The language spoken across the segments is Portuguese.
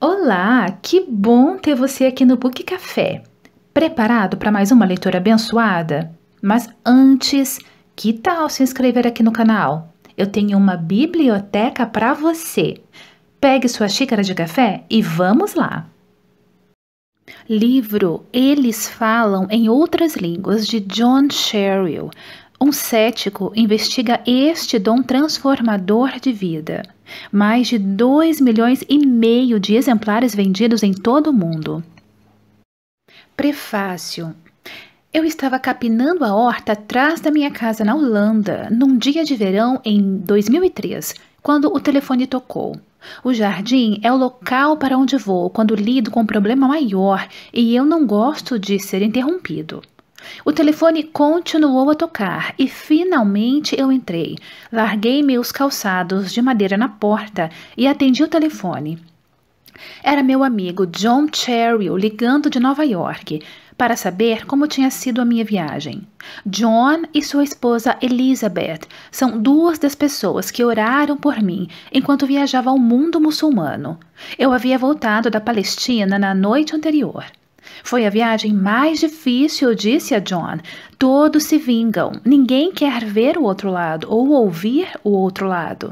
Olá, que bom ter você aqui no Book Café. Preparado para mais uma leitura abençoada? Mas antes, que tal se inscrever aqui no canal? Eu tenho uma biblioteca para você. Pegue sua xícara de café e vamos lá. Livro Eles Falam em Outras Línguas de John Sherrill. Um cético investiga este dom transformador de vida. Mais de 2 milhões e meio de exemplares vendidos em todo o mundo. Prefácio eu estava capinando a horta atrás da minha casa na Holanda, num dia de verão em 2003, quando o telefone tocou. O jardim é o local para onde vou quando lido com um problema maior e eu não gosto de ser interrompido. O telefone continuou a tocar e finalmente eu entrei. Larguei meus calçados de madeira na porta e atendi o telefone. Era meu amigo John Cherry ligando de Nova York para saber como tinha sido a minha viagem. John e sua esposa Elizabeth são duas das pessoas que oraram por mim enquanto viajava ao mundo muçulmano. Eu havia voltado da Palestina na noite anterior. Foi a viagem mais difícil, disse a John. Todos se vingam. Ninguém quer ver o outro lado ou ouvir o outro lado.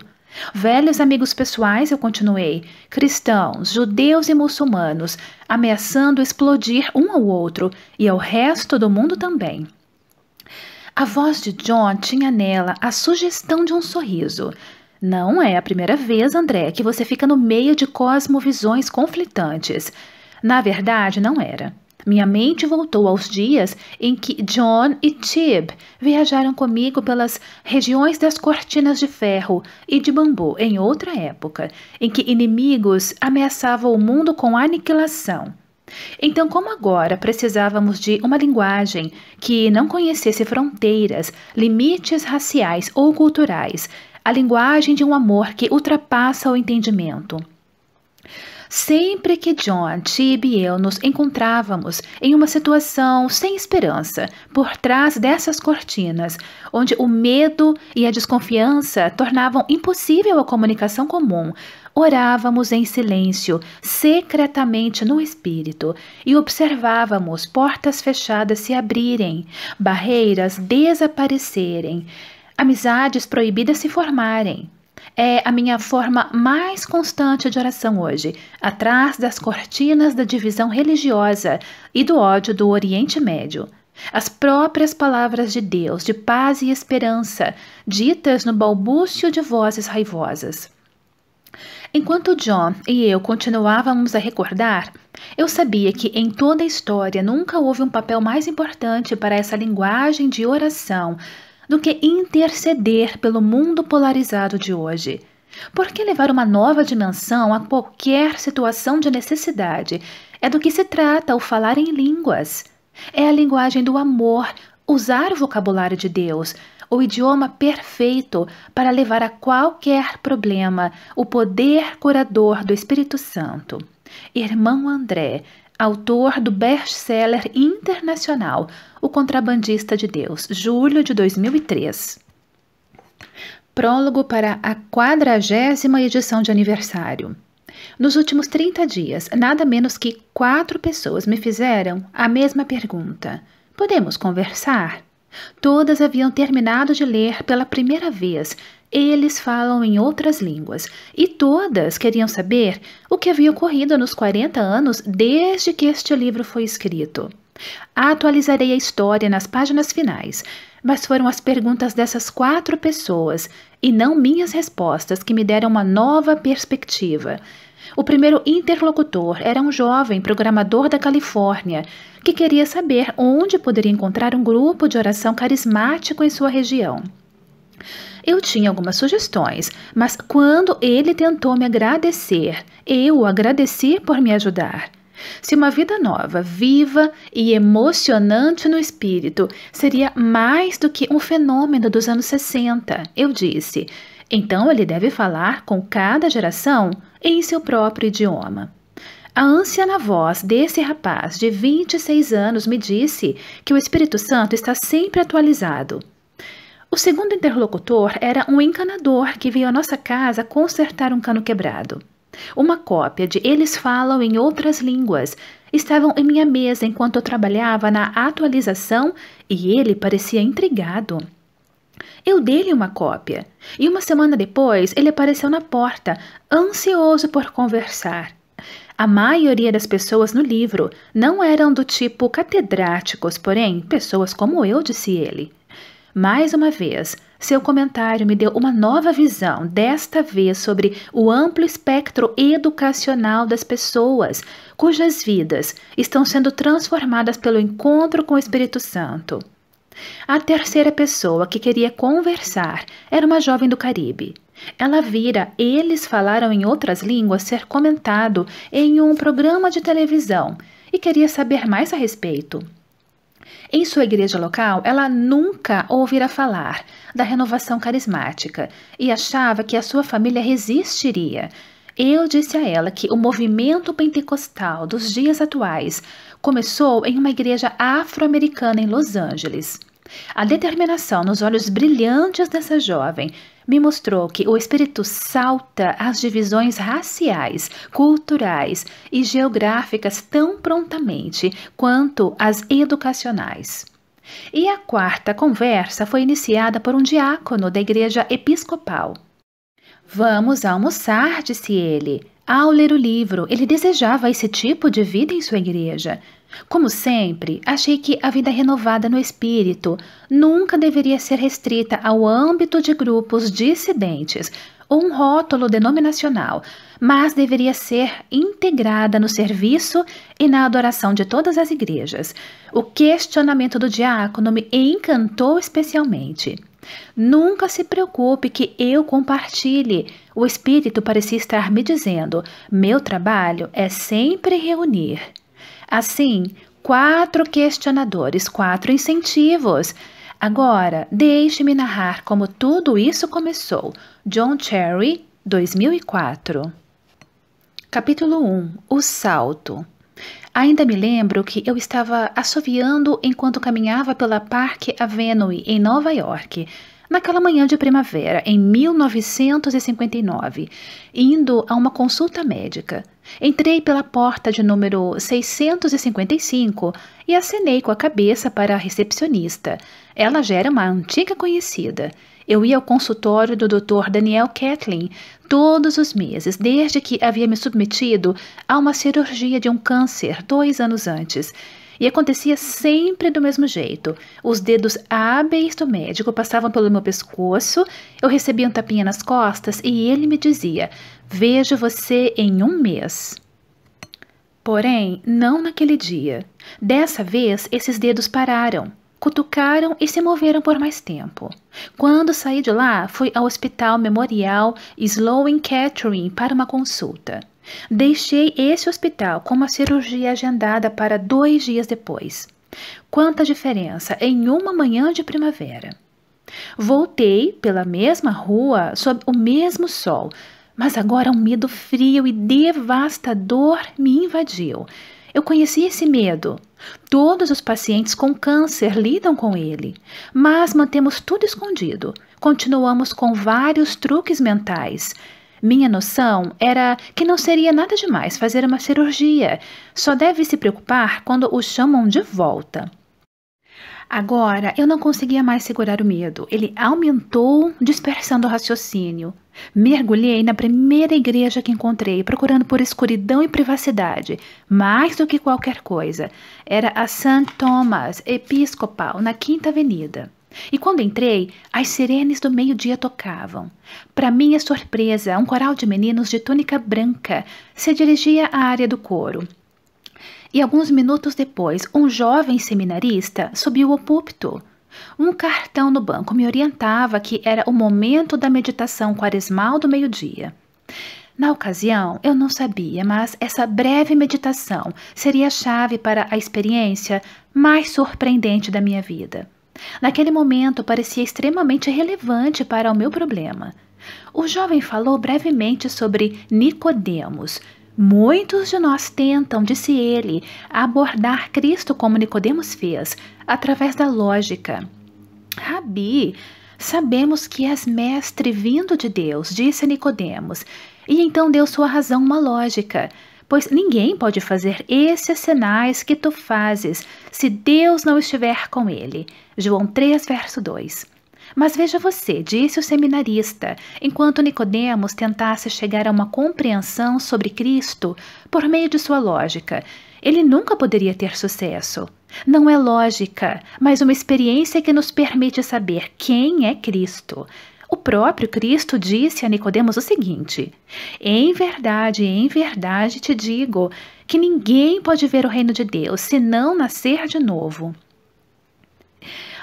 Velhos amigos pessoais, eu continuei, cristãos, judeus e muçulmanos, ameaçando explodir um ao outro e ao resto do mundo também. A voz de John tinha nela a sugestão de um sorriso. Não é a primeira vez, André, que você fica no meio de cosmovisões conflitantes. Na verdade, não era. Minha mente voltou aos dias em que John e Tib viajaram comigo pelas regiões das cortinas de ferro e de bambu em outra época, em que inimigos ameaçavam o mundo com aniquilação. Então, como agora precisávamos de uma linguagem que não conhecesse fronteiras, limites raciais ou culturais, a linguagem de um amor que ultrapassa o entendimento. Sempre que John, Tib e eu nos encontrávamos em uma situação sem esperança, por trás dessas cortinas, onde o medo e a desconfiança tornavam impossível a comunicação comum, orávamos em silêncio, secretamente no espírito, e observávamos portas fechadas se abrirem, barreiras desaparecerem, amizades proibidas se formarem, é a minha forma mais constante de oração hoje, atrás das cortinas da divisão religiosa e do ódio do Oriente Médio. As próprias palavras de Deus, de paz e esperança, ditas no balbúcio de vozes raivosas. Enquanto John e eu continuávamos a recordar, eu sabia que em toda a história nunca houve um papel mais importante para essa linguagem de oração do que interceder pelo mundo polarizado de hoje. Por que levar uma nova dimensão a qualquer situação de necessidade? É do que se trata o falar em línguas. É a linguagem do amor, usar o vocabulário de Deus, o idioma perfeito para levar a qualquer problema o poder curador do Espírito Santo. Irmão André, autor do best-seller internacional O Contrabandista de Deus, julho de 2003. Prólogo para a quadragésima edição de aniversário. Nos últimos 30 dias, nada menos que quatro pessoas me fizeram a mesma pergunta: Podemos conversar? Todas haviam terminado de ler pela primeira vez eles falam em outras línguas e todas queriam saber o que havia ocorrido nos 40 anos desde que este livro foi escrito. Atualizarei a história nas páginas finais, mas foram as perguntas dessas quatro pessoas e não minhas respostas que me deram uma nova perspectiva. O primeiro interlocutor era um jovem programador da Califórnia que queria saber onde poderia encontrar um grupo de oração carismático em sua região. Eu tinha algumas sugestões, mas quando ele tentou me agradecer, eu o agradeci por me ajudar. Se uma vida nova, viva e emocionante no espírito seria mais do que um fenômeno dos anos 60, eu disse, então ele deve falar com cada geração em seu próprio idioma. A ânsia na voz desse rapaz de 26 anos me disse que o Espírito Santo está sempre atualizado. O segundo interlocutor era um encanador que veio à nossa casa consertar um cano quebrado. Uma cópia de Eles Falam em Outras Línguas estavam em minha mesa enquanto eu trabalhava na atualização e ele parecia intrigado. Eu dei-lhe uma cópia e uma semana depois ele apareceu na porta, ansioso por conversar. A maioria das pessoas no livro não eram do tipo catedráticos, porém, pessoas como eu, disse ele. Mais uma vez, seu comentário me deu uma nova visão, desta vez sobre o amplo espectro educacional das pessoas, cujas vidas estão sendo transformadas pelo encontro com o Espírito Santo. A terceira pessoa que queria conversar era uma jovem do Caribe. Ela vira Eles Falaram em Outras Línguas ser comentado em um programa de televisão e queria saber mais a respeito. Em sua igreja local, ela nunca ouvira falar da renovação carismática e achava que a sua família resistiria. Eu disse a ela que o movimento pentecostal dos dias atuais começou em uma igreja afro-americana em Los Angeles. A determinação nos olhos brilhantes dessa jovem me mostrou que o espírito salta as divisões raciais, culturais e geográficas tão prontamente quanto as educacionais. E a quarta conversa foi iniciada por um diácono da igreja episcopal. Vamos almoçar, disse ele. Ao ler o livro, ele desejava esse tipo de vida em sua igreja. Como sempre, achei que a vida renovada no espírito nunca deveria ser restrita ao âmbito de grupos dissidentes ou um rótulo denominacional, mas deveria ser integrada no serviço e na adoração de todas as igrejas. O questionamento do diácono me encantou especialmente. Nunca se preocupe que eu compartilhe. O Espírito parecia estar me dizendo: meu trabalho é sempre reunir. Assim, quatro questionadores, quatro incentivos. Agora, deixe-me narrar como tudo isso começou. John Cherry, 2004. Capítulo 1 O Salto. Ainda me lembro que eu estava assoviando enquanto caminhava pela Park Avenue em Nova York. Naquela manhã de primavera, em 1959, indo a uma consulta médica, entrei pela porta de número 655 e acenei com a cabeça para a recepcionista. Ela já era uma antiga conhecida. Eu ia ao consultório do Dr. Daniel Kathleen todos os meses, desde que havia me submetido a uma cirurgia de um câncer dois anos antes e acontecia sempre do mesmo jeito. Os dedos hábeis do médico passavam pelo meu pescoço, eu recebia um tapinha nas costas e ele me dizia: Vejo você em um mês. Porém, não naquele dia. Dessa vez, esses dedos pararam, cutucaram e se moveram por mais tempo. Quando saí de lá, fui ao Hospital Memorial Sloan Kettering para uma consulta. Deixei esse hospital com uma cirurgia agendada para dois dias depois. Quanta diferença em uma manhã de primavera! Voltei pela mesma rua, sob o mesmo sol, mas agora um medo frio e devastador me invadiu. Eu conheci esse medo. Todos os pacientes com câncer lidam com ele, mas mantemos tudo escondido. Continuamos com vários truques mentais minha noção era que não seria nada demais fazer uma cirurgia. Só deve se preocupar quando o chamam de volta. Agora, eu não conseguia mais segurar o medo. Ele aumentou, dispersando o raciocínio. Mergulhei na primeira igreja que encontrei, procurando por escuridão e privacidade, mais do que qualquer coisa. Era a St. Thomas Episcopal, na Quinta Avenida. E quando entrei, as sirenes do meio-dia tocavam. Para minha surpresa, um coral de meninos de túnica branca se dirigia à área do coro. E alguns minutos depois, um jovem seminarista subiu ao púlpito. Um cartão no banco me orientava que era o momento da meditação quaresmal do meio-dia. Na ocasião, eu não sabia, mas essa breve meditação seria a chave para a experiência mais surpreendente da minha vida. Naquele momento parecia extremamente relevante para o meu problema. O jovem falou brevemente sobre Nicodemos. Muitos de nós tentam, disse ele, abordar Cristo como Nicodemos fez, através da lógica. Rabi, sabemos que és mestre vindo de Deus, disse Nicodemos. E então deu sua razão uma lógica pois ninguém pode fazer esses sinais que tu fazes se Deus não estiver com ele. João 3, verso 2. Mas veja você, disse o seminarista, enquanto Nicodemos tentasse chegar a uma compreensão sobre Cristo por meio de sua lógica, ele nunca poderia ter sucesso. Não é lógica, mas uma experiência que nos permite saber quem é Cristo. O próprio Cristo disse a Nicodemos o seguinte: Em verdade, em verdade te digo que ninguém pode ver o reino de Deus se não nascer de novo.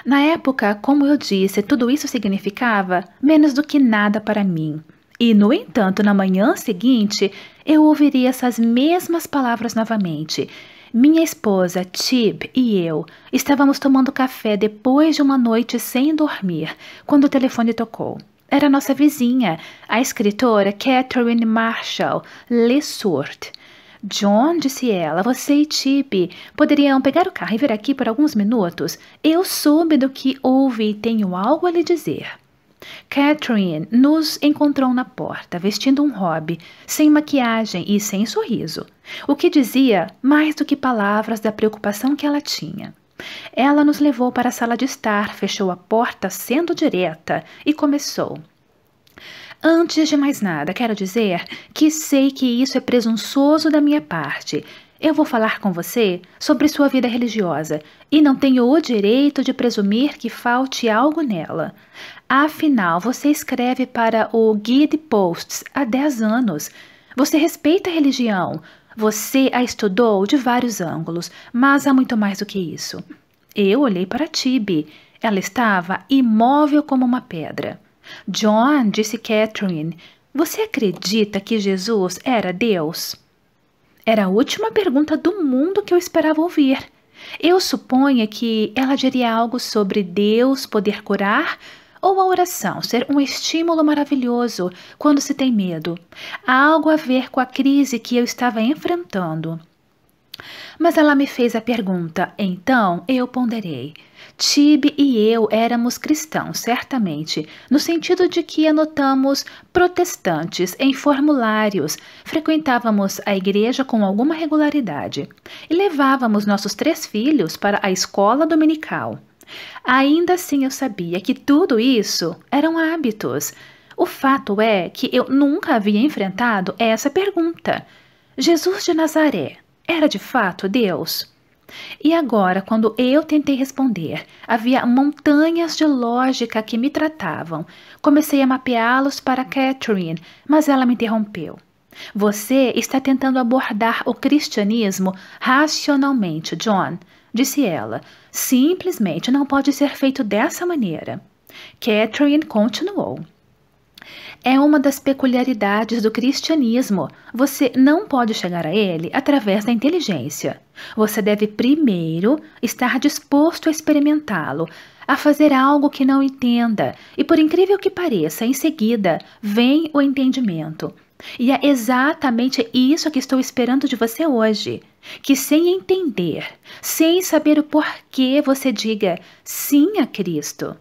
Na época, como eu disse, tudo isso significava menos do que nada para mim. E, no entanto, na manhã seguinte, eu ouviria essas mesmas palavras novamente. Minha esposa, Tib e eu estávamos tomando café depois de uma noite sem dormir, quando o telefone tocou. Era nossa vizinha, a escritora Catherine Marshall Lesourd. John, disse ela, você e Tip poderiam pegar o carro e vir aqui por alguns minutos. Eu soube do que houve e tenho algo a lhe dizer. Catherine nos encontrou na porta, vestindo um hobby, sem maquiagem e sem sorriso, o que dizia mais do que palavras da preocupação que ela tinha. Ela nos levou para a sala de estar, fechou a porta sendo direta e começou. Antes de mais nada, quero dizer que sei que isso é presunçoso da minha parte. Eu vou falar com você sobre sua vida religiosa e não tenho o direito de presumir que falte algo nela. Afinal, você escreve para o Guide Posts há 10 anos. Você respeita a religião. Você a estudou de vários ângulos, mas há muito mais do que isso. Eu olhei para Tibi. Ela estava imóvel como uma pedra. John, disse Catherine, você acredita que Jesus era Deus? Era a última pergunta do mundo que eu esperava ouvir. Eu suponho que ela diria algo sobre Deus poder curar ou a oração ser um estímulo maravilhoso quando se tem medo. Algo a ver com a crise que eu estava enfrentando. Mas ela me fez a pergunta, então eu ponderei. Tibe e eu éramos cristãos, certamente, no sentido de que anotamos protestantes em formulários, frequentávamos a igreja com alguma regularidade e levávamos nossos três filhos para a escola dominical. Ainda assim, eu sabia que tudo isso eram hábitos. O fato é que eu nunca havia enfrentado essa pergunta: Jesus de Nazaré era de fato Deus? E agora, quando eu tentei responder, havia montanhas de lógica que me tratavam. Comecei a mapeá-los para Catherine, mas ela me interrompeu. Você está tentando abordar o cristianismo racionalmente, John, disse ela. Simplesmente não pode ser feito dessa maneira. Catherine continuou. É uma das peculiaridades do cristianismo. Você não pode chegar a ele através da inteligência. Você deve primeiro estar disposto a experimentá-lo, a fazer algo que não entenda, e por incrível que pareça, em seguida vem o entendimento. E é exatamente isso que estou esperando de você hoje. Que sem entender, sem saber o porquê, você diga sim a Cristo.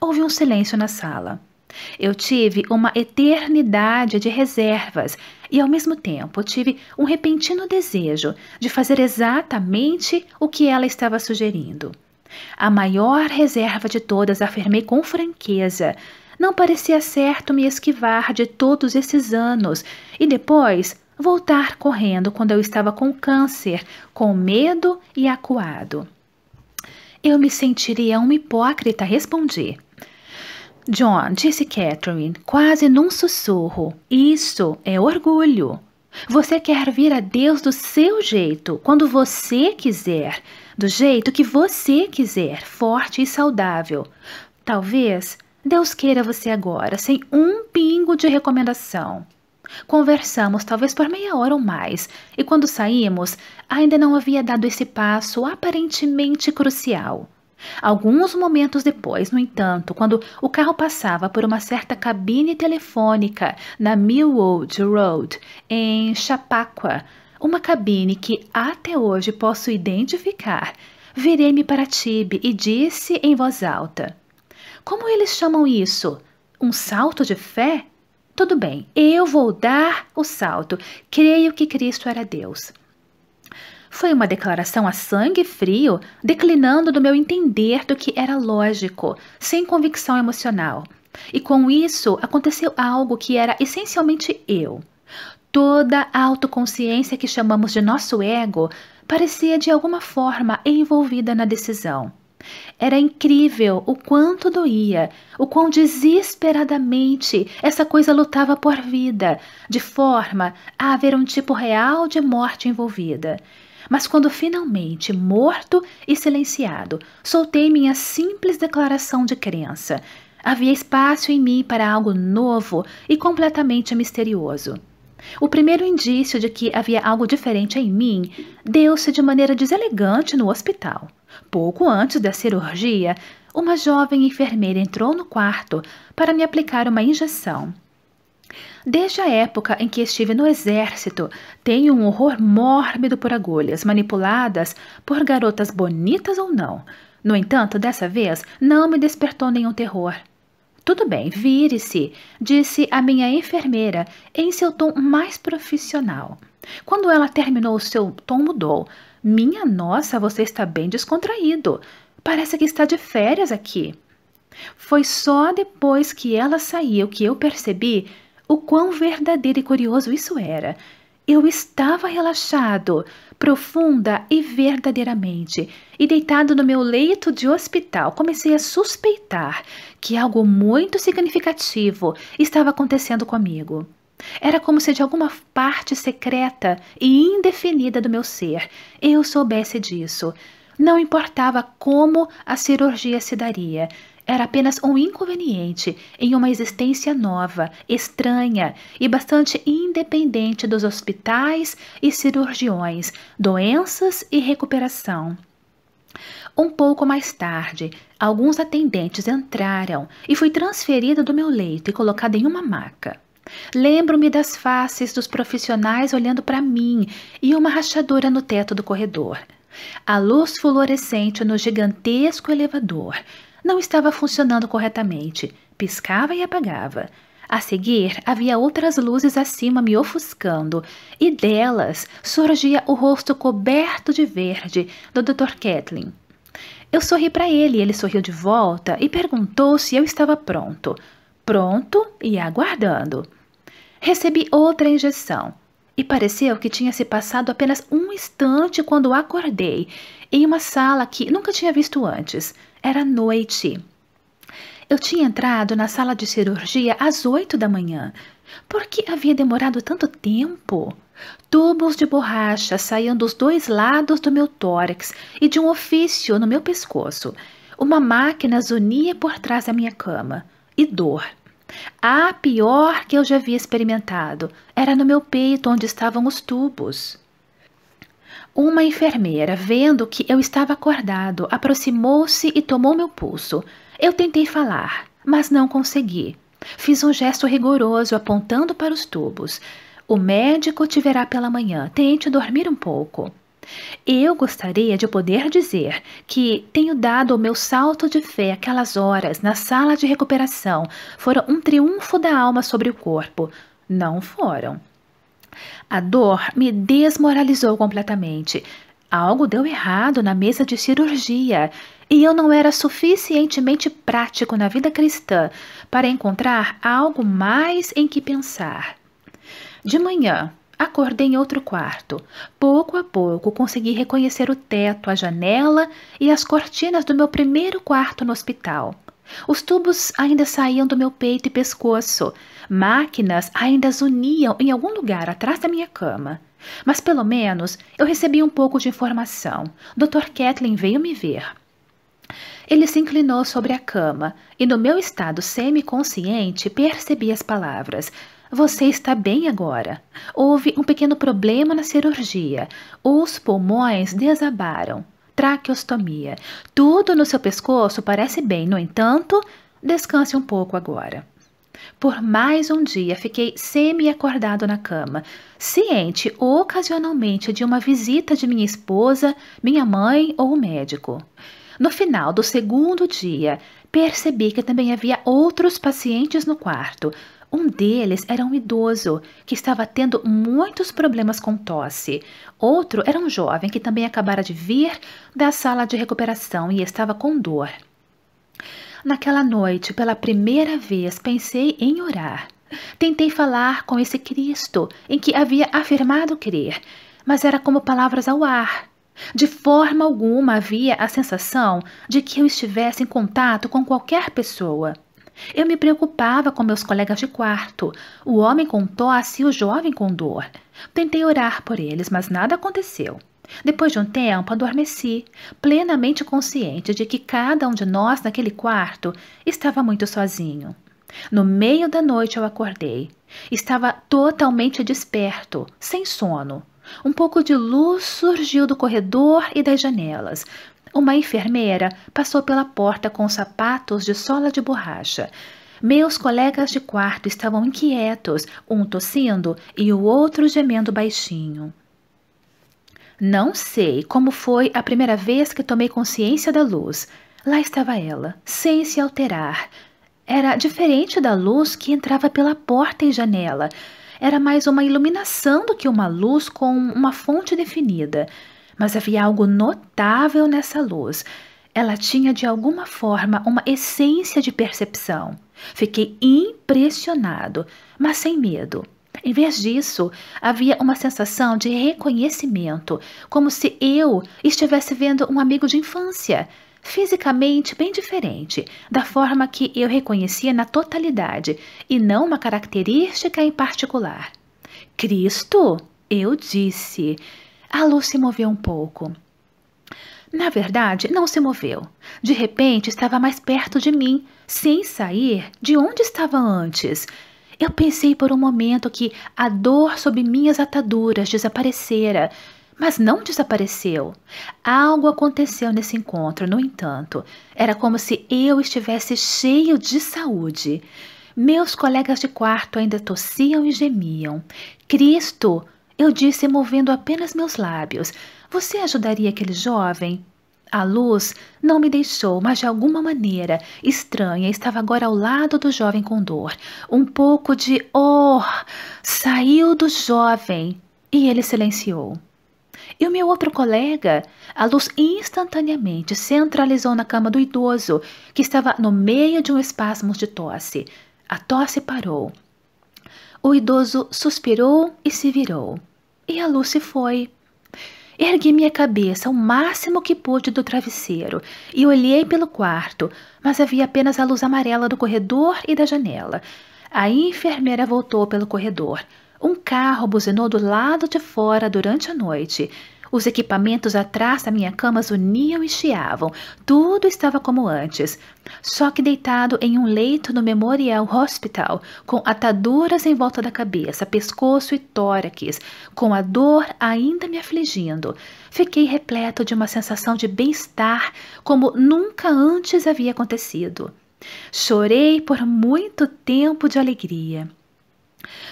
Houve um silêncio na sala. Eu tive uma eternidade de reservas e, ao mesmo tempo, tive um repentino desejo de fazer exatamente o que ela estava sugerindo. A maior reserva de todas afirmei com franqueza. Não parecia certo me esquivar de todos esses anos e depois voltar correndo quando eu estava com câncer, com medo e acuado. Eu me sentiria um hipócrita, respondi. John, disse Catherine, quase num sussurro. Isso é orgulho. Você quer vir a Deus do seu jeito, quando você quiser, do jeito que você quiser, forte e saudável. Talvez Deus queira você agora, sem um pingo de recomendação. Conversamos talvez por meia hora ou mais, e quando saímos, ainda não havia dado esse passo aparentemente crucial. Alguns momentos depois, no entanto, quando o carro passava por uma certa cabine telefônica na Millwood Road, em Chappaqua, uma cabine que até hoje posso identificar, virei-me para Tibe e disse em voz alta: Como eles chamam isso? Um salto de fé? Tudo bem, eu vou dar o salto. Creio que Cristo era Deus. Foi uma declaração a sangue frio, declinando do meu entender do que era lógico, sem convicção emocional. E com isso aconteceu algo que era essencialmente eu. Toda a autoconsciência que chamamos de nosso ego parecia de alguma forma envolvida na decisão. Era incrível o quanto doía, o quão desesperadamente essa coisa lutava por vida, de forma a haver um tipo real de morte envolvida. Mas quando finalmente, morto e silenciado, soltei minha simples declaração de crença, havia espaço em mim para algo novo e completamente misterioso. O primeiro indício de que havia algo diferente em mim deu-se de maneira deselegante no hospital. Pouco antes da cirurgia, uma jovem enfermeira entrou no quarto para me aplicar uma injeção Desde a época em que estive no exército, tenho um horror mórbido por agulhas, manipuladas por garotas bonitas ou não. No entanto, dessa vez, não me despertou nenhum terror. Tudo bem, vire-se, disse a minha enfermeira em seu tom mais profissional. Quando ela terminou, seu tom mudou. Minha nossa, você está bem descontraído. Parece que está de férias aqui. Foi só depois que ela saiu que eu percebi o quão verdadeiro e curioso isso era! Eu estava relaxado, profunda e verdadeiramente, e deitado no meu leito de hospital, comecei a suspeitar que algo muito significativo estava acontecendo comigo. Era como se de alguma parte secreta e indefinida do meu ser eu soubesse disso. Não importava como a cirurgia se daria, era apenas um inconveniente em uma existência nova, estranha e bastante independente dos hospitais e cirurgiões, doenças e recuperação. Um pouco mais tarde, alguns atendentes entraram e fui transferida do meu leito e colocada em uma maca. Lembro-me das faces dos profissionais olhando para mim e uma rachadura no teto do corredor. A luz fluorescente no gigantesco elevador não estava funcionando corretamente, piscava e apagava. A seguir, havia outras luzes acima me ofuscando, e delas surgia o rosto coberto de verde do Dr. Kathleen. Eu sorri para ele, ele sorriu de volta e perguntou se eu estava pronto. Pronto e aguardando. Recebi outra injeção. E pareceu que tinha se passado apenas um instante quando acordei, em uma sala que nunca tinha visto antes. Era noite. Eu tinha entrado na sala de cirurgia às oito da manhã. Por que havia demorado tanto tempo? Tubos de borracha saíam dos dois lados do meu tórax e de um ofício no meu pescoço. Uma máquina zunia por trás da minha cama. E dor. A pior que eu já havia experimentado era no meu peito onde estavam os tubos. Uma enfermeira, vendo que eu estava acordado, aproximou-se e tomou meu pulso. Eu tentei falar, mas não consegui. Fiz um gesto rigoroso apontando para os tubos. O médico te verá pela manhã. Tente dormir um pouco. Eu gostaria de poder dizer que tenho dado o meu salto de fé aquelas horas na sala de recuperação. Foram um triunfo da alma sobre o corpo. Não foram. A dor me desmoralizou completamente. Algo deu errado na mesa de cirurgia e eu não era suficientemente prático na vida cristã para encontrar algo mais em que pensar. De manhã, acordei em outro quarto. Pouco a pouco consegui reconhecer o teto, a janela e as cortinas do meu primeiro quarto no hospital. Os tubos ainda saíam do meu peito e pescoço. Máquinas ainda zuniam em algum lugar atrás da minha cama. Mas pelo menos eu recebi um pouco de informação. Dr. Kathleen veio me ver. Ele se inclinou sobre a cama e, no meu estado semiconsciente, percebi as palavras. Você está bem agora. Houve um pequeno problema na cirurgia. Os pulmões desabaram traqueostomia. Tudo no seu pescoço parece bem, no entanto, descanse um pouco agora. Por mais um dia fiquei semi-acordado na cama, ciente ocasionalmente de uma visita de minha esposa, minha mãe ou o médico. No final do segundo dia, percebi que também havia outros pacientes no quarto, um deles era um idoso que estava tendo muitos problemas com tosse. Outro era um jovem que também acabara de vir da sala de recuperação e estava com dor. Naquela noite, pela primeira vez, pensei em orar. Tentei falar com esse Cristo em que havia afirmado crer, mas era como palavras ao ar. De forma alguma havia a sensação de que eu estivesse em contato com qualquer pessoa. Eu me preocupava com meus colegas de quarto. O homem com tosse e o jovem com dor. Tentei orar por eles, mas nada aconteceu. Depois de um tempo, adormeci, plenamente consciente de que cada um de nós naquele quarto estava muito sozinho. No meio da noite eu acordei. Estava totalmente desperto, sem sono. Um pouco de luz surgiu do corredor e das janelas, uma enfermeira passou pela porta com sapatos de sola de borracha. Meus colegas de quarto estavam inquietos, um tossindo e o outro gemendo baixinho. Não sei como foi a primeira vez que tomei consciência da luz. Lá estava ela, sem se alterar. Era diferente da luz que entrava pela porta e janela. Era mais uma iluminação do que uma luz com uma fonte definida mas havia algo notável nessa luz. Ela tinha de alguma forma uma essência de percepção. Fiquei impressionado, mas sem medo. Em vez disso, havia uma sensação de reconhecimento, como se eu estivesse vendo um amigo de infância, fisicamente bem diferente, da forma que eu reconhecia na totalidade e não uma característica em particular. Cristo, eu disse, a luz se moveu um pouco. Na verdade, não se moveu. De repente, estava mais perto de mim, sem sair de onde estava antes. Eu pensei por um momento que a dor sob minhas ataduras desaparecera, mas não desapareceu. Algo aconteceu nesse encontro, no entanto. Era como se eu estivesse cheio de saúde. Meus colegas de quarto ainda tossiam e gemiam. Cristo eu disse, movendo apenas meus lábios: Você ajudaria aquele jovem? A luz não me deixou, mas de alguma maneira estranha estava agora ao lado do jovem com dor. Um pouco de oh saiu do jovem e ele silenciou. E o meu outro colega, a luz instantaneamente centralizou na cama do idoso, que estava no meio de um espasmo de tosse. A tosse parou. O idoso suspirou e se virou e a luz se foi. Ergui minha cabeça o máximo que pude do travesseiro e olhei pelo quarto, mas havia apenas a luz amarela do corredor e da janela. A enfermeira voltou pelo corredor. Um carro buzinou do lado de fora durante a noite os equipamentos atrás da minha cama zuniam e chiavam. Tudo estava como antes. Só que deitado em um leito no Memorial Hospital, com ataduras em volta da cabeça, pescoço e tórax, com a dor ainda me afligindo, fiquei repleto de uma sensação de bem-estar como nunca antes havia acontecido. Chorei por muito tempo de alegria.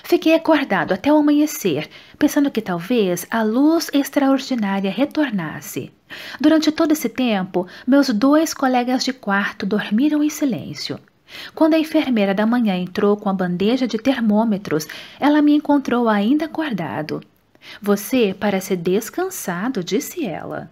Fiquei acordado até o amanhecer, pensando que talvez a luz extraordinária retornasse. Durante todo esse tempo, meus dois colegas de quarto dormiram em silêncio. Quando a enfermeira da manhã entrou com a bandeja de termômetros, ela me encontrou ainda acordado. Você parece descansado, disse ela.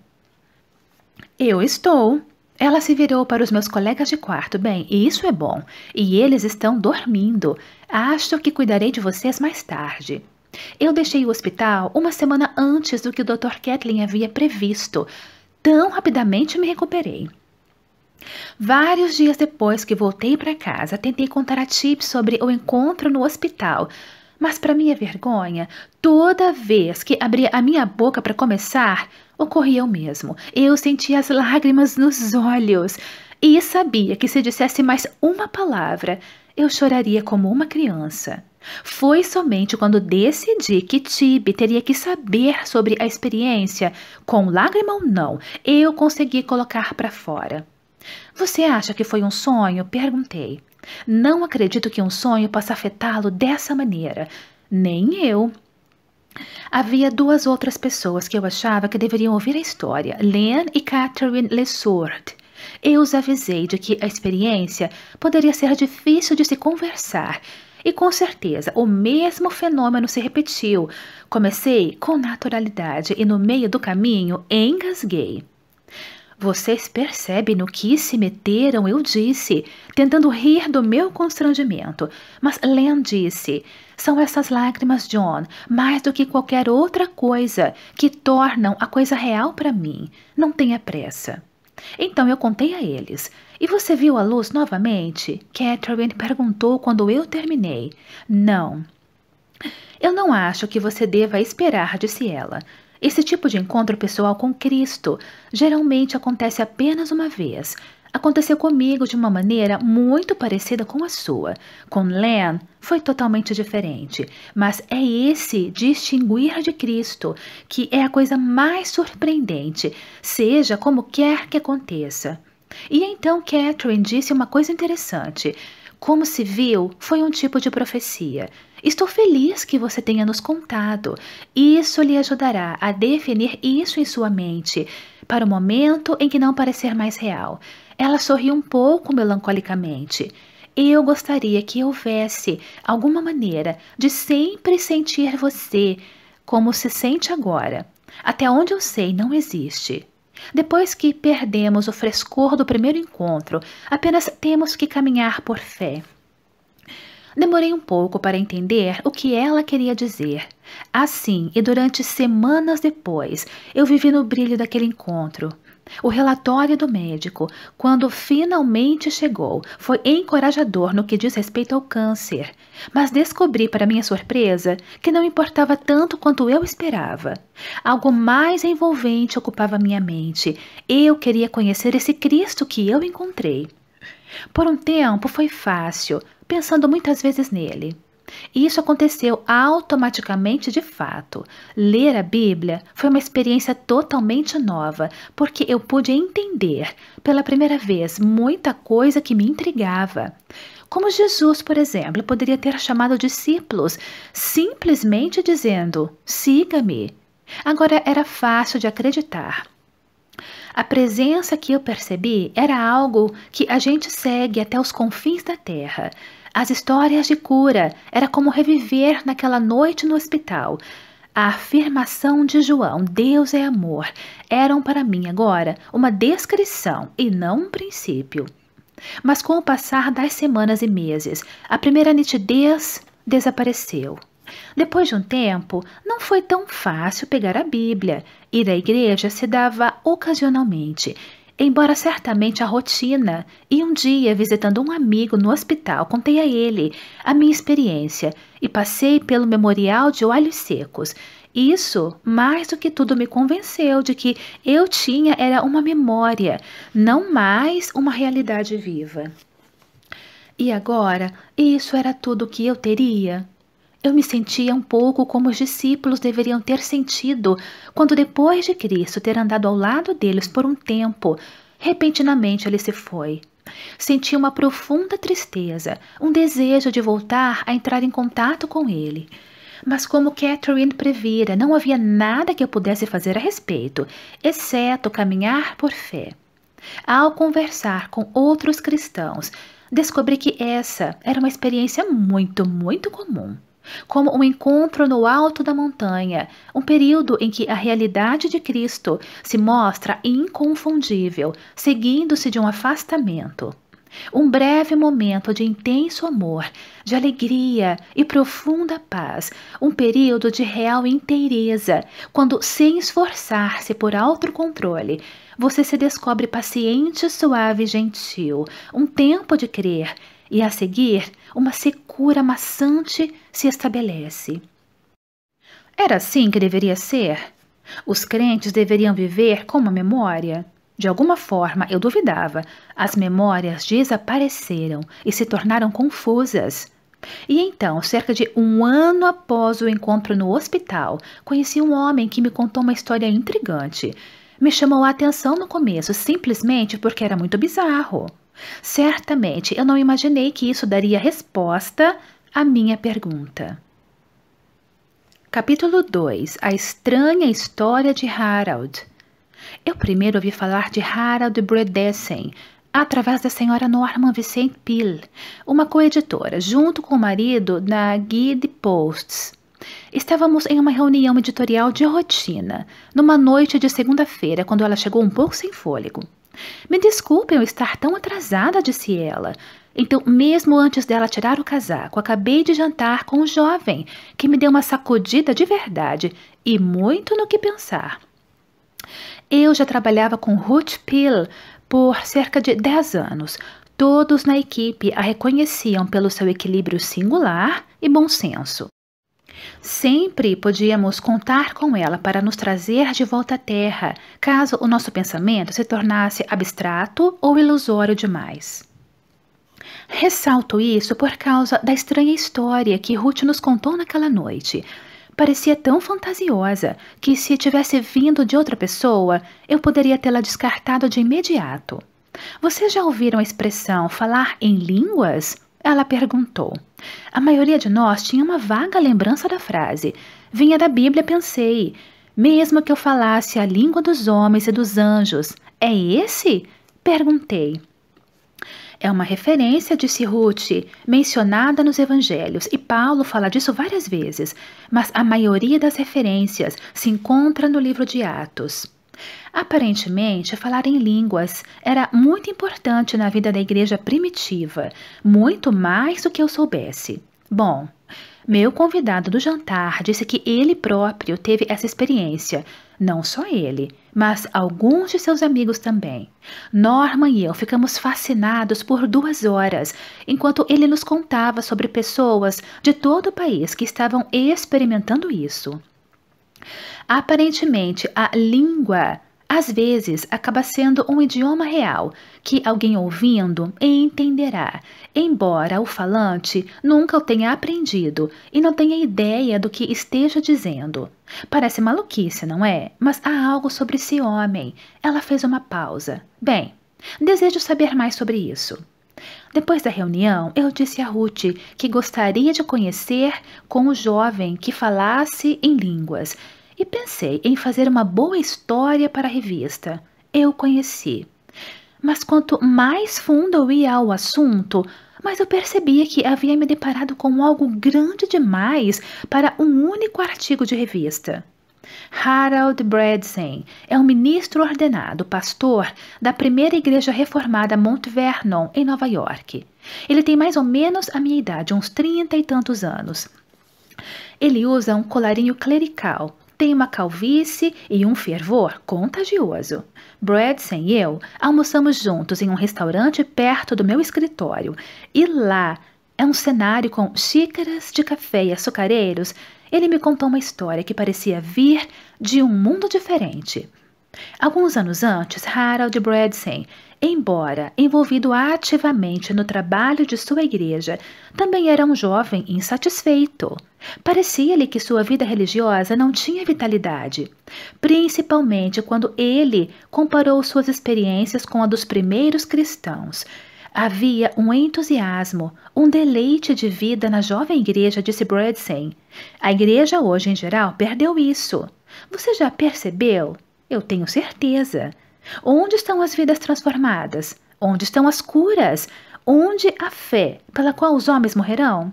Eu estou. Ela se virou para os meus colegas de quarto. Bem, isso é bom. E eles estão dormindo. Acho que cuidarei de vocês mais tarde. Eu deixei o hospital uma semana antes do que o Dr. Kathleen havia previsto. Tão rapidamente me recuperei. Vários dias depois que voltei para casa, tentei contar a Tip sobre o encontro no hospital, mas para minha vergonha, toda vez que abria a minha boca para começar, ocorria o mesmo. Eu sentia as lágrimas nos olhos e sabia que se dissesse mais uma palavra, eu choraria como uma criança. Foi somente quando decidi que Tibe teria que saber sobre a experiência, com lágrima ou não, eu consegui colocar para fora. Você acha que foi um sonho? perguntei. Não acredito que um sonho possa afetá-lo dessa maneira. Nem eu. Havia duas outras pessoas que eu achava que deveriam ouvir a história: Lynn e Catherine Lesourd. Eu os avisei de que a experiência poderia ser difícil de se conversar, e com certeza o mesmo fenômeno se repetiu. Comecei com naturalidade e no meio do caminho engasguei. Vocês percebem no que se meteram, eu disse, tentando rir do meu constrangimento. Mas Len disse: são essas lágrimas, John, mais do que qualquer outra coisa, que tornam a coisa real para mim. Não tenha pressa. Então eu contei a eles. E você viu a luz novamente? Catherine perguntou quando eu terminei. Não. Eu não acho que você deva esperar, disse ela. Esse tipo de encontro pessoal com Cristo geralmente acontece apenas uma vez. Aconteceu comigo de uma maneira muito parecida com a sua. Com Len foi totalmente diferente, mas é esse distinguir de Cristo que é a coisa mais surpreendente, seja como quer que aconteça. E então Catherine disse uma coisa interessante. Como se viu, foi um tipo de profecia. Estou feliz que você tenha nos contado. Isso lhe ajudará a definir isso em sua mente, para o momento em que não parecer mais real. Ela sorriu um pouco melancolicamente. Eu gostaria que houvesse alguma maneira de sempre sentir você como se sente agora. Até onde eu sei, não existe. Depois que perdemos o frescor do primeiro encontro, apenas temos que caminhar por fé. Demorei um pouco para entender o que ela queria dizer. Assim, e durante semanas depois, eu vivi no brilho daquele encontro. O relatório do médico, quando finalmente chegou, foi encorajador no que diz respeito ao câncer, mas descobri, para minha surpresa, que não importava tanto quanto eu esperava. Algo mais envolvente ocupava minha mente. Eu queria conhecer esse Cristo que eu encontrei. Por um tempo foi fácil, pensando muitas vezes nele. E isso aconteceu automaticamente de fato. Ler a Bíblia foi uma experiência totalmente nova, porque eu pude entender pela primeira vez muita coisa que me intrigava. Como Jesus, por exemplo, poderia ter chamado discípulos simplesmente dizendo: siga-me. Agora era fácil de acreditar. A presença que eu percebi era algo que a gente segue até os confins da terra. As histórias de cura era como reviver naquela noite no hospital. A afirmação de João, Deus é amor, eram para mim agora uma descrição e não um princípio. Mas com o passar das semanas e meses, a primeira nitidez desapareceu. Depois de um tempo, não foi tão fácil pegar a Bíblia. Ir à igreja se dava ocasionalmente, Embora certamente a rotina, e um dia visitando um amigo no hospital, contei a ele a minha experiência e passei pelo memorial de olhos secos. Isso, mais do que tudo, me convenceu de que eu tinha era uma memória, não mais uma realidade viva. E agora, isso era tudo que eu teria? Eu me sentia um pouco como os discípulos deveriam ter sentido quando, depois de Cristo ter andado ao lado deles por um tempo, repentinamente ele se foi. Senti uma profunda tristeza, um desejo de voltar a entrar em contato com ele. Mas, como Catherine previra, não havia nada que eu pudesse fazer a respeito, exceto caminhar por fé. Ao conversar com outros cristãos, descobri que essa era uma experiência muito, muito comum como um encontro no alto da montanha, um período em que a realidade de Cristo se mostra inconfundível, seguindo-se de um afastamento. Um breve momento de intenso amor, de alegria e profunda paz, um período de real inteireza, quando, sem esforçar-se por autocontrole, você se descobre paciente, suave e gentil, um tempo de crer, e a seguir, uma secura maçante se estabelece. Era assim que deveria ser. Os crentes deveriam viver com uma memória. De alguma forma, eu duvidava, as memórias desapareceram e se tornaram confusas. E então, cerca de um ano após o encontro no hospital, conheci um homem que me contou uma história intrigante. Me chamou a atenção no começo, simplesmente porque era muito bizarro. Certamente eu não imaginei que isso daria resposta a minha pergunta. Capítulo 2 A estranha história de Harald. Eu primeiro ouvi falar de Harald Bredesen, através da senhora Norman Vincent Peel, uma coeditora, junto com o marido na Guide Posts. Estávamos em uma reunião editorial de rotina, numa noite de segunda-feira, quando ela chegou um pouco sem fôlego. Me desculpem eu estar tão atrasada, disse ela. Então, mesmo antes dela tirar o casaco, acabei de jantar com um jovem que me deu uma sacudida de verdade e muito no que pensar. Eu já trabalhava com Ruth Pill por cerca de 10 anos. Todos na equipe a reconheciam pelo seu equilíbrio singular e bom senso. Sempre podíamos contar com ela para nos trazer de volta à Terra, caso o nosso pensamento se tornasse abstrato ou ilusório demais. Ressalto isso por causa da estranha história que Ruth nos contou naquela noite. Parecia tão fantasiosa que, se tivesse vindo de outra pessoa, eu poderia tê-la descartado de imediato. Vocês já ouviram a expressão falar em línguas? Ela perguntou. A maioria de nós tinha uma vaga lembrança da frase. Vinha da Bíblia, pensei. Mesmo que eu falasse a língua dos homens e dos anjos, é esse? Perguntei. É uma referência, disse Ruth, mencionada nos evangelhos, e Paulo fala disso várias vezes, mas a maioria das referências se encontra no livro de Atos. Aparentemente, falar em línguas era muito importante na vida da igreja primitiva, muito mais do que eu soubesse. Bom, meu convidado do jantar disse que ele próprio teve essa experiência, não só ele, mas alguns de seus amigos também. Norman e eu ficamos fascinados por duas horas, enquanto ele nos contava sobre pessoas de todo o país que estavam experimentando isso. Aparentemente, a língua às vezes acaba sendo um idioma real que alguém ouvindo entenderá, embora o falante nunca o tenha aprendido e não tenha ideia do que esteja dizendo. Parece maluquice, não é? Mas há algo sobre esse homem. Ela fez uma pausa. Bem, desejo saber mais sobre isso. Depois da reunião, eu disse a Ruth que gostaria de conhecer com o jovem que falasse em línguas e pensei em fazer uma boa história para a revista. Eu conheci. Mas quanto mais fundo eu ia ao assunto, mais eu percebia que havia me deparado com algo grande demais para um único artigo de revista. Harold Bredsen é um ministro ordenado, pastor da primeira igreja reformada Mount Vernon, em Nova York. Ele tem mais ou menos a minha idade, uns trinta e tantos anos. Ele usa um colarinho clerical tem uma calvície e um fervor contagioso. Bradson e eu almoçamos juntos em um restaurante perto do meu escritório, e lá é um cenário com xícaras de café e açucareiros. Ele me contou uma história que parecia vir de um mundo diferente. Alguns anos antes, Harold Bradson, embora envolvido ativamente no trabalho de sua igreja, também era um jovem insatisfeito. Parecia-lhe que sua vida religiosa não tinha vitalidade, principalmente quando ele comparou suas experiências com a dos primeiros cristãos. Havia um entusiasmo, um deleite de vida na jovem igreja, disse Bradsen. A igreja hoje, em geral, perdeu isso. Você já percebeu? Eu tenho certeza. Onde estão as vidas transformadas? Onde estão as curas? Onde a fé pela qual os homens morrerão?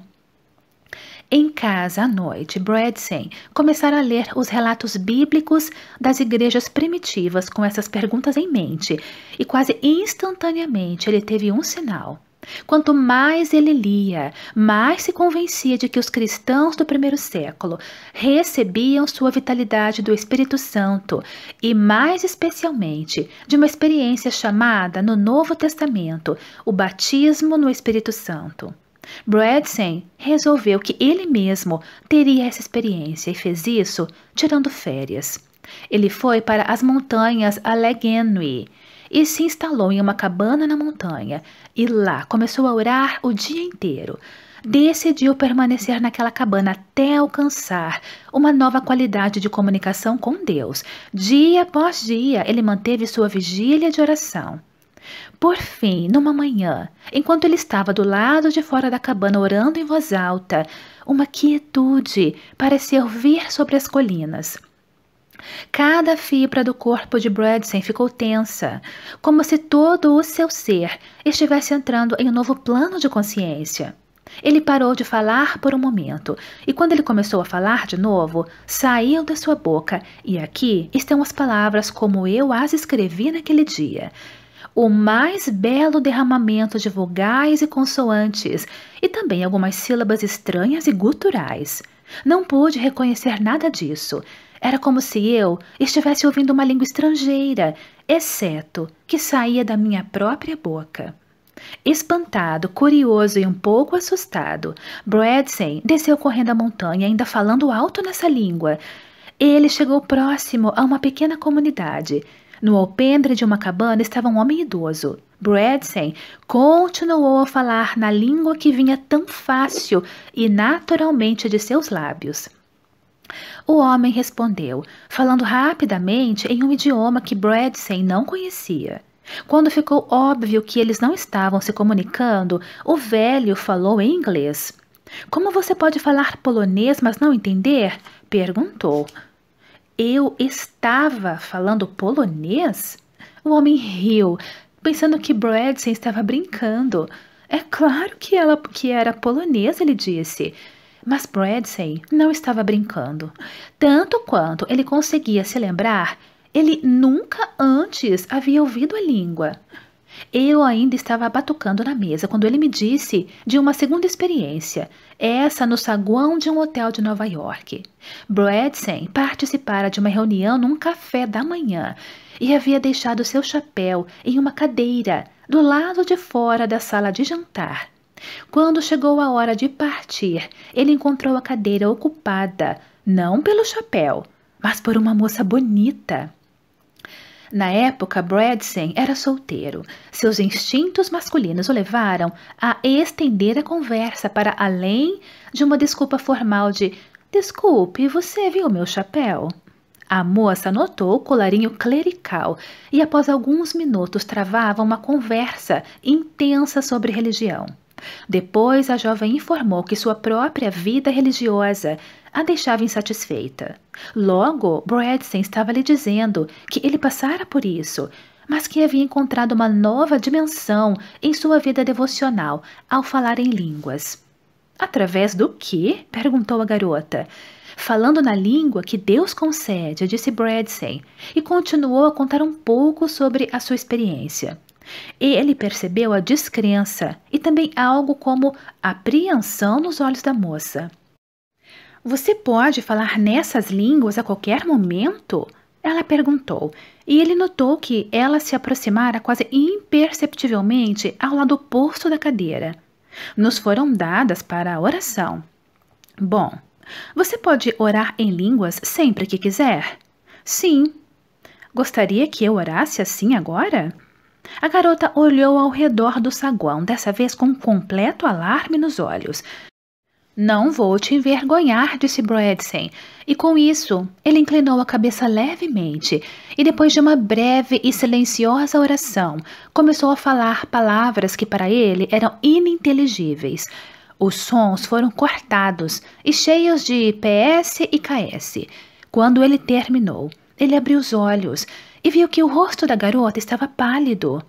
Em casa à noite, Bradsen começara a ler os relatos bíblicos das igrejas primitivas com essas perguntas em mente, e quase instantaneamente ele teve um sinal. Quanto mais ele lia, mais se convencia de que os cristãos do primeiro século recebiam sua vitalidade do Espírito Santo e, mais especialmente, de uma experiência chamada no Novo Testamento o batismo no Espírito Santo. Bradsen resolveu que ele mesmo teria essa experiência e fez isso tirando férias. Ele foi para as montanhas Allegheny e se instalou em uma cabana na montanha, e lá começou a orar o dia inteiro. Decidiu permanecer naquela cabana até alcançar uma nova qualidade de comunicação com Deus. Dia após dia, ele manteve sua vigília de oração. Por fim, numa manhã, enquanto ele estava do lado de fora da cabana orando em voz alta, uma quietude pareceu vir sobre as colinas. Cada fibra do corpo de Bradson ficou tensa, como se todo o seu ser estivesse entrando em um novo plano de consciência. Ele parou de falar por um momento, e quando ele começou a falar de novo, saiu da sua boca, e aqui estão as palavras como eu as escrevi naquele dia. O mais belo derramamento de vogais e consoantes, e também algumas sílabas estranhas e guturais. Não pude reconhecer nada disso, era como se eu estivesse ouvindo uma língua estrangeira, exceto que saía da minha própria boca. Espantado, curioso e um pouco assustado, Bradsen desceu correndo a montanha, ainda falando alto nessa língua. Ele chegou próximo a uma pequena comunidade. No alpendre de uma cabana estava um homem idoso. Bradsen continuou a falar na língua que vinha tão fácil e naturalmente de seus lábios. O homem respondeu, falando rapidamente em um idioma que Bradsen não conhecia. Quando ficou óbvio que eles não estavam se comunicando, o velho falou em inglês. Como você pode falar polonês, mas não entender? perguntou. Eu estava falando polonês? O homem riu, pensando que Bradsen estava brincando. É claro que ela que era polonesa, ele disse. Mas Bradsey não estava brincando. Tanto quanto ele conseguia se lembrar, ele nunca antes havia ouvido a língua. Eu ainda estava batucando na mesa quando ele me disse de uma segunda experiência, essa no saguão de um hotel de Nova York. Bradsen participara de uma reunião num café da manhã e havia deixado seu chapéu em uma cadeira do lado de fora da sala de jantar. Quando chegou a hora de partir, ele encontrou a cadeira ocupada, não pelo chapéu, mas por uma moça bonita. Na época, Bradsen era solteiro. Seus instintos masculinos o levaram a estender a conversa para além de uma desculpa formal de Desculpe, você viu meu chapéu? A moça notou o colarinho clerical e, após alguns minutos, travava uma conversa intensa sobre religião. Depois, a jovem informou que sua própria vida religiosa a deixava insatisfeita. Logo, Bradsen estava lhe dizendo que ele passara por isso, mas que havia encontrado uma nova dimensão em sua vida devocional ao falar em línguas. Através do que? perguntou a garota. Falando na língua que Deus concede, disse Bradsen, e continuou a contar um pouco sobre a sua experiência. E ele percebeu a descrença e também algo como apreensão nos olhos da moça. Você pode falar nessas línguas a qualquer momento? Ela perguntou, e ele notou que ela se aproximara quase imperceptivelmente ao lado oposto da cadeira. Nos foram dadas para a oração. Bom, você pode orar em línguas sempre que quiser? Sim. Gostaria que eu orasse assim agora? A garota olhou ao redor do saguão, dessa vez com completo alarme nos olhos. Não vou te envergonhar, disse Bredsen. E com isso, ele inclinou a cabeça levemente e, depois de uma breve e silenciosa oração, começou a falar palavras que para ele eram ininteligíveis. Os sons foram cortados e cheios de PS e KS. Quando ele terminou, ele abriu os olhos e viu que o rosto da garota estava pálido.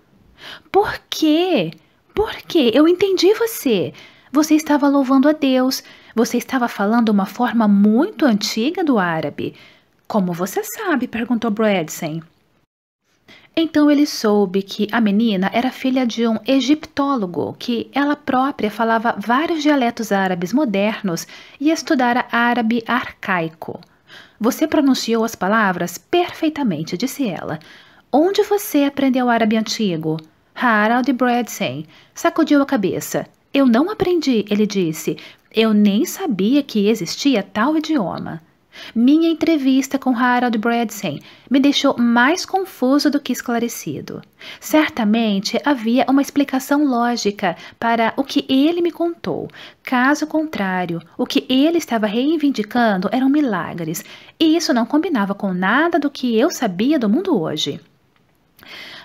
Por quê? Por quê? Eu entendi você. Você estava louvando a Deus. Você estava falando uma forma muito antiga do árabe. Como você sabe? perguntou Bradsen. Então ele soube que a menina era filha de um egiptólogo, que ela própria falava vários dialetos árabes modernos e estudara árabe arcaico. Você pronunciou as palavras perfeitamente, disse ela. Onde você aprendeu árabe antigo? Harald Bradsen sacudiu a cabeça. Eu não aprendi, ele disse. Eu nem sabia que existia tal idioma. Minha entrevista com Harold Bradson me deixou mais confuso do que esclarecido. Certamente havia uma explicação lógica para o que ele me contou. Caso contrário, o que ele estava reivindicando eram milagres, e isso não combinava com nada do que eu sabia do mundo hoje.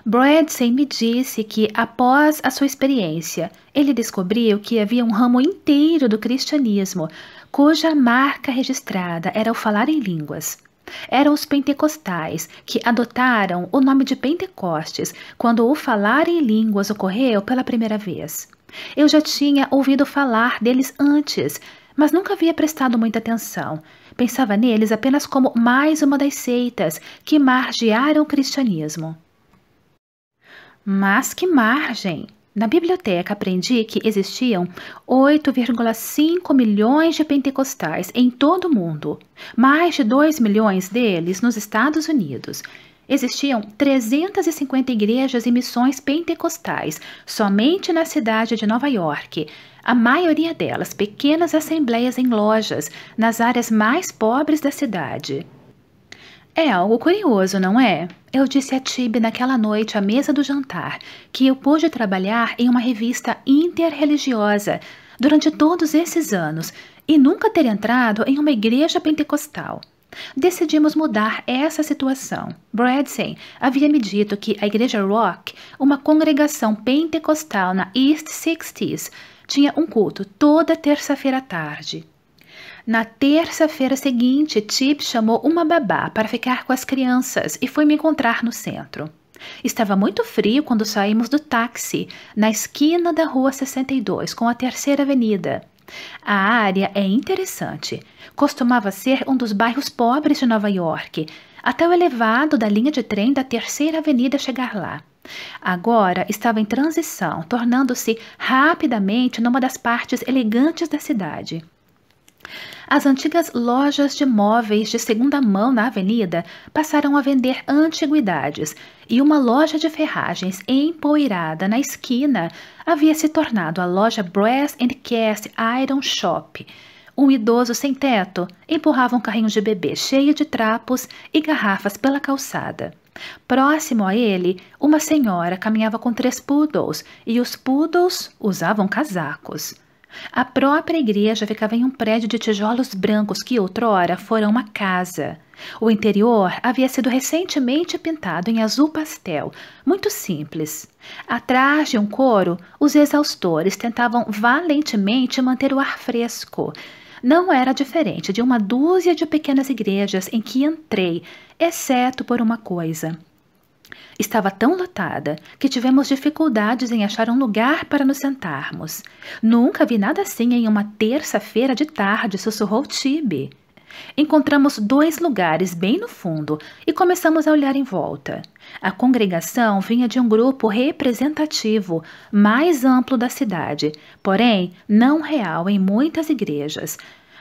Bradsen me disse que, após a sua experiência, ele descobriu que havia um ramo inteiro do cristianismo cuja marca registrada era o falar em línguas. Eram os pentecostais que adotaram o nome de Pentecostes quando o falar em línguas ocorreu pela primeira vez. Eu já tinha ouvido falar deles antes, mas nunca havia prestado muita atenção. Pensava neles apenas como mais uma das seitas que margearam o cristianismo. Mas que margem! Na biblioteca aprendi que existiam 8,5 milhões de pentecostais em todo o mundo, mais de 2 milhões deles nos Estados Unidos. Existiam 350 igrejas e missões pentecostais somente na cidade de Nova York, a maioria delas pequenas assembleias em lojas nas áreas mais pobres da cidade. É algo curioso, não é? Eu disse a Tibe naquela noite à mesa do jantar que eu pude trabalhar em uma revista interreligiosa durante todos esses anos e nunca ter entrado em uma igreja pentecostal. Decidimos mudar essa situação. Bradsen havia me dito que a Igreja Rock, uma congregação pentecostal na East Sixties, tinha um culto toda terça-feira à tarde. Na terça-feira seguinte, Tip chamou uma babá para ficar com as crianças e foi me encontrar no centro. Estava muito frio quando saímos do táxi, na esquina da Rua 62, com a Terceira Avenida. A área é interessante. Costumava ser um dos bairros pobres de Nova York, até o elevado da linha de trem da Terceira Avenida chegar lá. Agora estava em transição, tornando-se rapidamente numa das partes elegantes da cidade. As antigas lojas de móveis de segunda mão na avenida passaram a vender antiguidades e uma loja de ferragens empoeirada na esquina havia se tornado a loja Brass and Cast Iron Shop. Um idoso sem teto empurrava um carrinho de bebê cheio de trapos e garrafas pela calçada. Próximo a ele, uma senhora caminhava com três poodles e os poodles usavam casacos. A própria igreja ficava em um prédio de tijolos brancos que outrora fora uma casa. O interior havia sido recentemente pintado em azul pastel, muito simples. Atrás de um coro, os exaustores tentavam valentemente manter o ar fresco. Não era diferente de uma dúzia de pequenas igrejas em que entrei, exceto por uma coisa. Estava tão lotada que tivemos dificuldades em achar um lugar para nos sentarmos. Nunca vi nada assim em uma terça-feira de tarde, sussurrou Tibi. Encontramos dois lugares bem no fundo e começamos a olhar em volta. A congregação vinha de um grupo representativo, mais amplo da cidade, porém não real em muitas igrejas,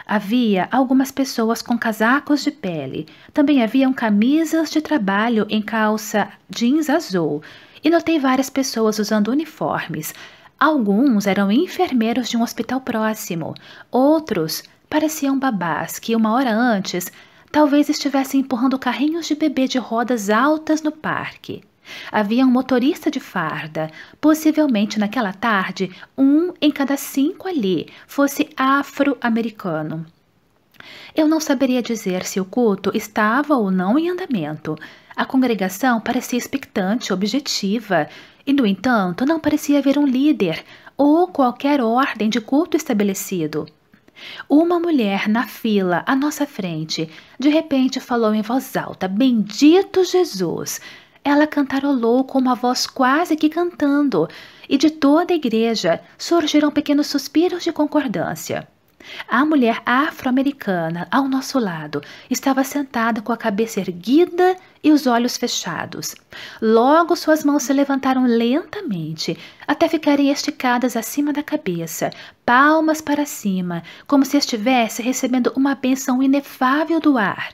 Havia algumas pessoas com casacos de pele. Também haviam camisas de trabalho em calça jeans azul. E notei várias pessoas usando uniformes. Alguns eram enfermeiros de um hospital próximo. Outros pareciam babás que, uma hora antes, talvez estivessem empurrando carrinhos de bebê de rodas altas no parque. Havia um motorista de farda. Possivelmente naquela tarde, um em cada cinco ali fosse afro-americano. Eu não saberia dizer se o culto estava ou não em andamento. A congregação parecia expectante, objetiva, e, no entanto, não parecia haver um líder ou qualquer ordem de culto estabelecido. Uma mulher na fila à nossa frente de repente falou em voz alta: Bendito Jesus! Ela cantarolou com uma voz quase que cantando, e de toda a igreja surgiram pequenos suspiros de concordância. A mulher afro-americana, ao nosso lado, estava sentada com a cabeça erguida e os olhos fechados. Logo, suas mãos se levantaram lentamente, até ficarem esticadas acima da cabeça, palmas para cima, como se estivesse recebendo uma bênção inefável do ar.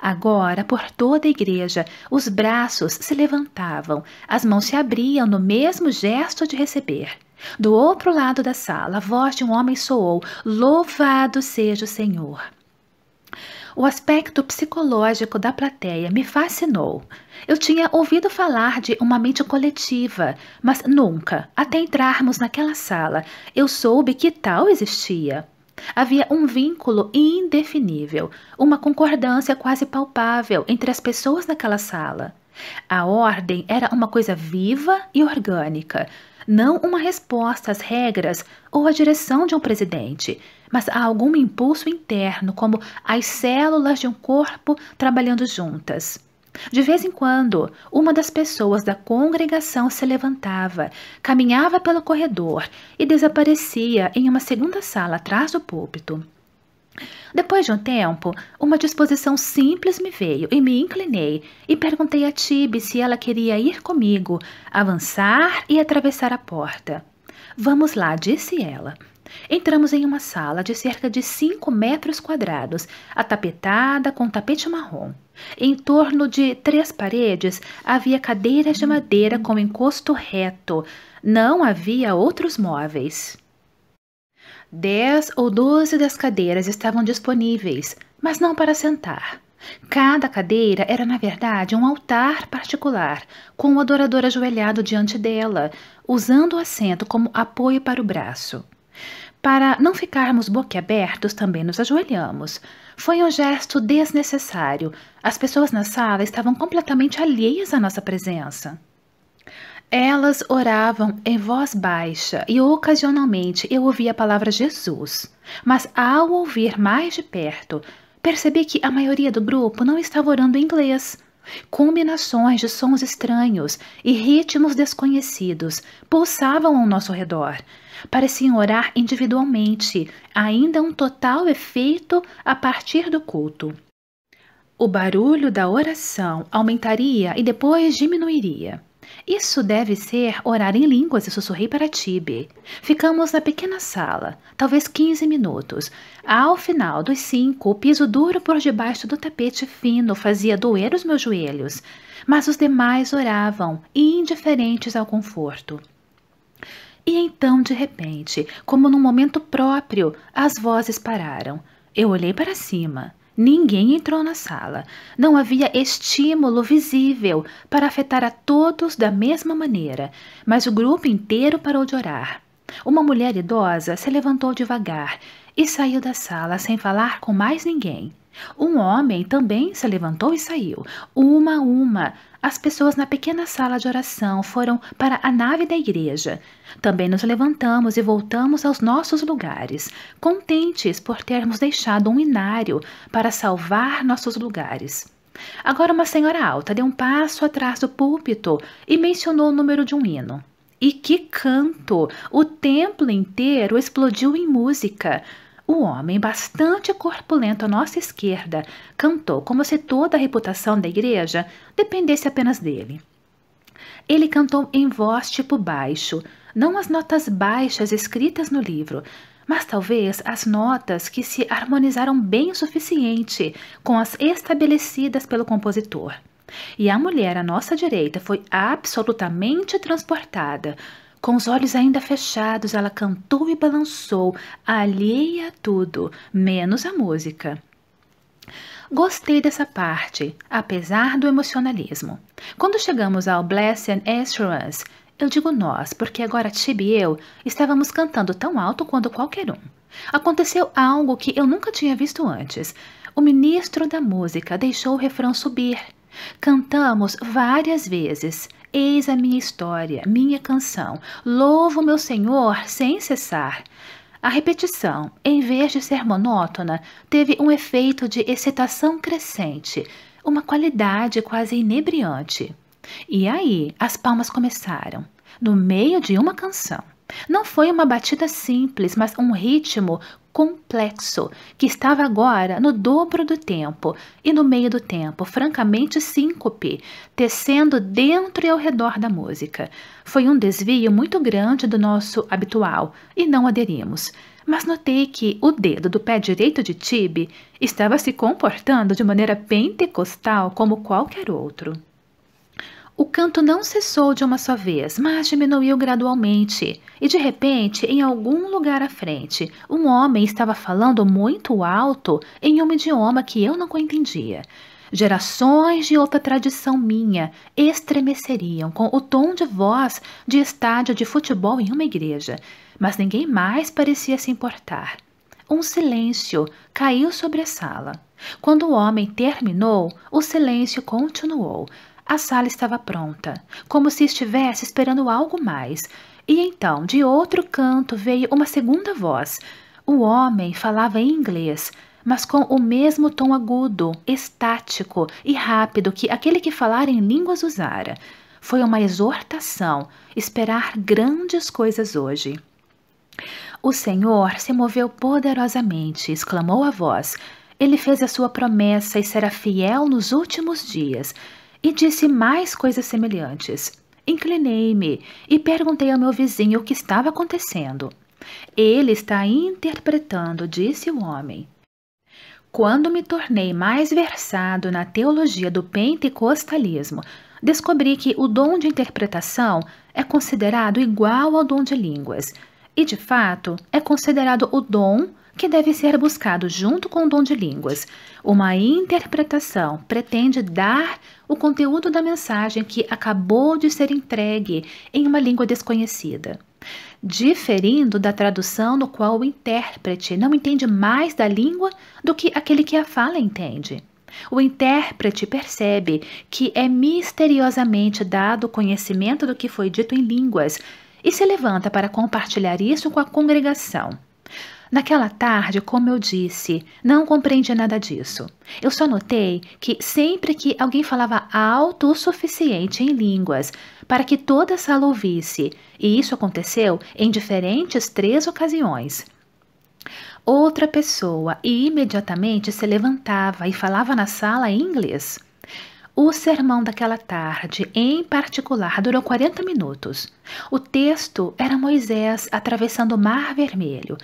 Agora, por toda a igreja, os braços se levantavam, as mãos se abriam no mesmo gesto de receber. Do outro lado da sala, a voz de um homem soou: Louvado seja o Senhor! O aspecto psicológico da plateia me fascinou. Eu tinha ouvido falar de uma mente coletiva, mas nunca, até entrarmos naquela sala, eu soube que tal existia. Havia um vínculo indefinível, uma concordância quase palpável entre as pessoas naquela sala. A ordem era uma coisa viva e orgânica, não uma resposta às regras ou à direção de um presidente, mas a algum impulso interno, como as células de um corpo trabalhando juntas. De vez em quando, uma das pessoas da congregação se levantava, caminhava pelo corredor e desaparecia em uma segunda sala atrás do púlpito. Depois de um tempo, uma disposição simples me veio e me inclinei e perguntei a Tibe se ela queria ir comigo, avançar e atravessar a porta. Vamos lá, disse ela. Entramos em uma sala de cerca de 5 metros quadrados, atapetada com tapete marrom. Em torno de três paredes havia cadeiras de madeira com encosto reto. Não havia outros móveis. Dez ou doze das cadeiras estavam disponíveis, mas não para sentar. Cada cadeira era, na verdade, um altar particular, com o adorador ajoelhado diante dela, usando o assento como apoio para o braço. Para não ficarmos boquiabertos, também nos ajoelhamos. Foi um gesto desnecessário. As pessoas na sala estavam completamente alheias à nossa presença. Elas oravam em voz baixa e ocasionalmente eu ouvia a palavra Jesus, mas ao ouvir mais de perto, percebi que a maioria do grupo não estava orando em inglês. Combinações de sons estranhos e ritmos desconhecidos pulsavam ao nosso redor pareciam orar individualmente, ainda um total efeito a partir do culto. O barulho da oração aumentaria e depois diminuiria. Isso deve ser orar em línguas, eu sussurrei para Tibe. Ficamos na pequena sala, talvez 15 minutos. Ao final dos cinco, o piso duro por debaixo do tapete fino fazia doer os meus joelhos, mas os demais oravam, indiferentes ao conforto. E então, de repente, como num momento próprio, as vozes pararam. Eu olhei para cima. Ninguém entrou na sala. Não havia estímulo visível para afetar a todos da mesma maneira, mas o grupo inteiro parou de orar. Uma mulher idosa se levantou devagar e saiu da sala sem falar com mais ninguém. Um homem também se levantou e saiu. Uma a uma, as pessoas na pequena sala de oração foram para a nave da igreja. Também nos levantamos e voltamos aos nossos lugares, contentes por termos deixado um inário para salvar nossos lugares. Agora, uma senhora alta deu um passo atrás do púlpito e mencionou o número de um hino. E que canto! O templo inteiro explodiu em música. O homem, bastante corpulento à nossa esquerda, cantou como se toda a reputação da igreja dependesse apenas dele. Ele cantou em voz tipo baixo, não as notas baixas escritas no livro, mas talvez as notas que se harmonizaram bem o suficiente com as estabelecidas pelo compositor. E a mulher à nossa direita foi absolutamente transportada, com os olhos ainda fechados, ela cantou e balançou, alheia a é tudo, menos a música. Gostei dessa parte, apesar do emocionalismo. Quando chegamos ao Blessed Assurance, eu digo nós, porque agora Tibi e eu estávamos cantando tão alto quanto qualquer um. Aconteceu algo que eu nunca tinha visto antes. O ministro da música deixou o refrão subir. Cantamos várias vezes. Eis a minha história, minha canção. Louvo meu Senhor sem cessar. A repetição, em vez de ser monótona, teve um efeito de excitação crescente, uma qualidade quase inebriante. E aí as palmas começaram, no meio de uma canção. Não foi uma batida simples, mas um ritmo complexo que estava agora no dobro do tempo e no meio do tempo, francamente síncope, tecendo dentro e ao redor da música. Foi um desvio muito grande do nosso habitual e não aderimos. Mas notei que o dedo do pé direito de Tibe estava se comportando de maneira pentecostal como qualquer outro. O canto não cessou de uma só vez, mas diminuiu gradualmente. E de repente, em algum lugar à frente, um homem estava falando muito alto em um idioma que eu não entendia. Gerações de outra tradição minha estremeceriam com o tom de voz de estádio de futebol em uma igreja, mas ninguém mais parecia se importar. Um silêncio caiu sobre a sala. Quando o homem terminou, o silêncio continuou, a sala estava pronta, como se estivesse esperando algo mais. E então, de outro canto, veio uma segunda voz. O homem falava em inglês, mas com o mesmo tom agudo, estático e rápido que aquele que falara em línguas usara. Foi uma exortação esperar grandes coisas hoje. O Senhor se moveu poderosamente, exclamou a voz. Ele fez a sua promessa e será fiel nos últimos dias e disse mais coisas semelhantes. Inclinei-me e perguntei ao meu vizinho o que estava acontecendo. Ele está interpretando, disse o homem. Quando me tornei mais versado na teologia do pentecostalismo, descobri que o dom de interpretação é considerado igual ao dom de línguas, e de fato é considerado o dom que deve ser buscado junto com o dom de línguas. Uma interpretação pretende dar o conteúdo da mensagem que acabou de ser entregue em uma língua desconhecida diferindo da tradução no qual o intérprete não entende mais da língua do que aquele que a fala entende. O intérprete percebe que é misteriosamente dado conhecimento do que foi dito em línguas e se levanta para compartilhar isso com a congregação. Naquela tarde, como eu disse, não compreendi nada disso. Eu só notei que sempre que alguém falava alto o suficiente em línguas para que toda a sala ouvisse, e isso aconteceu em diferentes três ocasiões. Outra pessoa e imediatamente se levantava e falava na sala em inglês. O sermão daquela tarde, em particular, durou 40 minutos. O texto era Moisés atravessando o Mar Vermelho,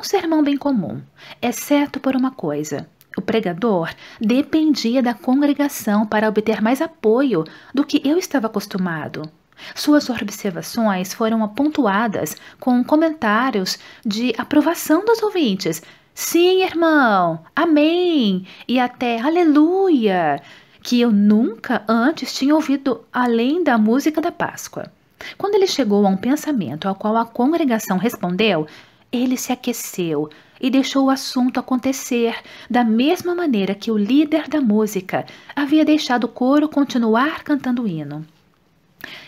um sermão bem comum, exceto é por uma coisa. O pregador dependia da congregação para obter mais apoio do que eu estava acostumado. Suas observações foram apontuadas com comentários de aprovação dos ouvintes. Sim, irmão, amém, e até aleluia, que eu nunca antes tinha ouvido além da música da Páscoa. Quando ele chegou a um pensamento ao qual a congregação respondeu, ele se aqueceu e deixou o assunto acontecer, da mesma maneira que o líder da música havia deixado o coro continuar cantando o hino.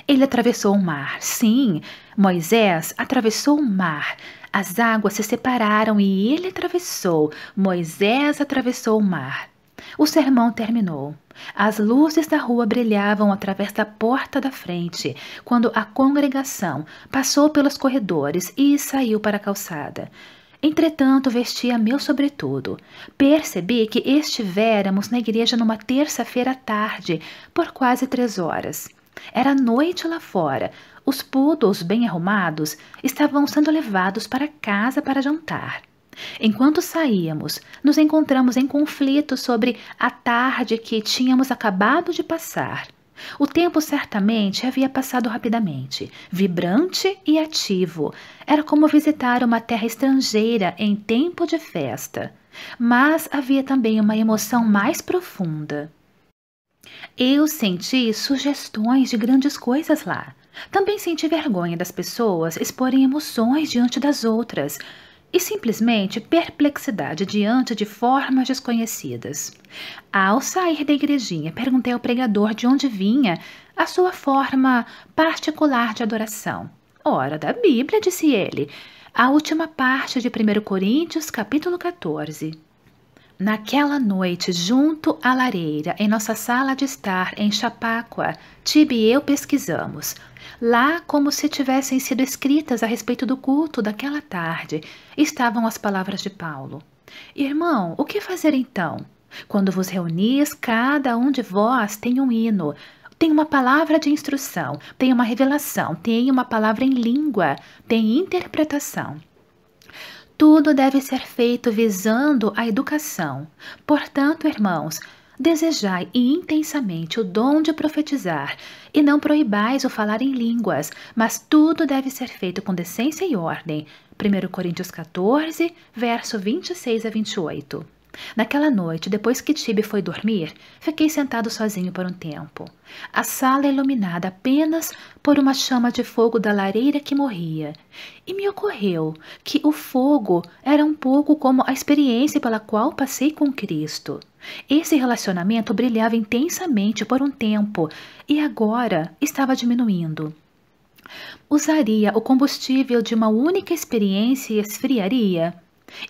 Ele atravessou o mar. Sim, Moisés atravessou o mar. As águas se separaram e ele atravessou. Moisés atravessou o mar. O sermão terminou. As luzes da rua brilhavam através da porta da frente quando a congregação passou pelos corredores e saiu para a calçada. Entretanto, vestia meu sobretudo. Percebi que estivéramos na igreja numa terça-feira à tarde, por quase três horas. Era noite lá fora. Os pudos, bem arrumados estavam sendo levados para casa para jantar. Enquanto saíamos, nos encontramos em conflito sobre a tarde que tínhamos acabado de passar. O tempo certamente havia passado rapidamente, vibrante e ativo. Era como visitar uma terra estrangeira em tempo de festa. Mas havia também uma emoção mais profunda. Eu senti sugestões de grandes coisas lá. Também senti vergonha das pessoas exporem emoções diante das outras, e simplesmente perplexidade diante de formas desconhecidas. Ao sair da igrejinha, perguntei ao pregador de onde vinha a sua forma particular de adoração. Ora, da Bíblia, disse ele, a última parte de 1 Coríntios, capítulo 14. Naquela noite, junto à lareira, em nossa sala de estar em Chapáqua, Tibi e eu pesquisamos. Lá, como se tivessem sido escritas a respeito do culto daquela tarde, estavam as palavras de Paulo. Irmão, o que fazer então? Quando vos reunis, cada um de vós tem um hino, tem uma palavra de instrução, tem uma revelação, tem uma palavra em língua, tem interpretação. Tudo deve ser feito visando a educação. Portanto, irmãos, desejai intensamente o dom de profetizar, e não proibais o falar em línguas, mas tudo deve ser feito com decência e ordem. 1 Coríntios 14, verso 26 a 28. Naquela noite, depois que Tibe foi dormir, fiquei sentado sozinho por um tempo. A sala é iluminada apenas por uma chama de fogo da lareira que morria. E me ocorreu que o fogo era um pouco como a experiência pela qual passei com Cristo. Esse relacionamento brilhava intensamente por um tempo e agora estava diminuindo. Usaria o combustível de uma única experiência e esfriaria?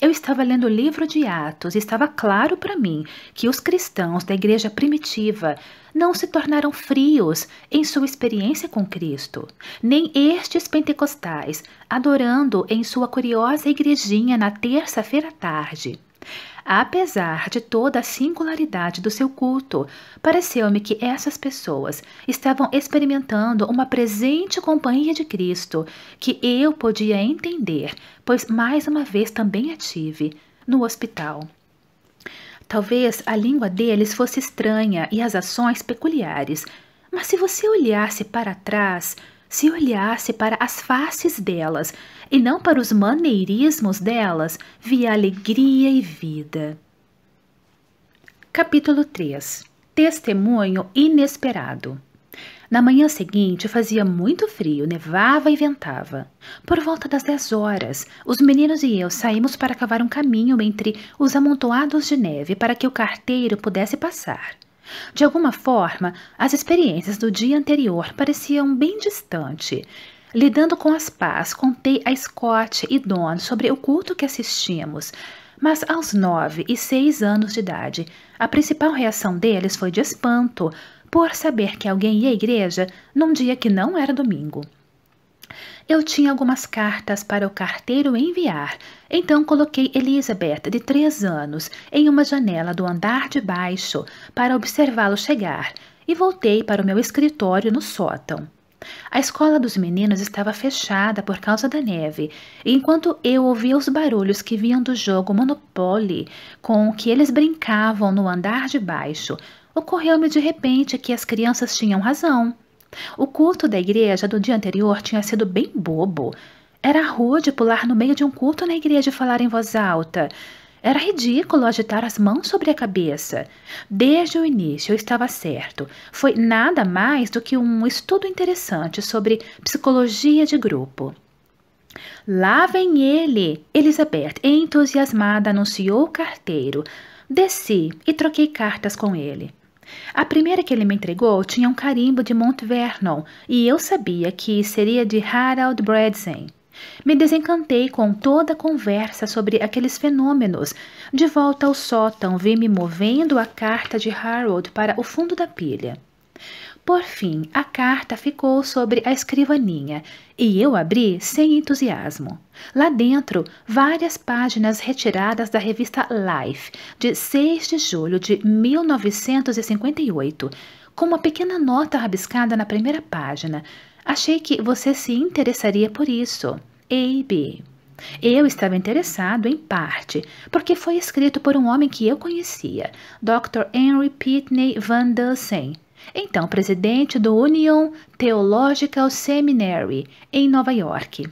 Eu estava lendo o livro de Atos e estava claro para mim que os cristãos da igreja primitiva não se tornaram frios em sua experiência com Cristo, nem estes pentecostais adorando em sua curiosa igrejinha na terça-feira à tarde. Apesar de toda a singularidade do seu culto, pareceu-me que essas pessoas estavam experimentando uma presente companhia de Cristo que eu podia entender, pois mais uma vez também a tive no hospital. Talvez a língua deles fosse estranha e as ações peculiares, mas se você olhasse para trás, se olhasse para as faces delas e não para os maneirismos delas, via alegria e vida. Capítulo 3 Testemunho inesperado. Na manhã seguinte fazia muito frio, nevava e ventava. Por volta das dez horas, os meninos e eu saímos para cavar um caminho entre os amontoados de neve para que o carteiro pudesse passar. De alguma forma, as experiências do dia anterior pareciam bem distante. Lidando com as pás, contei a Scott e Don sobre o culto que assistimos. Mas aos nove e seis anos de idade, a principal reação deles foi de espanto por saber que alguém ia à igreja num dia que não era domingo. Eu tinha algumas cartas para o carteiro enviar, então coloquei Elizabeth, de três anos, em uma janela do andar de baixo para observá-lo chegar e voltei para o meu escritório no sótão. A escola dos meninos estava fechada por causa da neve, e enquanto eu ouvia os barulhos que vinham do jogo Monopoly com que eles brincavam no andar de baixo, ocorreu-me de repente que as crianças tinham razão. O culto da igreja do dia anterior tinha sido bem bobo. Era rude pular no meio de um culto na igreja e falar em voz alta. Era ridículo agitar as mãos sobre a cabeça. Desde o início eu estava certo. Foi nada mais do que um estudo interessante sobre psicologia de grupo. Lá vem ele! Elizabeth, entusiasmada, anunciou o carteiro. Desci e troquei cartas com ele. A primeira que ele me entregou tinha um carimbo de Mont Vernon e eu sabia que seria de Harold Bredesen. Me desencantei com toda a conversa sobre aqueles fenômenos. De volta ao sótão, vi-me movendo a carta de Harold para o fundo da pilha. Por fim, a carta ficou sobre a escrivaninha e eu abri sem entusiasmo. Lá dentro, várias páginas retiradas da revista Life, de 6 de julho de 1958, com uma pequena nota rabiscada na primeira página. Achei que você se interessaria por isso. A.B. Eu estava interessado em parte, porque foi escrito por um homem que eu conhecia, Dr. Henry Pitney Van Dusen, então, presidente do Union Theological Seminary, em Nova York.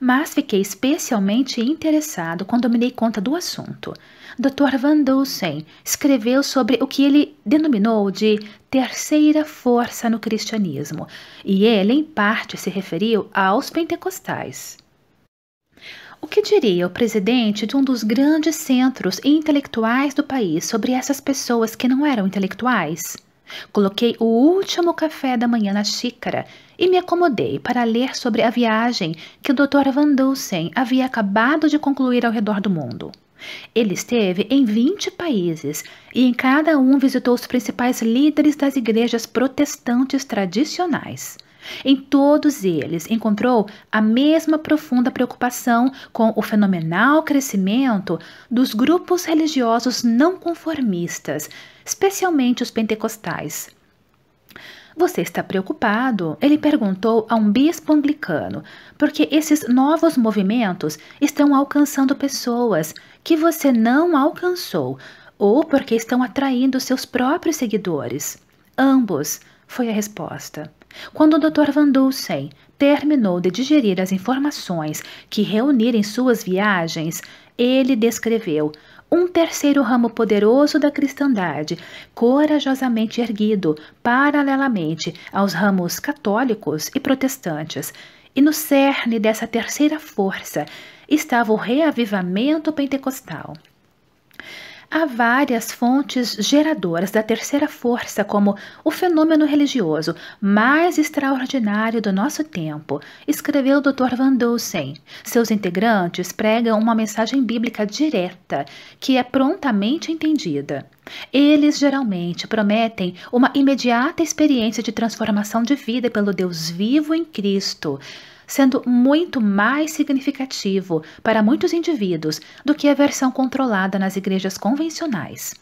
Mas fiquei especialmente interessado quando me dei conta do assunto. Dr. Van Dusen escreveu sobre o que ele denominou de terceira força no cristianismo, e ele, em parte, se referiu aos pentecostais. O que diria o presidente de um dos grandes centros intelectuais do país sobre essas pessoas que não eram intelectuais? Coloquei o último café da manhã na xícara e me acomodei para ler sobre a viagem que o Dr. Van Dusen havia acabado de concluir ao redor do mundo. Ele esteve em 20 países e em cada um visitou os principais líderes das igrejas protestantes tradicionais. Em todos eles encontrou a mesma profunda preocupação com o fenomenal crescimento dos grupos religiosos não conformistas, especialmente os pentecostais. Você está preocupado? Ele perguntou a um bispo anglicano, porque esses novos movimentos estão alcançando pessoas que você não alcançou ou porque estão atraindo seus próprios seguidores. Ambos, foi a resposta. Quando o Dr. Van Dusen terminou de digerir as informações que reunira em suas viagens, ele descreveu um terceiro ramo poderoso da cristandade, corajosamente erguido paralelamente aos ramos católicos e protestantes. E no cerne dessa terceira força estava o reavivamento pentecostal. Há várias fontes geradoras da terceira força, como o fenômeno religioso mais extraordinário do nosso tempo, escreveu o Dr. Van Dusen. Seus integrantes pregam uma mensagem bíblica direta, que é prontamente entendida. Eles geralmente prometem uma imediata experiência de transformação de vida pelo Deus vivo em Cristo sendo muito mais significativo para muitos indivíduos do que a versão controlada nas igrejas convencionais.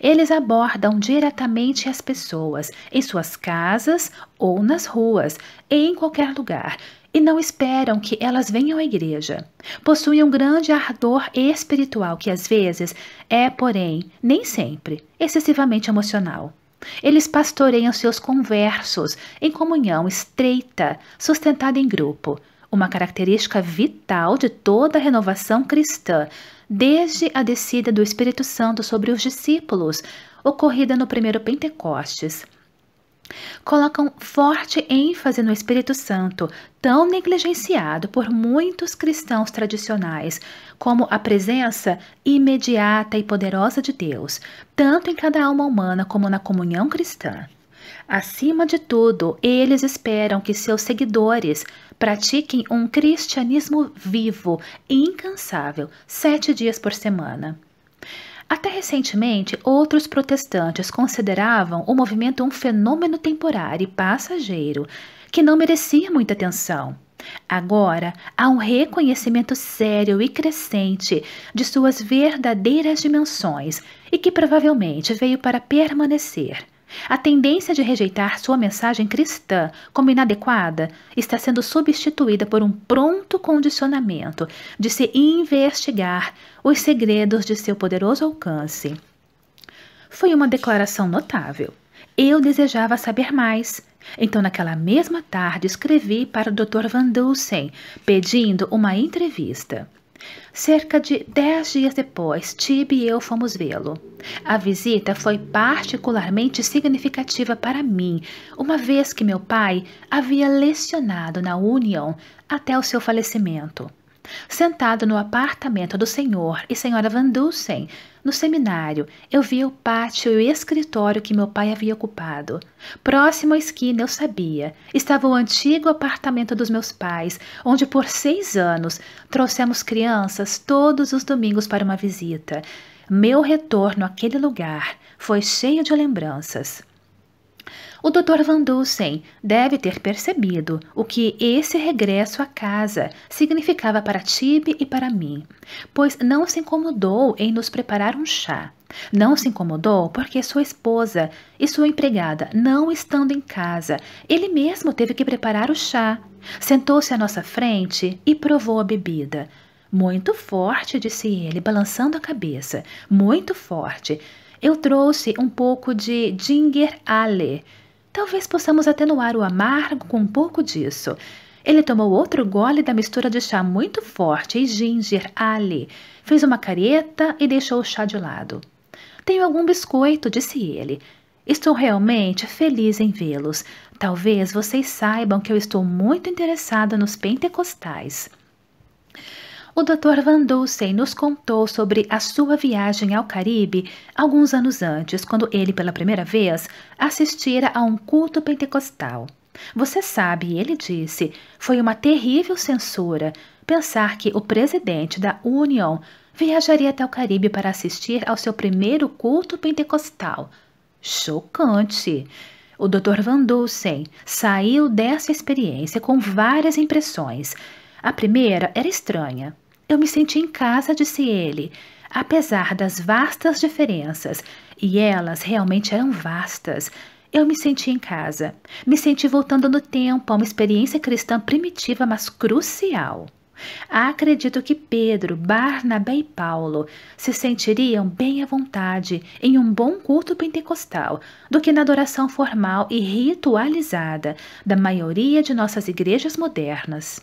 Eles abordam diretamente as pessoas, em suas casas ou nas ruas, e em qualquer lugar, e não esperam que elas venham à igreja. Possuem um grande ardor espiritual que às vezes é, porém, nem sempre, excessivamente emocional. Eles pastoreiam seus conversos em comunhão estreita, sustentada em grupo, uma característica vital de toda a renovação cristã, desde a descida do Espírito Santo sobre os discípulos, ocorrida no primeiro Pentecostes, colocam forte ênfase no Espírito Santo, tão negligenciado por muitos cristãos tradicionais, como a presença imediata e poderosa de Deus, tanto em cada alma humana como na comunhão cristã. Acima de tudo, eles esperam que seus seguidores pratiquem um cristianismo vivo, e incansável, sete dias por semana. Até recentemente, outros protestantes consideravam o movimento um fenômeno temporário e passageiro, que não merecia muita atenção. Agora há um reconhecimento sério e crescente de suas verdadeiras dimensões e que provavelmente veio para permanecer. A tendência de rejeitar sua mensagem cristã como inadequada está sendo substituída por um pronto condicionamento de se investigar os segredos de seu poderoso alcance. Foi uma declaração notável. Eu desejava saber mais. Então, naquela mesma tarde, escrevi para o Dr. Van Dusen pedindo uma entrevista. Cerca de dez dias depois, Tibe e eu fomos vê-lo. A visita foi particularmente significativa para mim, uma vez que meu pai havia lecionado na União até o seu falecimento. Sentado no apartamento do senhor e senhora Van Dusen, no seminário, eu via o pátio e o escritório que meu pai havia ocupado. Próximo à esquina, eu sabia, estava o antigo apartamento dos meus pais, onde por seis anos trouxemos crianças todos os domingos para uma visita. Meu retorno àquele lugar foi cheio de lembranças. O Dr. Van Dusen deve ter percebido o que esse regresso à casa significava para Tibe e para mim, pois não se incomodou em nos preparar um chá. Não se incomodou porque sua esposa e sua empregada, não estando em casa, ele mesmo teve que preparar o chá. Sentou-se à nossa frente e provou a bebida. Muito forte, disse ele, balançando a cabeça. Muito forte. Eu trouxe um pouco de ginger ale, Talvez possamos atenuar o amargo com um pouco disso. Ele tomou outro gole da mistura de chá muito forte e ginger ale, fez uma careta e deixou o chá de lado. Tenho algum biscoito, disse ele. Estou realmente feliz em vê-los. Talvez vocês saibam que eu estou muito interessada nos pentecostais. O Dr. Van Dulcen nos contou sobre a sua viagem ao Caribe alguns anos antes, quando ele, pela primeira vez, assistira a um culto pentecostal. Você sabe, ele disse, foi uma terrível censura pensar que o presidente da União viajaria até o Caribe para assistir ao seu primeiro culto pentecostal. Chocante! O Dr. Van Dulcen saiu dessa experiência com várias impressões. A primeira era estranha. Eu me senti em casa, disse ele, apesar das vastas diferenças, e elas realmente eram vastas. Eu me senti em casa. Me senti voltando no tempo a uma experiência cristã primitiva, mas crucial. Acredito que Pedro, Barnabé e Paulo se sentiriam bem à vontade em um bom culto pentecostal do que na adoração formal e ritualizada da maioria de nossas igrejas modernas.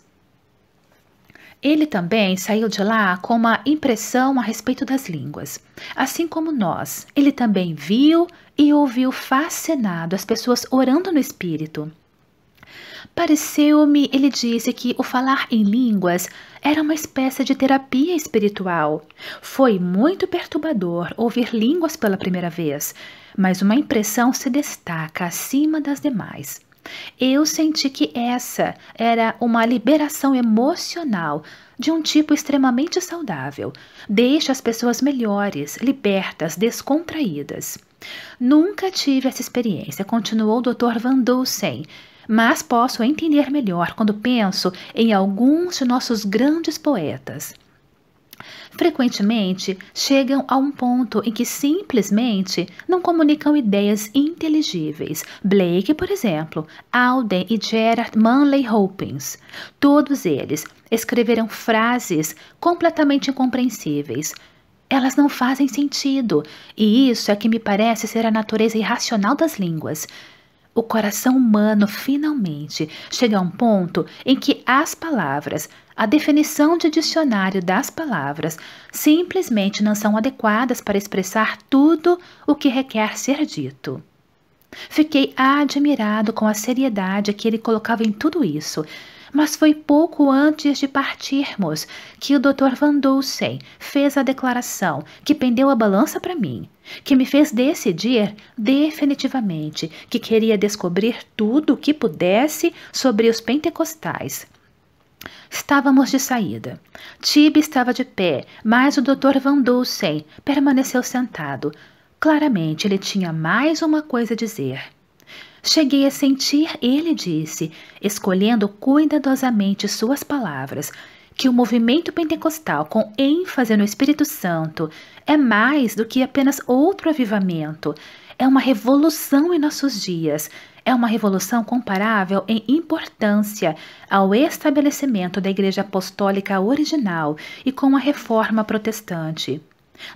Ele também saiu de lá com uma impressão a respeito das línguas. Assim como nós, ele também viu e ouviu fascinado as pessoas orando no espírito. Pareceu-me, ele disse, que o falar em línguas era uma espécie de terapia espiritual. Foi muito perturbador ouvir línguas pela primeira vez, mas uma impressão se destaca acima das demais. Eu senti que essa era uma liberação emocional de um tipo extremamente saudável. Deixa as pessoas melhores, libertas, descontraídas. Nunca tive essa experiência, continuou o Dr. Van Dusen, mas posso entender melhor quando penso em alguns de nossos grandes poetas. Frequentemente chegam a um ponto em que simplesmente não comunicam ideias inteligíveis. Blake, por exemplo, Alden e Gerard Manley Hopkins, todos eles escreveram frases completamente incompreensíveis. Elas não fazem sentido, e isso é que me parece ser a natureza irracional das línguas. O coração humano finalmente chega a um ponto em que as palavras, a definição de dicionário das palavras simplesmente não são adequadas para expressar tudo o que requer ser dito. Fiquei admirado com a seriedade que ele colocava em tudo isso, mas foi pouco antes de partirmos que o Dr. Van Dulcen fez a declaração que pendeu a balança para mim, que me fez decidir definitivamente que queria descobrir tudo o que pudesse sobre os pentecostais Estávamos de saída. Tibe estava de pé, mas o Dr. Van Dulcen permaneceu sentado. Claramente ele tinha mais uma coisa a dizer. Cheguei a sentir, ele disse, escolhendo cuidadosamente suas palavras, que o movimento pentecostal com ênfase no Espírito Santo é mais do que apenas outro avivamento. É uma revolução em nossos dias é uma revolução comparável em importância ao estabelecimento da Igreja Apostólica original e com a Reforma Protestante.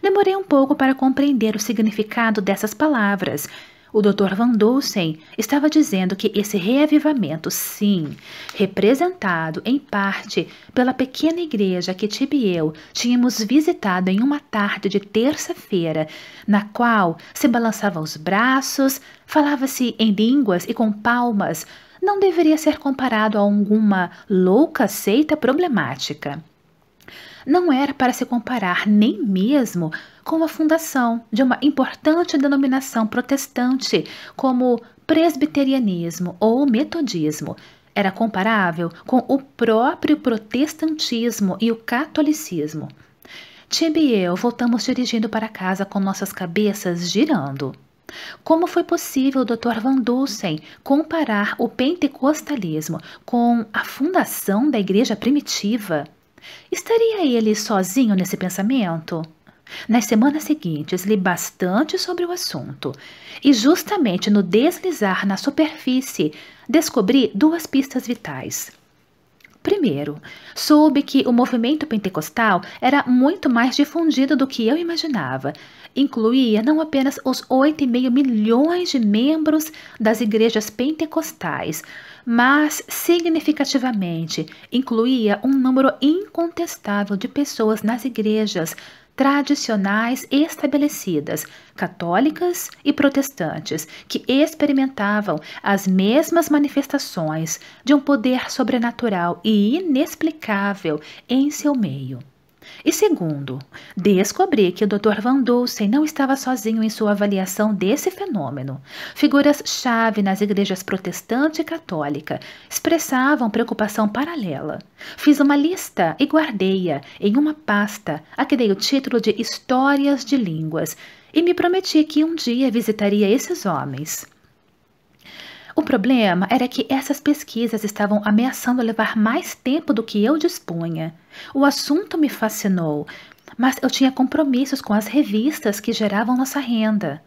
Demorei um pouco para compreender o significado dessas palavras. O Dr. Van Dusen estava dizendo que esse reavivamento, sim, representado em parte pela pequena igreja que Tibi e eu tínhamos visitado em uma tarde de terça-feira, na qual se balançava os braços, Falava-se em línguas e com palmas. Não deveria ser comparado a alguma louca seita problemática. Não era para se comparar nem mesmo com a fundação de uma importante denominação protestante como presbiterianismo ou metodismo, era comparável com o próprio protestantismo e o catolicismo. Tim e eu voltamos dirigindo para casa com nossas cabeças girando. Como foi possível o Dr. Van Dusen comparar o pentecostalismo com a fundação da igreja primitiva? Estaria ele sozinho nesse pensamento? Nas semanas seguintes, li bastante sobre o assunto e, justamente no deslizar na superfície, descobri duas pistas vitais. Primeiro, soube que o movimento pentecostal era muito mais difundido do que eu imaginava. Incluía não apenas os 8,5 milhões de membros das igrejas pentecostais, mas significativamente incluía um número incontestável de pessoas nas igrejas tradicionais estabelecidas, católicas e protestantes, que experimentavam as mesmas manifestações de um poder sobrenatural e inexplicável em seu meio. E segundo, descobri que o Dr. Van Dulcen não estava sozinho em sua avaliação desse fenômeno. Figuras-chave nas igrejas protestante e católica expressavam preocupação paralela. Fiz uma lista e guardei-a em uma pasta a que dei o título de Histórias de Línguas e me prometi que um dia visitaria esses homens. O problema era que essas pesquisas estavam ameaçando levar mais tempo do que eu dispunha. O assunto me fascinou, mas eu tinha compromissos com as revistas que geravam nossa renda.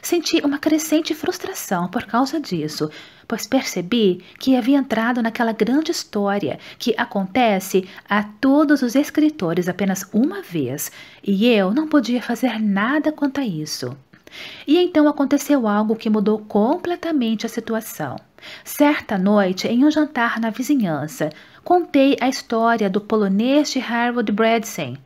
Senti uma crescente frustração por causa disso, pois percebi que havia entrado naquela grande história que acontece a todos os escritores apenas uma vez, e eu não podia fazer nada quanto a isso. E então aconteceu algo que mudou completamente a situação. Certa noite, em um jantar na vizinhança, contei a história do polonês de Harold Bradson.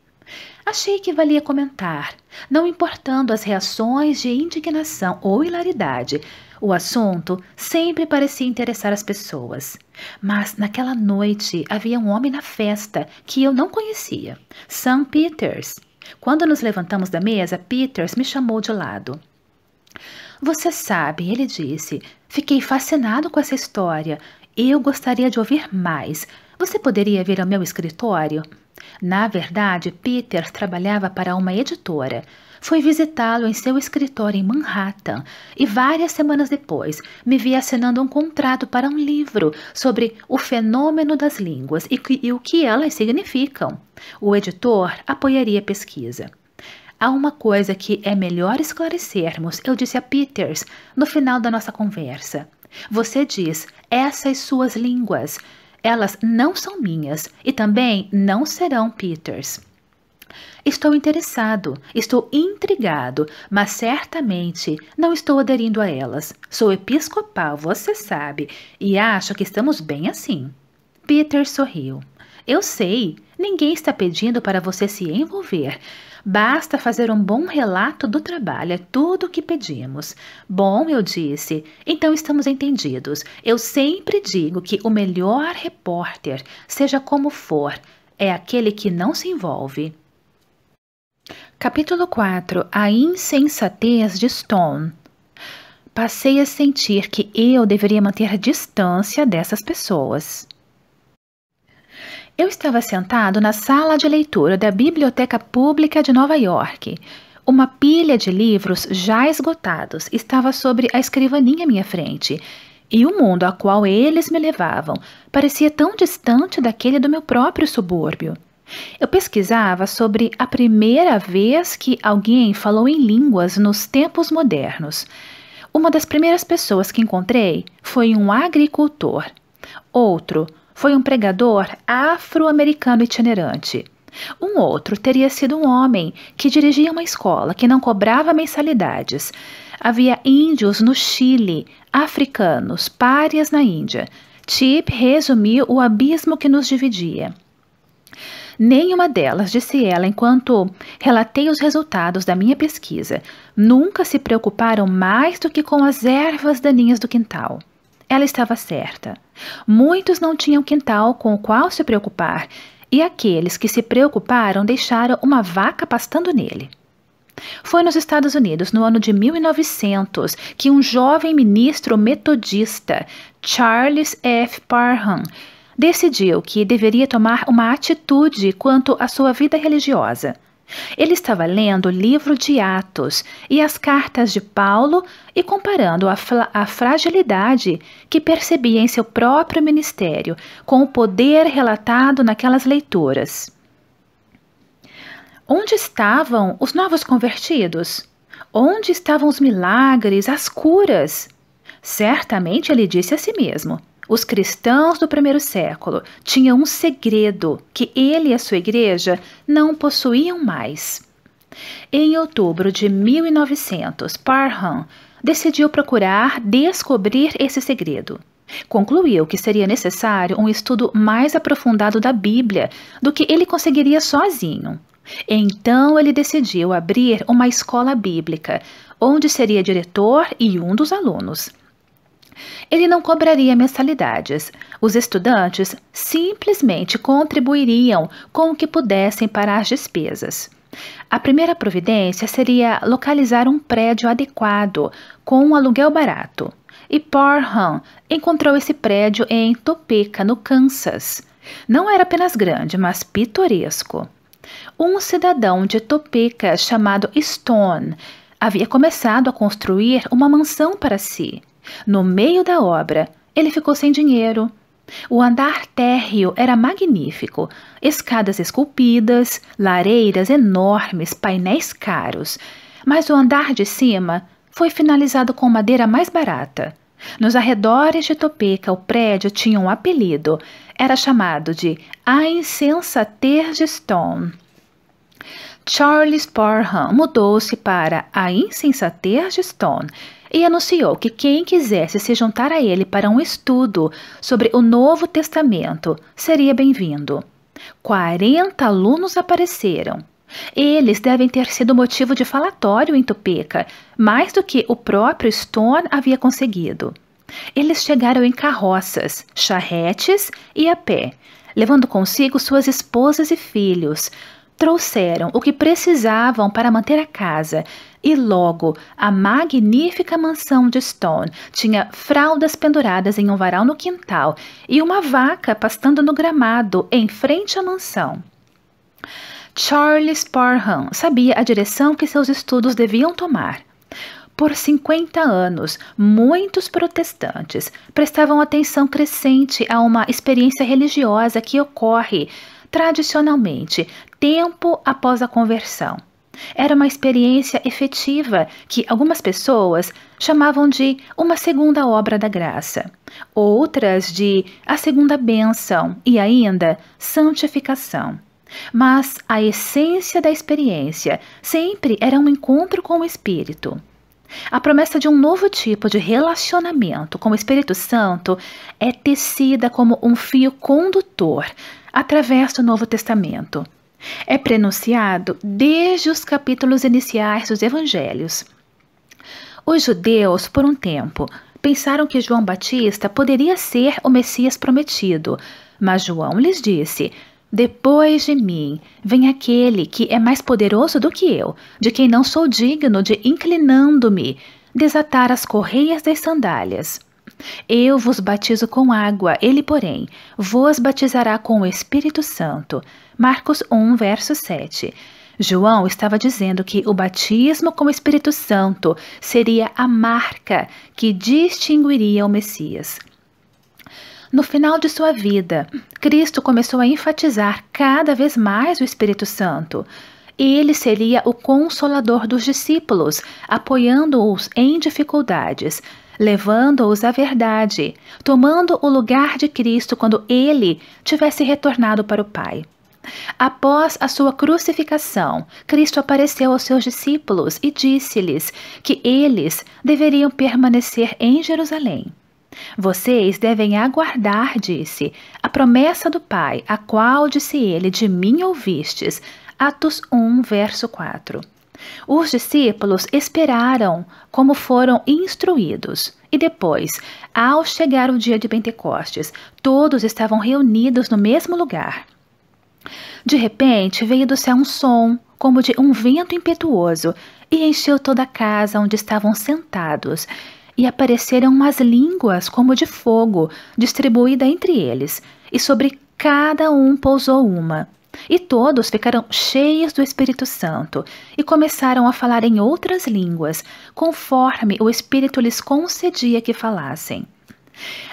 Achei que valia comentar, não importando as reações de indignação ou hilaridade. O assunto sempre parecia interessar as pessoas. Mas naquela noite havia um homem na festa que eu não conhecia, Sam Peters. Quando nos levantamos da mesa, Peters me chamou de lado. Você sabe, ele disse, fiquei fascinado com essa história. Eu gostaria de ouvir mais. Você poderia vir ao meu escritório? Na verdade, Peters trabalhava para uma editora. Fui visitá-lo em seu escritório em Manhattan e várias semanas depois me vi assinando um contrato para um livro sobre o fenômeno das línguas e, e o que elas significam. O editor apoiaria a pesquisa. Há uma coisa que é melhor esclarecermos, eu disse a Peters no final da nossa conversa. Você diz essas suas línguas. Elas não são minhas e também não serão Peters. Estou interessado, estou intrigado, mas certamente não estou aderindo a elas. Sou episcopal, você sabe, e acho que estamos bem assim. Peter sorriu. Eu sei, ninguém está pedindo para você se envolver. Basta fazer um bom relato do trabalho, é tudo o que pedimos. Bom, eu disse, então estamos entendidos. Eu sempre digo que o melhor repórter, seja como for, é aquele que não se envolve. Capítulo 4 A insensatez de Stone Passei a sentir que eu deveria manter distância dessas pessoas. Eu estava sentado na sala de leitura da Biblioteca Pública de Nova York. Uma pilha de livros já esgotados estava sobre a escrivaninha à minha frente, e o mundo a qual eles me levavam parecia tão distante daquele do meu próprio subúrbio. Eu pesquisava sobre a primeira vez que alguém falou em línguas nos tempos modernos. Uma das primeiras pessoas que encontrei foi um agricultor. Outro foi um pregador afro-americano itinerante. Um outro teria sido um homem que dirigia uma escola que não cobrava mensalidades. Havia índios no Chile, africanos, párias na Índia. Chip resumiu o abismo que nos dividia. Nenhuma delas, disse ela enquanto relatei os resultados da minha pesquisa, nunca se preocuparam mais do que com as ervas daninhas do quintal. Ela estava certa. Muitos não tinham quintal com o qual se preocupar, e aqueles que se preocuparam deixaram uma vaca pastando nele. Foi nos Estados Unidos, no ano de 1900, que um jovem ministro metodista, Charles F. Parham, decidiu que deveria tomar uma atitude quanto à sua vida religiosa. Ele estava lendo o livro de Atos e as cartas de Paulo e comparando a, a, fragilidade que percebia em seu próprio ministério com o poder relatado naquelas leituras. Onde estavam os novos convertidos? Onde estavam os milagres, as curas? Certamente ele disse a si mesmo: os cristãos do primeiro século tinham um segredo que ele e a sua igreja não possuíam mais. Em outubro de 1900, Parham decidiu procurar descobrir esse segredo. Concluiu que seria necessário um estudo mais aprofundado da Bíblia do que ele conseguiria sozinho. Então ele decidiu abrir uma escola bíblica, onde seria diretor e um dos alunos. Ele não cobraria mensalidades. Os estudantes simplesmente contribuiriam com o que pudessem para as despesas. A primeira providência seria localizar um prédio adequado, com um aluguel barato. E Parham encontrou esse prédio em Topeka, no Kansas. Não era apenas grande, mas pitoresco. Um cidadão de Topeka chamado Stone havia começado a construir uma mansão para si. No meio da obra, ele ficou sem dinheiro. O andar térreo era magnífico: escadas esculpidas, lareiras enormes, painéis caros. Mas o andar de cima foi finalizado com madeira mais barata. Nos arredores de Topeka, o prédio tinha um apelido. Era chamado de A Insensatez de Stone. Charles Parham mudou-se para A Insensatez de Stone e anunciou que quem quisesse se juntar a ele para um estudo sobre o Novo Testamento seria bem-vindo. 40 alunos apareceram. Eles devem ter sido motivo de falatório em Tupeca, mais do que o próprio Stone havia conseguido. Eles chegaram em carroças, charretes e a pé, levando consigo suas esposas e filhos. Trouxeram o que precisavam para manter a casa e logo, a magnífica mansão de Stone tinha fraldas penduradas em um varal no quintal e uma vaca pastando no gramado em frente à mansão. Charles Parham sabia a direção que seus estudos deviam tomar. Por 50 anos, muitos protestantes prestavam atenção crescente a uma experiência religiosa que ocorre, tradicionalmente, tempo após a conversão era uma experiência efetiva que algumas pessoas chamavam de uma segunda obra da graça, outras de a segunda bênção e ainda santificação. Mas a essência da experiência sempre era um encontro com o Espírito. A promessa de um novo tipo de relacionamento com o Espírito Santo é tecida como um fio condutor através do Novo Testamento é pronunciado desde os capítulos iniciais dos evangelhos. Os judeus, por um tempo, pensaram que João Batista poderia ser o Messias prometido, mas João lhes disse: Depois de mim vem aquele que é mais poderoso do que eu, de quem não sou digno de, inclinando-me, desatar as correias das sandálias. Eu vos batizo com água, ele, porém, vos batizará com o Espírito Santo. Marcos 1, verso 7. João estava dizendo que o batismo com o Espírito Santo seria a marca que distinguiria o Messias. No final de sua vida, Cristo começou a enfatizar cada vez mais o Espírito Santo. Ele seria o consolador dos discípulos, apoiando-os em dificuldades, levando-os à verdade, tomando o lugar de Cristo quando ele tivesse retornado para o Pai. Após a sua crucificação, Cristo apareceu aos seus discípulos e disse-lhes que eles deveriam permanecer em Jerusalém. Vocês devem aguardar, disse, a promessa do Pai, a qual disse ele: De mim ouvistes. Atos 1, verso 4. Os discípulos esperaram como foram instruídos. E depois, ao chegar o dia de Pentecostes, todos estavam reunidos no mesmo lugar. De repente, veio do céu um som, como de um vento impetuoso, e encheu toda a casa onde estavam sentados. E apareceram umas línguas como de fogo, distribuída entre eles, e sobre cada um pousou uma. E todos ficaram cheios do Espírito Santo e começaram a falar em outras línguas, conforme o Espírito lhes concedia que falassem.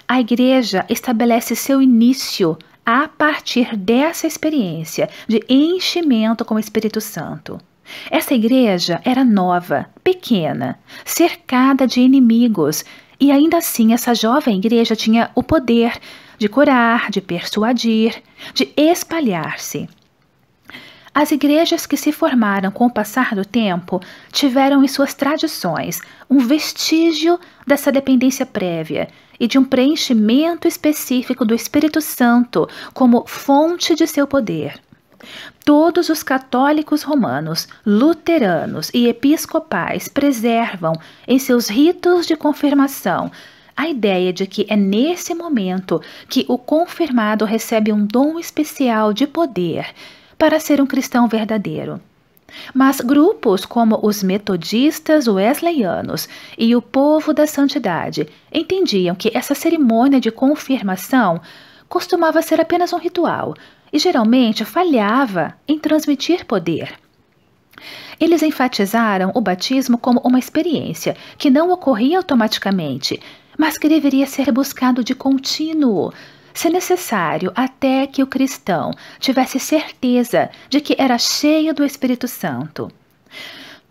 A igreja estabelece seu início a partir dessa experiência de enchimento com o Espírito Santo. Essa igreja era nova, pequena, cercada de inimigos, e ainda assim essa jovem igreja tinha o poder de curar, de persuadir, de espalhar-se. As igrejas que se formaram com o passar do tempo tiveram em suas tradições um vestígio dessa dependência prévia e de um preenchimento específico do Espírito Santo como fonte de seu poder. Todos os católicos romanos, luteranos e episcopais preservam em seus ritos de confirmação a ideia de que é nesse momento que o confirmado recebe um dom especial de poder para ser um cristão verdadeiro. Mas grupos como os metodistas wesleyanos e o povo da santidade entendiam que essa cerimônia de confirmação costumava ser apenas um ritual e geralmente falhava em transmitir poder. Eles enfatizaram o batismo como uma experiência que não ocorria automaticamente, mas que deveria ser buscado de contínuo se necessário, até que o cristão tivesse certeza de que era cheio do Espírito Santo.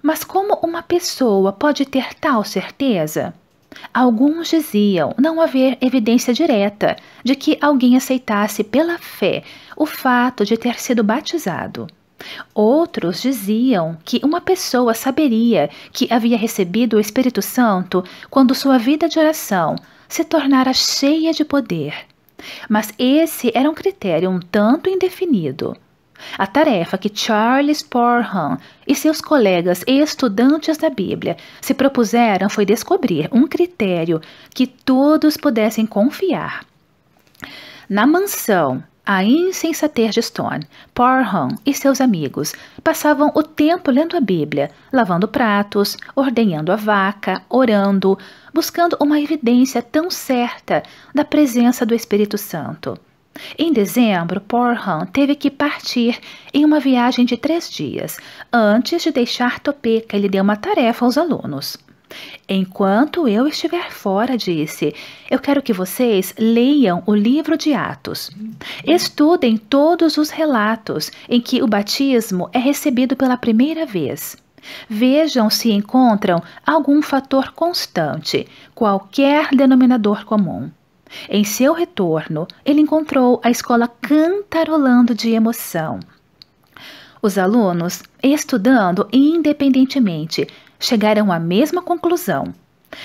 Mas como uma pessoa pode ter tal certeza? Alguns diziam não haver evidência direta de que alguém aceitasse pela fé o fato de ter sido batizado. Outros diziam que uma pessoa saberia que havia recebido o Espírito Santo quando sua vida de oração se tornara cheia de poder mas esse era um critério um tanto indefinido. A tarefa que Charles Porham e seus colegas estudantes da Bíblia se propuseram foi descobrir um critério que todos pudessem confiar. Na mansão, a insensatez de Stone, Porham e seus amigos passavam o tempo lendo a Bíblia, lavando pratos, ordenhando a vaca, orando, buscando uma evidência tão certa da presença do Espírito Santo. Em dezembro, Porhan teve que partir em uma viagem de três dias, antes de deixar Topeka, ele deu uma tarefa aos alunos. Enquanto eu estiver fora, disse, eu quero que vocês leiam o livro de Atos. Estudem todos os relatos em que o batismo é recebido pela primeira vez. Vejam se encontram algum fator constante, qualquer denominador comum. Em seu retorno, ele encontrou a escola cantarolando de emoção. Os alunos, estudando independentemente, chegaram à mesma conclusão.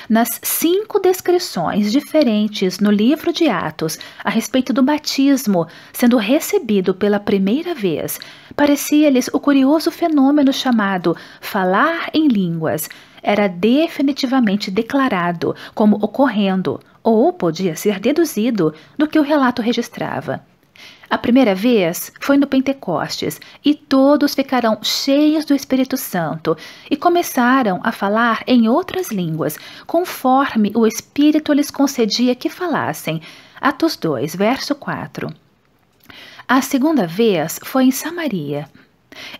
Nas cinco descrições diferentes no livro de Atos a respeito do batismo sendo recebido pela primeira vez parecia-lhes o curioso fenômeno chamado falar em línguas. Era definitivamente declarado como ocorrendo, ou podia ser deduzido do que o relato registrava. A primeira vez foi no Pentecostes, e todos ficaram cheios do Espírito Santo e começaram a falar em outras línguas, conforme o Espírito lhes concedia que falassem. Atos 2, verso 4. A segunda vez foi em Samaria.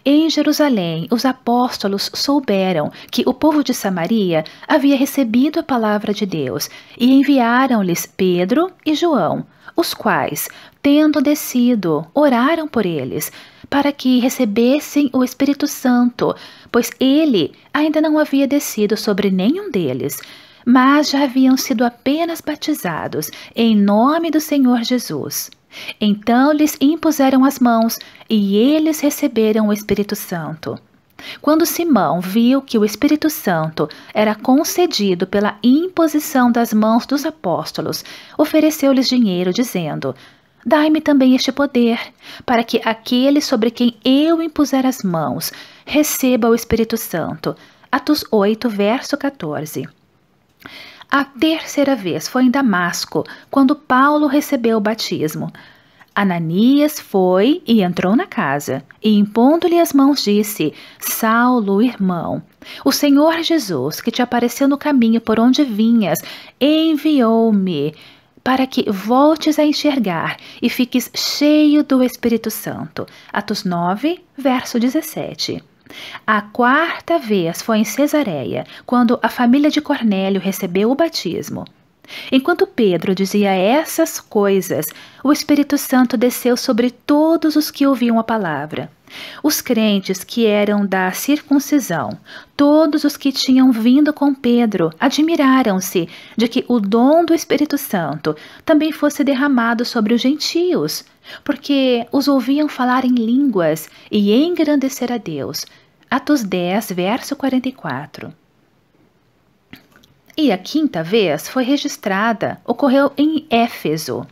Em Jerusalém, os apóstolos souberam que o povo de Samaria havia recebido a palavra de Deus e enviaram-lhes Pedro e João, os quais, tendo descido, oraram por eles, para que recebessem o Espírito Santo, pois ele ainda não havia descido sobre nenhum deles, mas já haviam sido apenas batizados em nome do Senhor Jesus. Então lhes impuseram as mãos e eles receberam o Espírito Santo. Quando Simão viu que o Espírito Santo era concedido pela imposição das mãos dos apóstolos, ofereceu-lhes dinheiro, dizendo: Dai-me também este poder, para que aquele sobre quem eu impuser as mãos receba o Espírito Santo. Atos 8, verso 14. A terceira vez foi em Damasco, quando Paulo recebeu o batismo. Ananias foi e entrou na casa, e impondo-lhe as mãos, disse: Saulo, irmão, o Senhor Jesus, que te apareceu no caminho por onde vinhas, enviou-me para que voltes a enxergar e fiques cheio do Espírito Santo. Atos 9, verso 17. A quarta vez foi em Cesareia, quando a família de Cornélio recebeu o batismo. Enquanto Pedro dizia essas coisas, o Espírito Santo desceu sobre todos os que ouviam a palavra. Os crentes que eram da circuncisão, todos os que tinham vindo com Pedro, admiraram-se de que o dom do Espírito Santo também fosse derramado sobre os gentios, porque os ouviam falar em línguas e engrandecer a Deus. Atos 10, verso 44. E a quinta vez foi registrada, ocorreu em Éfeso.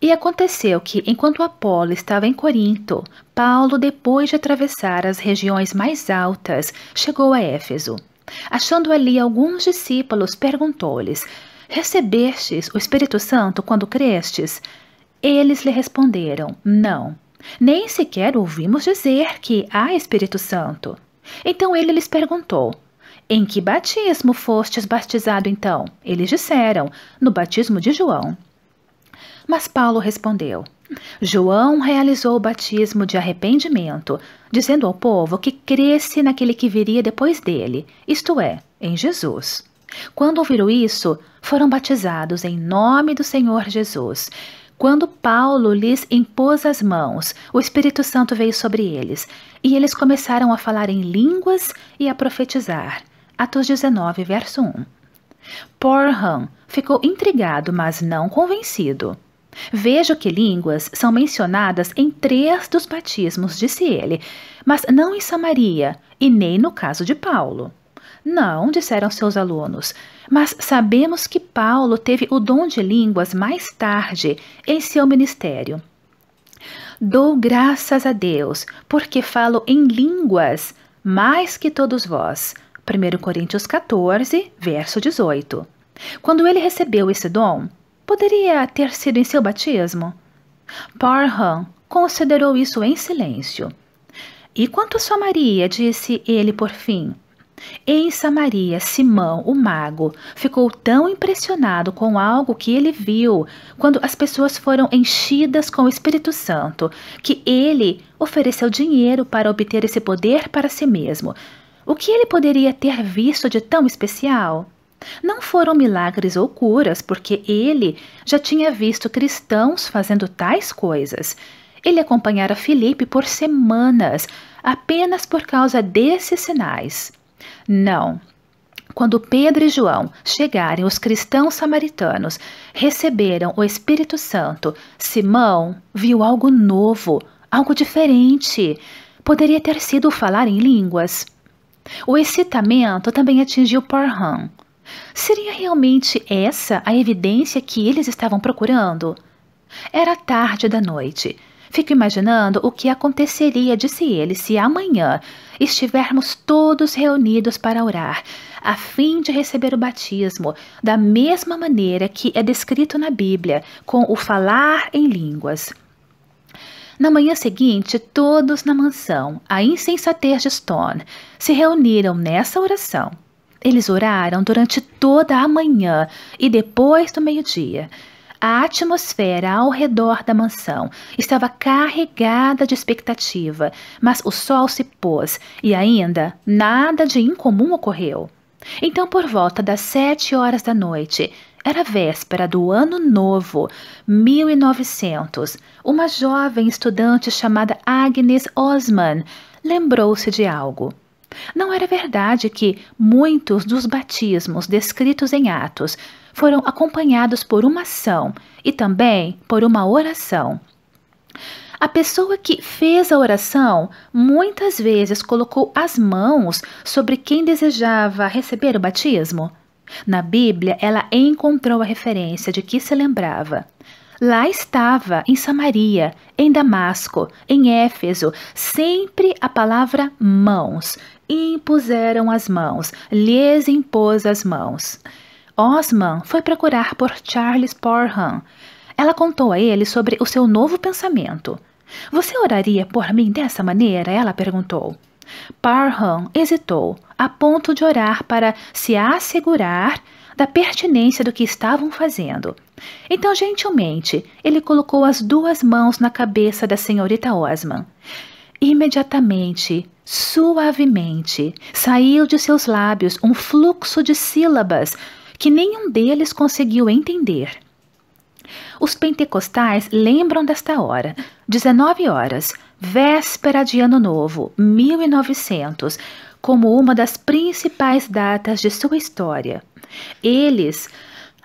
E aconteceu que, enquanto Apolo estava em Corinto, Paulo, depois de atravessar as regiões mais altas, chegou a Éfeso. Achando ali alguns discípulos, perguntou-lhes: Recebestes o Espírito Santo quando crestes? Eles lhe responderam: Não. Nem sequer ouvimos dizer que há Espírito Santo. Então ele lhes perguntou: Em que batismo fostes batizado então? Eles disseram: No batismo de João. Mas Paulo respondeu: João realizou o batismo de arrependimento, dizendo ao povo que cresce naquele que viria depois dele, isto é, em Jesus. Quando ouviram isso, foram batizados em nome do Senhor Jesus. Quando Paulo lhes impôs as mãos, o Espírito Santo veio sobre eles, e eles começaram a falar em línguas e a profetizar. Atos 19, verso 1. Porham ficou intrigado, mas não convencido. Vejo que línguas são mencionadas em três dos batismos, disse ele, mas não em Samaria e nem no caso de Paulo. Não, disseram seus alunos, mas sabemos que Paulo teve o dom de línguas mais tarde em seu ministério. Dou graças a Deus, porque falo em línguas mais que todos vós. 1 Coríntios 14, verso 18. Quando ele recebeu esse dom, Poderia ter sido em seu batismo? Parham considerou isso em silêncio. E quanto a sua Maria, disse ele por fim. Em Samaria, Simão, o mago, ficou tão impressionado com algo que ele viu quando as pessoas foram enchidas com o Espírito Santo, que ele ofereceu dinheiro para obter esse poder para si mesmo. O que ele poderia ter visto de tão especial? Não foram milagres ou curas, porque ele já tinha visto cristãos fazendo tais coisas. Ele acompanhara Felipe por semanas, apenas por causa desses sinais. Não. Quando Pedro e João chegarem, os cristãos samaritanos receberam o Espírito Santo. Simão viu algo novo, algo diferente. Poderia ter sido falar em línguas. O excitamento também atingiu Parham. Seria realmente essa a evidência que eles estavam procurando? Era tarde da noite. Fico imaginando o que aconteceria, disse ele, se amanhã estivermos todos reunidos para orar, a fim de receber o batismo, da mesma maneira que é descrito na Bíblia, com o falar em línguas. Na manhã seguinte, todos na mansão, a insensatez de Stone, se reuniram nessa oração eles oraram durante toda a manhã e depois do meio-dia. A atmosfera ao redor da mansão estava carregada de expectativa, mas o sol se pôs e ainda nada de incomum ocorreu. Então, por volta das sete horas da noite, era véspera do ano novo, 1900, uma jovem estudante chamada Agnes Osman lembrou-se de algo. Não era verdade que muitos dos batismos descritos em Atos foram acompanhados por uma ação e também por uma oração. A pessoa que fez a oração muitas vezes colocou as mãos sobre quem desejava receber o batismo. Na Bíblia, ela encontrou a referência de que se lembrava. Lá estava, em Samaria, em Damasco, em Éfeso, sempre a palavra mãos, impuseram as mãos, lhes impôs as mãos. Osman foi procurar por Charles Porham. Ela contou a ele sobre o seu novo pensamento. Você oraria por mim dessa maneira? Ela perguntou. Parham hesitou, a ponto de orar para se assegurar da pertinência do que estavam fazendo. Então, gentilmente, ele colocou as duas mãos na cabeça da senhorita Osman. Imediatamente, Suavemente saiu de seus lábios um fluxo de sílabas que nenhum deles conseguiu entender. Os pentecostais lembram desta hora, 19 horas, véspera de Ano Novo, 1900, como uma das principais datas de sua história. Eles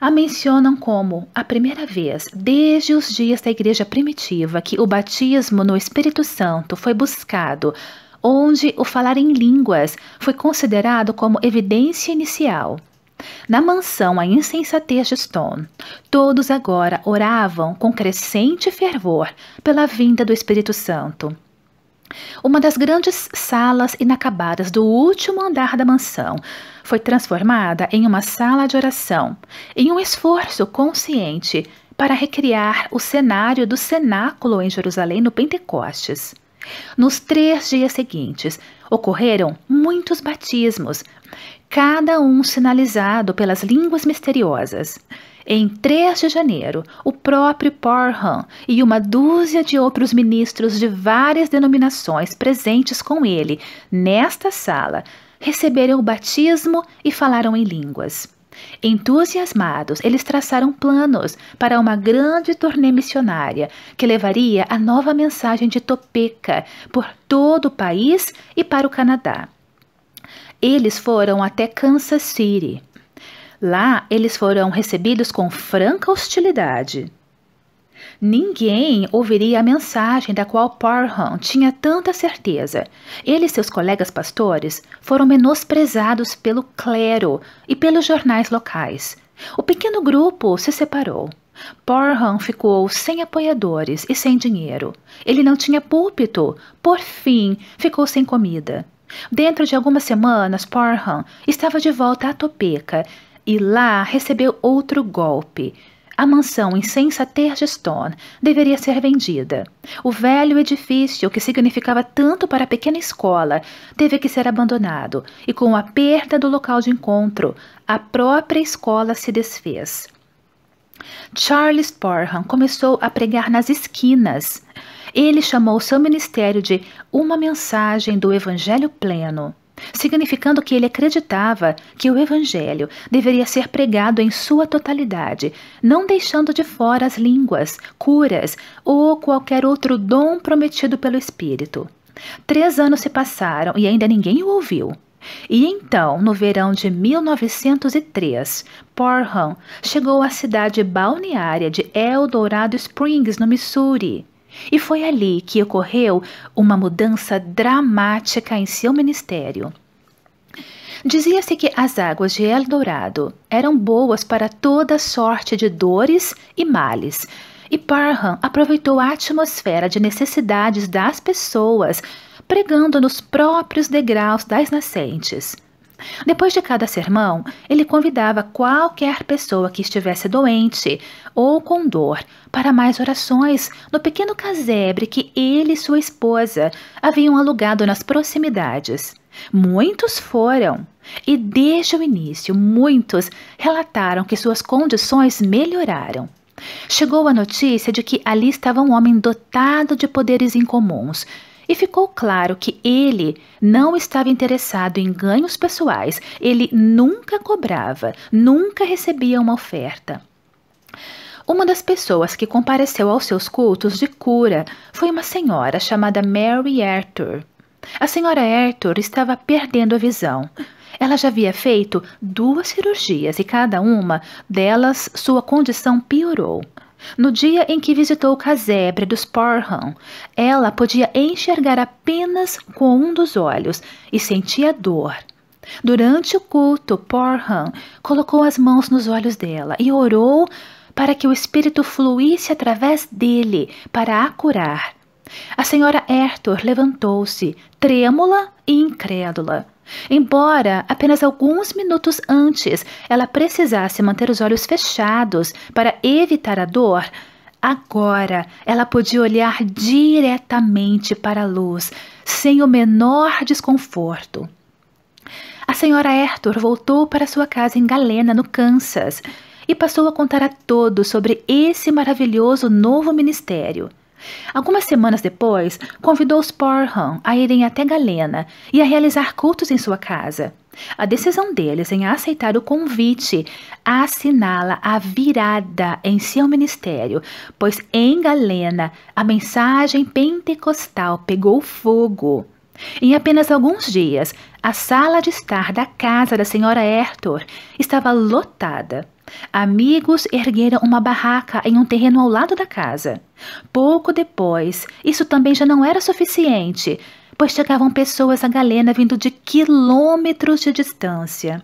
a mencionam como a primeira vez desde os dias da Igreja Primitiva que o batismo no Espírito Santo foi buscado onde o falar em línguas foi considerado como evidência inicial. Na mansão a insensatez de Stone, todos agora oravam com crescente fervor pela vinda do Espírito Santo. Uma das grandes salas inacabadas do último andar da mansão foi transformada em uma sala de oração, em um esforço consciente para recriar o cenário do cenáculo em Jerusalém no Pentecostes. Nos três dias seguintes, ocorreram muitos batismos, cada um sinalizado pelas línguas misteriosas. Em 3 de janeiro, o próprio Parham e uma dúzia de outros ministros de várias denominações presentes com ele, nesta sala, receberam o batismo e falaram em línguas. Entusiasmados, eles traçaram planos para uma grande turnê missionária que levaria a nova mensagem de Topeka por todo o país e para o Canadá. Eles foram até Kansas City. Lá, eles foram recebidos com franca hostilidade. Ninguém ouviria a mensagem da qual Parham tinha tanta certeza. Ele e seus colegas pastores foram menosprezados pelo clero e pelos jornais locais. O pequeno grupo se separou. Parham ficou sem apoiadores e sem dinheiro. Ele não tinha púlpito. Por fim, ficou sem comida. Dentro de algumas semanas, Parham estava de volta à Topeka e lá recebeu outro golpe. A mansão em Sensatergestone deveria ser vendida. O velho edifício, que significava tanto para a pequena escola, teve que ser abandonado, e com a perda do local de encontro, a própria escola se desfez. Charles Parham começou a pregar nas esquinas. Ele chamou seu ministério de Uma Mensagem do Evangelho Pleno significando que ele acreditava que o Evangelho deveria ser pregado em sua totalidade, não deixando de fora as línguas, curas ou qualquer outro dom prometido pelo Espírito. Três anos se passaram e ainda ninguém o ouviu. E então, no verão de 1903, Porham chegou à cidade balneária de Eldorado Springs, no Missouri. E foi ali que ocorreu uma mudança dramática em seu ministério. Dizia-se que as águas de El Dourado eram boas para toda sorte de dores e males, e Parham aproveitou a atmosfera de necessidades das pessoas, pregando nos próprios degraus das nascentes. Depois de cada sermão, ele convidava qualquer pessoa que estivesse doente ou com dor para mais orações no pequeno casebre que ele e sua esposa haviam alugado nas proximidades. Muitos foram, e desde o início, muitos relataram que suas condições melhoraram. Chegou a notícia de que ali estava um homem dotado de poderes incomuns e ficou claro que ele não estava interessado em ganhos pessoais, ele nunca cobrava, nunca recebia uma oferta. Uma das pessoas que compareceu aos seus cultos de cura foi uma senhora chamada Mary Arthur. A senhora Arthur estava perdendo a visão. Ela já havia feito duas cirurgias e cada uma delas sua condição piorou. No dia em que visitou o casebre dos Porham, ela podia enxergar apenas com um dos olhos e sentia dor. Durante o culto, Porham colocou as mãos nos olhos dela e orou para que o espírito fluísse através dele para a curar. A senhora Hertor levantou-se, trêmula e incrédula. Embora apenas alguns minutos antes ela precisasse manter os olhos fechados para evitar a dor, agora ela podia olhar diretamente para a luz, sem o menor desconforto. A senhora Hertor voltou para sua casa em Galena, no Kansas, e passou a contar a todos sobre esse maravilhoso novo ministério. Algumas semanas depois, convidou os Porham a irem até Galena e a realizar cultos em sua casa. A decisão deles em aceitar o convite assinala a virada em seu ministério, pois em Galena a mensagem pentecostal pegou fogo. Em apenas alguns dias, a sala de estar da casa da senhora Hertor estava lotada. Amigos ergueram uma barraca em um terreno ao lado da casa. Pouco depois, isso também já não era suficiente, pois chegavam pessoas à galena vindo de quilômetros de distância.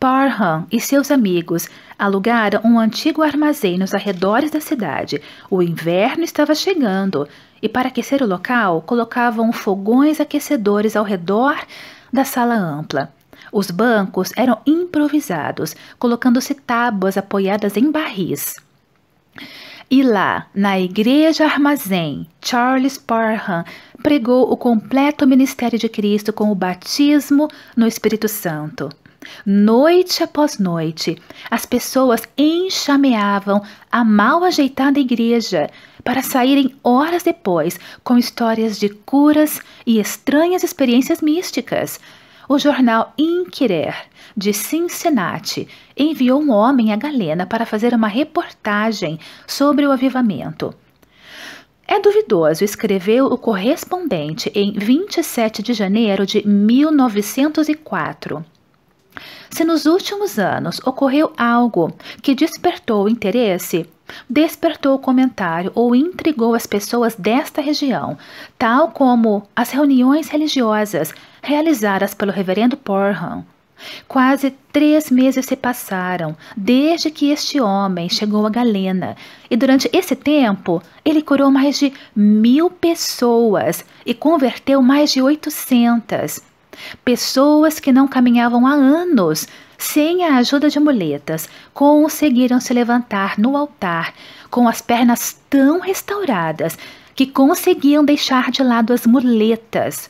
Parham e seus amigos alugaram um antigo armazém nos arredores da cidade. O inverno estava chegando e, para aquecer o local, colocavam fogões aquecedores ao redor da sala ampla. Os bancos eram improvisados, colocando-se tábuas apoiadas em barris. E lá, na igreja armazém, Charles Parham pregou o completo ministério de Cristo com o batismo no Espírito Santo. Noite após noite, as pessoas enxameavam a mal ajeitada igreja para saírem horas depois com histórias de curas e estranhas experiências místicas o jornal Inquirer, de Cincinnati, enviou um homem a Galena para fazer uma reportagem sobre o avivamento. É duvidoso, escreveu o correspondente em 27 de janeiro de 1904. Se nos últimos anos ocorreu algo que despertou o interesse, despertou o comentário ou intrigou as pessoas desta região, tal como as reuniões religiosas realizadas pelo reverendo Porham. Quase três meses se passaram desde que este homem chegou a Galena, e durante esse tempo ele curou mais de mil pessoas e converteu mais de 800. Pessoas que não caminhavam há anos sem a ajuda de muletas, conseguiram se levantar no altar com as pernas tão restauradas que conseguiam deixar de lado as muletas.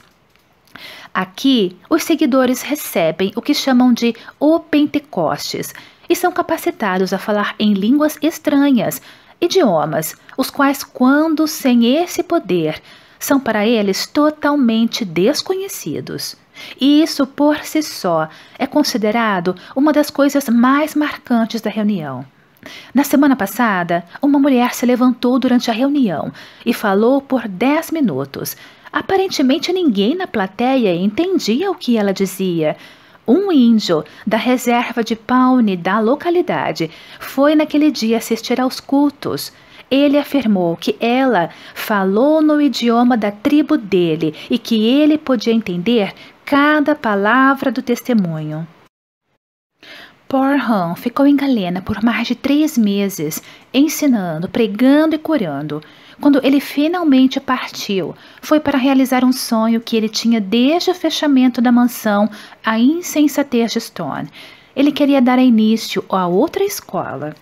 Aqui, os seguidores recebem o que chamam de o Pentecostes e são capacitados a falar em línguas estranhas, idiomas, os quais, quando sem esse poder, são para eles totalmente desconhecidos. E isso por si só é considerado uma das coisas mais marcantes da reunião. Na semana passada, uma mulher se levantou durante a reunião e falou por 10 minutos, Aparentemente ninguém na plateia entendia o que ela dizia. Um índio da reserva de Paune da localidade foi naquele dia assistir aos cultos. Ele afirmou que ela falou no idioma da tribo dele e que ele podia entender cada palavra do testemunho. Porhan ficou em Galena por mais de três meses, ensinando, pregando e curando. Quando ele finalmente partiu, foi para realizar um sonho que ele tinha desde o fechamento da mansão, a insensatez de Stone. Ele queria dar início a outra escola.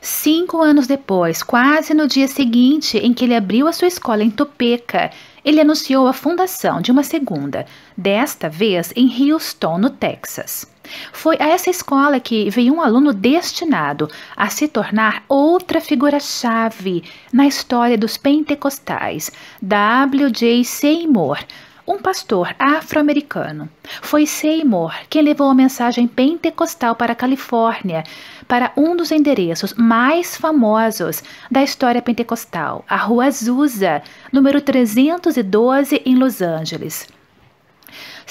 Cinco anos depois, quase no dia seguinte em que ele abriu a sua escola em Topeka, ele anunciou a fundação de uma segunda, desta vez em Houston, no Texas. Foi a essa escola que veio um aluno destinado a se tornar outra figura-chave na história dos pentecostais, W.J. Seymour, um pastor afro-americano. Foi Seymour quem levou a mensagem pentecostal para a Califórnia, para um dos endereços mais famosos da história pentecostal, a Rua Azusa, número 312 em Los Angeles.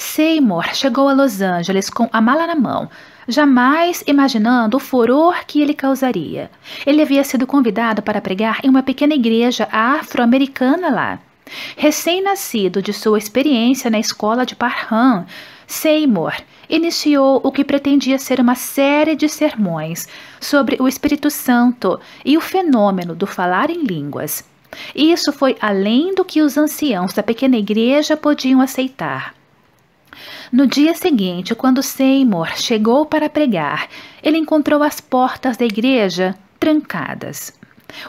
Seymour chegou a Los Angeles com a mala na mão, jamais imaginando o furor que ele causaria. Ele havia sido convidado para pregar em uma pequena igreja afro-americana lá. Recém-nascido de sua experiência na escola de Parham, Seymour iniciou o que pretendia ser uma série de sermões sobre o Espírito Santo e o fenômeno do falar em línguas. Isso foi além do que os anciãos da pequena igreja podiam aceitar. No dia seguinte, quando Seymour chegou para pregar, ele encontrou as portas da igreja trancadas.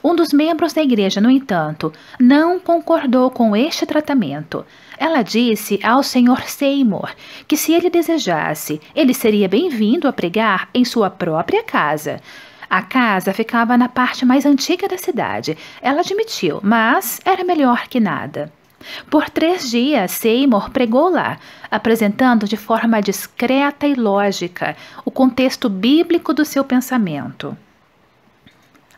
Um dos membros da igreja, no entanto, não concordou com este tratamento. Ela disse ao Sr. Seymour que, se ele desejasse, ele seria bem-vindo a pregar em sua própria casa. A casa ficava na parte mais antiga da cidade. Ela admitiu, mas era melhor que nada. Por três dias, Seymour pregou lá, apresentando de forma discreta e lógica o contexto bíblico do seu pensamento.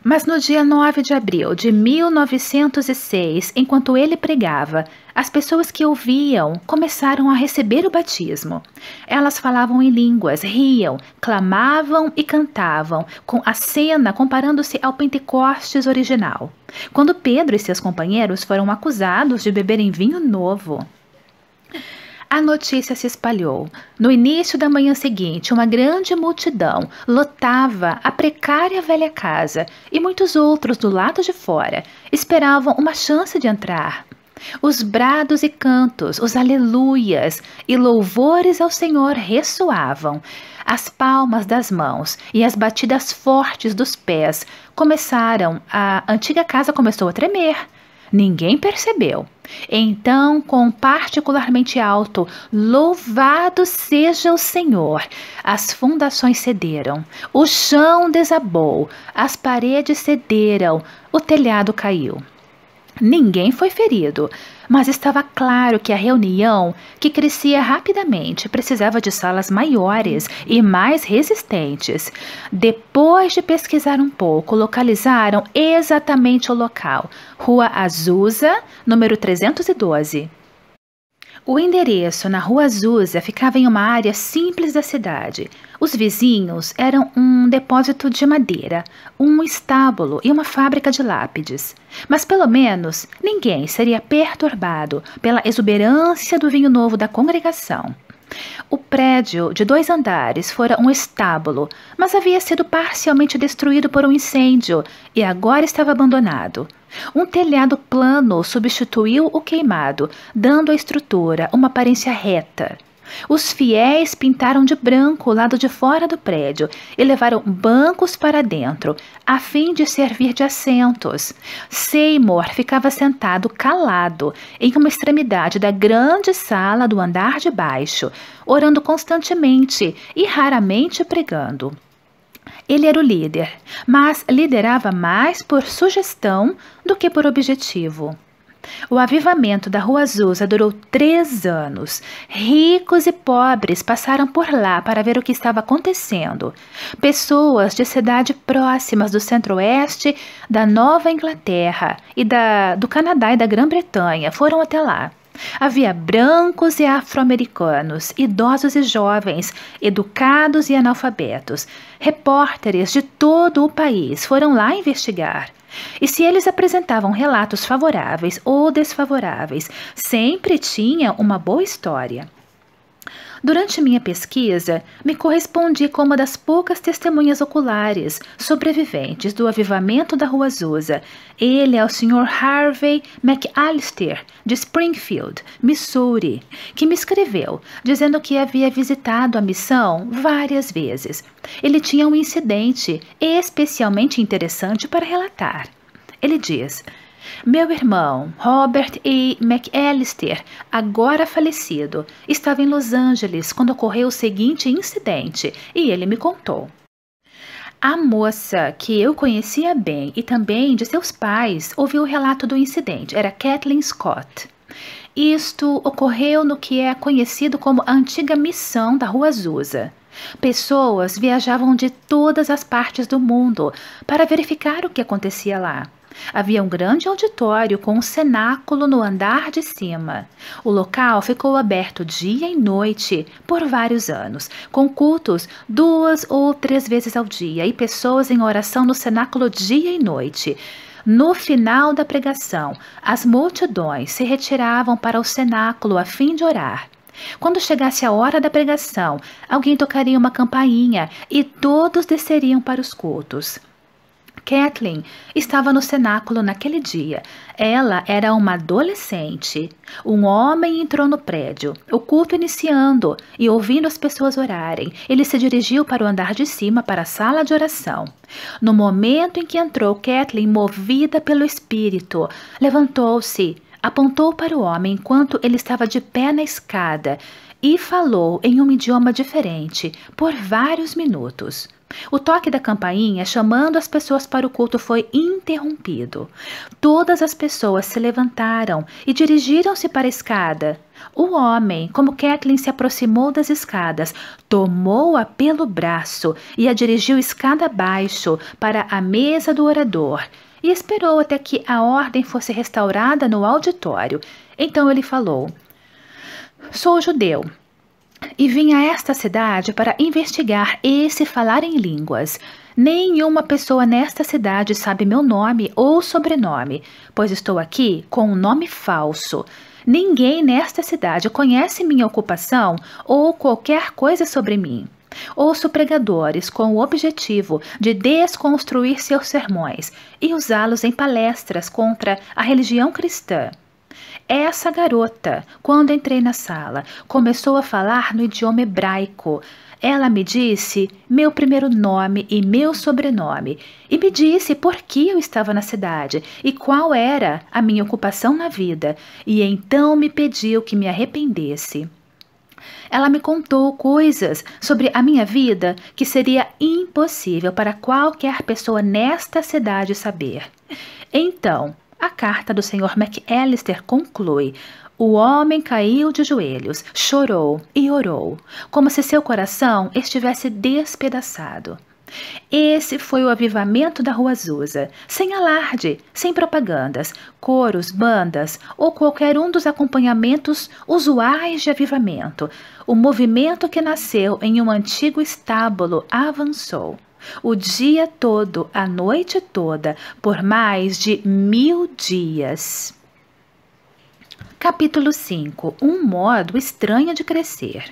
Mas no dia 9 de abril de 1906, enquanto ele pregava, as pessoas que ouviam começaram a receber o batismo. Elas falavam em línguas, riam, clamavam e cantavam, com a cena comparando-se ao Pentecostes original, quando Pedro e seus companheiros foram acusados de beberem vinho novo. A notícia se espalhou. No início da manhã seguinte, uma grande multidão lotava a precária velha casa e muitos outros do lado de fora esperavam uma chance de entrar. Os brados e cantos, os aleluias e louvores ao Senhor ressoavam. As palmas das mãos e as batidas fortes dos pés começaram a antiga casa começou a tremer. Ninguém percebeu. Então, com particularmente alto, louvado seja o Senhor. As fundações cederam, o chão desabou, as paredes cederam, o telhado caiu. Ninguém foi ferido, mas estava claro que a reunião, que crescia rapidamente, precisava de salas maiores e mais resistentes. Depois de pesquisar um pouco, localizaram exatamente o local: Rua Azusa, número 312. O endereço na Rua Azusa ficava em uma área simples da cidade. Os vizinhos eram um depósito de madeira, um estábulo e uma fábrica de lápides. Mas pelo menos ninguém seria perturbado pela exuberância do vinho novo da congregação. O prédio de dois andares fora um estábulo, mas havia sido parcialmente destruído por um incêndio e agora estava abandonado. Um telhado plano substituiu o queimado, dando à estrutura uma aparência reta. Os fiéis pintaram de branco o lado de fora do prédio e levaram bancos para dentro, a fim de servir de assentos. Seymour ficava sentado calado em uma extremidade da grande sala do andar de baixo, orando constantemente e raramente pregando. Ele era o líder, mas liderava mais por sugestão do que por objetivo. O avivamento da Rua Azusa durou três anos. Ricos e pobres passaram por lá para ver o que estava acontecendo. Pessoas de cidades próximas do centro-oeste, da Nova Inglaterra e da, do Canadá e da Grã-Bretanha foram até lá. Havia brancos e afro-americanos, idosos e jovens, educados e analfabetos. Repórteres de todo o país foram lá investigar. E se eles apresentavam relatos favoráveis ou desfavoráveis, sempre tinha uma boa história. Durante minha pesquisa, me correspondi com uma das poucas testemunhas oculares sobreviventes do avivamento da Rua Azusa. Ele é o Sr. Harvey McAllister, de Springfield, Missouri, que me escreveu dizendo que havia visitado a missão várias vezes. Ele tinha um incidente especialmente interessante para relatar. Ele diz. Meu irmão, Robert E. McAllister, agora falecido, estava em Los Angeles quando ocorreu o seguinte incidente e ele me contou. A moça, que eu conhecia bem e também de seus pais, ouviu o relato do incidente. Era Kathleen Scott. Isto ocorreu no que é conhecido como a antiga missão da Rua Azusa. Pessoas viajavam de todas as partes do mundo para verificar o que acontecia lá. Havia um grande auditório com um cenáculo no andar de cima. O local ficou aberto dia e noite por vários anos, com cultos duas ou três vezes ao dia e pessoas em oração no cenáculo dia e noite. No final da pregação, as multidões se retiravam para o cenáculo a fim de orar. Quando chegasse a hora da pregação, alguém tocaria uma campainha e todos desceriam para os cultos. Kathleen estava no cenáculo naquele dia. Ela era uma adolescente. Um homem entrou no prédio, o culto iniciando, e ouvindo as pessoas orarem, ele se dirigiu para o andar de cima para a sala de oração. No momento em que entrou, Kathleen, movida pelo espírito, levantou-se, apontou para o homem enquanto ele estava de pé na escada e falou em um idioma diferente por vários minutos. O toque da campainha chamando as pessoas para o culto foi interrompido. Todas as pessoas se levantaram e dirigiram-se para a escada. O homem, como Kathleen se aproximou das escadas, tomou-a pelo braço e a dirigiu escada abaixo para a mesa do orador e esperou até que a ordem fosse restaurada no auditório. Então ele falou: Sou judeu e vim a esta cidade para investigar esse falar em línguas. Nenhuma pessoa nesta cidade sabe meu nome ou sobrenome, pois estou aqui com um nome falso. Ninguém nesta cidade conhece minha ocupação ou qualquer coisa sobre mim. Ouço pregadores com o objetivo de desconstruir seus sermões e usá-los em palestras contra a religião cristã. Essa garota, quando entrei na sala, começou a falar no idioma hebraico. Ela me disse meu primeiro nome e meu sobrenome, e me disse por que eu estava na cidade e qual era a minha ocupação na vida, e então me pediu que me arrependesse. Ela me contou coisas sobre a minha vida que seria impossível para qualquer pessoa nesta cidade saber. Então, a carta do Sr. McAllister conclui: O homem caiu de joelhos, chorou e orou, como se seu coração estivesse despedaçado. Esse foi o avivamento da Rua Azusa, sem alarde, sem propagandas, coros, bandas ou qualquer um dos acompanhamentos usuais de avivamento. O movimento que nasceu em um antigo estábulo avançou o dia todo, a noite toda, por mais de mil dias. Capítulo 5 Um modo estranho de crescer.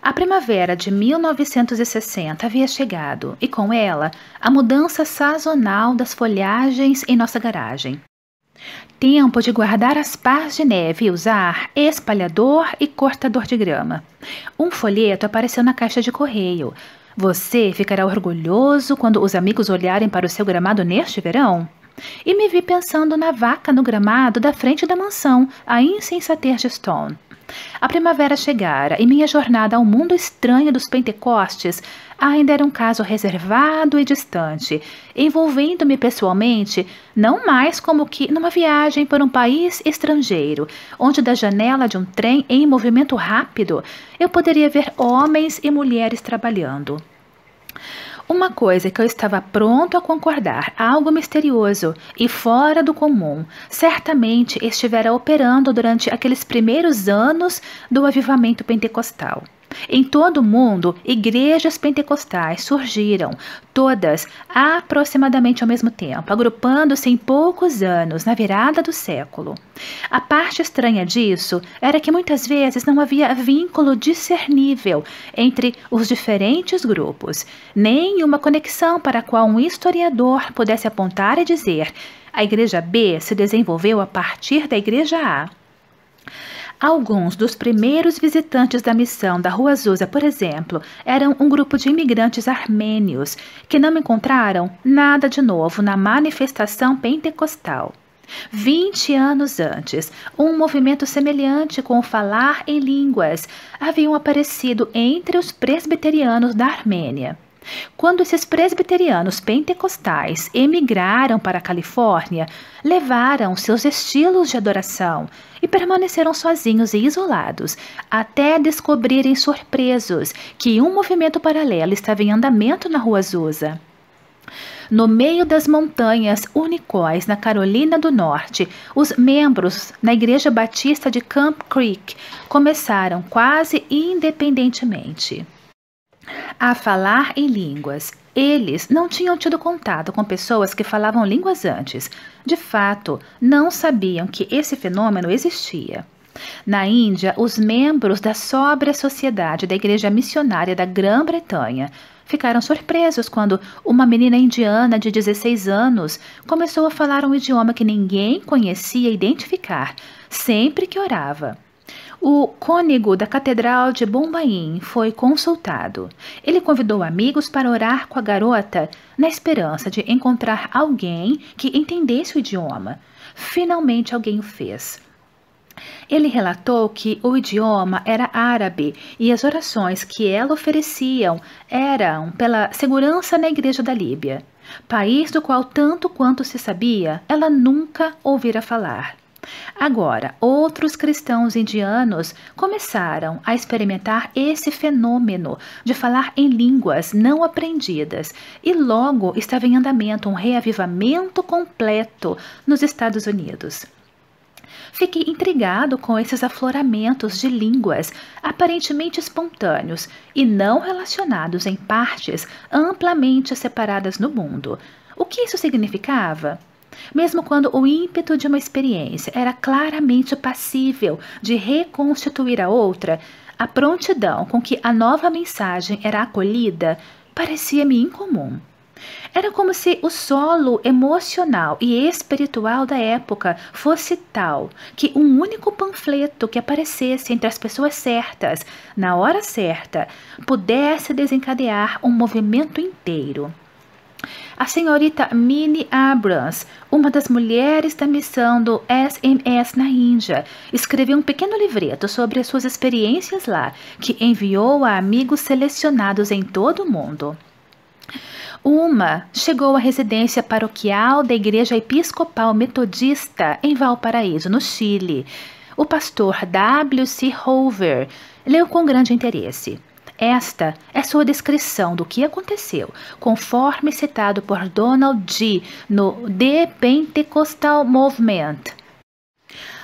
A primavera de 1960 havia chegado e, com ela, a mudança sazonal das folhagens em nossa garagem. Tempo de guardar as pás de neve e usar espalhador e cortador de grama. Um folheto apareceu na caixa de correio. Você ficará orgulhoso quando os amigos olharem para o seu gramado neste verão? E me vi pensando na vaca no gramado da frente da mansão, a insensatez de Stone. A primavera chegara e minha jornada ao mundo estranho dos Pentecostes ainda era um caso reservado e distante, envolvendo-me pessoalmente, não mais como que numa viagem para um país estrangeiro, onde da janela de um trem em movimento rápido eu poderia ver homens e mulheres trabalhando. Uma coisa que eu estava pronto a concordar, algo misterioso e fora do comum, certamente estivera operando durante aqueles primeiros anos do avivamento pentecostal. Em todo o mundo, igrejas pentecostais surgiram, todas aproximadamente ao mesmo tempo, agrupando-se em poucos anos, na virada do século. A parte estranha disso era que muitas vezes não havia vínculo discernível entre os diferentes grupos, nem uma conexão para a qual um historiador pudesse apontar e dizer: a igreja B se desenvolveu a partir da igreja A. Alguns dos primeiros visitantes da missão da Rua Azusa, por exemplo, eram um grupo de imigrantes armênios que não encontraram nada de novo na manifestação pentecostal. Vinte anos antes, um movimento semelhante com o falar em línguas haviam aparecido entre os presbiterianos da Armênia. Quando esses presbiterianos pentecostais emigraram para a Califórnia, levaram seus estilos de adoração e permaneceram sozinhos e isolados, até descobrirem surpresos que um movimento paralelo estava em andamento na Rua Azusa. No meio das montanhas Unicóis, na Carolina do Norte, os membros na Igreja Batista de Camp Creek começaram quase independentemente a falar em línguas. Eles não tinham tido contato com pessoas que falavam línguas antes. De fato, não sabiam que esse fenômeno existia. Na Índia, os membros da sóbria sociedade da Igreja Missionária da Grã-Bretanha ficaram surpresos quando uma menina indiana de 16 anos começou a falar um idioma que ninguém conhecia identificar sempre que orava. O cônego da Catedral de Bombaim foi consultado. Ele convidou amigos para orar com a garota, na esperança de encontrar alguém que entendesse o idioma. Finalmente alguém o fez. Ele relatou que o idioma era árabe e as orações que ela ofereciam eram pela segurança na igreja da Líbia, país do qual tanto quanto se sabia, ela nunca ouvira falar. Agora, outros cristãos indianos começaram a experimentar esse fenômeno de falar em línguas não aprendidas, e logo estava em andamento um reavivamento completo nos Estados Unidos. Fiquei intrigado com esses afloramentos de línguas aparentemente espontâneos e não relacionados em partes amplamente separadas no mundo. O que isso significava? mesmo quando o ímpeto de uma experiência era claramente passível de reconstituir a outra, a prontidão com que a nova mensagem era acolhida parecia-me incomum. Era como se o solo emocional e espiritual da época fosse tal que um único panfleto que aparecesse entre as pessoas certas, na hora certa, pudesse desencadear um movimento inteiro a senhorita Minnie Abrams, uma das mulheres da missão do SMS na Índia, escreveu um pequeno livreto sobre as suas experiências lá, que enviou a amigos selecionados em todo o mundo. Uma chegou à residência paroquial da Igreja Episcopal Metodista em Valparaíso, no Chile. O pastor W. C. Hover leu com grande interesse. Esta é sua descrição do que aconteceu, conforme citado por Donald G. no The Pentecostal Movement.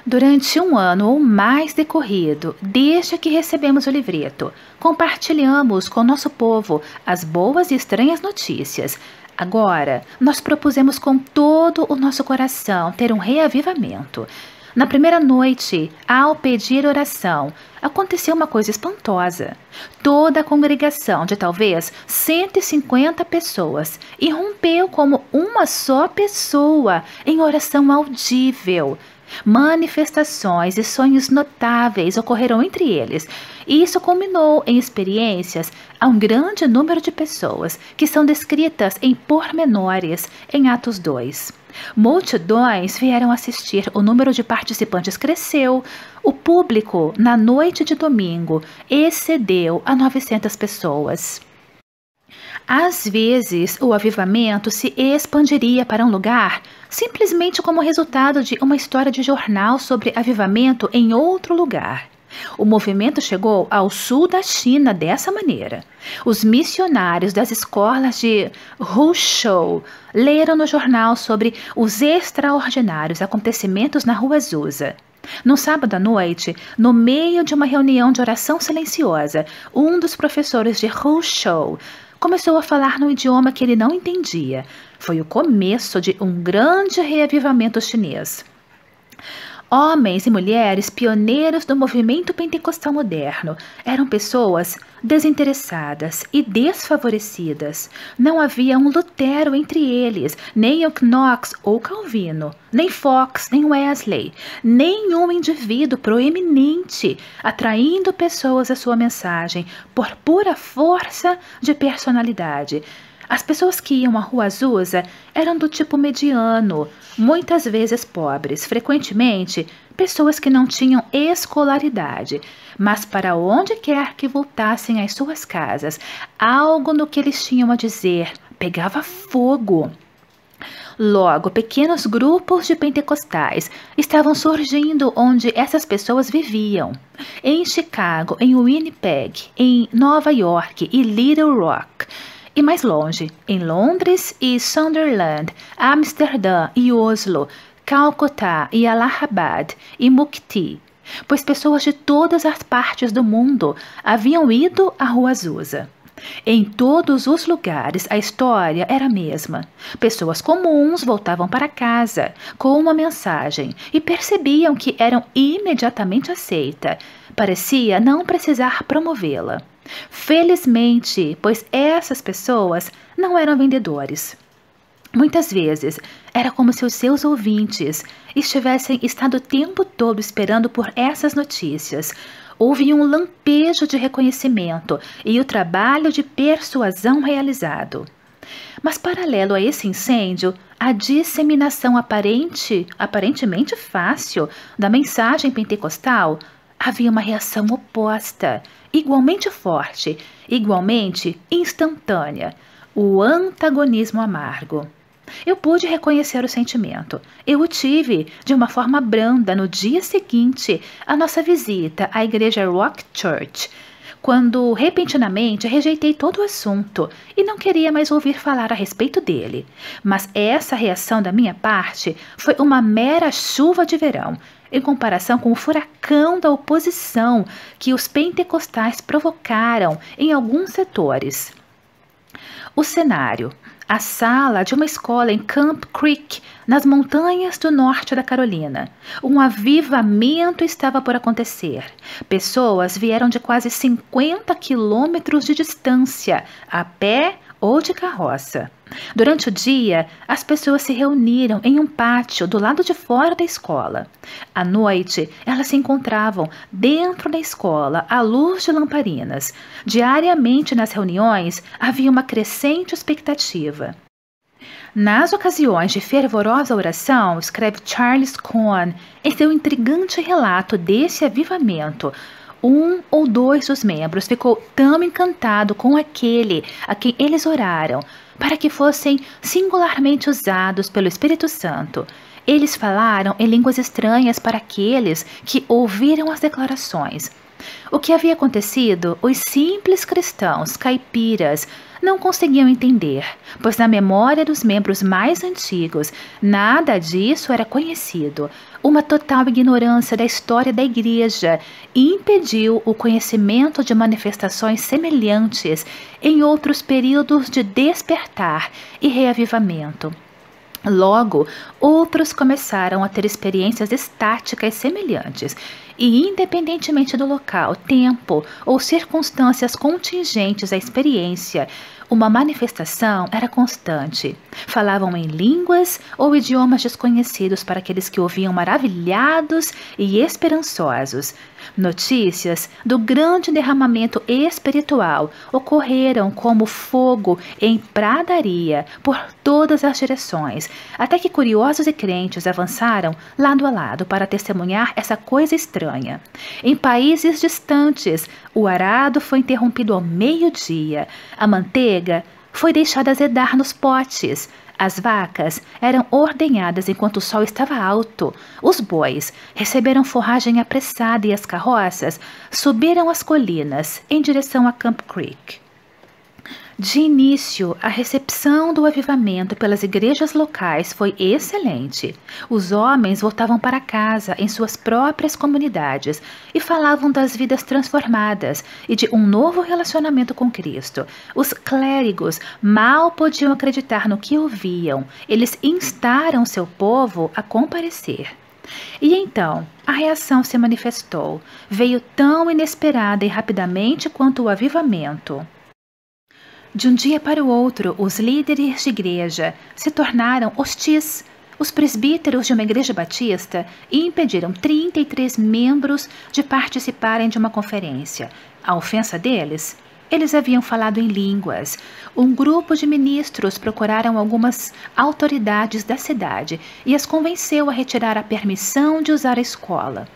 Durante um ano ou mais decorrido, desde que recebemos o livreto, compartilhamos com nosso povo as boas e estranhas notícias. Agora, nós propusemos com todo o nosso coração ter um reavivamento. Na primeira noite, ao pedir oração, aconteceu uma coisa espantosa. Toda a congregação, de talvez 150 pessoas, irrompeu como uma só pessoa em oração audível. Manifestações e sonhos notáveis ocorreram entre eles, e isso culminou em experiências a um grande número de pessoas, que são descritas em pormenores em Atos 2. Multidões vieram assistir, o número de participantes cresceu. O público, na noite de domingo, excedeu a 900 pessoas. Às vezes, o avivamento se expandiria para um lugar simplesmente como resultado de uma história de jornal sobre avivamento em outro lugar. O movimento chegou ao sul da China dessa maneira. Os missionários das escolas de Hushou leram no jornal sobre os extraordinários acontecimentos na Rua Azusa. No sábado à noite, no meio de uma reunião de oração silenciosa, um dos professores de Hushou começou a falar num idioma que ele não entendia. Foi o começo de um grande reavivamento chinês. Homens e mulheres pioneiros do movimento pentecostal moderno eram pessoas desinteressadas e desfavorecidas. Não havia um Lutero entre eles, nem um Knox ou Calvino, nem Fox, nem Wesley, nenhum indivíduo proeminente atraindo pessoas à sua mensagem por pura força de personalidade. As pessoas que iam à Rua Azusa eram do tipo mediano, muitas vezes pobres, frequentemente pessoas que não tinham escolaridade. Mas para onde quer que voltassem às suas casas, algo no que eles tinham a dizer pegava fogo. Logo, pequenos grupos de pentecostais estavam surgindo onde essas pessoas viviam. Em Chicago, em Winnipeg, em Nova York e Little Rock e mais longe, em Londres e Sunderland, Amsterdã e Oslo, Calcutá e Allahabad e Mukti, pois pessoas de todas as partes do mundo haviam ido à Rua Azusa. Em todos os lugares a história era a mesma. Pessoas comuns voltavam para casa com uma mensagem e percebiam que eram imediatamente aceita. Parecia não precisar promovê-la. Felizmente, pois essas pessoas não eram vendedores. Muitas vezes era como se os seus ouvintes estivessem estado o tempo todo esperando por essas notícias. Houve um lampejo de reconhecimento e o trabalho de persuasão realizado. Mas paralelo a esse incêndio, a disseminação aparente, aparentemente fácil da mensagem pentecostal havia uma reação oposta, igualmente forte, igualmente instantânea: o antagonismo amargo. Eu pude reconhecer o sentimento. Eu o tive de uma forma branda no dia seguinte à nossa visita à igreja Rock Church, quando repentinamente rejeitei todo o assunto e não queria mais ouvir falar a respeito dele. Mas essa reação da minha parte foi uma mera chuva de verão, em comparação com o furacão da oposição que os pentecostais provocaram em alguns setores. O cenário: a sala de uma escola em Camp Creek, nas montanhas do norte da Carolina. Um avivamento estava por acontecer. Pessoas vieram de quase 50 quilômetros de distância, a pé ou de carroça. Durante o dia, as pessoas se reuniram em um pátio do lado de fora da escola. À noite, elas se encontravam dentro da escola, à luz de lamparinas. Diariamente nas reuniões havia uma crescente expectativa. Nas ocasiões de fervorosa oração, escreve Charles Cohn em seu intrigante relato desse avivamento, um ou dois dos membros ficou tão encantado com aquele a quem eles oraram para que fossem singularmente usados pelo Espírito Santo. Eles falaram em línguas estranhas para aqueles que ouviram as declarações. O que havia acontecido, os simples cristãos caipiras não conseguiam entender, pois na memória dos membros mais antigos nada disso era conhecido, uma total ignorância da história da Igreja e impediu o conhecimento de manifestações semelhantes em outros períodos de despertar e reavivamento. Logo, outros começaram a ter experiências estáticas semelhantes, e independentemente do local, tempo ou circunstâncias contingentes à experiência, uma manifestação era constante. Falavam em línguas ou idiomas desconhecidos para aqueles que ouviam maravilhados e esperançosos. Notícias do grande derramamento espiritual ocorreram como fogo em pradaria por todas as direções, até que curiosos e crentes avançaram lado a lado para testemunhar essa coisa estranha. Em países distantes, o arado foi interrompido ao meio-dia. A manteiga foi deixada azedar nos potes. As vacas eram ordenhadas enquanto o sol estava alto. Os bois receberam forragem apressada e as carroças subiram as colinas em direção a Camp Creek. De início, a recepção do avivamento pelas igrejas locais foi excelente. Os homens voltavam para casa em suas próprias comunidades e falavam das vidas transformadas e de um novo relacionamento com Cristo. Os clérigos mal podiam acreditar no que ouviam. Eles instaram seu povo a comparecer. E então, a reação se manifestou. Veio tão inesperada e rapidamente quanto o avivamento. De um dia para o outro, os líderes de igreja se tornaram hostis os presbíteros de uma igreja batista impediram 33 membros de participarem de uma conferência. A ofensa deles? Eles haviam falado em línguas. Um grupo de ministros procuraram algumas autoridades da cidade e as convenceu a retirar a permissão de usar a escola.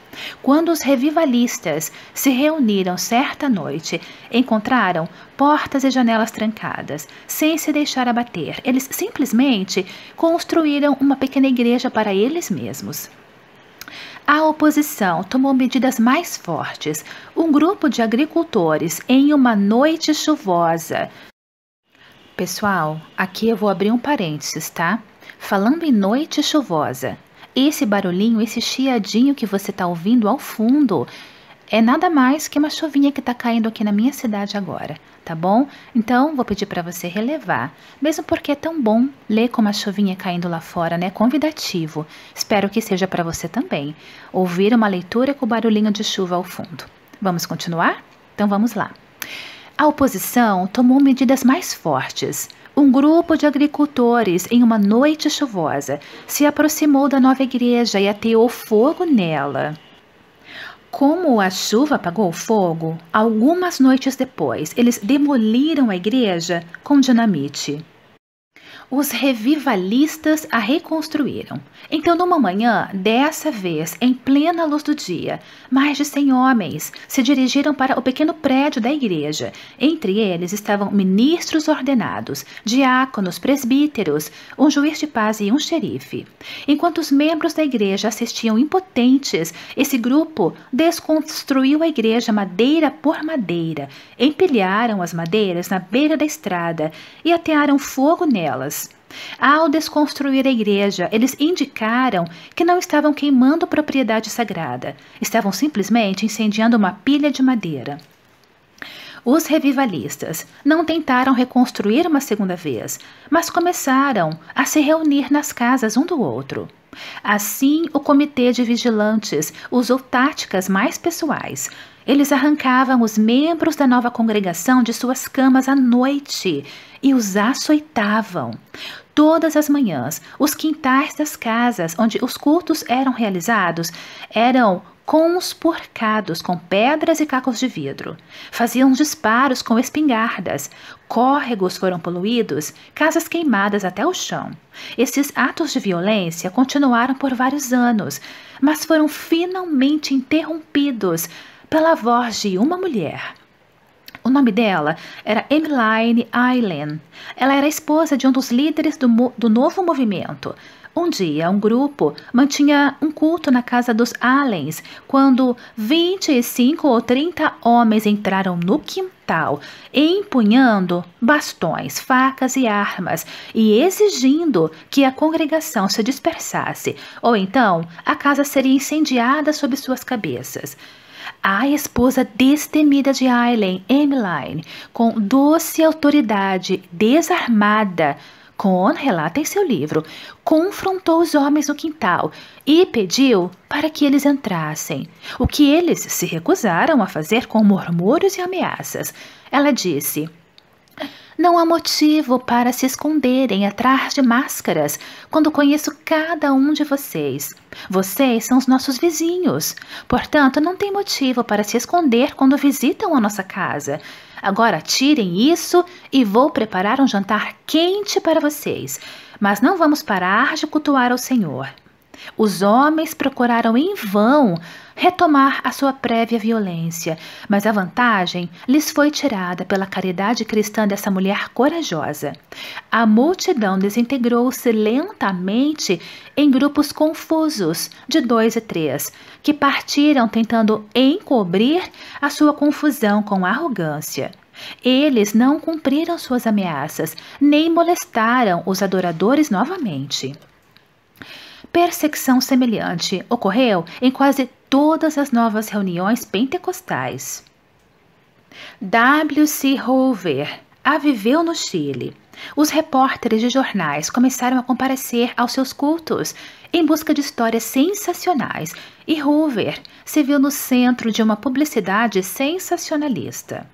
Quando os revivalistas se reuniram certa noite, encontraram portas e janelas trancadas, sem se deixar abater. Eles simplesmente construíram uma pequena igreja para eles mesmos. A oposição tomou medidas mais fortes. Um grupo de agricultores em uma noite chuvosa. Pessoal, aqui eu vou abrir um parênteses, tá? Falando em noite chuvosa, esse barulhinho, esse chiadinho que você está ouvindo ao fundo, é nada mais que uma chuvinha que está caindo aqui na minha cidade agora, tá bom? Então vou pedir para você relevar, mesmo porque é tão bom ler como a chuvinha caindo lá fora, né? Convidativo. Espero que seja para você também ouvir uma leitura com barulhinho de chuva ao fundo. Vamos continuar? Então vamos lá. A oposição tomou medidas mais fortes. Um grupo de agricultores, em uma noite chuvosa, se aproximou da nova igreja e ateou fogo nela. Como a chuva apagou o fogo, algumas noites depois eles demoliram a igreja com dinamite os revivalistas a reconstruíram. Então, numa manhã, dessa vez, em plena luz do dia, mais de cem homens se dirigiram para o pequeno prédio da igreja. Entre eles estavam ministros ordenados, diáconos, presbíteros, um juiz de paz e um xerife. Enquanto os membros da igreja assistiam impotentes, esse grupo desconstruiu a igreja madeira por madeira, empilharam as madeiras na beira da estrada e atearam fogo nelas. Ao desconstruir a igreja, eles indicaram que não estavam queimando propriedade sagrada, estavam simplesmente incendiando uma pilha de madeira. Os revivalistas não tentaram reconstruir uma segunda vez, mas começaram a se reunir nas casas um do outro. Assim, o comitê de vigilantes usou táticas mais pessoais. Eles arrancavam os membros da nova congregação de suas camas à noite e os açoitavam. Todas as manhãs, os quintais das casas onde os cultos eram realizados eram conspurcados com pedras e cacos de vidro. Faziam disparos com espingardas. Córregos foram poluídos, casas queimadas até o chão. Esses atos de violência continuaram por vários anos, mas foram finalmente interrompidos pela voz de uma mulher o nome dela era Emmeline Eilen. Ela era esposa de um dos líderes do, do novo movimento. Um dia, um grupo mantinha um culto na casa dos Allens, quando 25 ou 30 homens entraram no quintal, empunhando bastões, facas e armas e exigindo que a congregação se dispersasse, ou então a casa seria incendiada sob suas cabeças a esposa destemida de Aileen, Emmeline, com doce autoridade, desarmada, Cohn relata em seu livro, confrontou os homens no quintal e pediu para que eles entrassem, o que eles se recusaram a fazer com murmúrios e ameaças. Ela disse: não há motivo para se esconderem atrás de máscaras quando conheço cada um de vocês. Vocês são os nossos vizinhos. Portanto, não tem motivo para se esconder quando visitam a nossa casa. Agora tirem isso e vou preparar um jantar quente para vocês. Mas não vamos parar de cultuar ao Senhor. Os homens procuraram em vão retomar a sua prévia violência, mas a vantagem lhes foi tirada pela caridade cristã dessa mulher corajosa. A multidão desintegrou-se lentamente em grupos confusos de dois e três, que partiram tentando encobrir a sua confusão com arrogância. Eles não cumpriram suas ameaças, nem molestaram os adoradores novamente. Perseguição semelhante ocorreu em quase todas as novas reuniões pentecostais. W.C. Hoover a viveu no Chile. Os repórteres de jornais começaram a comparecer aos seus cultos em busca de histórias sensacionais e Hoover se viu no centro de uma publicidade sensacionalista.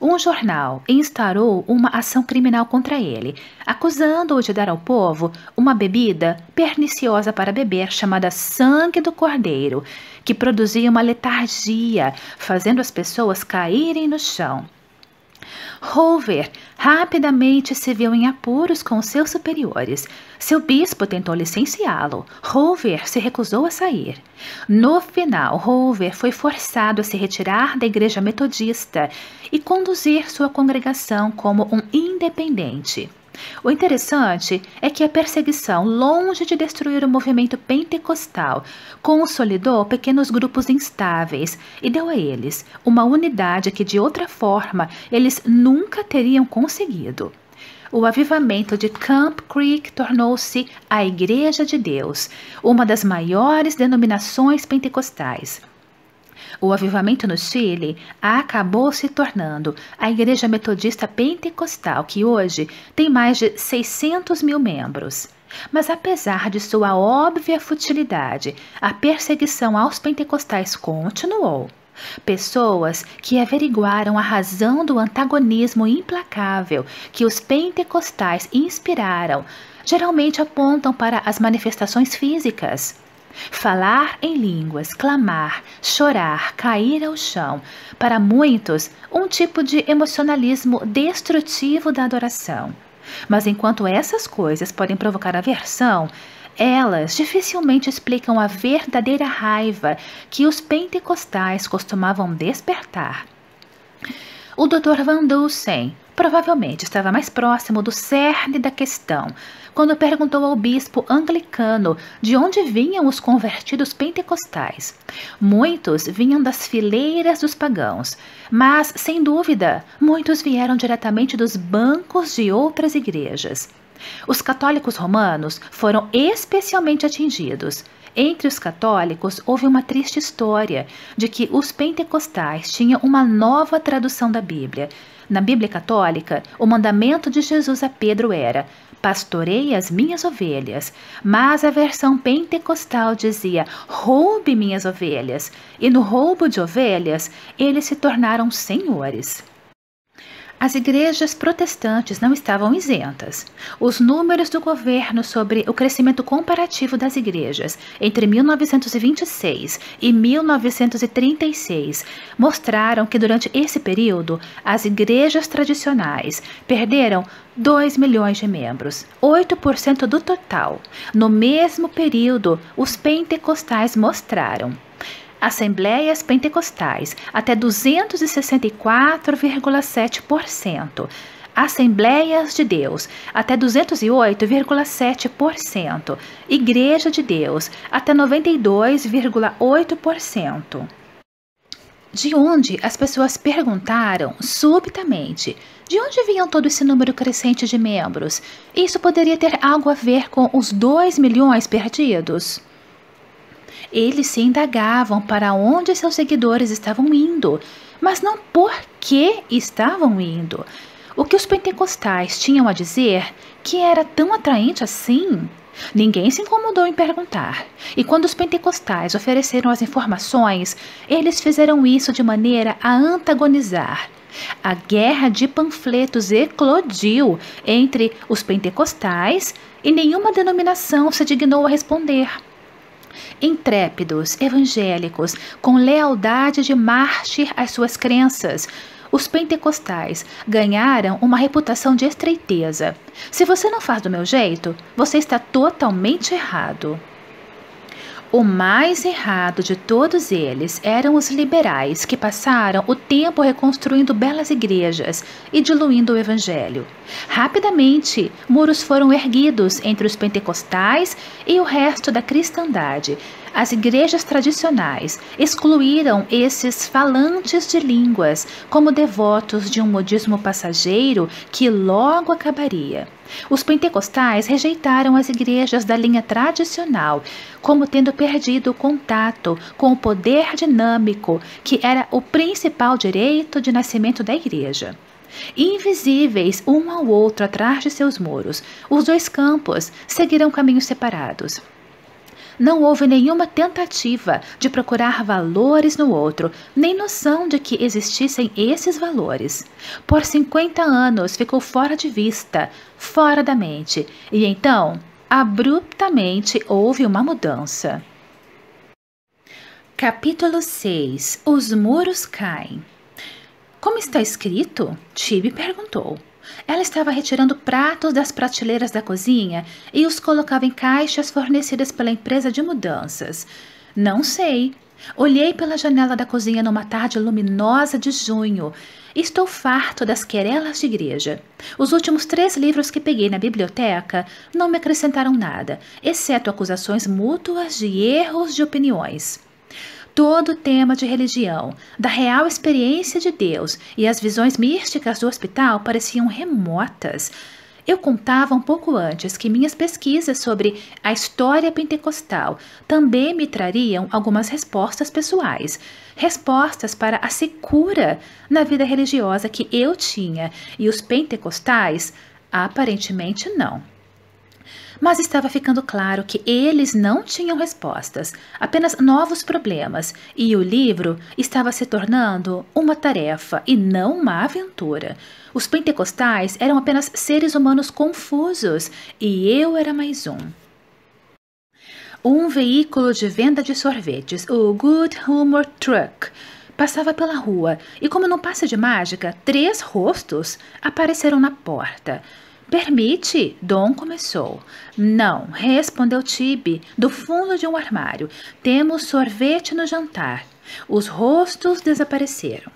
Um jornal instaurou uma ação criminal contra ele, acusando-o de dar ao povo uma bebida perniciosa para beber chamada sangue do cordeiro, que produzia uma letargia, fazendo as pessoas caírem no chão. Hoover rapidamente se viu em apuros com seus superiores, seu bispo tentou licenciá-lo. Rover se recusou a sair. No final, Rover foi forçado a se retirar da igreja metodista e conduzir sua congregação como um independente. O interessante é que a perseguição, longe de destruir o movimento pentecostal, consolidou pequenos grupos instáveis e deu a eles uma unidade que de outra forma eles nunca teriam conseguido o avivamento de Camp Creek tornou-se a Igreja de Deus, uma das maiores denominações pentecostais. O avivamento no Chile acabou se tornando a Igreja Metodista Pentecostal, que hoje tem mais de 600 mil membros. Mas apesar de sua óbvia futilidade, a perseguição aos pentecostais continuou pessoas que averiguaram a razão do antagonismo implacável que os pentecostais inspiraram, geralmente apontam para as manifestações físicas. Falar em línguas, clamar, chorar, cair ao chão, para muitos, um tipo de emocionalismo destrutivo da adoração. Mas enquanto essas coisas podem provocar aversão, elas dificilmente explicam a verdadeira raiva que os pentecostais costumavam despertar. O Dr. Van Dusen provavelmente estava mais próximo do cerne da questão quando perguntou ao bispo anglicano de onde vinham os convertidos pentecostais. Muitos vinham das fileiras dos pagãos, mas, sem dúvida, muitos vieram diretamente dos bancos de outras igrejas. Os católicos romanos foram especialmente atingidos. Entre os católicos houve uma triste história de que os pentecostais tinham uma nova tradução da Bíblia. Na Bíblia católica, o mandamento de Jesus a Pedro era: Pastorei as minhas ovelhas. Mas a versão pentecostal dizia: Roube minhas ovelhas. E no roubo de ovelhas, eles se tornaram senhores. As igrejas protestantes não estavam isentas. Os números do governo sobre o crescimento comparativo das igrejas entre 1926 e 1936 mostraram que durante esse período as igrejas tradicionais perderam 2 milhões de membros, 8% do total. No mesmo período, os pentecostais mostraram Assembleias Pentecostais, até 264,7%. Assembleias de Deus, até 208,7%. Igreja de Deus, até 92,8%. De onde as pessoas perguntaram subitamente de onde vinham todo esse número crescente de membros? Isso poderia ter algo a ver com os 2 milhões perdidos? Eles se indagavam para onde seus seguidores estavam indo, mas não por que estavam indo. O que os pentecostais tinham a dizer que era tão atraente assim? Ninguém se incomodou em perguntar, e quando os pentecostais ofereceram as informações, eles fizeram isso de maneira a antagonizar. A guerra de panfletos eclodiu entre os pentecostais e nenhuma denominação se dignou a responder intrépidos, evangélicos, com lealdade de mártir às suas crenças, os pentecostais ganharam uma reputação de estreiteza. Se você não faz do meu jeito, você está totalmente errado. O mais errado de todos eles eram os liberais que passaram o tempo reconstruindo belas igrejas e diluindo o evangelho. Rapidamente, muros foram erguidos entre os pentecostais e o resto da cristandade. As igrejas tradicionais excluíram esses falantes de línguas como devotos de um modismo passageiro que logo acabaria. Os pentecostais rejeitaram as igrejas da linha tradicional, como tendo perdido o contato com o poder dinâmico que era o principal direito de nascimento da igreja. Invisíveis um ao outro atrás de seus muros, os dois campos seguiram caminhos separados não houve nenhuma tentativa de procurar valores no outro, nem noção de que existissem esses valores. Por 50 anos ficou fora de vista, fora da mente, e então, abruptamente, houve uma mudança. Capítulo 6 Os muros caem. Como está escrito? Tibe perguntou. Ela estava retirando pratos das prateleiras da cozinha e os colocava em caixas fornecidas pela empresa de mudanças. Não sei. Olhei pela janela da cozinha numa tarde luminosa de junho. Estou farto das querelas de igreja. Os últimos três livros que peguei na biblioteca não me acrescentaram nada, exceto acusações mútuas de erros de opiniões todo o tema de religião, da real experiência de Deus e as visões místicas do hospital pareciam remotas. Eu contava um pouco antes que minhas pesquisas sobre a história pentecostal também me trariam algumas respostas pessoais, respostas para a secura na vida religiosa que eu tinha e os pentecostais aparentemente não mas estava ficando claro que eles não tinham respostas, apenas novos problemas, e o livro estava se tornando uma tarefa e não uma aventura. Os pentecostais eram apenas seres humanos confusos e eu era mais um um veículo de venda de sorvetes, o Good Humor Truck, passava pela rua e, como num passe de mágica, três rostos apareceram na porta. Permite, Dom começou. Não, respondeu Tibe, do fundo de um armário. Temos sorvete no jantar. Os rostos desapareceram.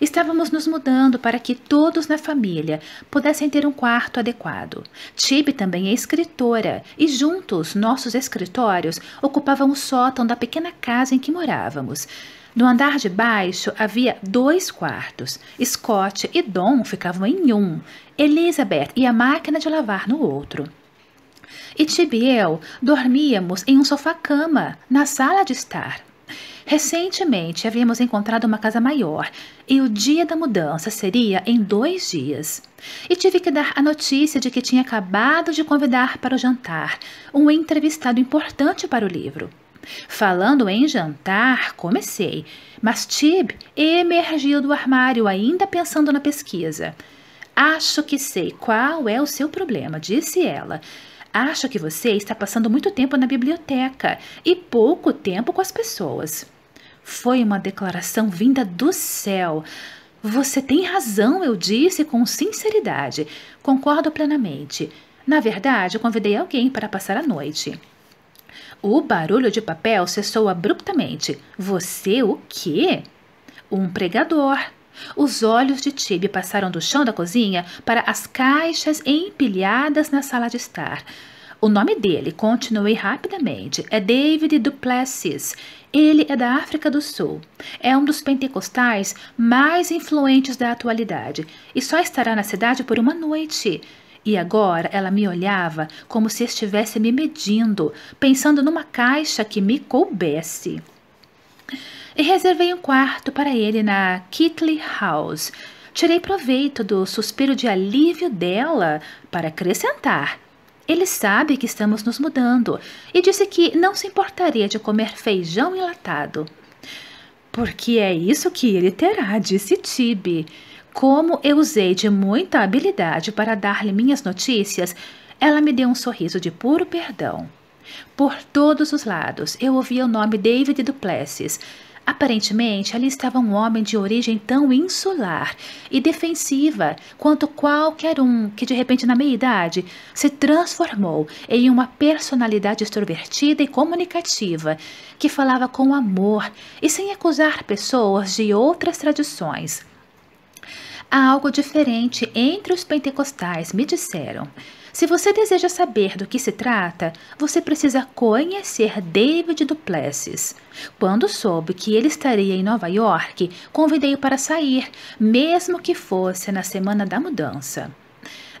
Estávamos nos mudando para que todos na família pudessem ter um quarto adequado. Tibe também é escritora e juntos nossos escritórios ocupavam o sótão da pequena casa em que morávamos. No andar de baixo havia dois quartos. Scott e Dom ficavam em um Elizabeth e a máquina de lavar no outro. E Tibiel dormíamos em um sofá-cama na sala de estar. Recentemente havíamos encontrado uma casa maior e o dia da mudança seria em dois dias. E tive que dar a notícia de que tinha acabado de convidar para o jantar um entrevistado importante para o livro. Falando em jantar, comecei, mas Tib emergiu do armário ainda pensando na pesquisa. Acho que sei qual é o seu problema, disse ela. Acho que você está passando muito tempo na biblioteca e pouco tempo com as pessoas. Foi uma declaração vinda do céu. Você tem razão, eu disse com sinceridade. Concordo plenamente. Na verdade, convidei alguém para passar a noite. O barulho de papel cessou abruptamente. Você o quê? Um pregador, os olhos de Tibe passaram do chão da cozinha para as caixas empilhadas na sala de estar. O nome dele, continuei rapidamente, é David Duplessis. Ele é da África do Sul. É um dos pentecostais mais influentes da atualidade e só estará na cidade por uma noite. E agora ela me olhava como se estivesse me medindo, pensando numa caixa que me coubesse e reservei um quarto para ele na Kitley House. Tirei proveito do suspiro de alívio dela para acrescentar. Ele sabe que estamos nos mudando e disse que não se importaria de comer feijão enlatado. Porque é isso que ele terá, disse Tibi. Como eu usei de muita habilidade para dar-lhe minhas notícias, ela me deu um sorriso de puro perdão. Por todos os lados, eu ouvia o nome David Duplessis. Aparentemente, ali estava um homem de origem tão insular e defensiva quanto qualquer um que, de repente, na meia-idade, se transformou em uma personalidade extrovertida e comunicativa, que falava com amor e sem acusar pessoas de outras tradições. Há algo diferente entre os pentecostais, me disseram. Se você deseja saber do que se trata, você precisa conhecer David Duplessis. Quando soube que ele estaria em Nova York, convidei-o para sair, mesmo que fosse na semana da mudança.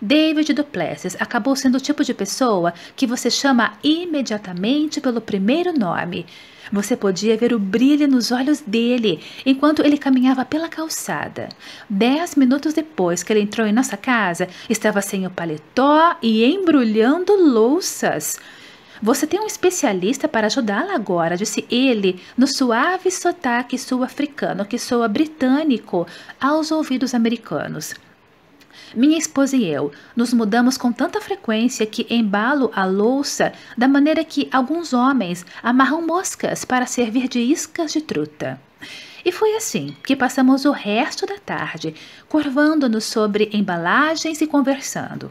David Duplessis acabou sendo o tipo de pessoa que você chama imediatamente pelo primeiro nome. Você podia ver o brilho nos olhos dele enquanto ele caminhava pela calçada. Dez minutos depois que ele entrou em nossa casa, estava sem o paletó e embrulhando louças. Você tem um especialista para ajudá-la agora, disse ele, no suave sotaque sul-africano que soa britânico aos ouvidos americanos. Minha esposa e eu nos mudamos com tanta frequência que embalo a louça da maneira que alguns homens amarram moscas para servir de iscas de truta. E foi assim que passamos o resto da tarde, curvando-nos sobre embalagens e conversando.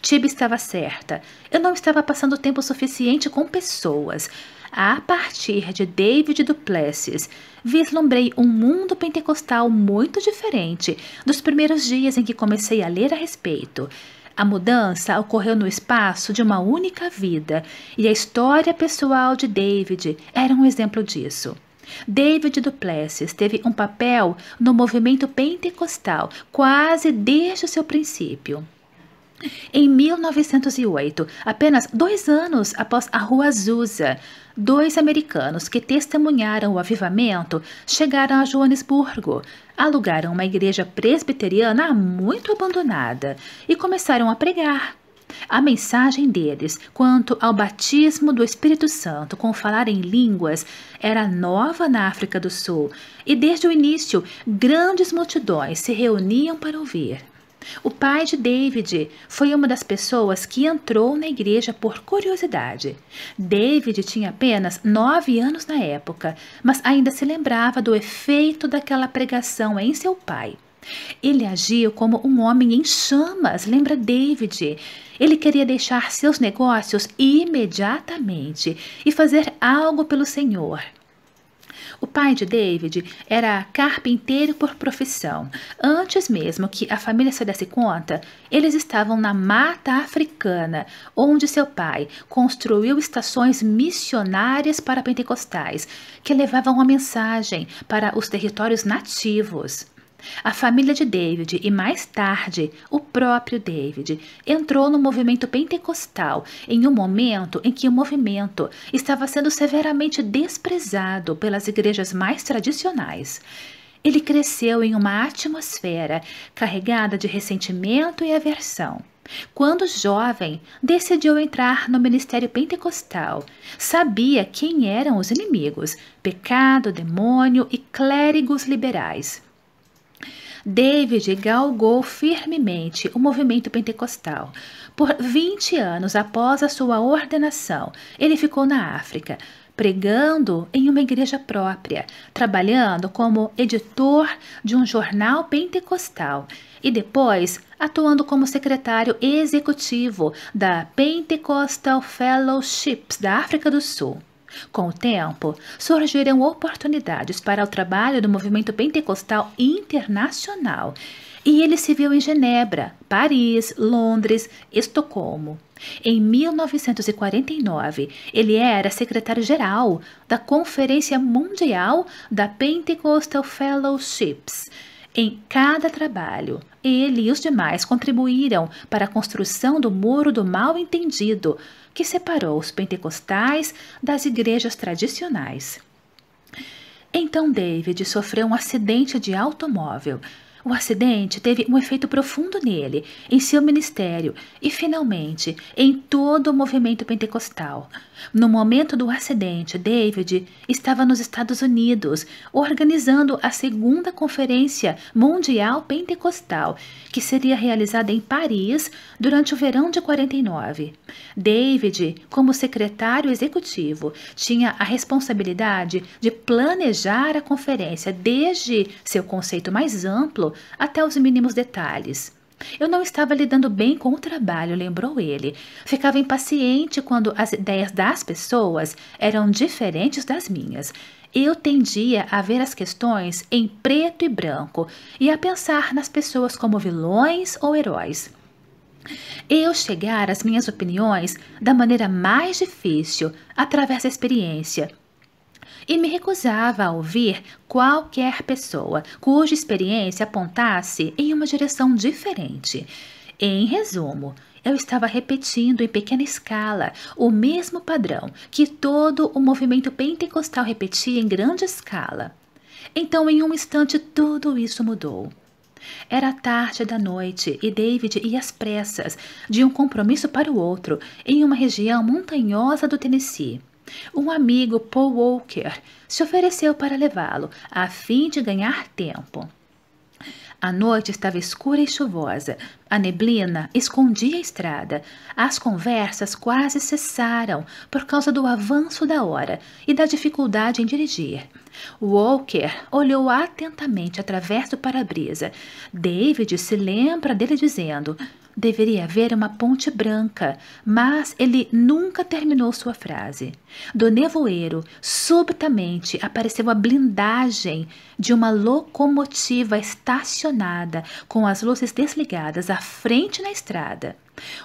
Tibe estava certa. Eu não estava passando tempo suficiente com pessoas a partir de David Duplessis, vislumbrei um mundo pentecostal muito diferente dos primeiros dias em que comecei a ler a respeito. A mudança ocorreu no espaço de uma única vida, e a história pessoal de David era um exemplo disso. David Duplessis teve um papel no movimento pentecostal quase desde o seu princípio. Em 1908, apenas dois anos após a Rua Azusa, dois americanos que testemunharam o avivamento chegaram a Joanesburgo, alugaram uma igreja presbiteriana muito abandonada e começaram a pregar. A mensagem deles quanto ao batismo do Espírito Santo com falar em línguas era nova na África do Sul e, desde o início, grandes multidões se reuniam para ouvir. O pai de David foi uma das pessoas que entrou na igreja por curiosidade. David tinha apenas nove anos na época, mas ainda se lembrava do efeito daquela pregação em seu pai. Ele agiu como um homem em chamas, lembra David. Ele queria deixar seus negócios imediatamente e fazer algo pelo Senhor. O pai de David era carpinteiro por profissão. Antes mesmo que a família se desse conta, eles estavam na mata africana, onde seu pai construiu estações missionárias para pentecostais, que levavam a mensagem para os territórios nativos. A família de David e mais tarde o próprio David entrou no movimento pentecostal em um momento em que o movimento estava sendo severamente desprezado pelas igrejas mais tradicionais. Ele cresceu em uma atmosfera carregada de ressentimento e aversão. Quando jovem, decidiu entrar no ministério pentecostal. Sabia quem eram os inimigos: pecado, demônio e clérigos liberais. David galgou firmemente o movimento pentecostal. Por 20 anos após a sua ordenação, ele ficou na África, pregando em uma igreja própria, trabalhando como editor de um jornal pentecostal e depois atuando como secretário executivo da Pentecostal Fellowships da África do Sul. Com o tempo, surgiram oportunidades para o trabalho do movimento pentecostal internacional e ele se viu em Genebra, Paris, Londres, Estocolmo. Em 1949, ele era secretário-geral da Conferência Mundial da Pentecostal Fellowships. Em cada trabalho, ele e os demais contribuíram para a construção do muro do mal entendido, que separou os pentecostais das igrejas tradicionais. Então David sofreu um acidente de automóvel. O acidente teve um efeito profundo nele, em seu ministério e, finalmente, em todo o movimento pentecostal. No momento do acidente, David estava nos Estados Unidos organizando a segunda Conferência Mundial Pentecostal, que seria realizada em Paris durante o verão de 49. David, como secretário executivo, tinha a responsabilidade de planejar a conferência desde seu conceito mais amplo até os mínimos detalhes. Eu não estava lidando bem com o trabalho, lembrou ele. Ficava impaciente quando as ideias das pessoas eram diferentes das minhas. Eu tendia a ver as questões em preto e branco e a pensar nas pessoas como vilões ou heróis. Eu chegar às minhas opiniões da maneira mais difícil, através da experiência, e me recusava a ouvir qualquer pessoa cuja experiência apontasse em uma direção diferente. Em resumo, eu estava repetindo em pequena escala o mesmo padrão que todo o movimento pentecostal repetia em grande escala. Então, em um instante, tudo isso mudou. Era tarde da noite e David ia às pressas, de um compromisso para o outro, em uma região montanhosa do Tennessee. Um amigo, Paul Walker, se ofereceu para levá-lo, a fim de ganhar tempo. A noite estava escura e chuvosa. A neblina escondia a estrada. As conversas quase cessaram por causa do avanço da hora e da dificuldade em dirigir. Walker olhou atentamente através do para-brisa. David se lembra dele dizendo: Deveria haver uma ponte branca, mas ele nunca terminou sua frase. Do nevoeiro, subitamente apareceu a blindagem de uma locomotiva estacionada com as luzes desligadas à frente na estrada.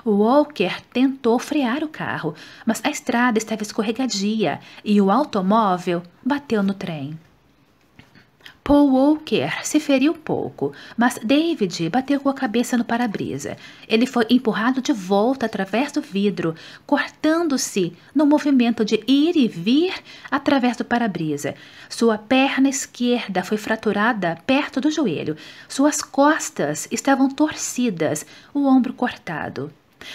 Walker tentou frear o carro, mas a estrada estava escorregadia e o automóvel bateu no trem. Paul Walker se feriu pouco, mas David bateu com a cabeça no para-brisa. Ele foi empurrado de volta através do vidro, cortando-se no movimento de ir e vir através do para-brisa. Sua perna esquerda foi fraturada perto do joelho. Suas costas estavam torcidas, o ombro cortado.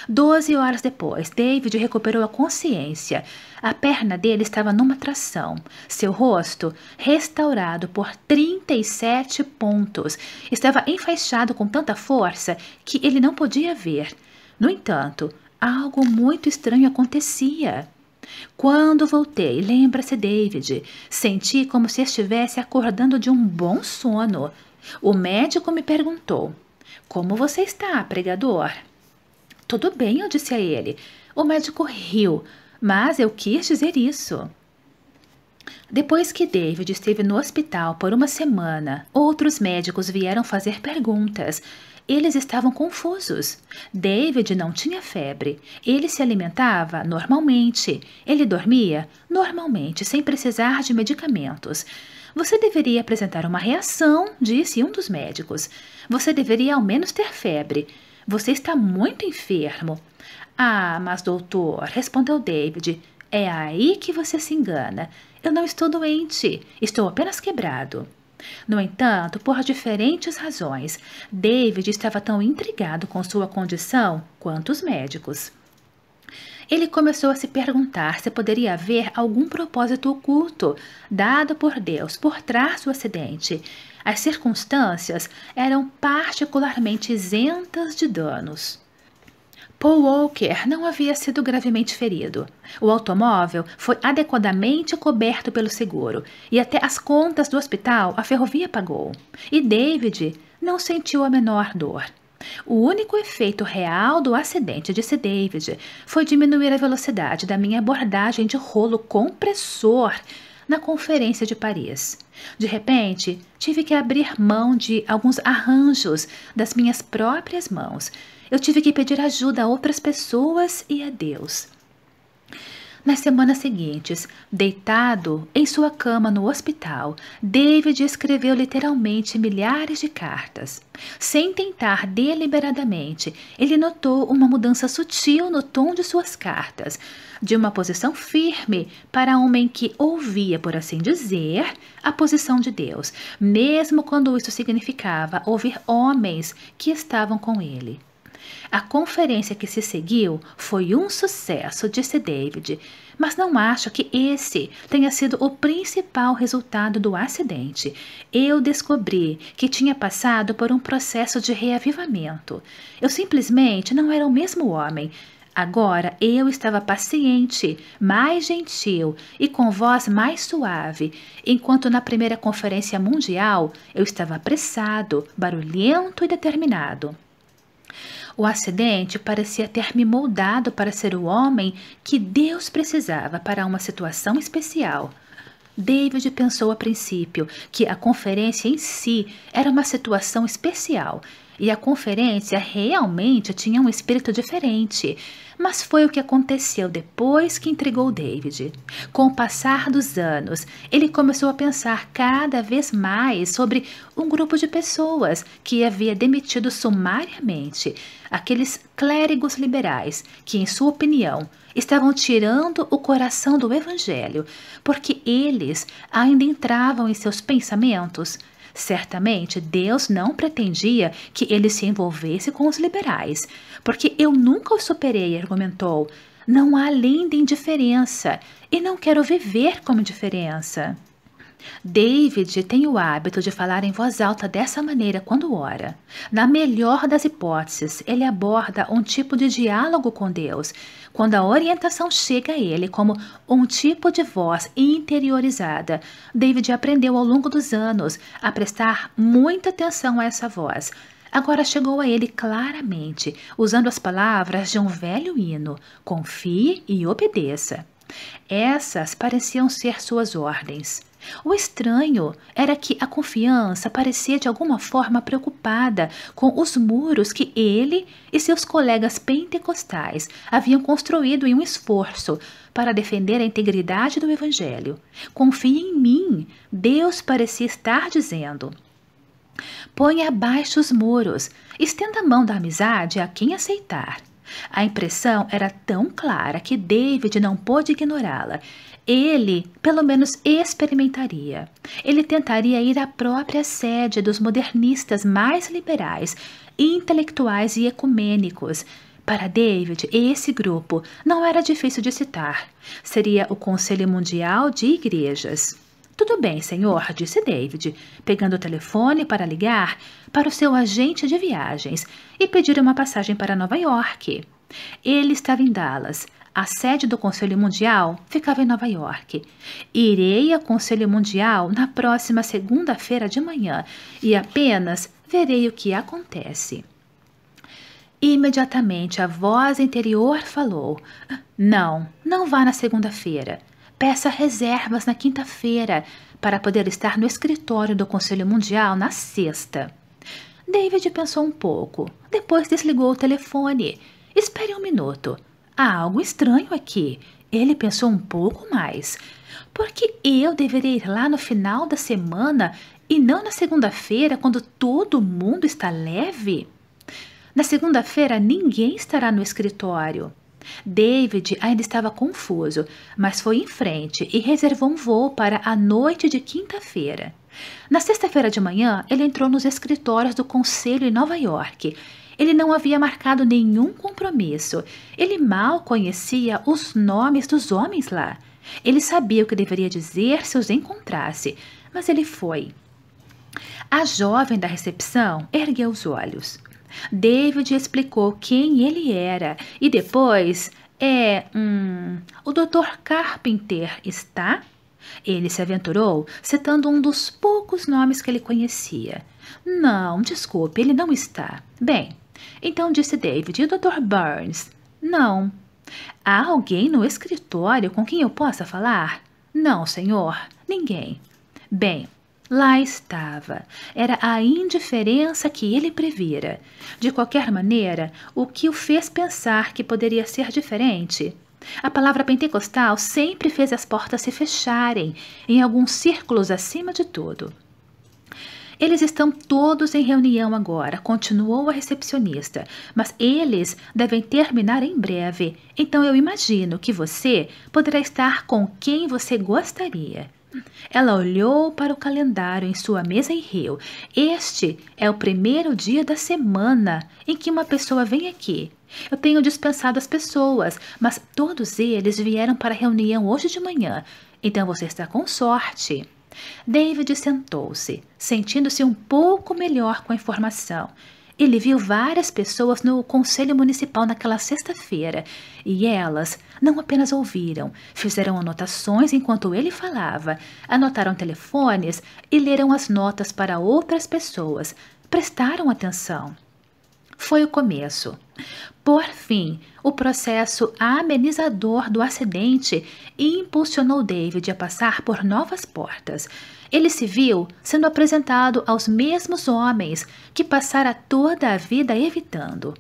Doze horas depois, David recuperou a consciência. A perna dele estava numa tração. Seu rosto, restaurado por 37 pontos, estava enfaixado com tanta força que ele não podia ver. No entanto, algo muito estranho acontecia. Quando voltei, lembra-se, David, senti como se estivesse acordando de um bom sono. O médico me perguntou: Como você está, pregador? Tudo bem, eu disse a ele. O médico riu, mas eu quis dizer isso. Depois que David esteve no hospital por uma semana, outros médicos vieram fazer perguntas. Eles estavam confusos. David não tinha febre. Ele se alimentava normalmente. Ele dormia normalmente, sem precisar de medicamentos. Você deveria apresentar uma reação, disse um dos médicos. Você deveria ao menos ter febre. Você está muito enfermo. Ah, mas doutor, respondeu David, é aí que você se engana. Eu não estou doente, estou apenas quebrado. No entanto, por diferentes razões, David estava tão intrigado com sua condição quanto os médicos. Ele começou a se perguntar se poderia haver algum propósito oculto dado por Deus por trás do acidente, as circunstâncias eram particularmente isentas de danos. Paul Walker não havia sido gravemente ferido. O automóvel foi adequadamente coberto pelo seguro e até as contas do hospital a ferrovia pagou. E David não sentiu a menor dor. O único efeito real do acidente, disse David, foi diminuir a velocidade da minha abordagem de rolo compressor na Conferência de Paris. De repente, tive que abrir mão de alguns arranjos das minhas próprias mãos. Eu tive que pedir ajuda a outras pessoas e a Deus. Nas semanas seguintes, deitado em sua cama no hospital, David escreveu literalmente milhares de cartas. Sem tentar deliberadamente, ele notou uma mudança sutil no tom de suas cartas, de uma posição firme para homem que ouvia, por assim dizer, a posição de Deus, mesmo quando isso significava ouvir homens que estavam com ele. A conferência que se seguiu foi um sucesso, disse David, mas não acho que esse tenha sido o principal resultado do acidente. Eu descobri que tinha passado por um processo de reavivamento. Eu simplesmente não era o mesmo homem. Agora eu estava paciente, mais gentil e com voz mais suave, enquanto na primeira conferência mundial eu estava apressado, barulhento e determinado. O acidente parecia ter me moldado para ser o homem que Deus precisava para uma situação especial. David pensou a princípio que a conferência em si era uma situação especial e a conferência realmente tinha um espírito diferente. Mas foi o que aconteceu depois que intrigou David. Com o passar dos anos, ele começou a pensar cada vez mais sobre um grupo de pessoas que havia demitido sumariamente aqueles clérigos liberais que, em sua opinião, estavam tirando o coração do Evangelho, porque eles ainda entravam em seus pensamentos Certamente, Deus não pretendia que ele se envolvesse com os liberais, porque eu nunca o superei, argumentou. Não há de indiferença e não quero viver como indiferença. David tem o hábito de falar em voz alta dessa maneira quando ora. Na melhor das hipóteses, ele aborda um tipo de diálogo com Deus, quando a orientação chega a ele como um tipo de voz interiorizada. David aprendeu ao longo dos anos a prestar muita atenção a essa voz. Agora chegou a ele claramente, usando as palavras de um velho hino: confie e obedeça. Essas pareciam ser suas ordens. O estranho era que a confiança parecia de alguma forma preocupada com os muros que ele e seus colegas pentecostais haviam construído em um esforço para defender a integridade do Evangelho. Confie em mim, Deus parecia estar dizendo. Põe abaixo os muros, estenda a mão da amizade a quem aceitar. A impressão era tão clara que David não pôde ignorá-la ele, pelo menos, experimentaria. Ele tentaria ir à própria sede dos modernistas mais liberais, intelectuais e ecumênicos. Para David, esse grupo não era difícil de citar. Seria o Conselho Mundial de Igrejas. Tudo bem, senhor, disse David, pegando o telefone para ligar para o seu agente de viagens e pedir uma passagem para Nova York. Ele estava em Dallas, a sede do Conselho Mundial ficava em Nova York. Irei ao Conselho Mundial na próxima segunda-feira de manhã e apenas verei o que acontece. Imediatamente a voz interior falou: Não, não vá na segunda-feira. Peça reservas na quinta-feira para poder estar no escritório do Conselho Mundial na sexta. David pensou um pouco, depois desligou o telefone. Espere um minuto. Há algo estranho aqui. Ele pensou um pouco mais. Por que eu deveria ir lá no final da semana e não na segunda-feira, quando todo mundo está leve? Na segunda-feira, ninguém estará no escritório. David ainda estava confuso, mas foi em frente e reservou um voo para a noite de quinta-feira. Na sexta-feira de manhã, ele entrou nos escritórios do Conselho em Nova York ele não havia marcado nenhum compromisso. Ele mal conhecia os nomes dos homens lá. Ele sabia o que deveria dizer se os encontrasse, mas ele foi. A jovem da recepção ergueu os olhos. David explicou quem ele era e depois é. Hum, o Dr. Carpenter está? Ele se aventurou, citando um dos poucos nomes que ele conhecia. Não, desculpe, ele não está. Bem, então disse David, e o Dr. Burns? Não. Há alguém no escritório com quem eu possa falar? Não, senhor, ninguém. Bem, lá estava. Era a indiferença que ele previra. De qualquer maneira, o que o fez pensar que poderia ser diferente? A palavra pentecostal sempre fez as portas se fecharem, em alguns círculos acima de tudo. Eles estão todos em reunião agora, continuou a recepcionista, mas eles devem terminar em breve. Então eu imagino que você poderá estar com quem você gostaria. Ela olhou para o calendário em sua mesa e riu. Este é o primeiro dia da semana em que uma pessoa vem aqui. Eu tenho dispensado as pessoas, mas todos eles vieram para a reunião hoje de manhã. Então você está com sorte. David sentou-se, sentindo-se um pouco melhor com a informação. Ele viu várias pessoas no Conselho Municipal naquela sexta-feira e elas não apenas ouviram, fizeram anotações enquanto ele falava, anotaram telefones e leram as notas para outras pessoas, prestaram atenção. Foi o começo. Por fim, o processo amenizador do acidente impulsionou David a passar por novas portas. Ele se viu sendo apresentado aos mesmos homens que passara toda a vida evitando.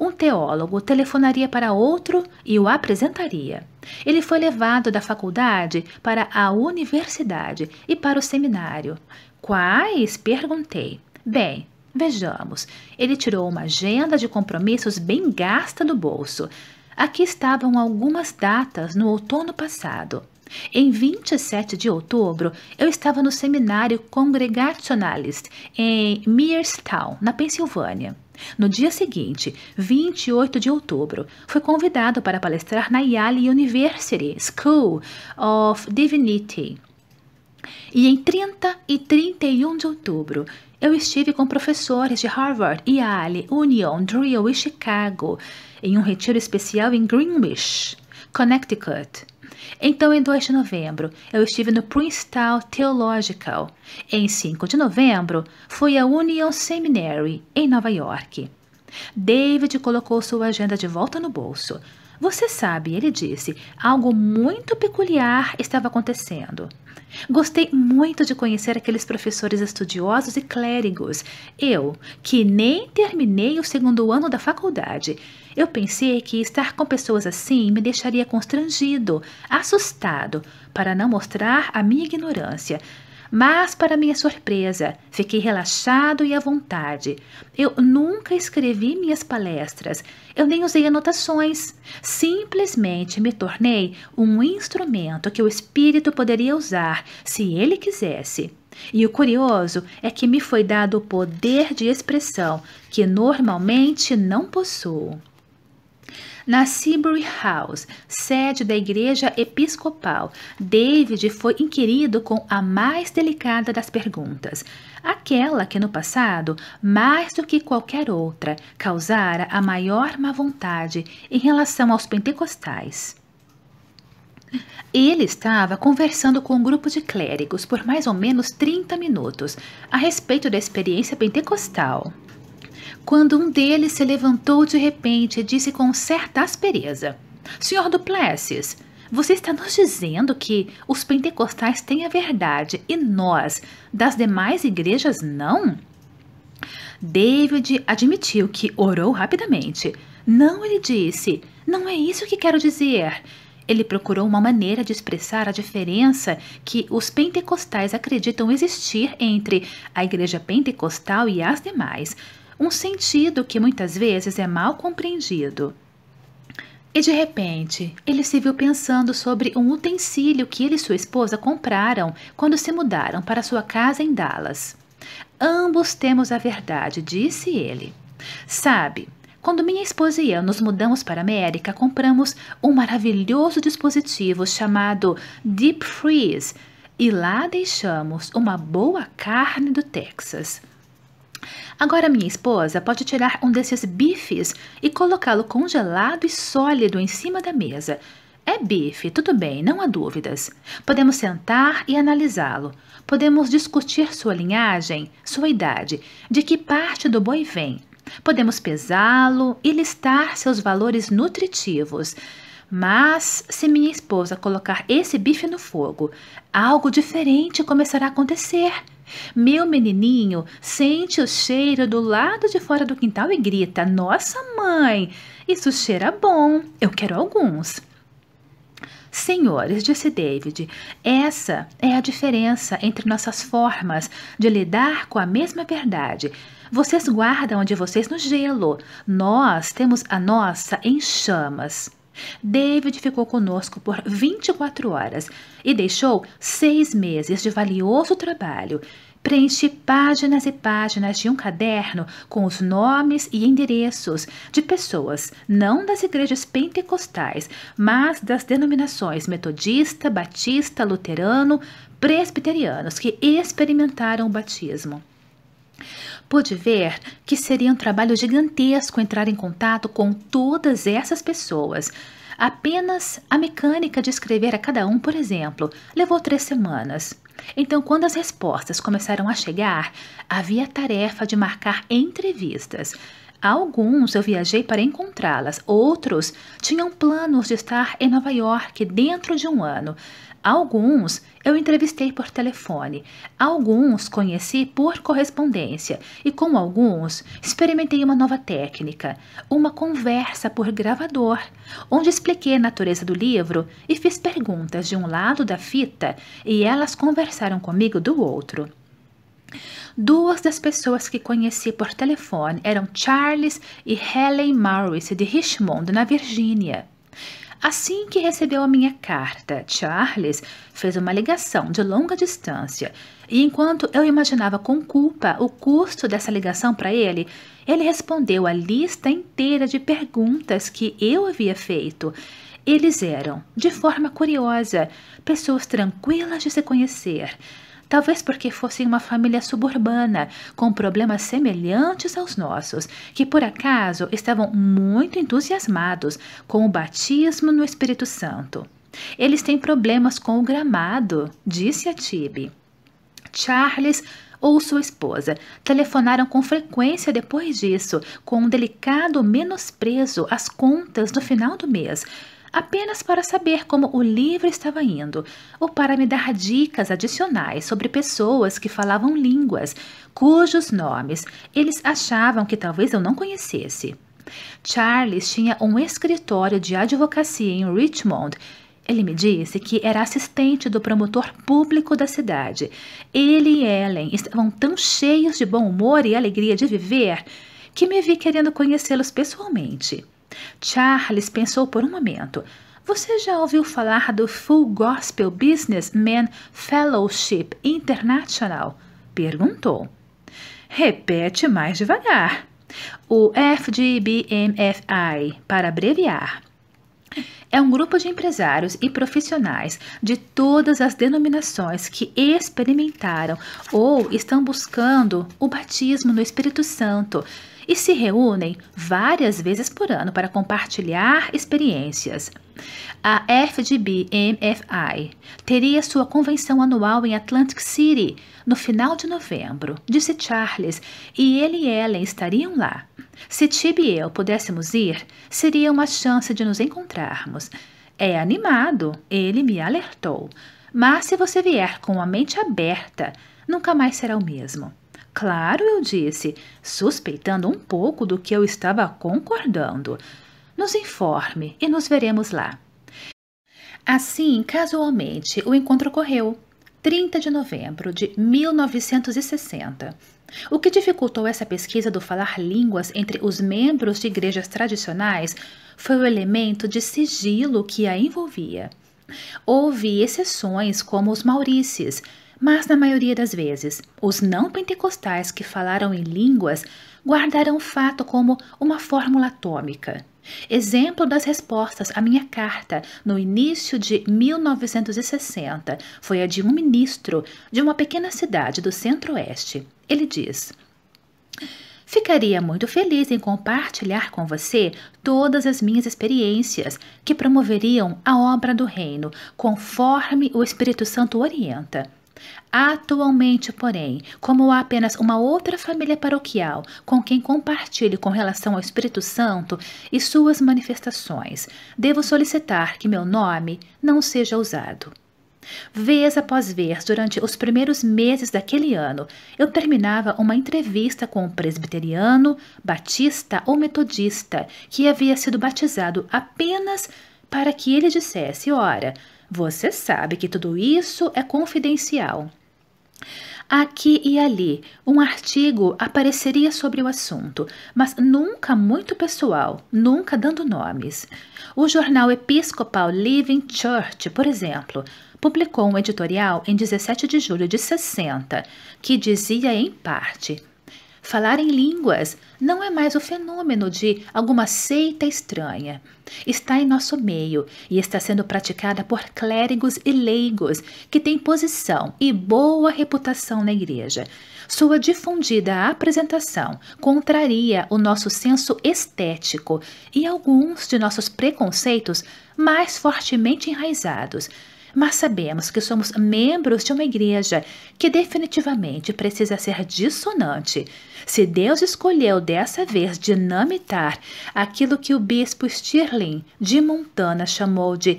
Um teólogo telefonaria para outro e o apresentaria. Ele foi levado da faculdade para a universidade e para o seminário. Quais? perguntei. Bem, Vejamos, ele tirou uma agenda de compromissos bem gasta do bolso. Aqui estavam algumas datas no outono passado. Em 27 de outubro, eu estava no seminário Congregationalist em Mearstown, na Pensilvânia. No dia seguinte, 28 de outubro, fui convidado para palestrar na Yale University School of Divinity. E em 30 e 31 de outubro, eu estive com professores de Harvard, Yale, Union, Drill e Chicago, em um retiro especial em Greenwich, Connecticut. Então, em 2 de novembro, eu estive no Princeton Theological. Em 5 de novembro, fui à Union Seminary, em Nova York. David colocou sua agenda de volta no bolso. Você sabe, ele disse, algo muito peculiar estava acontecendo. Gostei muito de conhecer aqueles professores estudiosos e clérigos. Eu, que nem terminei o segundo ano da faculdade. Eu pensei que estar com pessoas assim me deixaria constrangido, assustado, para não mostrar a minha ignorância, mas, para minha surpresa, fiquei relaxado e à vontade. Eu nunca escrevi minhas palestras, eu nem usei anotações. Simplesmente me tornei um instrumento que o espírito poderia usar se ele quisesse. E o curioso é que me foi dado o poder de expressão que normalmente não possuo. Na Seabury House, sede da Igreja Episcopal, David foi inquirido com a mais delicada das perguntas, aquela que no passado, mais do que qualquer outra, causara a maior má vontade em relação aos pentecostais. Ele estava conversando com um grupo de clérigos por mais ou menos 30 minutos a respeito da experiência pentecostal quando um deles se levantou de repente e disse com certa aspereza: Senhor Duplessis, você está nos dizendo que os pentecostais têm a verdade e nós, das demais igrejas, não? David admitiu que orou rapidamente. Não, ele disse, não é isso que quero dizer. Ele procurou uma maneira de expressar a diferença que os pentecostais acreditam existir entre a igreja pentecostal e as demais um sentido que muitas vezes é mal compreendido. E de repente, ele se viu pensando sobre um utensílio que ele e sua esposa compraram quando se mudaram para sua casa em Dallas. Ambos temos a verdade, disse ele. Sabe, quando minha esposa e eu nos mudamos para a América, compramos um maravilhoso dispositivo chamado Deep Freeze e lá deixamos uma boa carne do Texas. Agora minha esposa pode tirar um desses bifes e colocá-lo congelado e sólido em cima da mesa. É bife, tudo bem, não há dúvidas. Podemos sentar e analisá-lo. Podemos discutir sua linhagem, sua idade, de que parte do boi vem. Podemos pesá-lo e listar seus valores nutritivos. Mas se minha esposa colocar esse bife no fogo, algo diferente começará a acontecer. Meu menininho sente o cheiro do lado de fora do quintal e grita: Nossa mãe, isso cheira bom, eu quero alguns. Senhores, disse David, essa é a diferença entre nossas formas de lidar com a mesma verdade. Vocês guardam a de vocês no gelo, nós temos a nossa em chamas. David ficou conosco por 24 horas e deixou seis meses de valioso trabalho. preenche páginas e páginas de um caderno com os nomes e endereços de pessoas, não das igrejas pentecostais, mas das denominações metodista, batista, luterano, presbiterianos que experimentaram o batismo. Pôde ver que seria um trabalho gigantesco entrar em contato com todas essas pessoas. Apenas a mecânica de escrever a cada um, por exemplo, levou três semanas. Então, quando as respostas começaram a chegar, havia a tarefa de marcar entrevistas. Alguns eu viajei para encontrá-las, outros tinham planos de estar em Nova York dentro de um ano. Alguns eu entrevistei por telefone, alguns conheci por correspondência e com alguns experimentei uma nova técnica, uma conversa por gravador, onde expliquei a natureza do livro e fiz perguntas de um lado da fita e elas conversaram comigo do outro. Duas das pessoas que conheci por telefone eram Charles e Helen Morris de Richmond, na Virgínia. Assim que recebeu a minha carta, Charles fez uma ligação de longa distância. E enquanto eu imaginava com culpa o custo dessa ligação para ele, ele respondeu a lista inteira de perguntas que eu havia feito. Eles eram, de forma curiosa, pessoas tranquilas de se conhecer talvez porque fossem uma família suburbana, com problemas semelhantes aos nossos, que por acaso estavam muito entusiasmados com o batismo no Espírito Santo. Eles têm problemas com o gramado, disse a Tibe. Charles ou sua esposa telefonaram com frequência depois disso, com um delicado menosprezo às contas no final do mês, apenas para saber como o livro estava indo, ou para me dar dicas adicionais sobre pessoas que falavam línguas cujos nomes eles achavam que talvez eu não conhecesse. Charles tinha um escritório de advocacia em Richmond. Ele me disse que era assistente do promotor público da cidade. Ele e Ellen estavam tão cheios de bom humor e alegria de viver que me vi querendo conhecê-los pessoalmente. Charles pensou por um momento. Você já ouviu falar do Full Gospel Businessmen Fellowship International? Perguntou. Repete mais devagar. O FGBMFI, para abreviar, é um grupo de empresários e profissionais de todas as denominações que experimentaram ou estão buscando o batismo no Espírito Santo e se reúnem várias vezes por ano para compartilhar experiências. A FGB-MFI teria sua convenção anual em Atlantic City no final de novembro, disse Charles, e ele e Ellen estariam lá. Se Tib e eu pudéssemos ir, seria uma chance de nos encontrarmos. É animado, ele me alertou. Mas se você vier com a mente aberta, nunca mais será o mesmo. Claro, eu disse, suspeitando um pouco do que eu estava concordando. Nos informe e nos veremos lá. Assim, casualmente, o encontro ocorreu. 30 de novembro de 1960. O que dificultou essa pesquisa do falar línguas entre os membros de igrejas tradicionais foi o elemento de sigilo que a envolvia. Houve exceções, como os Maurícios mas na maioria das vezes, os não pentecostais que falaram em línguas guardarão o fato como uma fórmula atômica. Exemplo das respostas à minha carta no início de 1960 foi a de um ministro de uma pequena cidade do Centro-Oeste. Ele diz: Ficaria muito feliz em compartilhar com você todas as minhas experiências que promoveriam a obra do Reino, conforme o Espírito Santo orienta. Atualmente, porém, como há apenas uma outra família paroquial com quem compartilho com relação ao Espírito Santo e suas manifestações, devo solicitar que meu nome não seja usado. Vez após vez, durante os primeiros meses daquele ano, eu terminava uma entrevista com um presbiteriano, batista ou metodista que havia sido batizado apenas para que ele dissesse: Ora, você sabe que tudo isso é confidencial. Aqui e ali, um artigo apareceria sobre o assunto, mas nunca muito pessoal, nunca dando nomes. O jornal episcopal Living Church, por exemplo, publicou um editorial em 17 de julho de 60 que dizia, em parte: Falar em línguas não é mais o fenômeno de alguma seita estranha. Está em nosso meio e está sendo praticada por clérigos e leigos que têm posição e boa reputação na igreja. Sua difundida apresentação contraria o nosso senso estético e alguns de nossos preconceitos mais fortemente enraizados mas sabemos que somos membros de uma igreja que definitivamente precisa ser dissonante. Se Deus escolheu dessa vez dinamitar aquilo que o bispo Stirling de Montana chamou de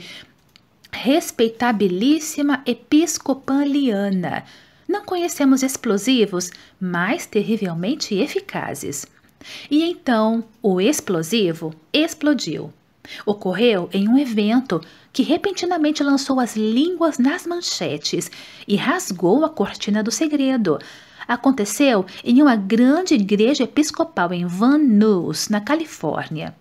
respeitabilíssima episcopaliana, não conhecemos explosivos mais terrivelmente eficazes. E então o explosivo explodiu. Ocorreu em um evento que repentinamente lançou as línguas nas manchetes e rasgou a cortina do segredo. Aconteceu em uma grande igreja episcopal em Van Nuys, na Califórnia.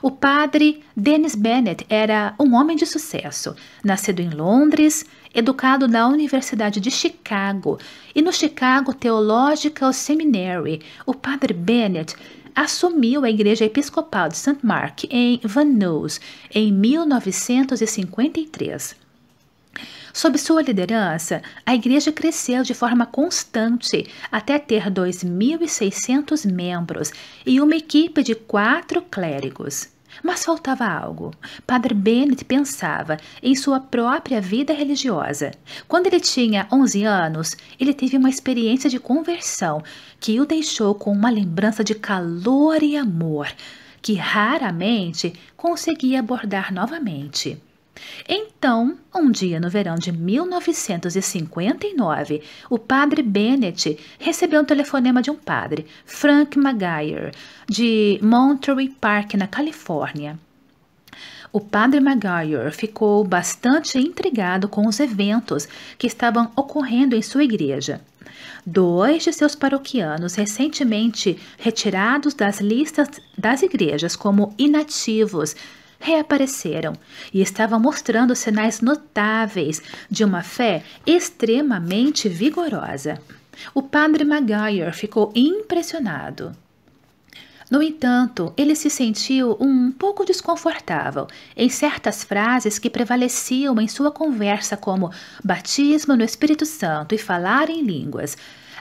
O padre Dennis Bennett era um homem de sucesso, nascido em Londres, educado na Universidade de Chicago e no Chicago Theological Seminary. O padre Bennett assumiu a Igreja Episcopal de St. Mark em Van Nuys em 1953. Sob sua liderança, a igreja cresceu de forma constante até ter 2.600 membros e uma equipe de quatro clérigos. Mas faltava algo. Padre Bennett pensava em sua própria vida religiosa. Quando ele tinha 11 anos, ele teve uma experiência de conversão que o deixou com uma lembrança de calor e amor que raramente conseguia abordar novamente. Então, um dia no verão de 1959, o padre Bennett recebeu um telefonema de um padre, Frank Maguire, de Monterey Park, na Califórnia. O padre Maguire ficou bastante intrigado com os eventos que estavam ocorrendo em sua igreja. Dois de seus paroquianos, recentemente retirados das listas das igrejas como inativos, reapareceram e estavam mostrando sinais notáveis de uma fé extremamente vigorosa. O padre Maguire ficou impressionado. No entanto, ele se sentiu um pouco desconfortável em certas frases que prevaleciam em sua conversa, como batismo no Espírito Santo e falar em línguas.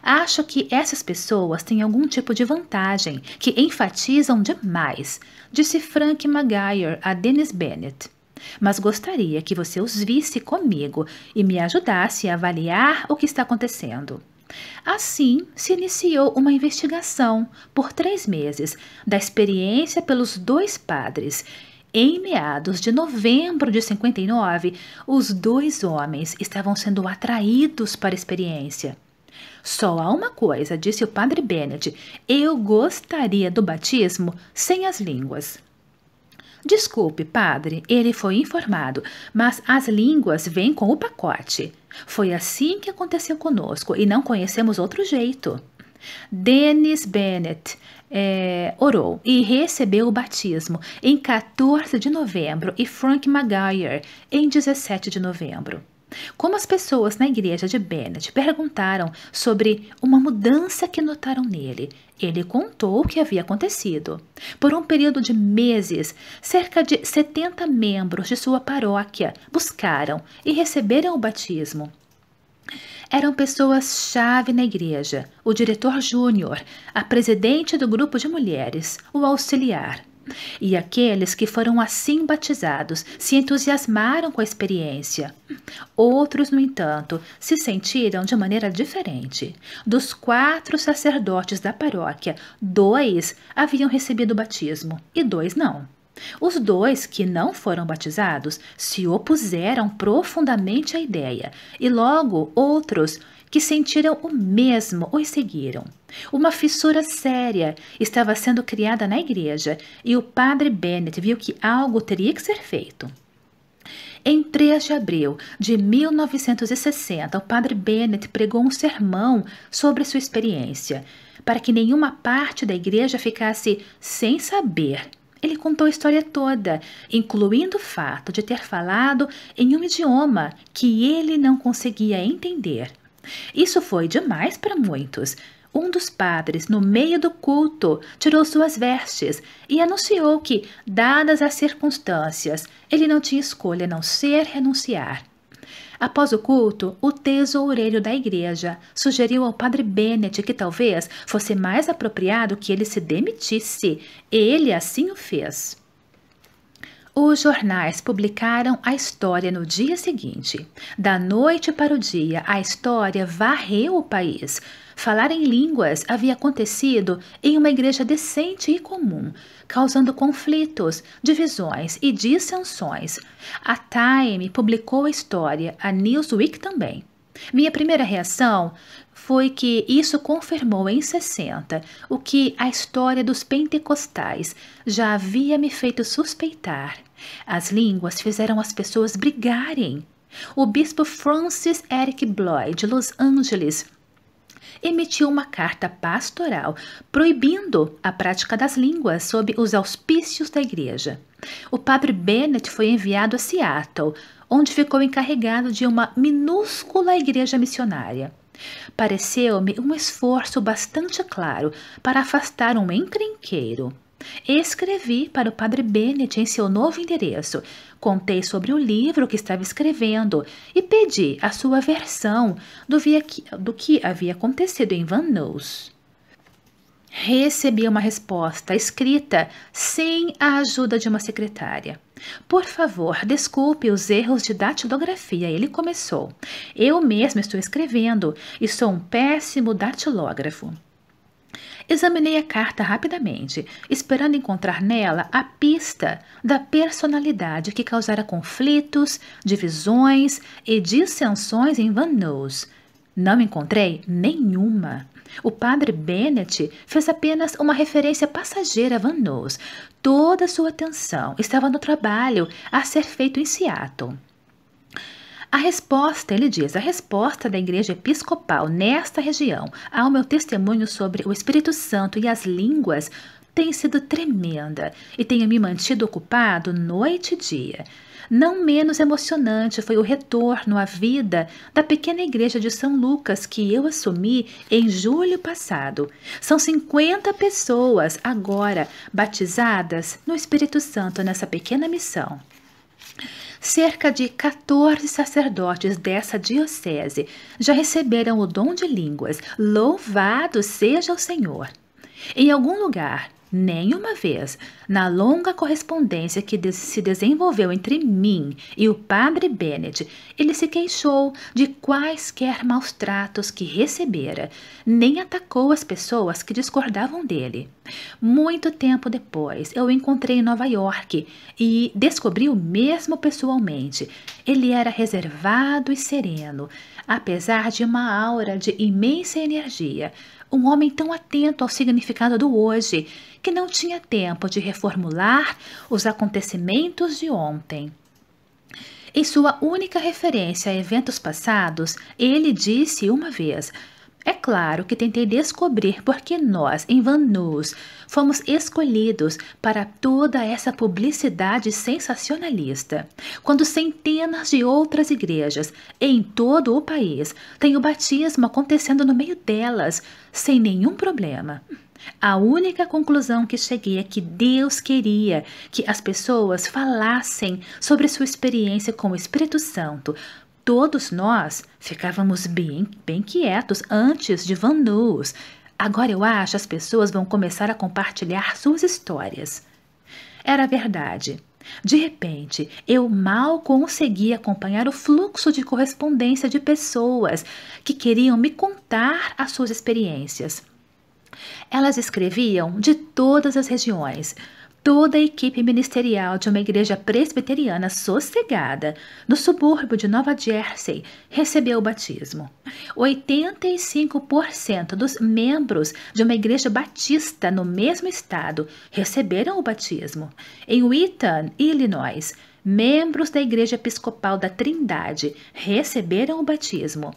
Acho que essas pessoas têm algum tipo de vantagem, que enfatizam demais disse Frank Maguire a Dennis Bennett. Mas gostaria que você os visse comigo e me ajudasse a avaliar o que está acontecendo. Assim se iniciou uma investigação por três meses da experiência pelos dois padres. Em meados de novembro de 59, os dois homens estavam sendo atraídos para a experiência. Só há uma coisa, disse o padre Bennet. Eu gostaria do batismo sem as línguas. Desculpe, padre, ele foi informado, mas as línguas vêm com o pacote. Foi assim que aconteceu conosco e não conhecemos outro jeito. Dennis Bennett é, orou e recebeu o batismo em 14 de novembro e Frank Maguire em 17 de novembro. Como as pessoas na igreja de Bennett perguntaram sobre uma mudança que notaram nele, ele contou o que havia acontecido. Por um período de meses, cerca de 70 membros de sua paróquia buscaram e receberam o batismo. Eram pessoas-chave na igreja: o diretor júnior, a presidente do grupo de mulheres, o auxiliar, e aqueles que foram assim batizados se entusiasmaram com a experiência. Outros, no entanto, se sentiram de maneira diferente. Dos quatro sacerdotes da paróquia, dois haviam recebido o batismo e dois não. Os dois que não foram batizados se opuseram profundamente à ideia, e logo outros que sentiram o mesmo os seguiram. Uma fissura séria estava sendo criada na igreja e o padre Bennett viu que algo teria que ser feito. Em 3 de abril de 1960, o padre Bennett pregou um sermão sobre sua experiência. Para que nenhuma parte da igreja ficasse sem saber, ele contou a história toda, incluindo o fato de ter falado em um idioma que ele não conseguia entender. Isso foi demais para muitos. Um dos padres, no meio do culto, tirou suas vestes e anunciou que, dadas as circunstâncias, ele não tinha escolha a não ser renunciar. Após o culto, o tesoureiro da igreja sugeriu ao padre Bennett que talvez fosse mais apropriado que ele se demitisse. Ele assim o fez. Os jornais publicaram a história no dia seguinte. Da noite para o dia, a história varreu o país. Falar em línguas havia acontecido em uma igreja decente e comum, causando conflitos, divisões e dissensões. A Time publicou a história, a Newsweek também. Minha primeira reação foi que isso confirmou em 60 o que a história dos pentecostais já havia me feito suspeitar. As línguas fizeram as pessoas brigarem. O bispo Francis Eric Bloy, de Los Angeles, emitiu uma carta pastoral proibindo a prática das línguas sob os auspícios da igreja. O padre Bennett foi enviado a Seattle, onde ficou encarregado de uma minúscula igreja missionária. Pareceu-me um esforço bastante claro para afastar um encrenqueiro. Escrevi para o padre Bennett em seu novo endereço, contei sobre o livro que estava escrevendo e pedi a sua versão do, via, do que havia acontecido em Van Nose. Recebi uma resposta escrita sem a ajuda de uma secretária. Por favor, desculpe os erros de datilografia. Ele começou. Eu mesmo estou escrevendo e sou um péssimo datilógrafo. Examinei a carta rapidamente, esperando encontrar nela a pista da personalidade que causara conflitos, divisões e dissensões em Van Nose. Não encontrei nenhuma. O padre Bennett fez apenas uma referência passageira a Van Nose. Toda a sua atenção estava no trabalho a ser feito em Seattle. A resposta, ele diz, a resposta da Igreja Episcopal nesta região ao meu testemunho sobre o Espírito Santo e as línguas tem sido tremenda e tenho me mantido ocupado noite e dia. Não menos emocionante foi o retorno à vida da pequena igreja de São Lucas que eu assumi em julho passado. São 50 pessoas agora batizadas no Espírito Santo nessa pequena missão. Cerca de 14 sacerdotes dessa diocese já receberam o dom de línguas. Louvado seja o Senhor! Em algum lugar Nenhuma vez, na longa correspondência que se desenvolveu entre mim e o padre Bennett, ele se queixou de quaisquer maus tratos que recebera, nem atacou as pessoas que discordavam dele. Muito tempo depois, eu o encontrei em Nova York e descobri o mesmo pessoalmente. Ele era reservado e sereno, apesar de uma aura de imensa energia, um homem tão atento ao significado do hoje que não tinha tempo de reformular os acontecimentos de ontem. Em sua única referência a eventos passados, ele disse uma vez: é claro que tentei descobrir por que nós, em Van Nus, fomos escolhidos para toda essa publicidade sensacionalista, quando centenas de outras igrejas em todo o país têm o batismo acontecendo no meio delas, sem nenhum problema. A única conclusão que cheguei é que Deus queria que as pessoas falassem sobre sua experiência com o Espírito Santo, Todos nós ficávamos bem, bem quietos antes de Van News. Agora eu acho as pessoas vão começar a compartilhar suas histórias. Era verdade. De repente, eu mal consegui acompanhar o fluxo de correspondência de pessoas que queriam me contar as suas experiências. Elas escreviam de todas as regiões, toda a equipe ministerial de uma igreja presbiteriana sossegada no subúrbio de Nova Jersey recebeu o batismo. 85% dos membros de uma igreja batista no mesmo estado receberam o batismo. Em Wheaton, Illinois, membros da Igreja Episcopal da Trindade receberam o batismo.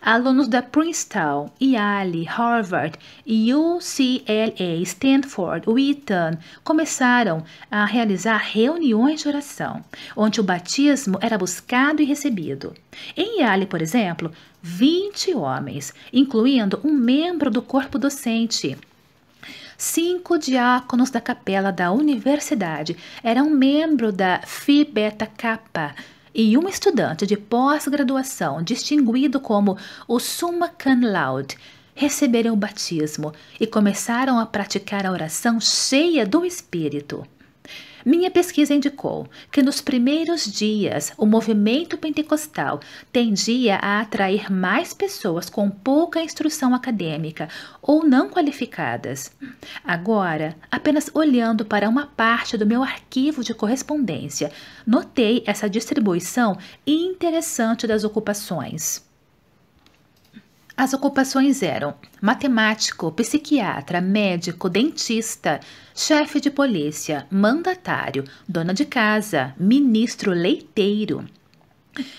Alunos da Princeton, Yale, Harvard, UCLA, Stanford, Wheaton começaram a realizar reuniões de oração, onde o batismo era buscado e recebido. Em Yale, por exemplo, 20 homens, incluindo um membro do corpo docente, Cinco diáconos da capela da universidade eram membro da Phi Beta Kappa, e um estudante de pós-graduação, distinguido como o Summa Cum Laude, receberam o batismo e começaram a praticar a oração cheia do Espírito. Minha pesquisa indicou que nos primeiros dias o movimento pentecostal tendia a atrair mais pessoas com pouca instrução acadêmica ou não qualificadas. Agora, apenas olhando para uma parte do meu arquivo de correspondência, notei essa distribuição interessante das ocupações. As ocupações eram matemático, psiquiatra, médico, dentista, chefe de polícia, mandatário, dona de casa, ministro leiteiro,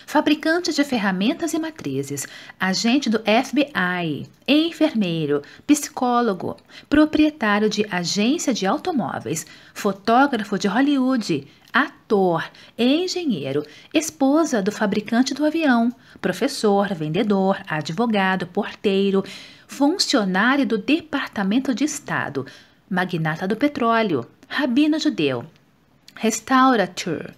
fabricante de ferramentas e matrizes, agente do FBI, enfermeiro, psicólogo, proprietário de agência de automóveis, fotógrafo de Hollywood, ator, engenheiro, esposa do fabricante do avião, professor, vendedor, advogado, porteiro, funcionário do Departamento de Estado, magnata do petróleo, rabino judeu, restaurateur,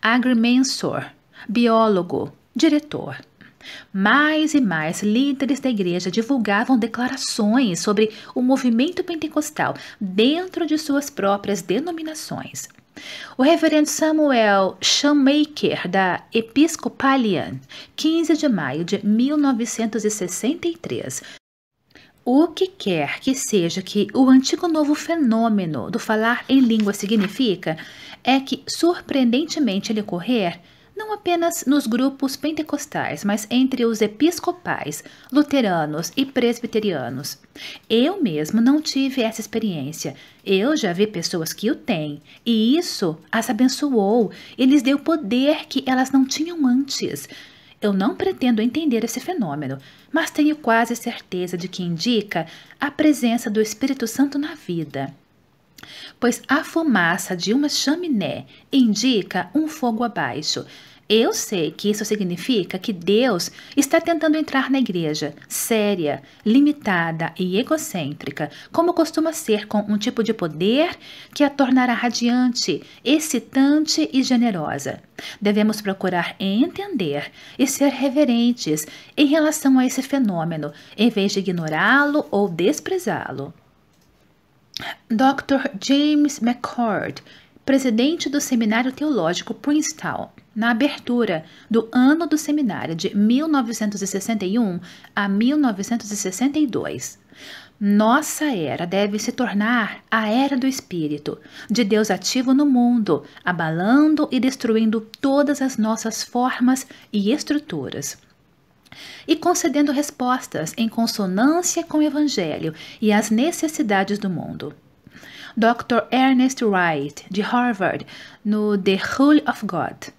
agrimensor, biólogo, diretor. Mais e mais líderes da igreja divulgavam declarações sobre o movimento pentecostal dentro de suas próprias denominações. O reverendo Samuel Schumacher, da Episcopalian, 15 de maio de 1963. O que quer que seja que o antigo novo fenômeno do falar em língua significa é que, surpreendentemente ele ocorrer, não apenas nos grupos pentecostais, mas entre os episcopais, luteranos e presbiterianos. Eu mesmo não tive essa experiência. Eu já vi pessoas que o têm, e isso as abençoou e lhes deu poder que elas não tinham antes. Eu não pretendo entender esse fenômeno, mas tenho quase certeza de que indica a presença do Espírito Santo na vida pois a fumaça de uma chaminé indica um fogo abaixo, eu sei que isso significa que Deus está tentando entrar na igreja, séria, limitada e egocêntrica, como costuma ser, com um tipo de poder que a tornará radiante, excitante e generosa. Devemos procurar entender e ser reverentes em relação a esse fenômeno, em vez de ignorá-lo ou desprezá-lo. Dr. James McCord, presidente do Seminário Teológico Princeton, na abertura do ano do seminário de 1961 a 1962, nossa era deve se tornar a era do Espírito, de Deus ativo no mundo, abalando e destruindo todas as nossas formas e estruturas. E concedendo respostas em consonância com o Evangelho e as necessidades do mundo. Dr. Ernest Wright, de Harvard, no The Rule of God.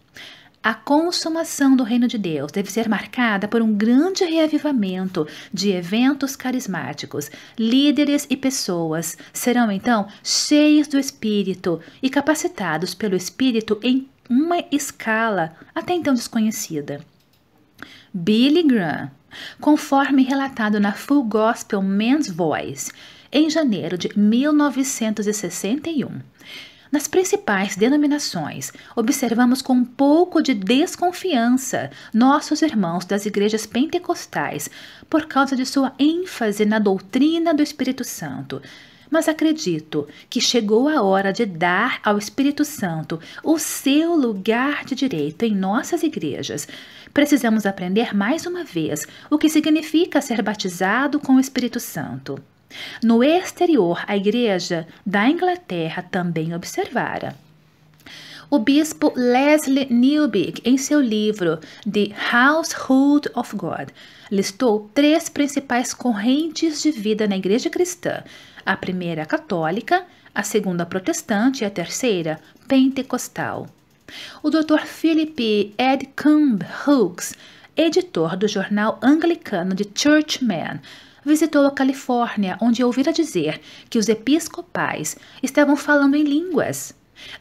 A consumação do reino de Deus deve ser marcada por um grande reavivamento de eventos carismáticos. Líderes e pessoas serão então cheios do Espírito e capacitados pelo Espírito em uma escala até então desconhecida. Billy Graham, conforme relatado na Full Gospel Men's Voice, em janeiro de 1961. Nas principais denominações, observamos com um pouco de desconfiança nossos irmãos das igrejas pentecostais por causa de sua ênfase na doutrina do Espírito Santo mas acredito que chegou a hora de dar ao Espírito Santo o seu lugar de direito em nossas igrejas. Precisamos aprender mais uma vez o que significa ser batizado com o Espírito Santo. No exterior, a Igreja da Inglaterra também observara. O bispo Leslie Newbig, em seu livro The Household of God, listou três principais correntes de vida na Igreja Cristã: a primeira católica, a segunda protestante e a terceira pentecostal. O Dr. Philip Edcombe Hooks, editor do jornal anglicano The Churchman, visitou a Califórnia, onde ouvira dizer que os episcopais estavam falando em línguas.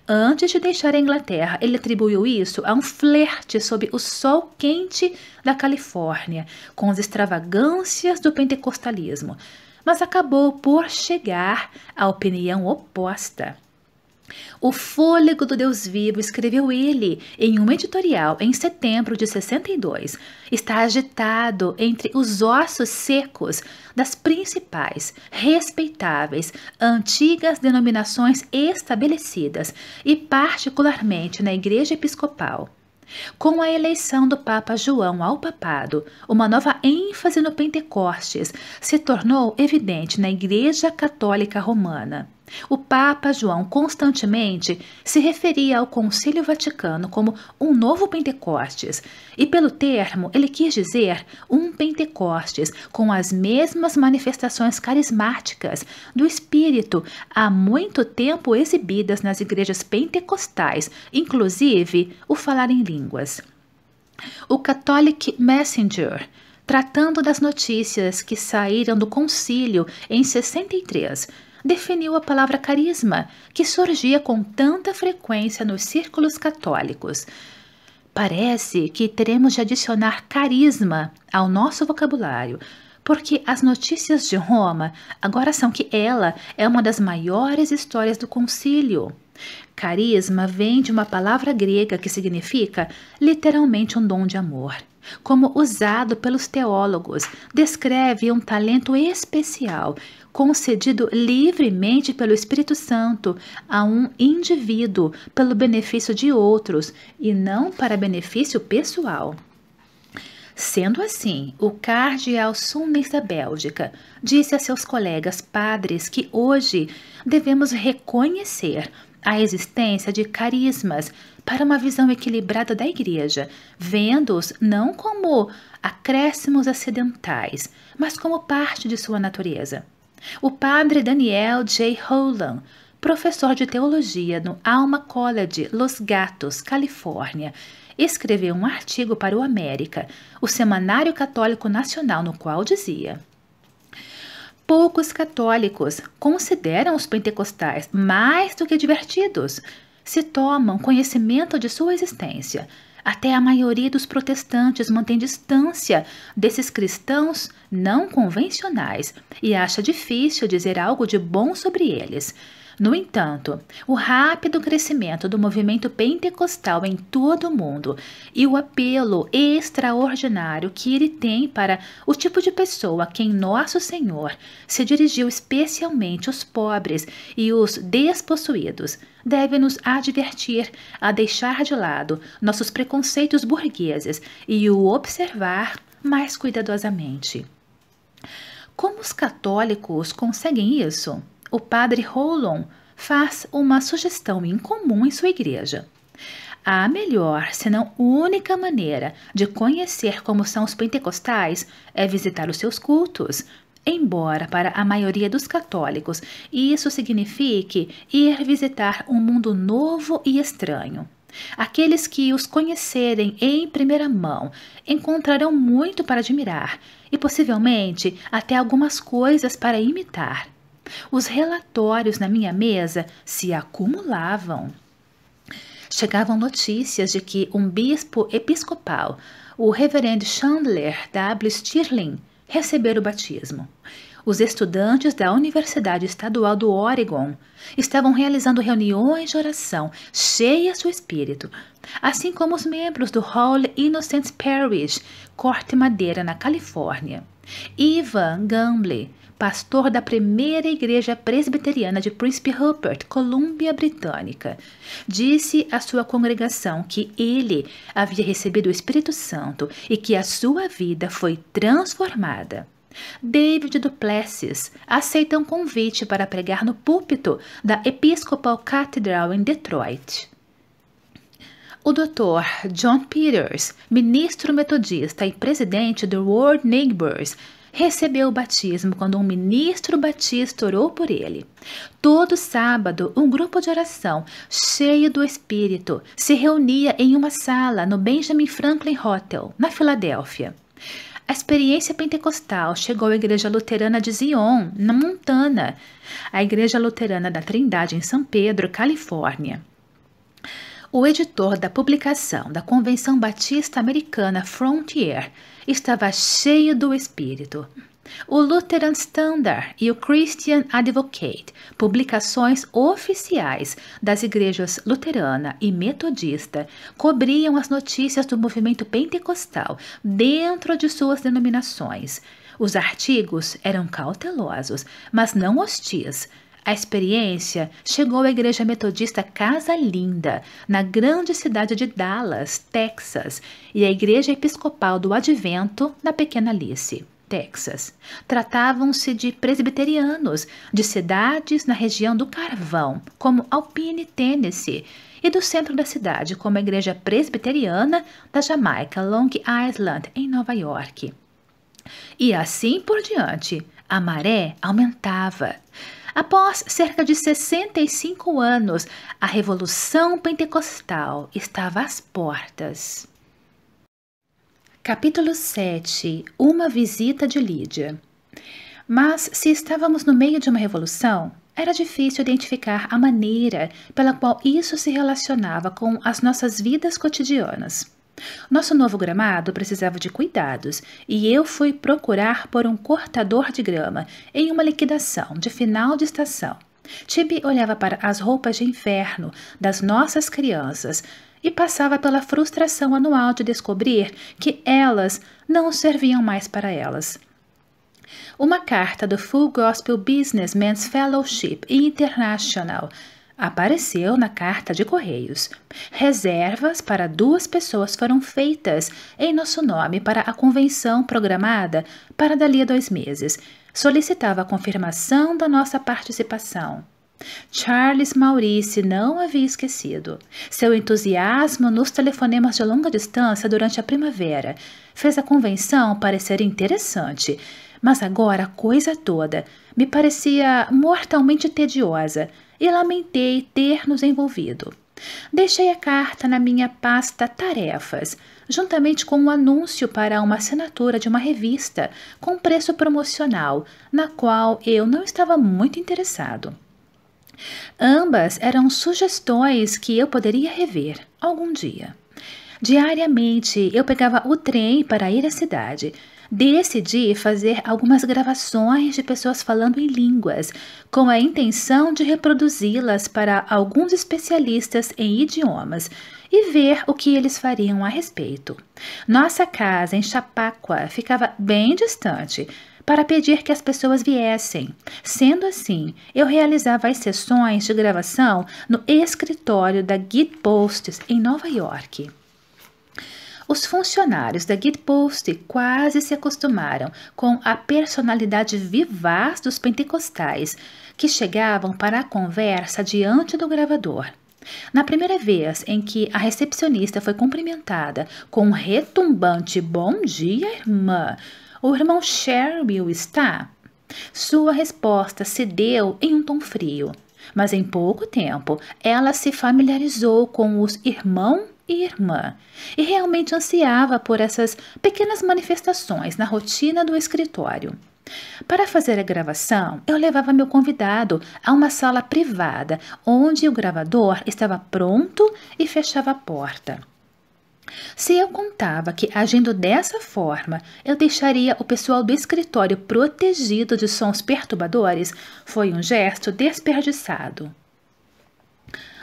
Antes de deixar a Inglaterra, ele atribuiu isso a um flerte sob o sol quente da Califórnia, com as extravagâncias do pentecostalismo, mas acabou por chegar à opinião oposta. O fôlego do Deus vivo escreveu ele em um editorial em setembro de 62. Está agitado entre os ossos secos das principais, respeitáveis, antigas denominações estabelecidas e particularmente na Igreja Episcopal. Com a eleição do Papa João ao papado, uma nova ênfase no Pentecostes se tornou evidente na Igreja Católica Romana. O Papa João constantemente se referia ao Concílio Vaticano como um novo Pentecostes, e pelo termo ele quis dizer um Pentecostes, com as mesmas manifestações carismáticas do Espírito há muito tempo exibidas nas igrejas pentecostais, inclusive o falar em línguas. O Catholic Messenger tratando das notícias que saíram do concílio em 63, definiu a palavra carisma, que surgia com tanta frequência nos círculos católicos. Parece que teremos de adicionar carisma ao nosso vocabulário, porque as notícias de Roma agora são que ela é uma das maiores histórias do concílio. Carisma vem de uma palavra grega que significa literalmente um dom de amor. Como usado pelos teólogos, descreve um talento especial concedido livremente pelo Espírito Santo a um indivíduo pelo benefício de outros e não para benefício pessoal. Sendo assim, o cardeal Sundens da Bélgica disse a seus colegas padres que hoje devemos reconhecer a existência de carismas para uma visão equilibrada da Igreja, vendo-os não como acréscimos acidentais, mas como parte de sua natureza. O padre Daniel J. Howland, professor de teologia no Alma College, Los Gatos, Califórnia, escreveu um artigo para o América, o Semanário Católico Nacional, no qual dizia: Poucos católicos consideram os pentecostais mais do que divertidos. Se tomam conhecimento de sua existência até a maioria dos protestantes mantém distância desses cristãos não convencionais e acha difícil dizer algo de bom sobre eles. No entanto, o rápido crescimento do movimento pentecostal em todo o mundo e o apelo extraordinário que ele tem para o tipo de pessoa a quem nosso Senhor se dirigiu especialmente os pobres e os despossuídos, deve nos advertir a deixar de lado nossos preconceitos burgueses e o observar mais cuidadosamente. Como os católicos conseguem isso? o padre Rollon faz uma sugestão incomum em sua igreja. A melhor, se não única maneira de conhecer como são os pentecostais é visitar os seus cultos, Embora para a maioria dos católicos isso signifique ir visitar um mundo novo e estranho. Aqueles que os conhecerem em primeira mão encontrarão muito para admirar e possivelmente até algumas coisas para imitar. Os relatórios na minha mesa se acumulavam. Chegavam notícias de que um bispo episcopal, o reverendo Chandler W. Stirling, recebera o batismo. Os estudantes da Universidade Estadual do Oregon estavam realizando reuniões de oração cheias do Espírito, assim como os membros do Hall Innocent Parish, Corte Madeira, na Califórnia. Ivan Gamble, pastor da primeira igreja presbiteriana de Prince Rupert, Colômbia Britânica. Disse à sua congregação que ele havia recebido o Espírito Santo e que a sua vida foi transformada. David Duplessis aceita um convite para pregar no púlpito da Episcopal Cathedral em Detroit. O Dr. John Peters, ministro metodista e presidente do World Neighbors, recebeu o batismo quando um ministro batista orou por ele. Todo sábado, um grupo de oração, cheio do Espírito, se reunia em uma sala no Benjamin Franklin Hotel, na Filadélfia. A experiência pentecostal chegou à Igreja Luterana de Zion, na Montana, a Igreja Luterana da Trindade em São Pedro, Califórnia. O editor da publicação da Convenção Batista Americana Frontier estava cheio do espírito. O Lutheran Standard e o Christian Advocate, publicações oficiais das igrejas luterana e metodista, cobriam as notícias do movimento pentecostal dentro de suas denominações. Os artigos eram cautelosos, mas não hostis a experiência chegou à Igreja Metodista Casa Linda, na grande cidade de Dallas, Texas, e à Igreja Episcopal do Advento, na Pequena Alice. Texas. Tratavam-se de presbiterianos de cidades na região do Carvão, como Alpine, Tennessee, e do centro da cidade, como a Igreja Presbiteriana da Jamaica, Long Island, em Nova York. E assim por diante, a maré aumentava. Após cerca de 65 anos, a Revolução Pentecostal estava às portas. Capítulo 7 Uma visita de Lídia. Mas se estávamos no meio de uma revolução, era difícil identificar a maneira pela qual isso se relacionava com as nossas vidas cotidianas. Nosso novo gramado precisava de cuidados e eu fui procurar por um cortador de grama em uma liquidação de final de estação. Tibi olhava para as roupas de inverno das nossas crianças e passava pela frustração anual de descobrir que elas não serviam mais para elas. Uma carta do Full Gospel Businessmen's Fellowship International Apareceu na carta de Correios. Reservas para duas pessoas foram feitas em nosso nome para a convenção programada para dali a dois meses. Solicitava a confirmação da nossa participação. Charles Maurice não havia esquecido. Seu entusiasmo nos telefonemas de longa distância durante a primavera fez a convenção parecer interessante, mas agora a coisa toda me parecia mortalmente tediosa e lamentei ter nos envolvido. Deixei a carta na minha pasta Tarefas, juntamente com um anúncio para uma assinatura de uma revista com preço promocional, na qual eu não estava muito interessado. Ambas eram sugestões que eu poderia rever algum dia. Diariamente eu pegava o trem para ir à cidade, decidi fazer algumas gravações de pessoas falando em línguas, com a intenção de reproduzi-las para alguns especialistas em idiomas e ver o que eles fariam a respeito. Nossa casa em Chapáqua ficava bem distante, para pedir que as pessoas viessem. Sendo assim, eu realizava as sessões de gravação no escritório da Guide Posts em Nova York. Os funcionários da GitPost quase se acostumaram com a personalidade vivaz dos pentecostais, que chegavam para a conversa diante do gravador. Na primeira vez em que a recepcionista foi cumprimentada com um retumbante bom dia, irmã, o irmão Sherwill está? Sua resposta se deu em um tom frio, mas em pouco tempo ela se familiarizou com os irmão irmã e realmente ansiava por essas pequenas manifestações na rotina do escritório. Para fazer a gravação, eu levava meu convidado a uma sala privada, onde o gravador estava pronto e fechava a porta. Se eu contava que agindo dessa forma eu deixaria o pessoal do escritório protegido de sons perturbadores, foi um gesto desperdiçado.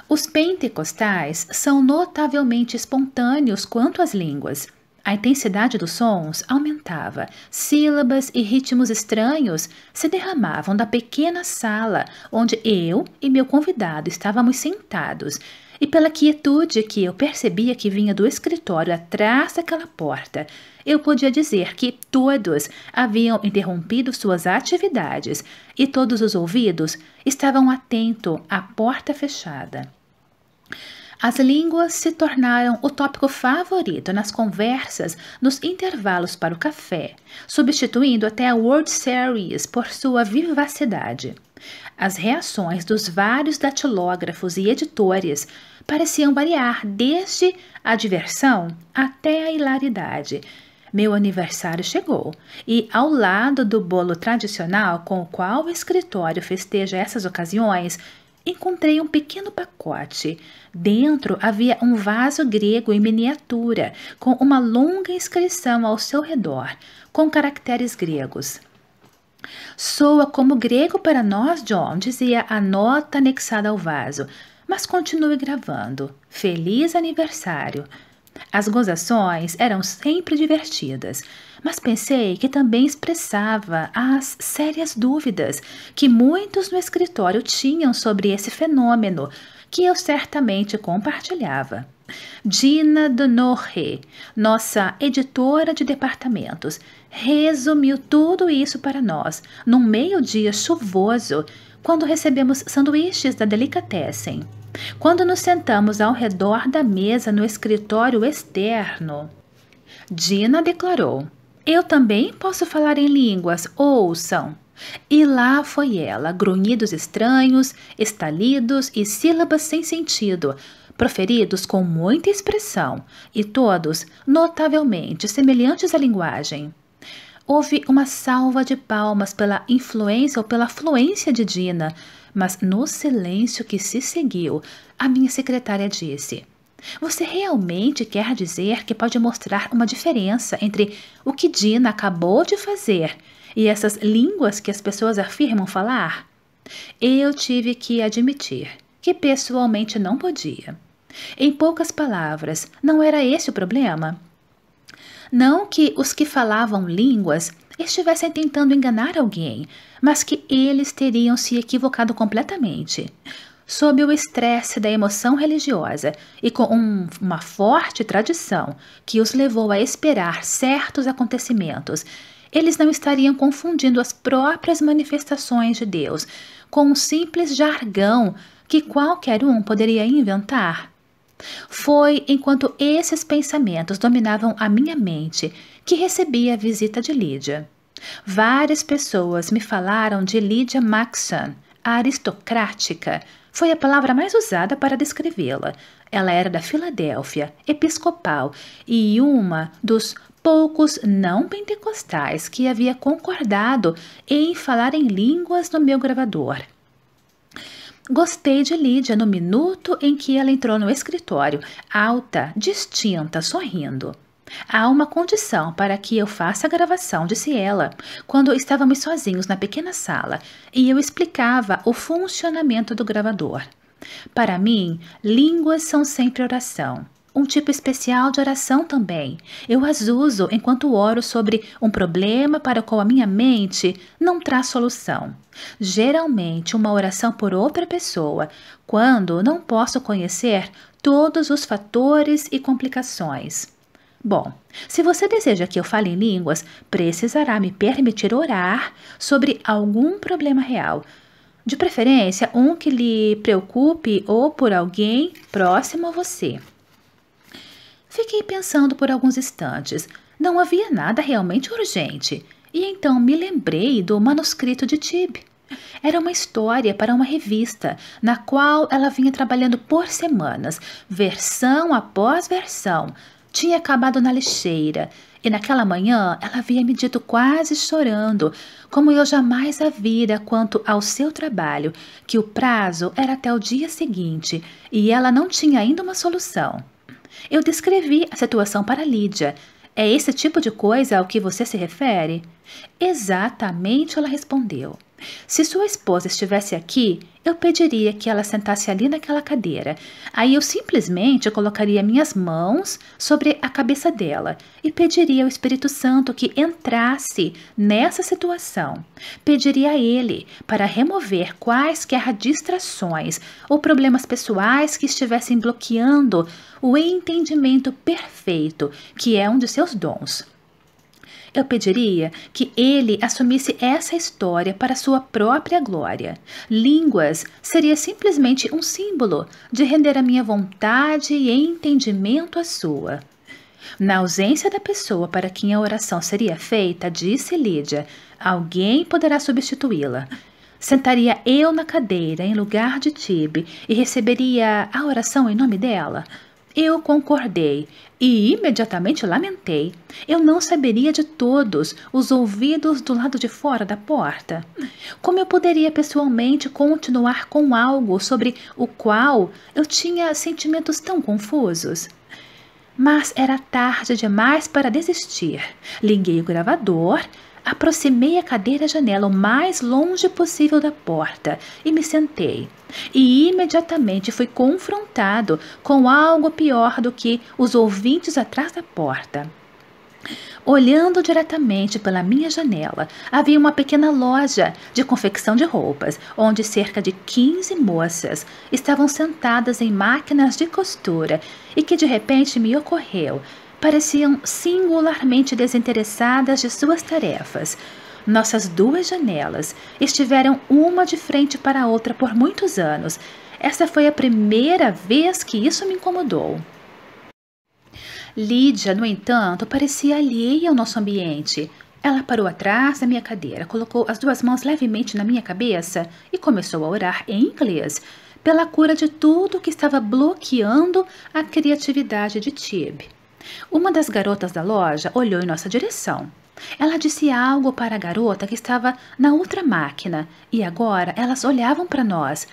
Os pentecostais são notavelmente espontâneos quanto às línguas. A intensidade dos sons aumentava, sílabas e ritmos estranhos se derramavam da pequena sala onde eu e meu convidado estávamos sentados, e pela quietude que eu percebia que vinha do escritório atrás daquela porta, eu podia dizer que todos haviam interrompido suas atividades e todos os ouvidos estavam atentos à porta fechada. As línguas se tornaram o tópico favorito nas conversas nos intervalos para o café, substituindo até a World Series por sua vivacidade. As reações dos vários datilógrafos e editores pareciam variar desde a diversão até a hilaridade. Meu aniversário chegou, e ao lado do bolo tradicional com o qual o escritório festeja essas ocasiões, encontrei um pequeno pacote. Dentro havia um vaso grego em miniatura, com uma longa inscrição ao seu redor, com caracteres gregos. Soa como grego para nós, John, dizia a nota anexada ao vaso. Mas continue gravando. Feliz aniversário! As gozações eram sempre divertidas mas pensei que também expressava as sérias dúvidas que muitos no escritório tinham sobre esse fenômeno, que eu certamente compartilhava. Dina Donorre, nossa editora de departamentos, resumiu tudo isso para nós num meio-dia chuvoso, quando recebemos sanduíches da Delicatessen. Quando nos sentamos ao redor da mesa no escritório externo, Dina declarou: eu também posso falar em línguas, ouçam. E lá foi ela, grunhidos estranhos, estalidos e sílabas sem sentido, proferidos com muita expressão, e todos notavelmente semelhantes à linguagem. Houve uma salva de palmas pela influência ou pela fluência de Dina, mas no silêncio que se seguiu, a minha secretária disse: você realmente quer dizer que pode mostrar uma diferença entre o que Dina acabou de fazer e essas línguas que as pessoas afirmam falar? Eu tive que admitir que pessoalmente não podia. Em poucas palavras, não era esse o problema. Não que os que falavam línguas estivessem tentando enganar alguém, mas que eles teriam se equivocado completamente sob o estresse da emoção religiosa e com um, uma forte tradição que os levou a esperar certos acontecimentos, eles não estariam confundindo as próprias manifestações de Deus com um simples jargão que qualquer um poderia inventar. Foi enquanto esses pensamentos dominavam a minha mente que recebi a visita de Lídia. Várias pessoas me falaram de Lydia Maxson, a aristocrática, foi a palavra mais usada para descrevê-la. Ela era da Filadélfia, episcopal e uma dos poucos não pentecostais que havia concordado em falar em línguas no meu gravador. Gostei de Lídia no minuto em que ela entrou no escritório, alta, distinta, sorrindo. Há uma condição para que eu faça a gravação, disse ela, quando estávamos sozinhos na pequena sala e eu explicava o funcionamento do gravador. Para mim, línguas são sempre oração. Um tipo especial de oração também. Eu as uso enquanto oro sobre um problema para o qual a minha mente não traz solução. Geralmente, uma oração por outra pessoa, quando não posso conhecer todos os fatores e complicações. Bom, se você deseja que eu fale em línguas, precisará me permitir orar sobre algum problema real. De preferência, um que lhe preocupe ou por alguém próximo a você. Fiquei pensando por alguns instantes. Não havia nada realmente urgente. E então me lembrei do manuscrito de Tib. Era uma história para uma revista, na qual ela vinha trabalhando por semanas, versão após versão, tinha acabado na lixeira, e naquela manhã ela havia me dito quase chorando, como eu jamais a vira quanto ao seu trabalho, que o prazo era até o dia seguinte e ela não tinha ainda uma solução. Eu descrevi a situação para Lídia. É esse tipo de coisa ao que você se refere? Exatamente, ela respondeu. Se sua esposa estivesse aqui, eu pediria que ela sentasse ali naquela cadeira. Aí eu simplesmente colocaria minhas mãos sobre a cabeça dela e pediria ao Espírito Santo que entrasse nessa situação. Pediria a ele para remover quaisquer distrações ou problemas pessoais que estivessem bloqueando o entendimento perfeito, que é um de seus dons. Eu pediria que ele assumisse essa história para sua própria glória. Línguas seria simplesmente um símbolo de render a minha vontade e entendimento à sua. Na ausência da pessoa para quem a oração seria feita, disse Lídia, alguém poderá substituí-la. Sentaria eu na cadeira em lugar de Tibe e receberia a oração em nome dela? Eu concordei e imediatamente lamentei. Eu não saberia de todos os ouvidos do lado de fora da porta. Como eu poderia pessoalmente continuar com algo sobre o qual eu tinha sentimentos tão confusos? Mas era tarde demais para desistir. Liguei o gravador Aproximei a cadeira janela o mais longe possível da porta e me sentei. E imediatamente fui confrontado com algo pior do que os ouvintes atrás da porta. Olhando diretamente pela minha janela, havia uma pequena loja de confecção de roupas, onde cerca de 15 moças estavam sentadas em máquinas de costura e que de repente me ocorreu pareciam singularmente desinteressadas de suas tarefas. Nossas duas janelas estiveram uma de frente para a outra por muitos anos. Essa foi a primeira vez que isso me incomodou. Lídia, no entanto, parecia alheia ao nosso ambiente. Ela parou atrás da minha cadeira, colocou as duas mãos levemente na minha cabeça e começou a orar em inglês pela cura de tudo que estava bloqueando a criatividade de Tib. Uma das garotas da loja olhou em nossa direção. Ela disse algo para a garota que estava na outra máquina e agora elas olhavam para nós.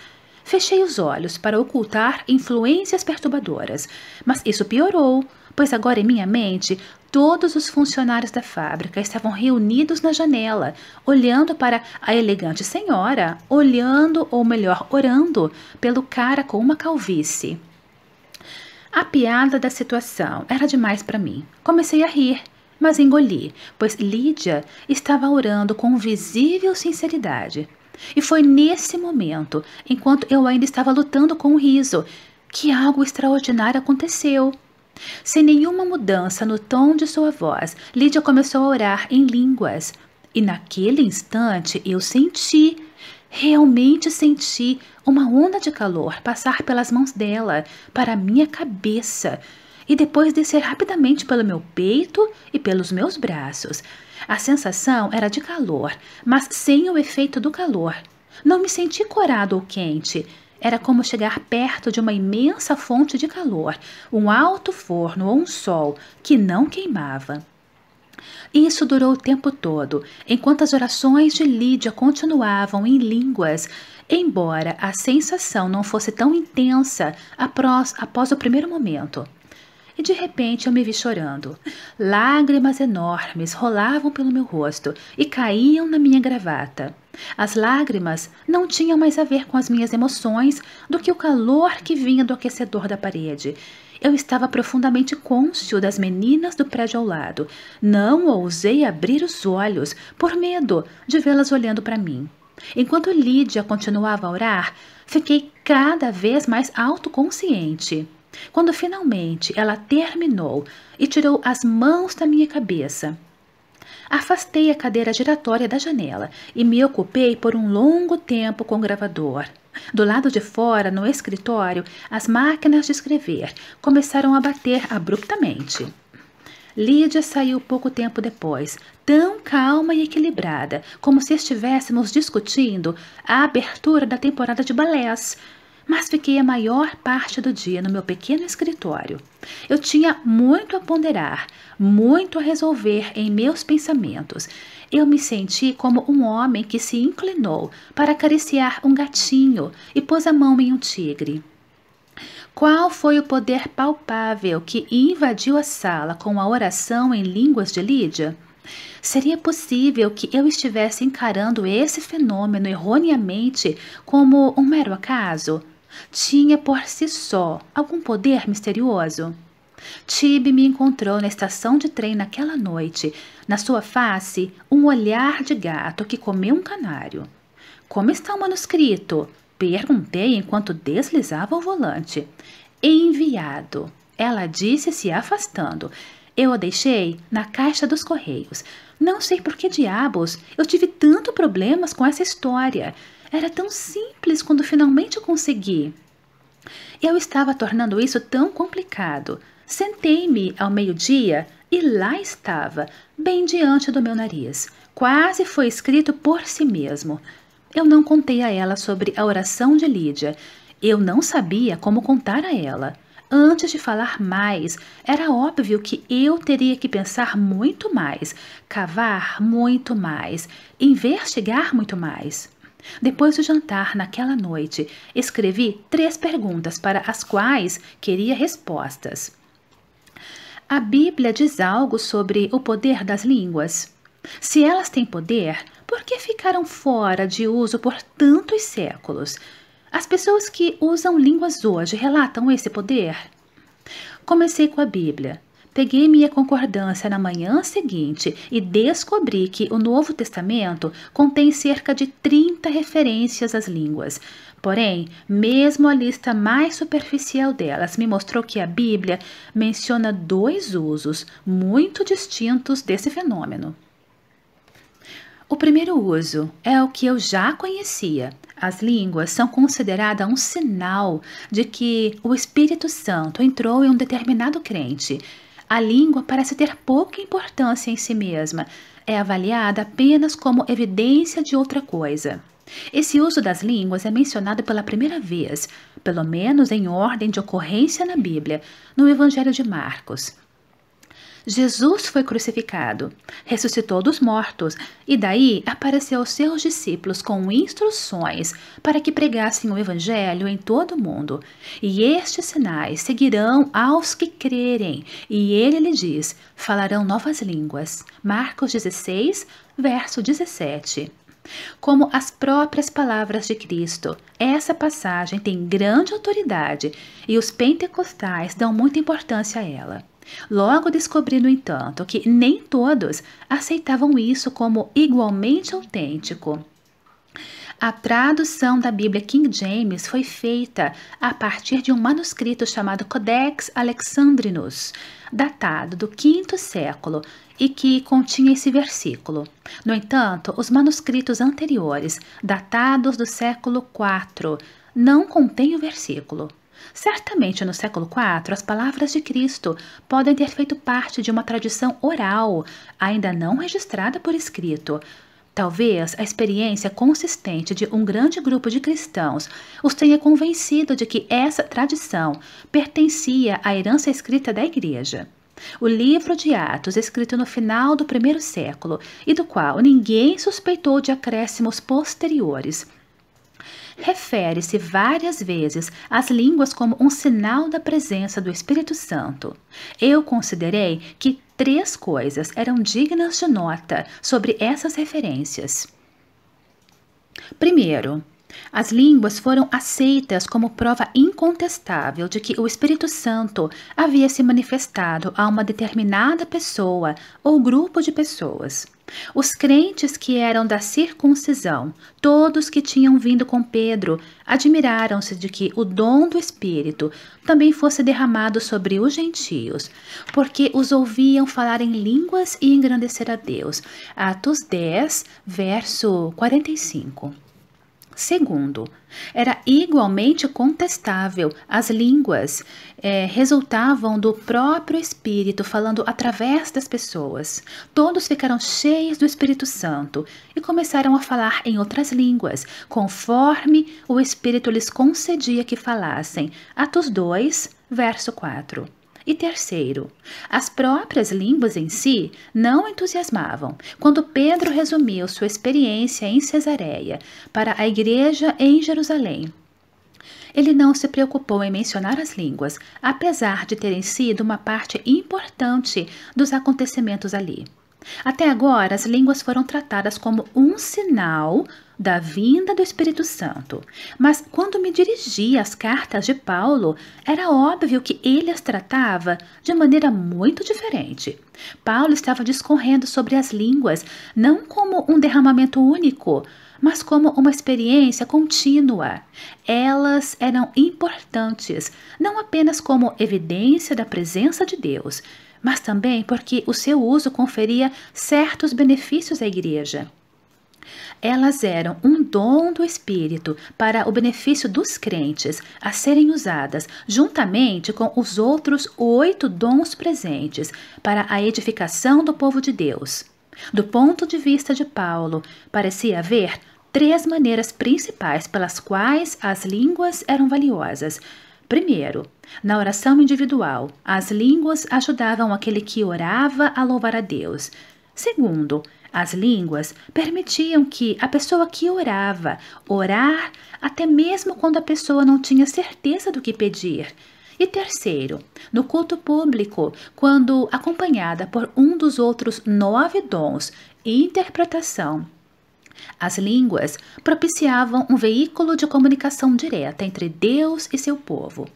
Fechei os olhos para ocultar influências perturbadoras, mas isso piorou, pois agora em minha mente todos os funcionários da fábrica estavam reunidos na janela, olhando para a elegante senhora, olhando ou melhor, orando pelo cara com uma calvície. A piada da situação era demais para mim. Comecei a rir, mas engoli, pois Lídia estava orando com visível sinceridade. E foi nesse momento, enquanto eu ainda estava lutando com o riso, que algo extraordinário aconteceu. Sem nenhuma mudança no tom de sua voz, Lídia começou a orar em línguas. E naquele instante eu senti Realmente senti uma onda de calor passar pelas mãos dela para minha cabeça e depois descer rapidamente pelo meu peito e pelos meus braços. A sensação era de calor, mas sem o efeito do calor. Não me senti corado ou quente. Era como chegar perto de uma imensa fonte de calor, um alto forno ou um sol que não queimava. Isso durou o tempo todo, enquanto as orações de Lídia continuavam em línguas, embora a sensação não fosse tão intensa após, após o primeiro momento e de repente eu me vi chorando. Lágrimas enormes rolavam pelo meu rosto e caíam na minha gravata. As lágrimas não tinham mais a ver com as minhas emoções do que o calor que vinha do aquecedor da parede eu estava profundamente cônscio das meninas do prédio ao lado. Não ousei abrir os olhos, por medo de vê-las olhando para mim. Enquanto Lídia continuava a orar, fiquei cada vez mais autoconsciente. Quando finalmente ela terminou e tirou as mãos da minha cabeça, Afastei a cadeira giratória da janela e me ocupei por um longo tempo com o gravador. Do lado de fora, no escritório, as máquinas de escrever começaram a bater abruptamente. Lídia saiu pouco tempo depois, tão calma e equilibrada, como se estivéssemos discutindo a abertura da temporada de balés mas fiquei a maior parte do dia no meu pequeno escritório. Eu tinha muito a ponderar, muito a resolver em meus pensamentos. Eu me senti como um homem que se inclinou para acariciar um gatinho e pôs a mão em um tigre. Qual foi o poder palpável que invadiu a sala com a oração em línguas de Lídia? Seria possível que eu estivesse encarando esse fenômeno erroneamente como um mero acaso? tinha por si só algum poder misterioso. Tibe me encontrou na estação de trem naquela noite, na sua face um olhar de gato que comeu um canário. Como está o manuscrito? Perguntei enquanto deslizava o volante. Enviado, ela disse se afastando. Eu a deixei na caixa dos correios. Não sei por que diabos eu tive tanto problemas com essa história. Era tão simples quando finalmente consegui. Eu estava tornando isso tão complicado. Sentei-me ao meio-dia e lá estava, bem diante do meu nariz. Quase foi escrito por si mesmo. Eu não contei a ela sobre a oração de Lídia. Eu não sabia como contar a ela. Antes de falar mais, era óbvio que eu teria que pensar muito mais, cavar muito mais, investigar muito mais. Depois do jantar naquela noite, escrevi três perguntas para as quais queria respostas. A Bíblia diz algo sobre o poder das línguas. Se elas têm poder, por que ficaram fora de uso por tantos séculos? As pessoas que usam línguas hoje relatam esse poder? Comecei com a Bíblia. Peguei minha concordância na manhã seguinte e descobri que o Novo Testamento contém cerca de 30 referências às línguas. Porém, mesmo a lista mais superficial delas me mostrou que a Bíblia menciona dois usos muito distintos desse fenômeno. O primeiro uso é o que eu já conhecia. As línguas são consideradas um sinal de que o Espírito Santo entrou em um determinado crente a língua parece ter pouca importância em si mesma, é avaliada apenas como evidência de outra coisa. Esse uso das línguas é mencionado pela primeira vez, pelo menos em ordem de ocorrência na Bíblia, no Evangelho de Marcos. Jesus foi crucificado, ressuscitou dos mortos e daí apareceu aos seus discípulos com instruções para que pregassem o Evangelho em todo o mundo. E estes sinais seguirão aos que crerem. E ele lhe diz: falarão novas línguas. Marcos 16, verso 17 como as próprias palavras de Cristo. Essa passagem tem grande autoridade e os pentecostais dão muita importância a ela. Logo descobri, no entanto, que nem todos aceitavam isso como igualmente autêntico. A tradução da Bíblia King James foi feita a partir de um manuscrito chamado Codex Alexandrinus, datado do quinto século e que continha esse versículo. No entanto, os manuscritos anteriores, datados do século IV, não contêm o versículo. Certamente no século IV, as palavras de Cristo podem ter feito parte de uma tradição oral, ainda não registrada por escrito. Talvez a experiência consistente de um grande grupo de cristãos os tenha convencido de que essa tradição pertencia à herança escrita da Igreja. O livro de Atos, escrito no final do primeiro século e do qual ninguém suspeitou de acréscimos posteriores, refere-se várias vezes às línguas como um sinal da presença do Espírito Santo. Eu considerei que três coisas eram dignas de nota sobre essas referências. Primeiro, as línguas foram aceitas como prova incontestável de que o Espírito Santo havia se manifestado a uma determinada pessoa ou grupo de pessoas. Os crentes que eram da circuncisão, todos que tinham vindo com Pedro, admiraram-se de que o dom do Espírito também fosse derramado sobre os gentios, porque os ouviam falar em línguas e engrandecer a Deus. Atos 10, verso 45. Segundo, era igualmente contestável. As línguas é, resultavam do próprio Espírito falando através das pessoas. Todos ficaram cheios do Espírito Santo e começaram a falar em outras línguas, conforme o Espírito lhes concedia que falassem. Atos 2, verso 4. E terceiro, as próprias línguas em si não entusiasmavam quando Pedro resumiu sua experiência em Cesareia para a igreja em Jerusalém. Ele não se preocupou em mencionar as línguas, apesar de terem sido uma parte importante dos acontecimentos ali. Até agora, as línguas foram tratadas como um sinal da vinda do Espírito Santo. Mas quando me dirigi às cartas de Paulo, era óbvio que ele as tratava de maneira muito diferente. Paulo estava discorrendo sobre as línguas não como um derramamento único, mas como uma experiência contínua. Elas eram importantes, não apenas como evidência da presença de Deus, mas também porque o seu uso conferia certos benefícios à igreja. Elas eram um dom do Espírito para o benefício dos crentes, a serem usadas juntamente com os outros oito dons presentes para a edificação do povo de Deus. Do ponto de vista de Paulo, parecia haver três maneiras principais pelas quais as línguas eram valiosas: Primeiro, na oração individual, as línguas ajudavam aquele que orava a louvar a Deus. Segundo, as línguas permitiam que a pessoa que orava orar até mesmo quando a pessoa não tinha certeza do que pedir. E terceiro, no culto público, quando acompanhada por um dos outros nove dons, interpretação, as línguas propiciavam um veículo de comunicação direta entre Deus e seu povo.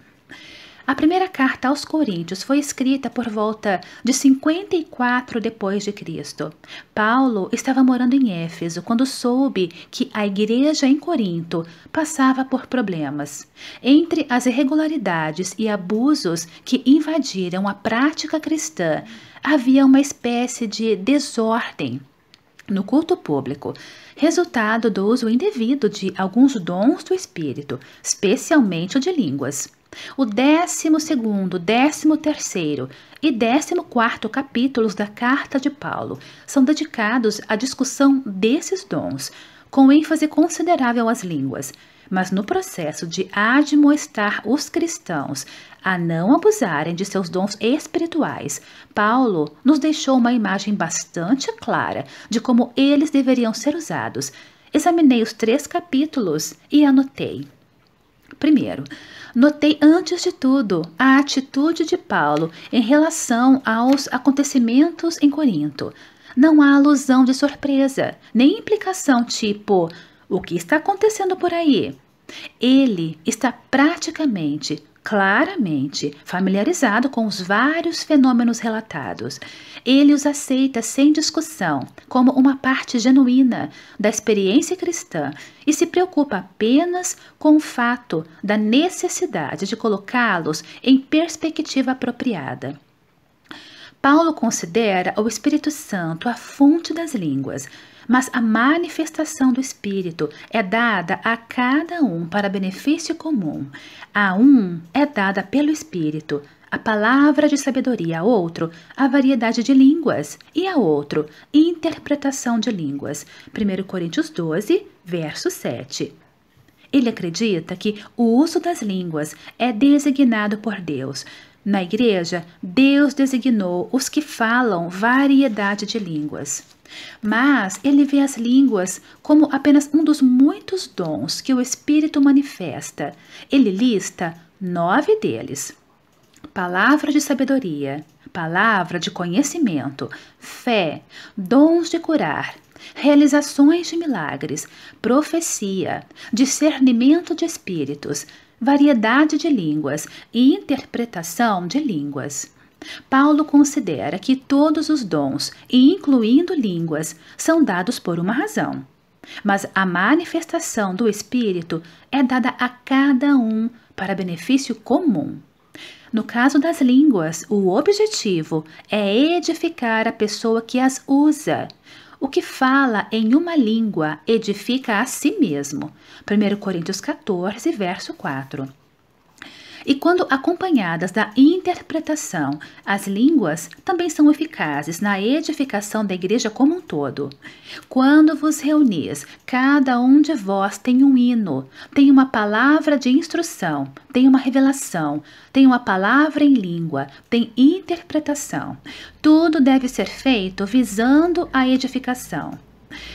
A primeira carta aos Coríntios foi escrita por volta de 54 depois de Cristo. Paulo estava morando em Éfeso quando soube que a igreja em Corinto passava por problemas. Entre as irregularidades e abusos que invadiram a prática cristã, havia uma espécie de desordem no culto público, resultado do uso indevido de alguns dons do espírito, especialmente o de línguas. O 12, 13 e 14 capítulos da Carta de Paulo são dedicados à discussão desses dons, com ênfase considerável às línguas, mas no processo de admoestar os cristãos a não abusarem de seus dons espirituais, Paulo nos deixou uma imagem bastante clara de como eles deveriam ser usados. Examinei os três capítulos e anotei. Primeiro, notei antes de tudo a atitude de Paulo em relação aos acontecimentos em Corinto. Não há alusão de surpresa, nem implicação tipo o que está acontecendo por aí? Ele está praticamente, claramente familiarizado com os vários fenômenos relatados. Ele os aceita sem discussão, como uma parte genuína da experiência cristã e se preocupa apenas com o fato da necessidade de colocá-los em perspectiva apropriada. Paulo considera o Espírito Santo a fonte das línguas, mas a manifestação do Espírito é dada a cada um para benefício comum. A um é dada pelo Espírito, a palavra de sabedoria a outro, a variedade de línguas, e a outro, interpretação de línguas. 1 Coríntios 12, verso 7. Ele acredita que o uso das línguas é designado por Deus. Na igreja, Deus designou os que falam variedade de línguas. Mas ele vê as línguas como apenas um dos muitos dons que o Espírito manifesta. Ele lista nove deles: palavra de sabedoria, palavra de conhecimento, fé, dons de curar, realizações de milagres, profecia, discernimento de espíritos, variedade de línguas e interpretação de línguas. Paulo considera que todos os dons, incluindo línguas, são dados por uma razão. Mas a manifestação do Espírito é dada a cada um para benefício comum. No caso das línguas, o objetivo é edificar a pessoa que as usa. O que fala em uma língua edifica a si mesmo. 1 Coríntios 14, verso 4 e quando acompanhadas da interpretação, as línguas também são eficazes na edificação da igreja como um todo. Quando vos reunis, cada um de vós tem um hino, tem uma palavra de instrução, tem uma revelação, tem uma palavra em língua, tem interpretação. Tudo deve ser feito visando a edificação.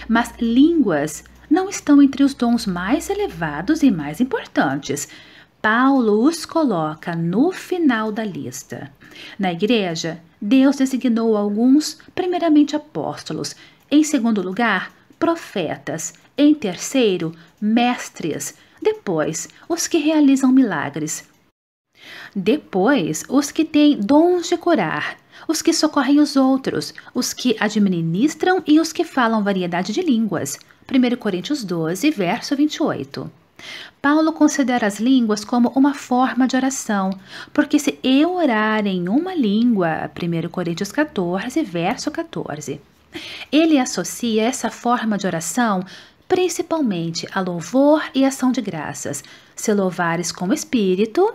Mas línguas não estão entre os dons mais elevados e mais importantes. Paulo os coloca no final da lista. Na igreja, Deus designou alguns, primeiramente apóstolos, em segundo lugar, profetas, em terceiro, mestres, depois, os que realizam milagres. Depois, os que têm dons de curar, os que socorrem os outros, os que administram e os que falam variedade de línguas. 1 Coríntios 12, verso 28. Paulo considera as línguas como uma forma de oração, porque se eu orar em uma língua, 1 Coríntios 14, verso 14, ele associa essa forma de oração principalmente a louvor e ação de graças. Se louvares com o espírito,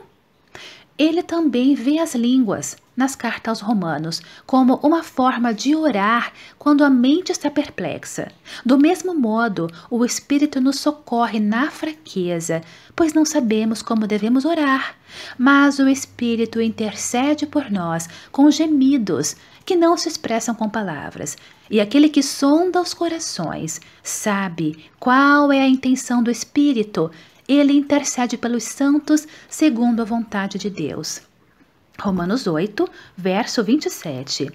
ele também vê as línguas nas cartas aos Romanos, como uma forma de orar quando a mente está perplexa. Do mesmo modo, o Espírito nos socorre na fraqueza, pois não sabemos como devemos orar, mas o Espírito intercede por nós com gemidos que não se expressam com palavras. E aquele que sonda os corações sabe qual é a intenção do Espírito. Ele intercede pelos santos segundo a vontade de Deus. Romanos 8, verso 27.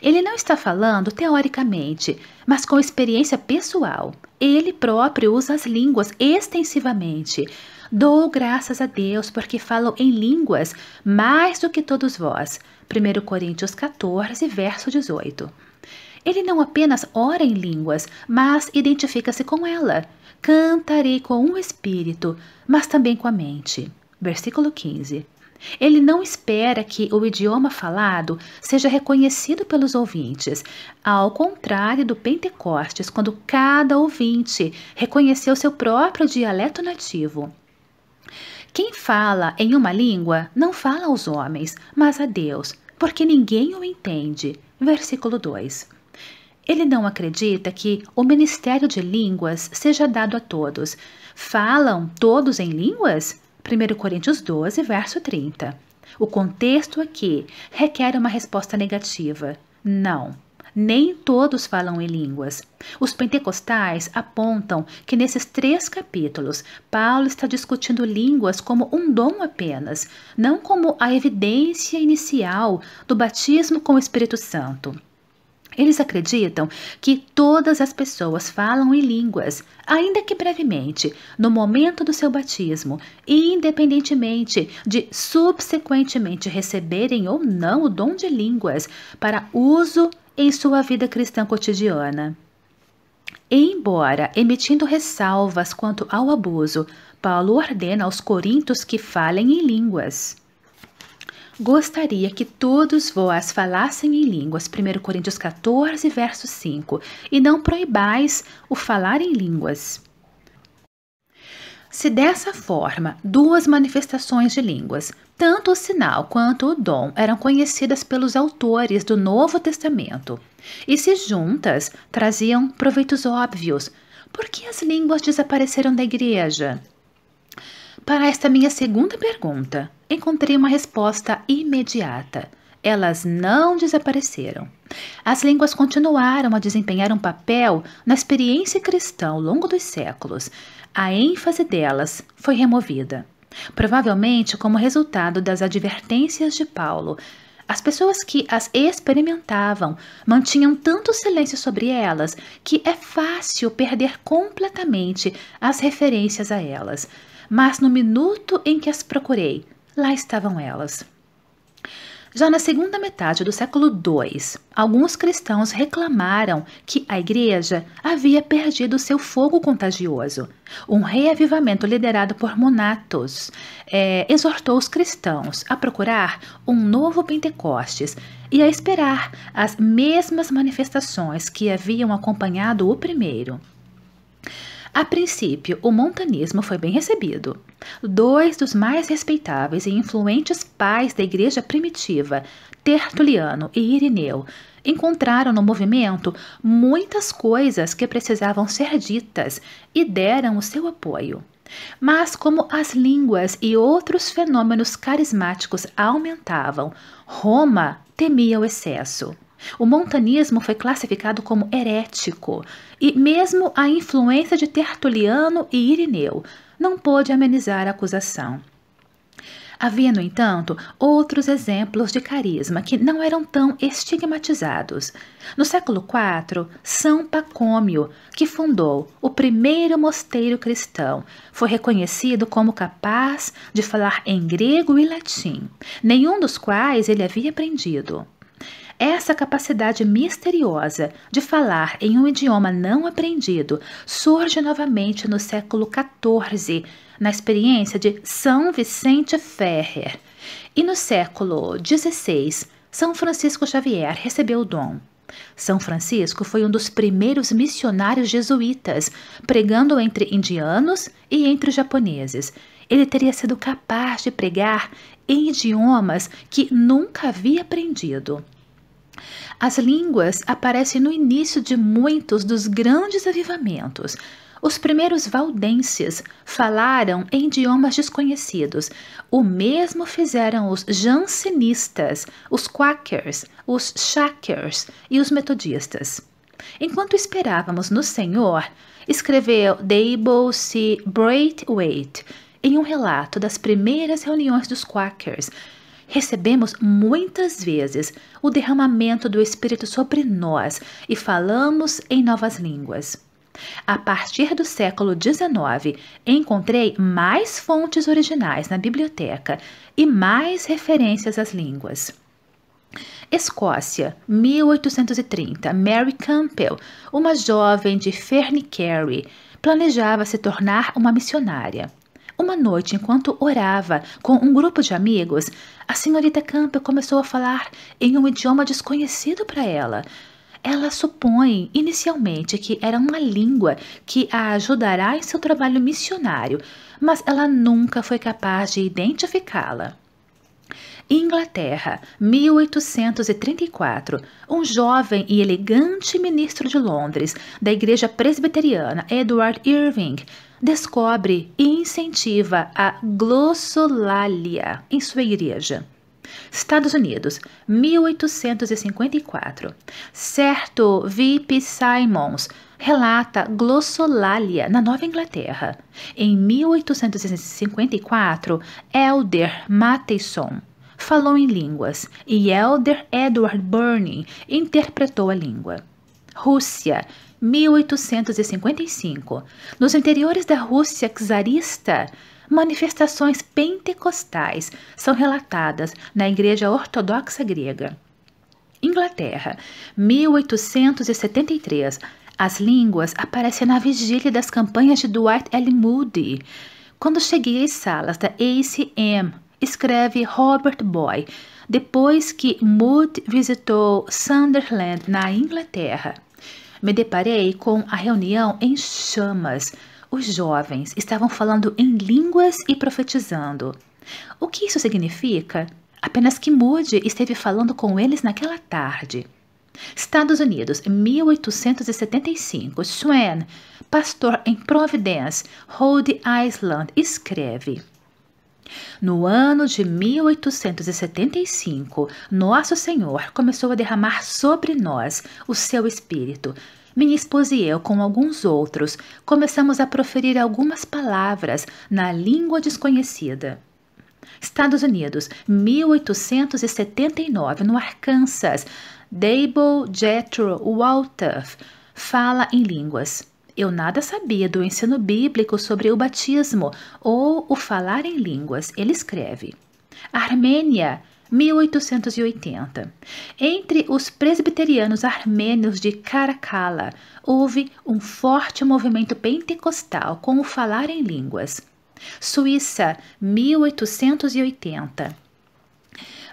Ele não está falando teoricamente, mas com experiência pessoal. Ele próprio usa as línguas extensivamente. Dou graças a Deus porque falo em línguas mais do que todos vós. 1 Coríntios 14, verso 18. Ele não apenas ora em línguas, mas identifica-se com ela. Cantarei com o um espírito, mas também com a mente. Versículo 15. Ele não espera que o idioma falado seja reconhecido pelos ouvintes, ao contrário do Pentecostes, quando cada ouvinte reconheceu seu próprio dialeto nativo. Quem fala em uma língua não fala aos homens, mas a Deus, porque ninguém o entende. Versículo 2. Ele não acredita que o ministério de línguas seja dado a todos. Falam todos em línguas? 1 Coríntios 12, verso 30. O contexto aqui requer uma resposta negativa. Não, nem todos falam em línguas. Os pentecostais apontam que nesses três capítulos, Paulo está discutindo línguas como um dom apenas, não como a evidência inicial do batismo com o Espírito Santo. Eles acreditam que todas as pessoas falam em línguas, ainda que brevemente, no momento do seu batismo, e independentemente de subsequentemente receberem ou não o dom de línguas para uso em sua vida cristã cotidiana. Embora emitindo ressalvas quanto ao abuso, Paulo ordena aos corintos que falem em línguas. Gostaria que todos vós falassem em línguas, 1 Coríntios 14, verso 5, e não proibais o falar em línguas. Se dessa forma, duas manifestações de línguas, tanto o sinal quanto o dom, eram conhecidas pelos autores do Novo Testamento, e se juntas traziam proveitos óbvios, por que as línguas desapareceram da igreja? Para esta minha segunda pergunta, encontrei uma resposta imediata. Elas não desapareceram. As línguas continuaram a desempenhar um papel na experiência cristã ao longo dos séculos. A ênfase delas foi removida. Provavelmente como resultado das advertências de Paulo, as pessoas que as experimentavam mantinham tanto silêncio sobre elas que é fácil perder completamente as referências a elas. Mas no minuto em que as procurei, Lá estavam elas. Já na segunda metade do século II, alguns cristãos reclamaram que a igreja havia perdido seu fogo contagioso. Um reavivamento liderado por Monatos é, exortou os cristãos a procurar um novo Pentecostes e a esperar as mesmas manifestações que haviam acompanhado o primeiro. A princípio, o montanismo foi bem recebido. Dois dos mais respeitáveis e influentes pais da igreja primitiva, Tertuliano e Irineu, encontraram no movimento muitas coisas que precisavam ser ditas e deram o seu apoio. Mas, como as línguas e outros fenômenos carismáticos aumentavam, Roma temia o excesso. O montanismo foi classificado como herético, e mesmo a influência de Tertuliano e Irineu não pôde amenizar a acusação. Havia, no entanto, outros exemplos de carisma que não eram tão estigmatizados. No século IV, São Pacômio, que fundou o primeiro mosteiro cristão, foi reconhecido como capaz de falar em grego e latim, nenhum dos quais ele havia aprendido. Essa capacidade misteriosa de falar em um idioma não aprendido surge novamente no século XIV, na experiência de São Vicente Ferrer. E no século XVI, São Francisco Xavier recebeu o dom. São Francisco foi um dos primeiros missionários jesuítas, pregando entre indianos e entre os japoneses. Ele teria sido capaz de pregar em idiomas que nunca havia aprendido. As línguas aparecem no início de muitos dos grandes avivamentos. Os primeiros valdenses falaram em idiomas desconhecidos. O mesmo fizeram os jansenistas, os quakers, os shakers e os metodistas. Enquanto esperávamos no Senhor, escreveu Dable C. Braithwaite em um relato das primeiras reuniões dos quakers, recebemos muitas vezes o derramamento do Espírito sobre nós e falamos em novas línguas. A partir do século XIX, encontrei mais fontes originais na biblioteca e mais referências às línguas. Escócia, 1830, Mary Campbell, uma jovem de Fernicary, planejava se tornar uma missionária. Uma noite, enquanto orava com um grupo de amigos, a senhorita Campbell começou a falar em um idioma desconhecido para ela. Ela supõe inicialmente que era uma língua que a ajudará em seu trabalho missionário, mas ela nunca foi capaz de identificá-la. Inglaterra, 1834, um jovem e elegante ministro de Londres da Igreja Presbiteriana Edward Irving descobre e incentiva a glossolalia em sua igreja. Estados Unidos, 1854. Certo Vip Simons relata glossolalia na Nova Inglaterra. Em 1854, Elder Matheson falou em línguas e Elder Edward Burney interpretou a língua. Rússia, 1855, nos interiores da Rússia czarista, manifestações pentecostais são relatadas na Igreja Ortodoxa Grega. Inglaterra, 1873, as línguas aparecem na vigília das campanhas de Dwight L. Moody. Quando cheguei às salas da ACM, escreve Robert Boy, depois que Moody visitou Sunderland, na Inglaterra me deparei com a reunião em chamas. Os jovens estavam falando em línguas e profetizando. O que isso significa? Apenas que Moody esteve falando com eles naquela tarde. Estados Unidos, 1875. Swen, pastor em Providence, Rhode Island, escreve. No ano de 1875, Nosso Senhor começou a derramar sobre nós o seu Espírito. Minha esposa e eu, com alguns outros, começamos a proferir algumas palavras na língua desconhecida. Estados Unidos, 1879, no Arkansas, Dable Jethro Walter fala em línguas. Eu nada sabia do ensino bíblico sobre o batismo ou o falar em línguas, ele escreve. Armênia, 1880. Entre os presbiterianos armênios de Caracalla, houve um forte movimento pentecostal com o falar em línguas. Suíça, 1880.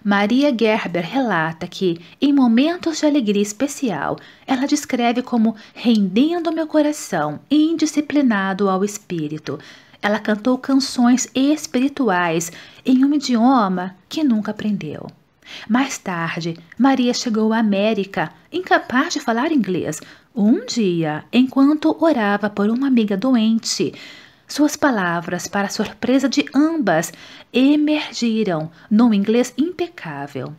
Maria Gerber relata que, em momentos de alegria especial, ela descreve como rendendo meu coração, indisciplinado ao espírito. Ela cantou canções espirituais em um idioma que nunca aprendeu. Mais tarde, Maria chegou à América, incapaz de falar inglês. Um dia, enquanto orava por uma amiga doente, suas palavras, para surpresa de ambas, emergiram num inglês impecável.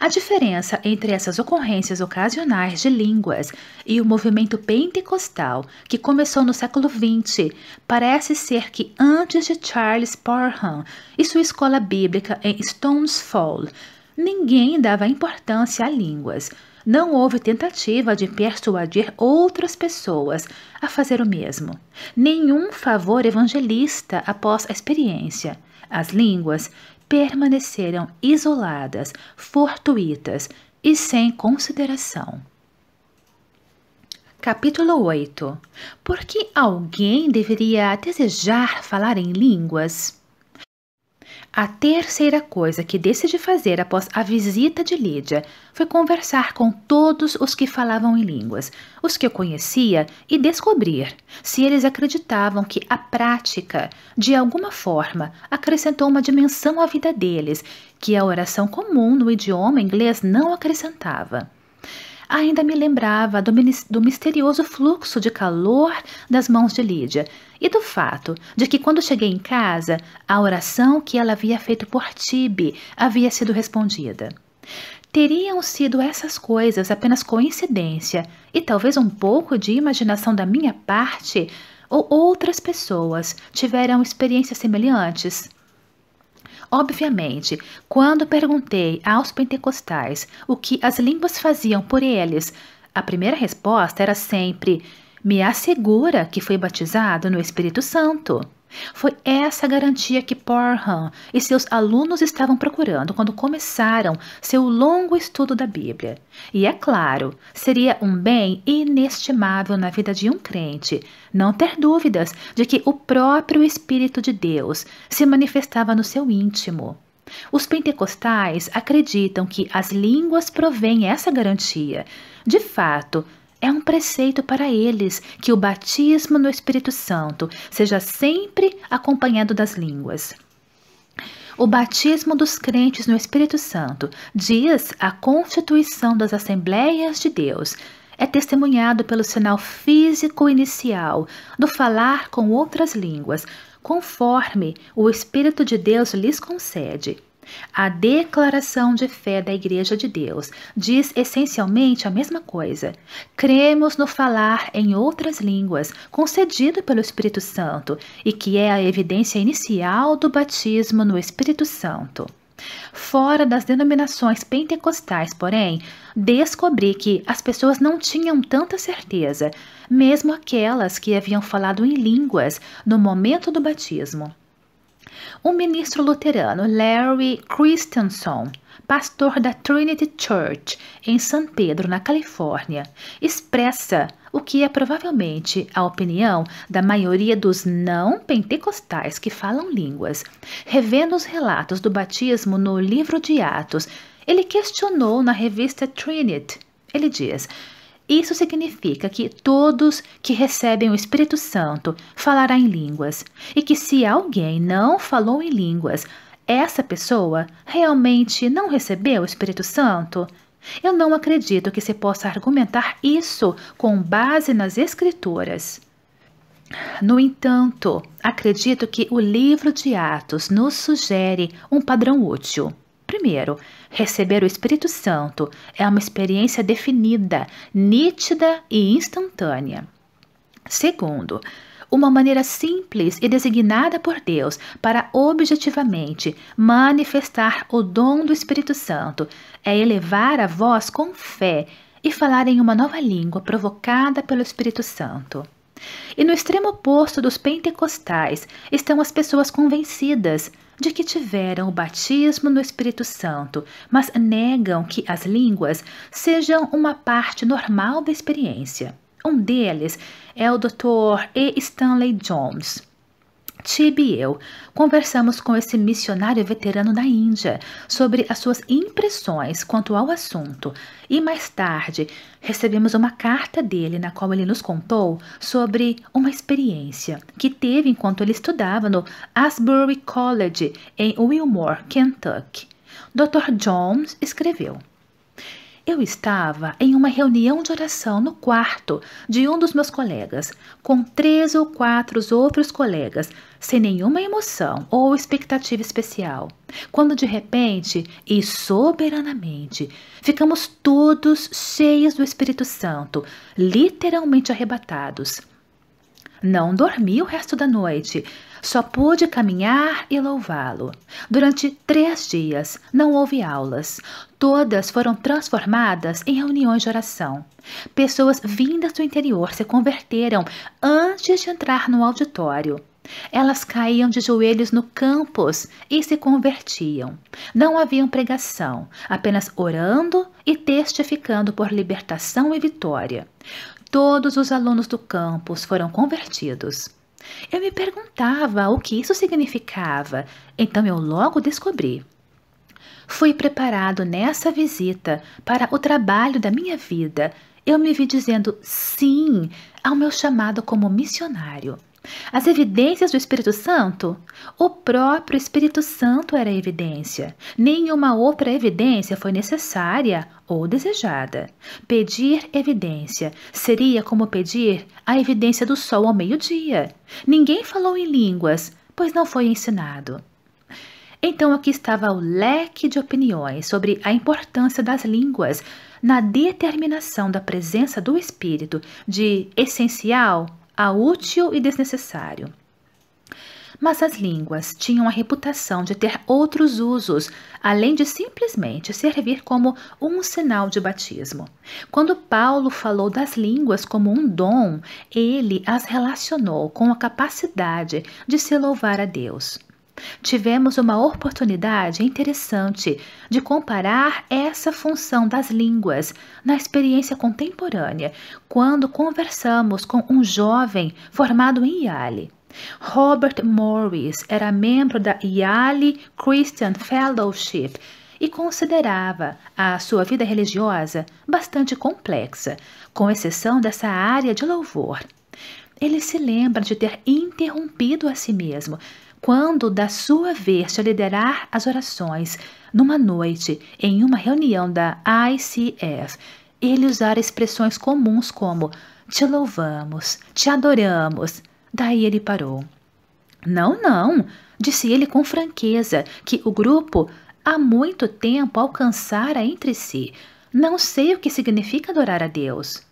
A diferença entre essas ocorrências ocasionais de línguas e o movimento pentecostal, que começou no século XX, parece ser que antes de Charles Parham e sua escola bíblica em Stones Fall, ninguém dava importância a línguas, não houve tentativa de persuadir outras pessoas a fazer o mesmo. Nenhum favor evangelista após a experiência. As línguas permaneceram isoladas, fortuitas e sem consideração. Capítulo 8 Por que alguém deveria desejar falar em línguas? A terceira coisa que decidi fazer após a visita de Lídia foi conversar com todos os que falavam em línguas, os que eu conhecia, e descobrir se eles acreditavam que a prática, de alguma forma, acrescentou uma dimensão à vida deles que a oração comum no idioma inglês não acrescentava ainda me lembrava do, do misterioso fluxo de calor das mãos de Lídia e do fato de que, quando cheguei em casa, a oração que ela havia feito por Tibi havia sido respondida. Teriam sido essas coisas apenas coincidência e talvez um pouco de imaginação da minha parte, ou outras pessoas tiveram experiências semelhantes? Obviamente, quando perguntei aos pentecostais o que as línguas faziam por eles, a primeira resposta era sempre: Me assegura que foi batizado no Espírito Santo. Foi essa garantia que Porham e seus alunos estavam procurando quando começaram seu longo estudo da Bíblia. E é claro, seria um bem inestimável na vida de um crente não ter dúvidas de que o próprio Espírito de Deus se manifestava no seu íntimo. Os pentecostais acreditam que as línguas provêm essa garantia. De fato, é um preceito para eles que o batismo no Espírito Santo seja sempre acompanhado das línguas. O batismo dos crentes no Espírito Santo diz a constituição das Assembleias de Deus. É testemunhado pelo sinal físico inicial do falar com outras línguas, conforme o Espírito de Deus lhes concede. A declaração de fé da Igreja de Deus diz essencialmente a mesma coisa. Cremos no falar em outras línguas, concedido pelo Espírito Santo, e que é a evidência inicial do batismo no Espírito Santo. Fora das denominações pentecostais, porém, descobri que as pessoas não tinham tanta certeza, mesmo aquelas que haviam falado em línguas no momento do batismo um ministro luterano, Larry Christensen, pastor da Trinity Church em San Pedro, na Califórnia, expressa o que é provavelmente a opinião da maioria dos não pentecostais que falam línguas. Revendo os relatos do batismo no livro de Atos, ele questionou na revista Trinity. Ele diz: isso significa que todos que recebem o Espírito Santo falará em línguas, e que se alguém não falou em línguas, essa pessoa realmente não recebeu o Espírito Santo? Eu não acredito que se possa argumentar isso com base nas Escrituras. No entanto, acredito que o livro de Atos nos sugere um padrão útil. Primeiro, receber o Espírito Santo é uma experiência definida, nítida e instantânea. Segundo, uma maneira simples e designada por Deus para objetivamente manifestar o dom do Espírito Santo é elevar a voz com fé e falar em uma nova língua provocada pelo Espírito Santo. E no extremo oposto dos pentecostais estão as pessoas convencidas de que tiveram o batismo no Espírito Santo, mas negam que as línguas sejam uma parte normal da experiência. Um deles é o Dr. E. Stanley Jones. Tibi e eu conversamos com esse missionário veterano da Índia sobre as suas impressões quanto ao assunto e mais tarde recebemos uma carta dele na qual ele nos contou sobre uma experiência que teve enquanto ele estudava no Asbury College em Wilmore, Kentucky. Dr. Jones escreveu: eu estava em uma reunião de oração no quarto de um dos meus colegas, com três ou quatro outros colegas, sem nenhuma emoção ou expectativa especial, quando de repente e soberanamente ficamos todos cheios do Espírito Santo, literalmente arrebatados. Não dormi o resto da noite, só pude caminhar e louvá-lo. Durante três dias não houve aulas, Todas foram transformadas em reuniões de oração. Pessoas vindas do interior se converteram antes de entrar no auditório. Elas caíam de joelhos no campus e se convertiam. Não havia pregação, apenas orando e testificando por libertação e vitória. Todos os alunos do campus foram convertidos. Eu me perguntava o que isso significava, então eu logo descobri. Fui preparado nessa visita para o trabalho da minha vida. Eu me vi dizendo sim ao meu chamado como missionário. As evidências do Espírito Santo? O próprio Espírito Santo era a evidência. Nenhuma outra evidência foi necessária ou desejada. Pedir evidência seria como pedir a evidência do sol ao meio-dia. Ninguém falou em línguas, pois não foi ensinado. Então, aqui estava o leque de opiniões sobre a importância das línguas na determinação da presença do espírito de essencial a útil e desnecessário. Mas as línguas tinham a reputação de ter outros usos, além de simplesmente servir como um sinal de batismo. Quando Paulo falou das línguas como um dom, ele as relacionou com a capacidade de se louvar a Deus tivemos uma oportunidade interessante de comparar essa função das línguas na experiência contemporânea, quando conversamos com um jovem formado em Yale. Robert Morris era membro da Yale Christian Fellowship e considerava a sua vida religiosa bastante complexa, com exceção dessa área de louvor. Ele se lembra de ter interrompido a si mesmo quando, da sua vez, te liderar as orações, numa noite, em uma reunião da ICF, ele usar expressões comuns como te louvamos, te adoramos. Daí ele parou. Não, não, disse ele com franqueza, que o grupo há muito tempo alcançara entre si. Não sei o que significa adorar a Deus.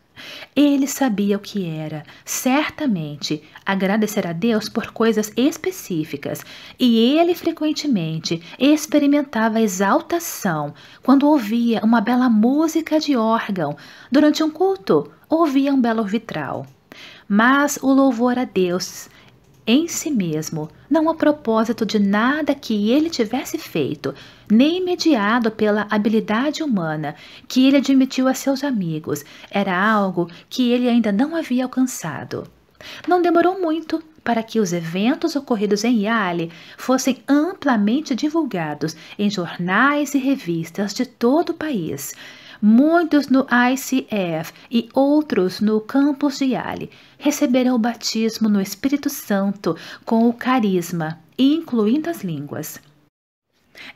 Ele sabia o que era. Certamente agradecer a Deus por coisas específicas, e ele frequentemente experimentava exaltação quando ouvia uma bela música de órgão, durante um culto, ouvia um belo vitral. Mas o louvor a Deus em si mesmo, não a propósito de nada que ele tivesse feito, nem mediado pela habilidade humana que ele admitiu a seus amigos, era algo que ele ainda não havia alcançado. Não demorou muito para que os eventos ocorridos em Yale fossem amplamente divulgados em jornais e revistas de todo o país, muitos no ICF e outros no campus de Yale, receberão o batismo no Espírito Santo com o carisma, incluindo as línguas.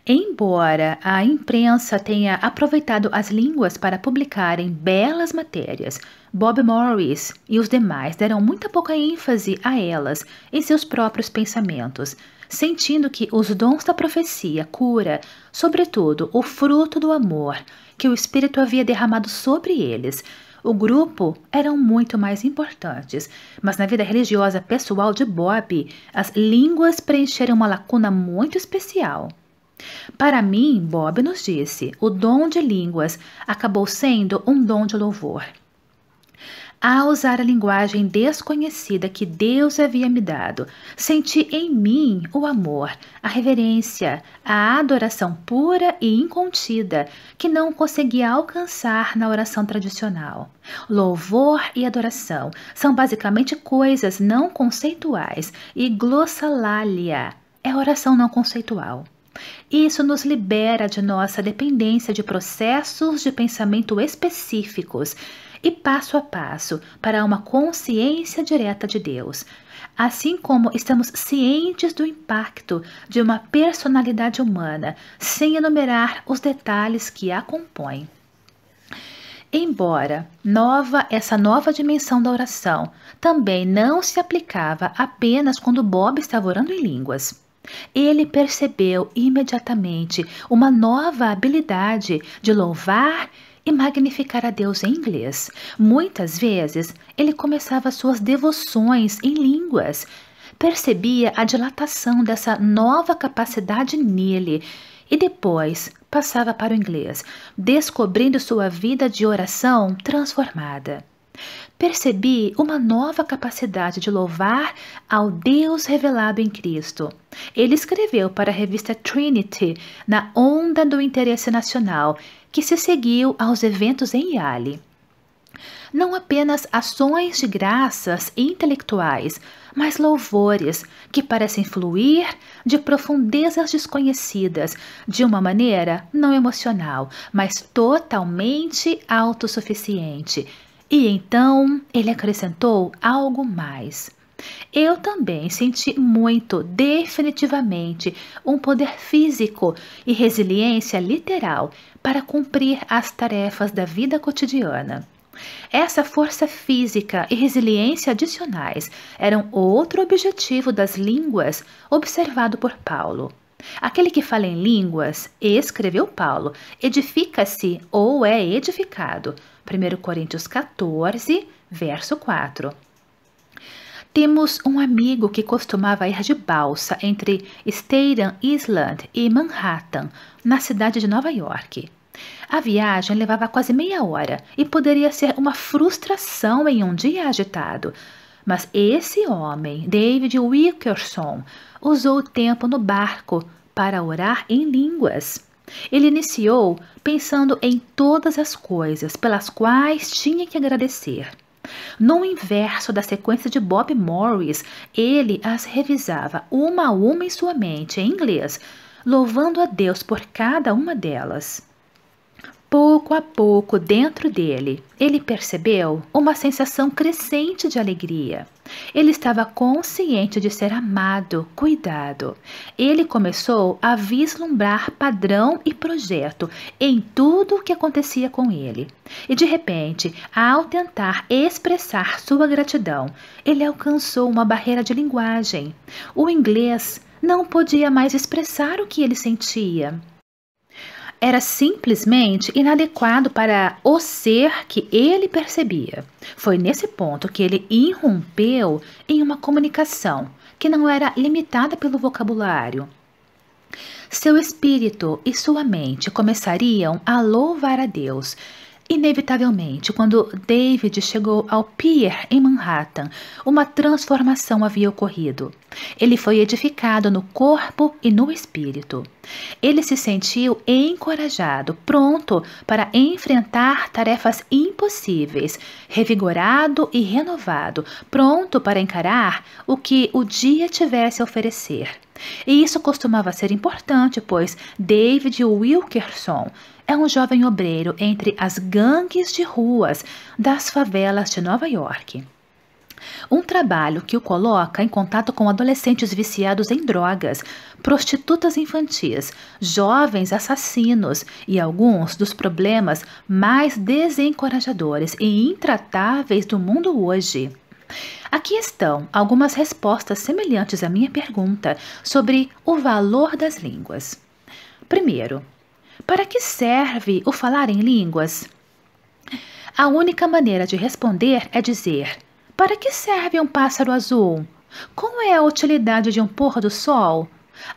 Embora a imprensa tenha aproveitado as línguas para publicarem belas matérias, Bob Morris e os demais deram muita pouca ênfase a elas em seus próprios pensamentos, sentindo que os dons da profecia, cura, sobretudo o fruto do amor que o Espírito havia derramado sobre eles, o grupo eram muito mais importantes, mas na vida religiosa pessoal de Bob, as línguas preencheram uma lacuna muito especial. Para mim, Bob nos disse, o dom de línguas acabou sendo um dom de louvor a usar a linguagem desconhecida que Deus havia me dado. Senti em mim o amor, a reverência, a adoração pura e incontida que não conseguia alcançar na oração tradicional. Louvor e adoração são basicamente coisas não conceituais e glossalalia é oração não conceitual. Isso nos libera de nossa dependência de processos de pensamento específicos e passo a passo para uma consciência direta de Deus, assim como estamos cientes do impacto de uma personalidade humana, sem enumerar os detalhes que a compõem. Embora nova essa nova dimensão da oração também não se aplicava apenas quando Bob estava orando em línguas. Ele percebeu imediatamente uma nova habilidade de louvar e magnificar a Deus em inglês. Muitas vezes ele começava suas devoções em línguas. Percebia a dilatação dessa nova capacidade nele e depois passava para o inglês, descobrindo sua vida de oração transformada. Percebi uma nova capacidade de louvar ao Deus revelado em Cristo. Ele escreveu para a revista Trinity na onda do interesse nacional que se seguiu aos eventos em Yale. Não apenas ações de graças intelectuais, mas louvores que parecem fluir de profundezas desconhecidas, de uma maneira não emocional, mas totalmente autossuficiente. E então ele acrescentou algo mais. Eu também senti muito, definitivamente, um poder físico e resiliência literal para cumprir as tarefas da vida cotidiana. Essa força física e resiliência adicionais eram outro objetivo das línguas observado por Paulo. Aquele que fala em línguas, escreveu Paulo, edifica-se ou é edificado. 1 Coríntios 14, verso 4. Temos um amigo que costumava ir de balsa entre Staten Island e Manhattan, na cidade de Nova York. A viagem levava quase meia hora e poderia ser uma frustração em um dia agitado. Mas esse homem, David Wilkerson, usou o tempo no barco para orar em línguas. Ele iniciou pensando em todas as coisas pelas quais tinha que agradecer. No inverso da sequência de Bob Morris, ele as revisava uma a uma em sua mente, em inglês, louvando a Deus por cada uma delas. Pouco a pouco, dentro dele, ele percebeu uma sensação crescente de alegria. Ele estava consciente de ser amado, cuidado. Ele começou a vislumbrar padrão e projeto em tudo o que acontecia com ele. E de repente, ao tentar expressar sua gratidão, ele alcançou uma barreira de linguagem. O inglês não podia mais expressar o que ele sentia era simplesmente inadequado para o ser que ele percebia. Foi nesse ponto que ele irrompeu em uma comunicação que não era limitada pelo vocabulário. Seu espírito e sua mente começariam a louvar a Deus Inevitavelmente, quando David chegou ao Pier em Manhattan, uma transformação havia ocorrido. Ele foi edificado no corpo e no espírito. Ele se sentiu encorajado, pronto para enfrentar tarefas impossíveis, revigorado e renovado, pronto para encarar o que o dia tivesse a oferecer. E isso costumava ser importante, pois David Wilkerson é um jovem obreiro entre as gangues de ruas das favelas de Nova York. Um trabalho que o coloca em contato com adolescentes viciados em drogas, prostitutas infantis, jovens assassinos e alguns dos problemas mais desencorajadores e intratáveis do mundo hoje. Aqui estão algumas respostas semelhantes à minha pergunta sobre o valor das línguas. Primeiro, para que serve o falar em línguas? A única maneira de responder é dizer: Para que serve um pássaro azul? Qual é a utilidade de um pôr do sol?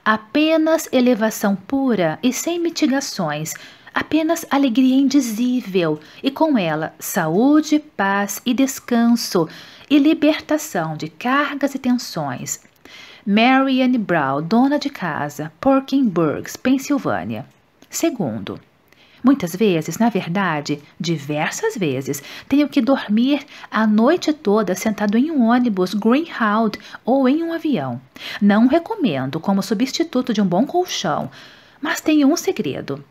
Apenas elevação pura e sem mitigações, apenas alegria indizível, e com ela saúde, paz e descanso, e libertação de cargas e tensões. Marianne Brown, dona de casa, Porkenburgs, Pensilvânia. Segundo, Muitas vezes, na verdade, diversas vezes, tenho que dormir a noite toda sentado em um ônibus Greenhound ou em um avião. Não recomendo como substituto de um bom colchão, mas tenho um segredo.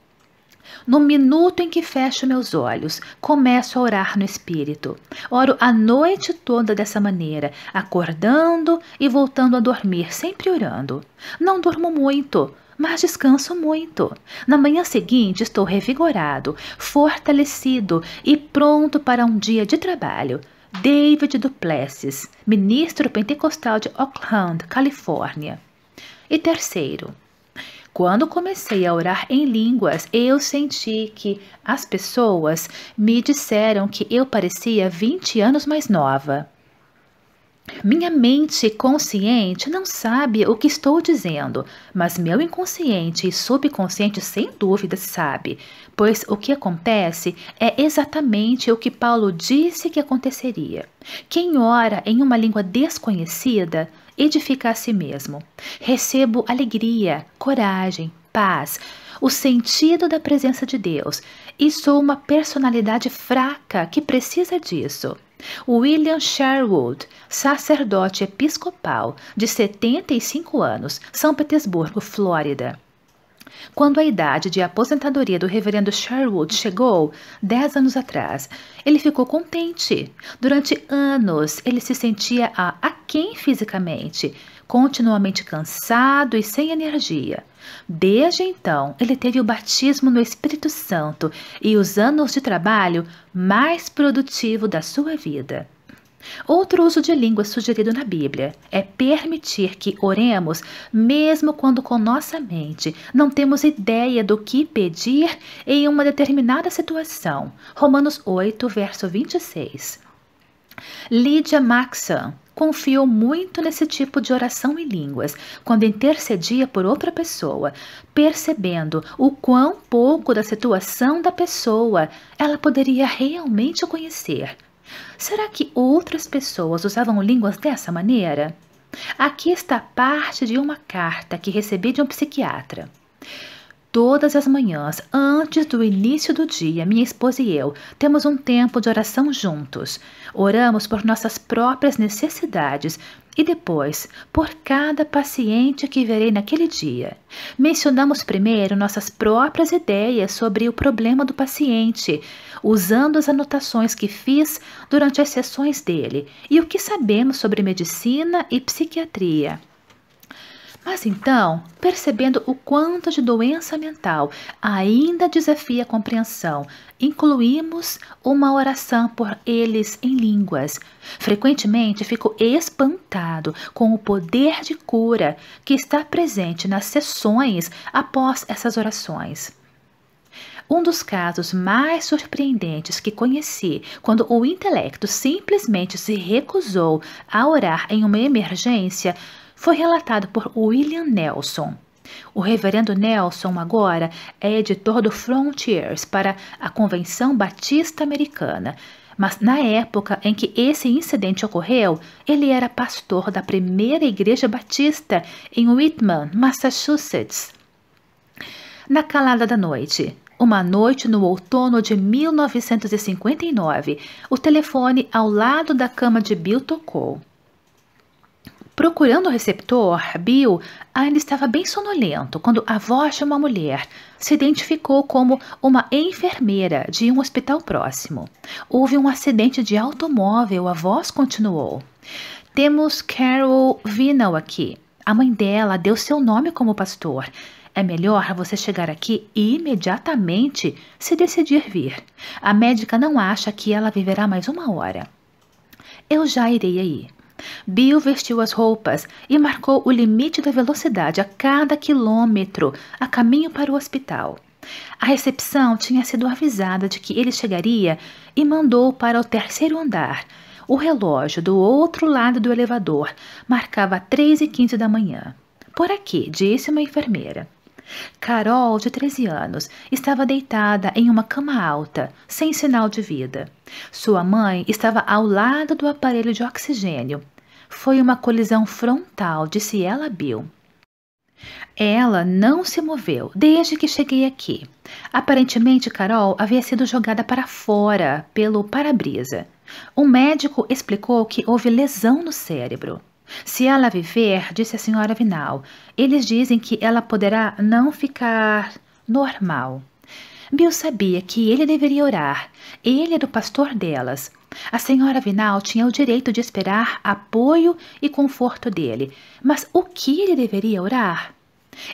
No minuto em que fecho meus olhos, começo a orar no espírito. Oro a noite toda dessa maneira, acordando e voltando a dormir, sempre orando. Não durmo muito, mas descanso muito. Na manhã seguinte estou revigorado, fortalecido e pronto para um dia de trabalho. David Duplessis, ministro pentecostal de Oakland, Califórnia. E terceiro, quando comecei a orar em línguas, eu senti que as pessoas me disseram que eu parecia 20 anos mais nova. Minha mente consciente não sabe o que estou dizendo, mas meu inconsciente e subconsciente sem dúvida sabe, pois o que acontece é exatamente o que Paulo disse que aconteceria. Quem ora em uma língua desconhecida edifica a si mesmo. Recebo alegria, coragem, paz, o sentido da presença de Deus e sou uma personalidade fraca que precisa disso. William Sherwood, sacerdote episcopal de 75 anos, São Petersburgo, Flórida. Quando a idade de aposentadoria do reverendo Sherwood chegou, dez anos atrás, ele ficou contente. Durante anos, ele se sentia a aquém fisicamente continuamente cansado e sem energia. Desde então, ele teve o batismo no Espírito Santo e os anos de trabalho mais produtivo da sua vida. Outro uso de língua sugerido na Bíblia é permitir que oremos mesmo quando com nossa mente não temos ideia do que pedir em uma determinada situação. Romanos 8, verso 26. Lídia Maxan, confiou muito nesse tipo de oração em línguas, quando intercedia por outra pessoa, percebendo o quão pouco da situação da pessoa ela poderia realmente conhecer. Será que outras pessoas usavam línguas dessa maneira? Aqui está parte de uma carta que recebi de um psiquiatra. Todas as manhãs, antes do início do dia, minha esposa e eu temos um tempo de oração juntos. Oramos por nossas próprias necessidades e depois por cada paciente que verei naquele dia. Mencionamos primeiro nossas próprias ideias sobre o problema do paciente, usando as anotações que fiz durante as sessões dele e o que sabemos sobre medicina e psiquiatria. Mas então, percebendo o quanto de doença mental ainda desafia a compreensão, incluímos uma oração por eles em línguas. Frequentemente fico espantado com o poder de cura que está presente nas sessões após essas orações. Um dos casos mais surpreendentes que conheci, quando o intelecto simplesmente se recusou a orar em uma emergência, foi relatado por William Nelson. O reverendo Nelson agora é editor do Frontiers para a Convenção Batista Americana, mas na época em que esse incidente ocorreu, ele era pastor da primeira igreja batista em Whitman, Massachusetts. Na calada da noite, uma noite no outono de 1959, o telefone ao lado da cama de Bill tocou. Procurando o receptor, Bill ainda estava bem sonolento quando a voz de uma mulher se identificou como uma enfermeira de um hospital próximo. Houve um acidente de automóvel, a voz continuou. Temos Carol Vinal aqui. A mãe dela deu seu nome como pastor. É melhor você chegar aqui imediatamente se decidir vir. A médica não acha que ela viverá mais uma hora. Eu já irei aí. Bill vestiu as roupas e marcou o limite da velocidade a cada quilômetro a caminho para o hospital. A recepção tinha sido avisada de que ele chegaria e mandou para o terceiro andar. O relógio do outro lado do elevador marcava 3 e 15 da manhã. Por aqui, disse uma enfermeira. Carol, de 13 anos, estava deitada em uma cama alta, sem sinal de vida. Sua mãe estava ao lado do aparelho de oxigênio foi uma colisão frontal, disse ela a Bill. Ela não se moveu desde que cheguei aqui. Aparentemente, Carol havia sido jogada para fora pelo para-brisa. Um médico explicou que houve lesão no cérebro. Se ela viver, disse a senhora Vinal, eles dizem que ela poderá não ficar normal. Bill sabia que ele deveria orar. Ele era é o pastor delas. A senhora Vinal tinha o direito de esperar apoio e conforto dele, mas o que ele deveria orar?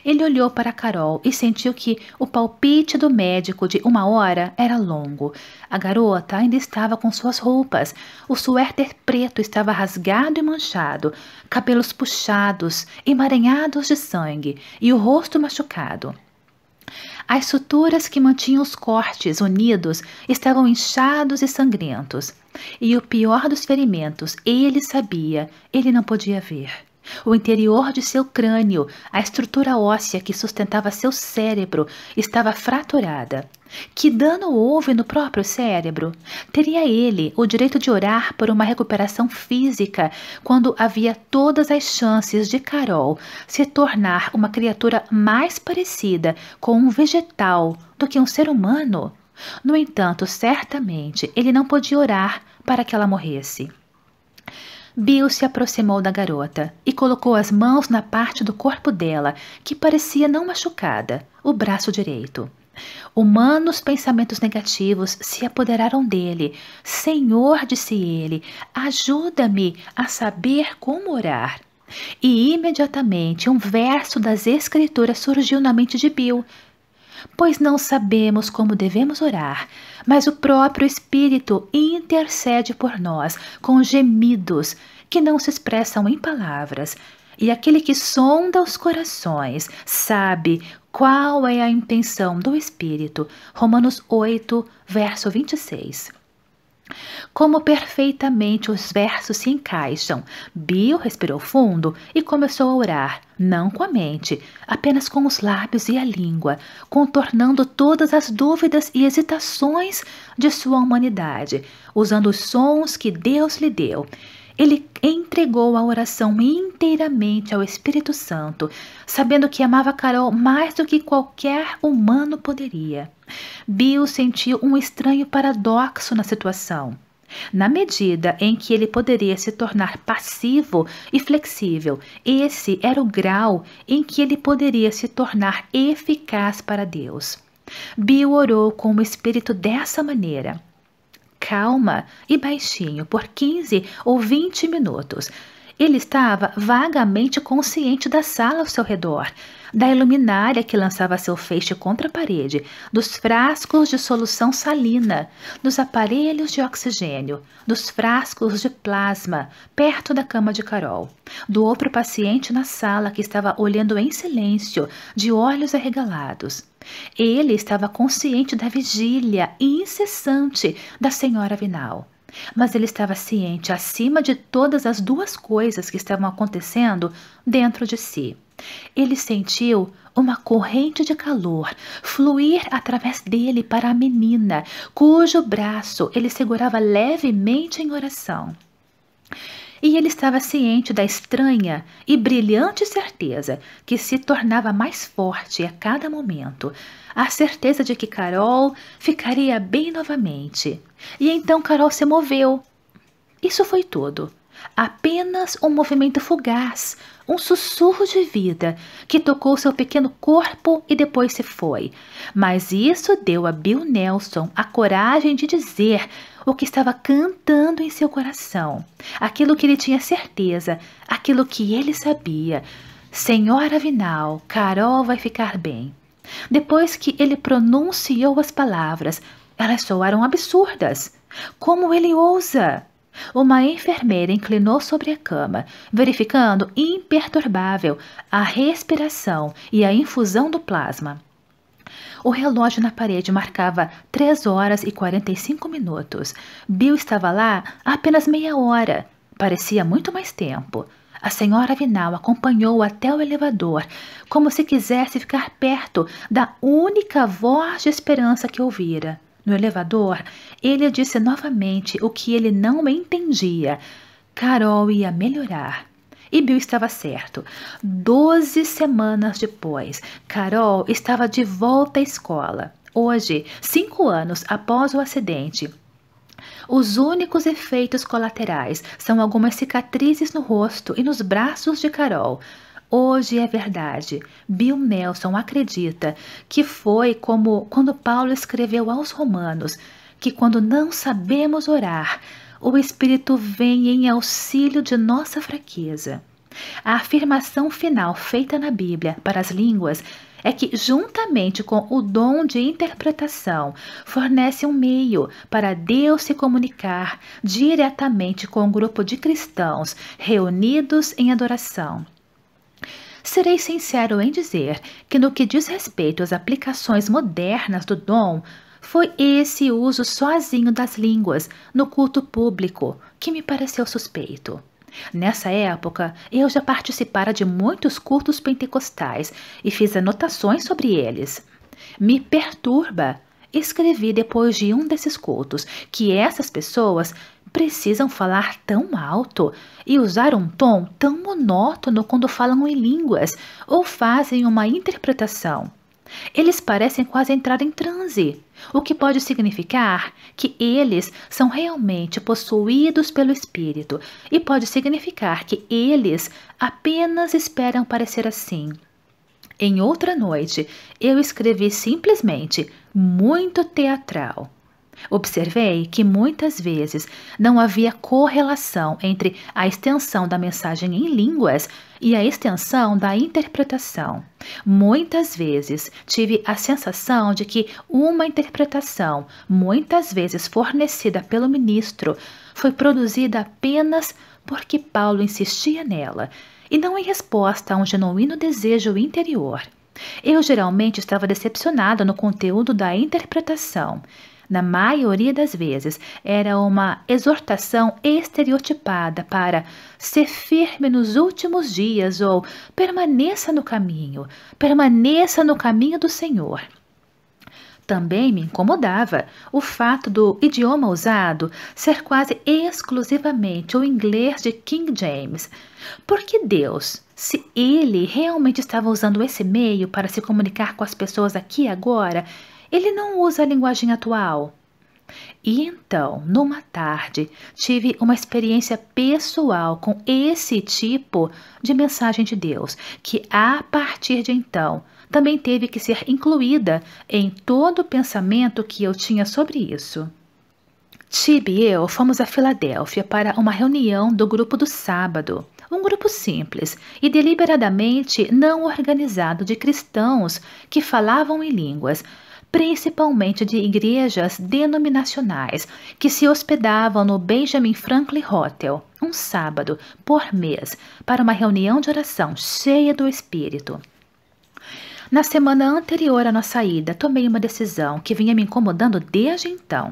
Ele olhou para Carol e sentiu que o palpite do médico de uma hora era longo. A garota ainda estava com suas roupas. O suéter preto estava rasgado e manchado, cabelos puxados, emaranhados de sangue e o rosto machucado. As suturas que mantinham os cortes unidos estavam inchados e sangrentos. E o pior dos ferimentos, ele sabia, ele não podia ver. O interior de seu crânio, a estrutura óssea que sustentava seu cérebro, estava fraturada. Que dano houve no próprio cérebro? Teria ele o direito de orar por uma recuperação física quando havia todas as chances de Carol se tornar uma criatura mais parecida com um vegetal do que um ser humano? No entanto, certamente ele não podia orar para que ela morresse. Bill se aproximou da garota e colocou as mãos na parte do corpo dela, que parecia não machucada, o braço direito. Humanos pensamentos negativos se apoderaram dele. Senhor, disse ele, ajuda-me a saber como orar. E imediatamente um verso das Escrituras surgiu na mente de Bill. Pois não sabemos como devemos orar, mas o próprio Espírito intercede por nós com gemidos que não se expressam em palavras. E aquele que sonda os corações sabe qual é a intenção do Espírito. Romanos 8, verso 26. Como perfeitamente os versos se encaixam, Bill respirou fundo e começou a orar, não com a mente, apenas com os lábios e a língua, contornando todas as dúvidas e hesitações de sua humanidade, usando os sons que Deus lhe deu. Ele entregou a oração inteiramente ao Espírito Santo, sabendo que amava Carol mais do que qualquer humano poderia. Bill sentiu um estranho paradoxo na situação. Na medida em que ele poderia se tornar passivo e flexível, esse era o grau em que ele poderia se tornar eficaz para Deus. Bill orou com o espírito dessa maneira, calma e baixinho, por 15 ou 20 minutos. Ele estava vagamente consciente da sala ao seu redor da iluminária que lançava seu feixe contra a parede, dos frascos de solução salina, dos aparelhos de oxigênio, dos frascos de plasma perto da cama de Carol, do outro paciente na sala que estava olhando em silêncio, de olhos arregalados. Ele estava consciente da vigília incessante da senhora Vinal. Mas ele estava ciente acima de todas as duas coisas que estavam acontecendo dentro de si. Ele sentiu uma corrente de calor fluir através dele para a menina, cujo braço ele segurava levemente em oração. E ele estava ciente da estranha e brilhante certeza que se tornava mais forte a cada momento, a certeza de que Carol ficaria bem novamente. E então Carol se moveu. Isso foi tudo. Apenas um movimento fugaz, um sussurro de vida que tocou seu pequeno corpo e depois se foi. Mas isso deu a Bill Nelson a coragem de dizer o que estava cantando em seu coração, aquilo que ele tinha certeza, aquilo que ele sabia. Senhora Vinal, Carol vai ficar bem. Depois que ele pronunciou as palavras, elas soaram absurdas. Como ele ousa! Uma enfermeira inclinou sobre a cama, verificando imperturbável a respiração e a infusão do plasma. O relógio na parede marcava 3 horas e 45 minutos. Bill estava lá há apenas meia hora. Parecia muito mais tempo. A senhora Vinal acompanhou até o elevador, como se quisesse ficar perto da única voz de esperança que ouvira. No elevador, ele disse novamente o que ele não entendia. Carol ia melhorar. E Bill estava certo. Doze semanas depois, Carol estava de volta à escola. Hoje, cinco anos após o acidente, os únicos efeitos colaterais são algumas cicatrizes no rosto e nos braços de Carol. Hoje é verdade. Bill Nelson acredita que foi como quando Paulo escreveu aos Romanos que, quando não sabemos orar, o Espírito vem em auxílio de nossa fraqueza. A afirmação final feita na Bíblia para as línguas é que, juntamente com o dom de interpretação, fornece um meio para Deus se comunicar diretamente com o um grupo de cristãos reunidos em adoração serei sincero em dizer que, no que diz respeito às aplicações modernas do dom, foi esse uso sozinho das línguas no culto público que me pareceu suspeito. Nessa época, eu já participara de muitos cultos pentecostais e fiz anotações sobre eles. Me perturba escrevi depois de um desses cultos que essas pessoas precisam falar tão alto e usar um tom tão monótono quando falam em línguas ou fazem uma interpretação. Eles parecem quase entrar em transe, o que pode significar que eles são realmente possuídos pelo espírito, e pode significar que eles apenas esperam parecer assim. Em outra noite, eu escrevi simplesmente muito teatral. Observei que muitas vezes não havia correlação entre a extensão da mensagem em línguas e a extensão da interpretação. Muitas vezes tive a sensação de que uma interpretação, muitas vezes fornecida pelo ministro, foi produzida apenas porque Paulo insistia nela e não em resposta a um genuíno desejo interior. Eu geralmente estava decepcionada no conteúdo da interpretação na maioria das vezes, era uma exortação estereotipada para ser firme nos últimos dias ou permaneça no caminho, permaneça no caminho do Senhor. Também me incomodava o fato do idioma usado ser quase exclusivamente o inglês de King James. Porque Deus, se ele realmente estava usando esse meio para se comunicar com as pessoas aqui agora, ele não usa a linguagem atual. E então, numa tarde, tive uma experiência pessoal com esse tipo de mensagem de Deus, que a partir de então também teve que ser incluída em todo o pensamento que eu tinha sobre isso. Tibi e eu fomos a Filadélfia para uma reunião do grupo do sábado, um grupo simples e deliberadamente não organizado de cristãos que falavam em línguas, principalmente de igrejas denominacionais que se hospedavam no Benjamin Franklin Hotel um sábado por mês para uma reunião de oração cheia do Espírito. Na semana anterior à nossa ida, tomei uma decisão que vinha me incomodando desde então.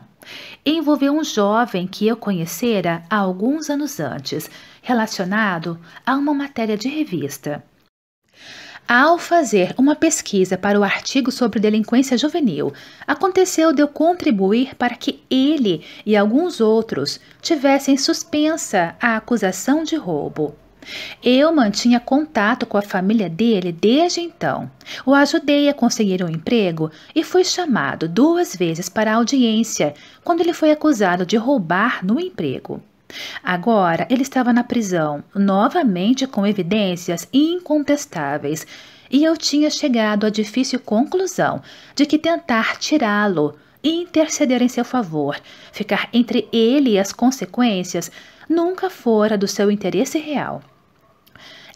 Envolveu um jovem que eu conhecera há alguns anos antes, relacionado a uma matéria de revista. Ao fazer uma pesquisa para o artigo sobre delinquência juvenil, aconteceu de eu contribuir para que ele e alguns outros tivessem suspensa a acusação de roubo. Eu mantinha contato com a família dele desde então. O ajudei a conseguir um emprego e fui chamado duas vezes para a audiência quando ele foi acusado de roubar no emprego. Agora ele estava na prisão, novamente com evidências incontestáveis, e eu tinha chegado à difícil conclusão de que tentar tirá-lo, interceder em seu favor, ficar entre ele e as consequências, nunca fora do seu interesse real.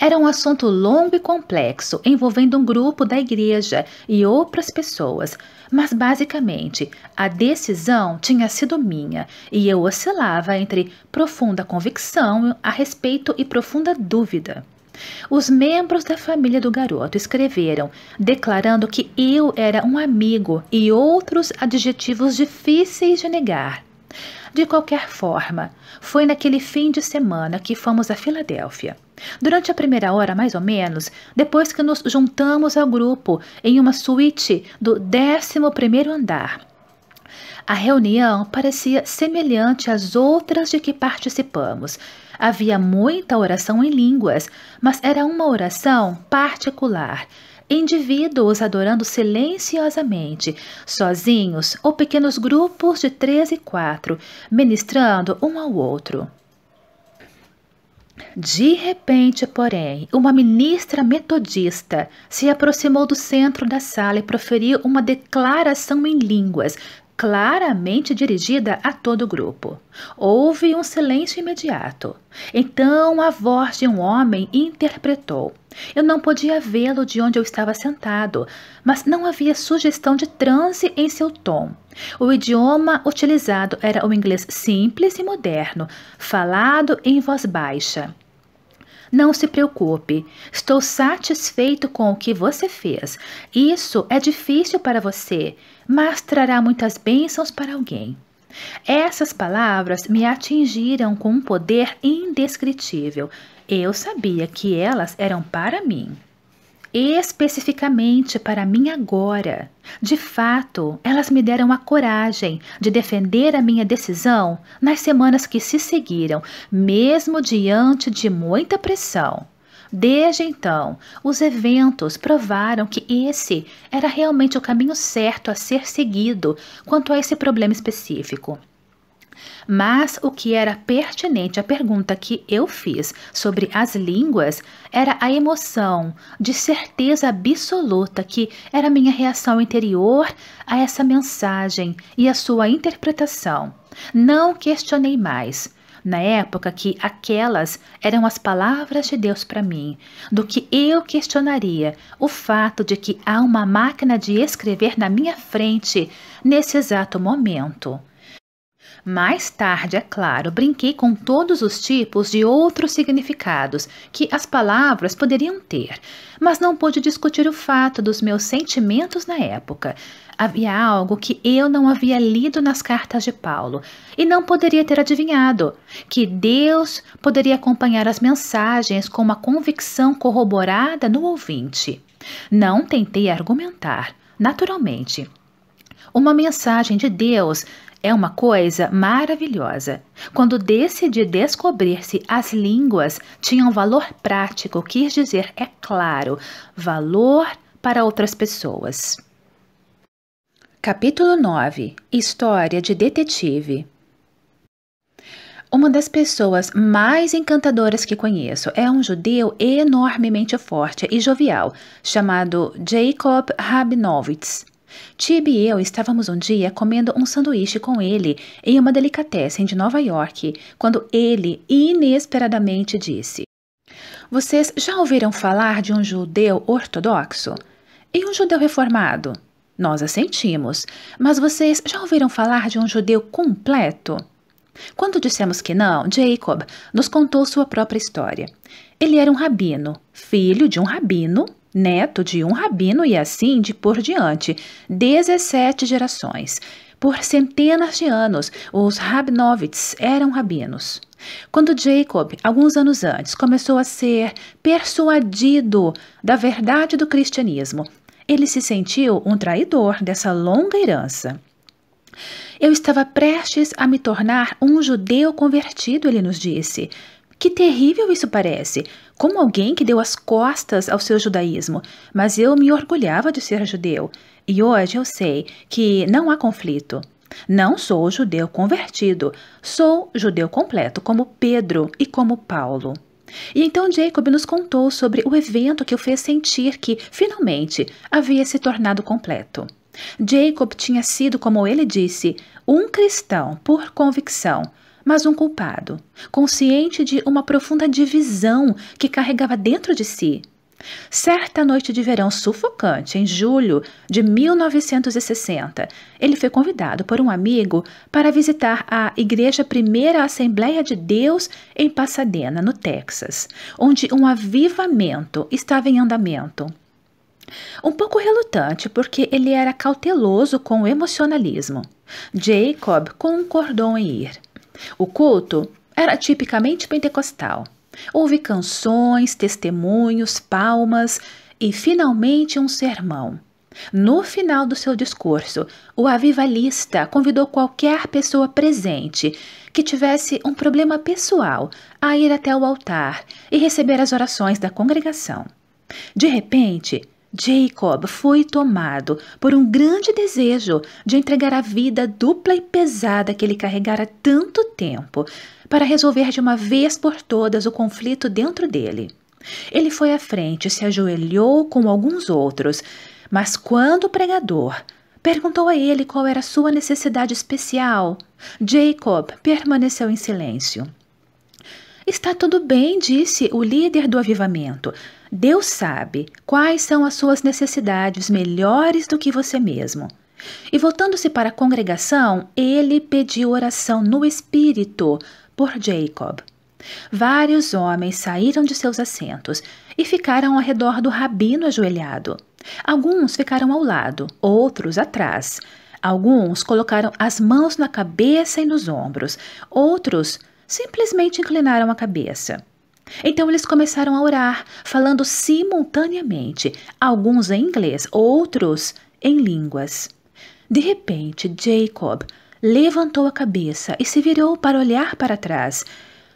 Era um assunto longo e complexo, envolvendo um grupo da igreja e outras pessoas, mas basicamente a decisão tinha sido minha e eu oscilava entre profunda convicção a respeito e profunda dúvida. Os membros da família do garoto escreveram, declarando que eu era um amigo e outros adjetivos difíceis de negar. De qualquer forma, foi naquele fim de semana que fomos a Filadélfia. Durante a primeira hora, mais ou menos, depois que nos juntamos ao grupo em uma suíte do 11 andar, a reunião parecia semelhante às outras de que participamos. Havia muita oração em línguas, mas era uma oração particular indivíduos adorando silenciosamente, sozinhos ou pequenos grupos de três e quatro, ministrando um ao outro. De repente, porém, uma ministra metodista se aproximou do centro da sala e proferiu uma declaração em línguas claramente dirigida a todo o grupo. Houve um silêncio imediato. Então a voz de um homem interpretou. Eu não podia vê-lo de onde eu estava sentado, mas não havia sugestão de transe em seu tom. O idioma utilizado era o inglês simples e moderno, falado em voz baixa. Não se preocupe, estou satisfeito com o que você fez. Isso é difícil para você, mas trará muitas bênçãos para alguém. Essas palavras me atingiram com um poder indescritível. Eu sabia que elas eram para mim. Especificamente para mim agora. De fato, elas me deram a coragem de defender a minha decisão nas semanas que se seguiram, mesmo diante de muita pressão. Desde então, os eventos provaram que esse era realmente o caminho certo a ser seguido quanto a esse problema específico. Mas o que era pertinente à pergunta que eu fiz sobre as línguas era a emoção de certeza absoluta que era minha reação interior a essa mensagem e a sua interpretação. Não questionei mais na época que aquelas eram as palavras de Deus para mim, do que eu questionaria o fato de que há uma máquina de escrever na minha frente nesse exato momento. Mais tarde, é claro, brinquei com todos os tipos de outros significados que as palavras poderiam ter, mas não pude discutir o fato dos meus sentimentos na época. Havia algo que eu não havia lido nas cartas de Paulo e não poderia ter adivinhado: que Deus poderia acompanhar as mensagens com uma convicção corroborada no ouvinte. Não tentei argumentar, naturalmente. Uma mensagem de Deus é uma coisa maravilhosa. Quando decidi descobrir se as línguas tinham valor prático, quis dizer, é claro, valor para outras pessoas. Capítulo 9 História de Detetive uma das pessoas mais encantadoras que conheço é um judeu enormemente forte e jovial, chamado Jacob Rabinowitz. Tib e eu estávamos um dia comendo um sanduíche com ele em uma delicatessen de Nova York, quando ele inesperadamente disse: Vocês já ouviram falar de um judeu ortodoxo? E um judeu reformado? Nós assentimos, mas vocês já ouviram falar de um judeu completo? Quando dissemos que não, Jacob nos contou sua própria história. Ele era um rabino, filho de um rabino neto de um rabino e assim de por diante, 17 gerações. Por centenas de anos, os Rabinovitz eram rabinos. Quando Jacob, alguns anos antes, começou a ser persuadido da verdade do cristianismo, ele se sentiu um traidor dessa longa herança. Eu estava prestes a me tornar um judeu convertido, ele nos disse, que terrível isso parece! Como alguém que deu as costas ao seu judaísmo. Mas eu me orgulhava de ser judeu. E hoje eu sei que não há conflito. Não sou judeu convertido. Sou judeu completo, como Pedro e como Paulo. E então Jacob nos contou sobre o evento que o fez sentir que, finalmente, havia se tornado completo. Jacob tinha sido, como ele disse, um cristão por convicção, mas um culpado, consciente de uma profunda divisão que carregava dentro de si. Certa noite de verão sufocante, em julho de 1960, ele foi convidado por um amigo para visitar a Igreja Primeira Assembleia de Deus em Pasadena, no Texas, onde um avivamento estava em andamento. Um pouco relutante, porque ele era cauteloso com o emocionalismo. Jacob concordou em ir. O culto era tipicamente pentecostal. Houve canções, testemunhos, palmas e finalmente um sermão. No final do seu discurso, o avivalista convidou qualquer pessoa presente que tivesse um problema pessoal a ir até o altar e receber as orações da congregação. De repente, Jacob foi tomado por um grande desejo de entregar a vida dupla e pesada que ele carregara tanto tempo para resolver de uma vez por todas o conflito dentro dele. Ele foi à frente, se ajoelhou com alguns outros, mas quando o pregador perguntou a ele qual era sua necessidade especial, Jacob permaneceu em silêncio. Está tudo bem, disse o líder do avivamento. Deus sabe quais são as suas necessidades melhores do que você mesmo. E voltando-se para a congregação, ele pediu oração no espírito por Jacob. Vários homens saíram de seus assentos e ficaram ao redor do rabino ajoelhado. Alguns ficaram ao lado, outros atrás. Alguns colocaram as mãos na cabeça e nos ombros, outros simplesmente inclinaram a cabeça. Então eles começaram a orar, falando simultaneamente, alguns em inglês, outros em línguas. De repente, Jacob levantou a cabeça e se virou para olhar para trás.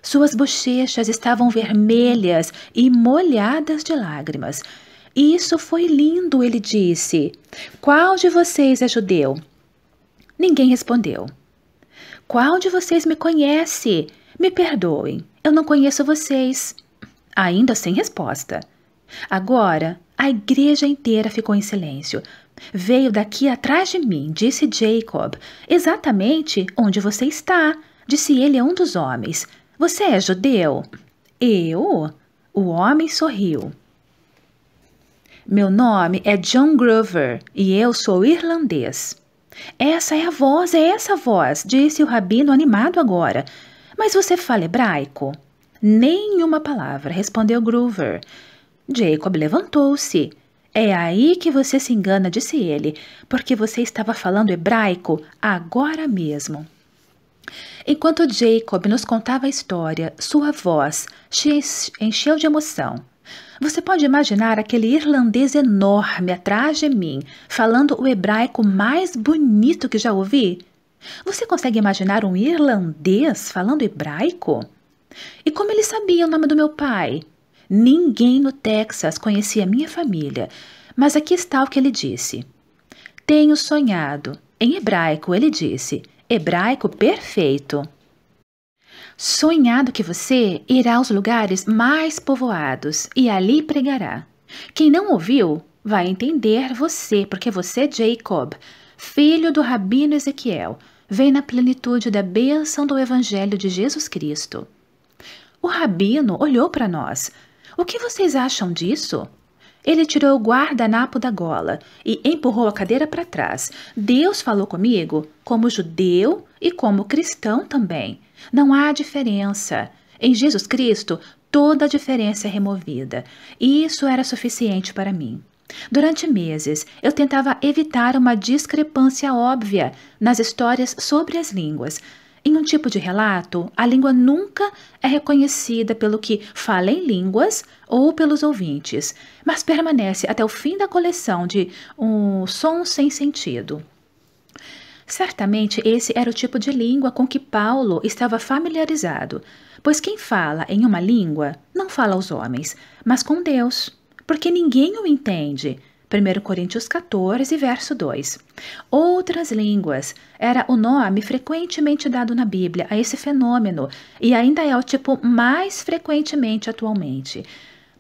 Suas bochechas estavam vermelhas e molhadas de lágrimas. Isso foi lindo, ele disse. Qual de vocês é judeu? Ninguém respondeu. Qual de vocês me conhece? Me perdoem, eu não conheço vocês. Ainda sem resposta. Agora, a igreja inteira ficou em silêncio. Veio daqui atrás de mim, disse Jacob. Exatamente onde você está, disse ele a um dos homens. Você é judeu? Eu? O homem sorriu. Meu nome é John Grover e eu sou irlandês. Essa é a voz, é essa a voz, disse o rabino animado agora. Mas você fala hebraico? Nenhuma palavra, respondeu Groover. Jacob levantou-se. É aí que você se engana, disse ele, porque você estava falando hebraico agora mesmo. Enquanto Jacob nos contava a história, sua voz se encheu de emoção. Você pode imaginar aquele irlandês enorme atrás de mim, falando o hebraico mais bonito que já ouvi? Você consegue imaginar um irlandês falando hebraico? E como ele sabia o nome do meu pai? Ninguém no Texas conhecia minha família, mas aqui está o que ele disse. Tenho sonhado. Em hebraico, ele disse. Hebraico perfeito. Sonhado que você irá aos lugares mais povoados e ali pregará. Quem não ouviu vai entender você, porque você é Jacob, filho do rabino Ezequiel, vem na plenitude da bênção do Evangelho de Jesus Cristo. O rabino olhou para nós. O que vocês acham disso? Ele tirou o guardanapo da gola e empurrou a cadeira para trás. Deus falou comigo como judeu e como cristão também. Não há diferença. Em Jesus Cristo, toda a diferença é removida. E isso era suficiente para mim. Durante meses, eu tentava evitar uma discrepância óbvia nas histórias sobre as línguas. Em um tipo de relato, a língua nunca é reconhecida pelo que fala em línguas ou pelos ouvintes, mas permanece até o fim da coleção de um som sem sentido. Certamente esse era o tipo de língua com que Paulo estava familiarizado, pois quem fala em uma língua não fala aos homens, mas com Deus porque ninguém o entende. 1 Coríntios 14, verso 2. Outras línguas era o nome frequentemente dado na Bíblia a esse fenômeno e ainda é o tipo mais frequentemente atualmente.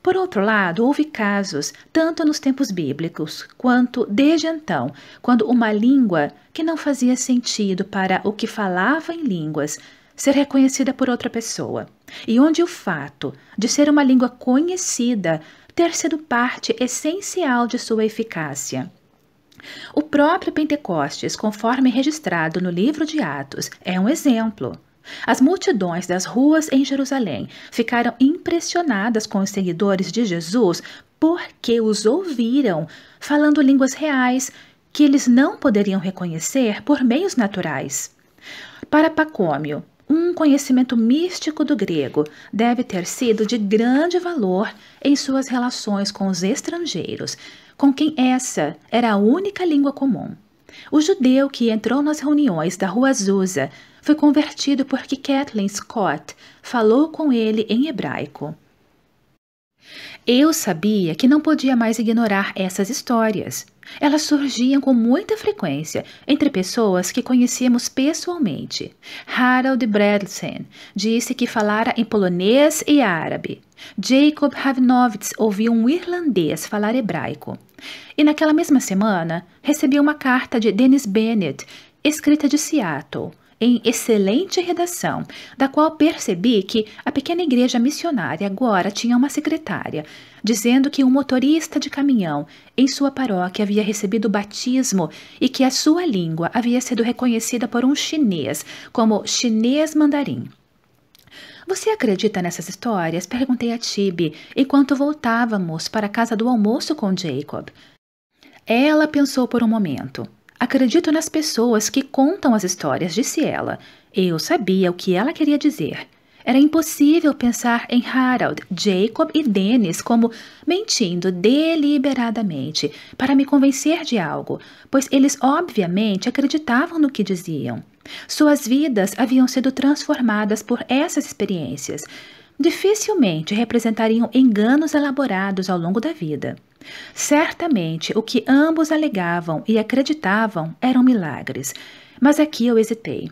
Por outro lado, houve casos, tanto nos tempos bíblicos quanto desde então, quando uma língua que não fazia sentido para o que falava em línguas ser reconhecida por outra pessoa, e onde o fato de ser uma língua conhecida ter sido parte essencial de sua eficácia. O próprio Pentecostes, conforme registrado no livro de Atos, é um exemplo. As multidões das ruas em Jerusalém ficaram impressionadas com os seguidores de Jesus porque os ouviram falando línguas reais que eles não poderiam reconhecer por meios naturais. Para Pacômio, um conhecimento místico do grego deve ter sido de grande valor em suas relações com os estrangeiros, com quem essa era a única língua comum. O judeu que entrou nas reuniões da Rua Azusa foi convertido porque Kathleen Scott falou com ele em hebraico. Eu sabia que não podia mais ignorar essas histórias. Elas surgiam com muita frequência entre pessoas que conhecíamos pessoalmente. Harold Bredesen disse que falara em polonês e árabe. Jacob Havnovitz ouviu um irlandês falar hebraico. E naquela mesma semana, recebi uma carta de Dennis Bennett, escrita de Seattle, em excelente redação, da qual percebi que a pequena igreja missionária agora tinha uma secretária, dizendo que um motorista de caminhão em sua paróquia havia recebido batismo e que a sua língua havia sido reconhecida por um chinês como chinês mandarim. Você acredita nessas histórias? perguntei a Tibi enquanto voltávamos para a casa do almoço com Jacob. Ela pensou por um momento. Acredito nas pessoas que contam as histórias, disse ela. Eu sabia o que ela queria dizer. Era impossível pensar em Harold, Jacob e Dennis como mentindo deliberadamente para me convencer de algo, pois eles obviamente acreditavam no que diziam. Suas vidas haviam sido transformadas por essas experiências. Dificilmente representariam enganos elaborados ao longo da vida. Certamente o que ambos alegavam e acreditavam eram milagres, mas aqui eu hesitei.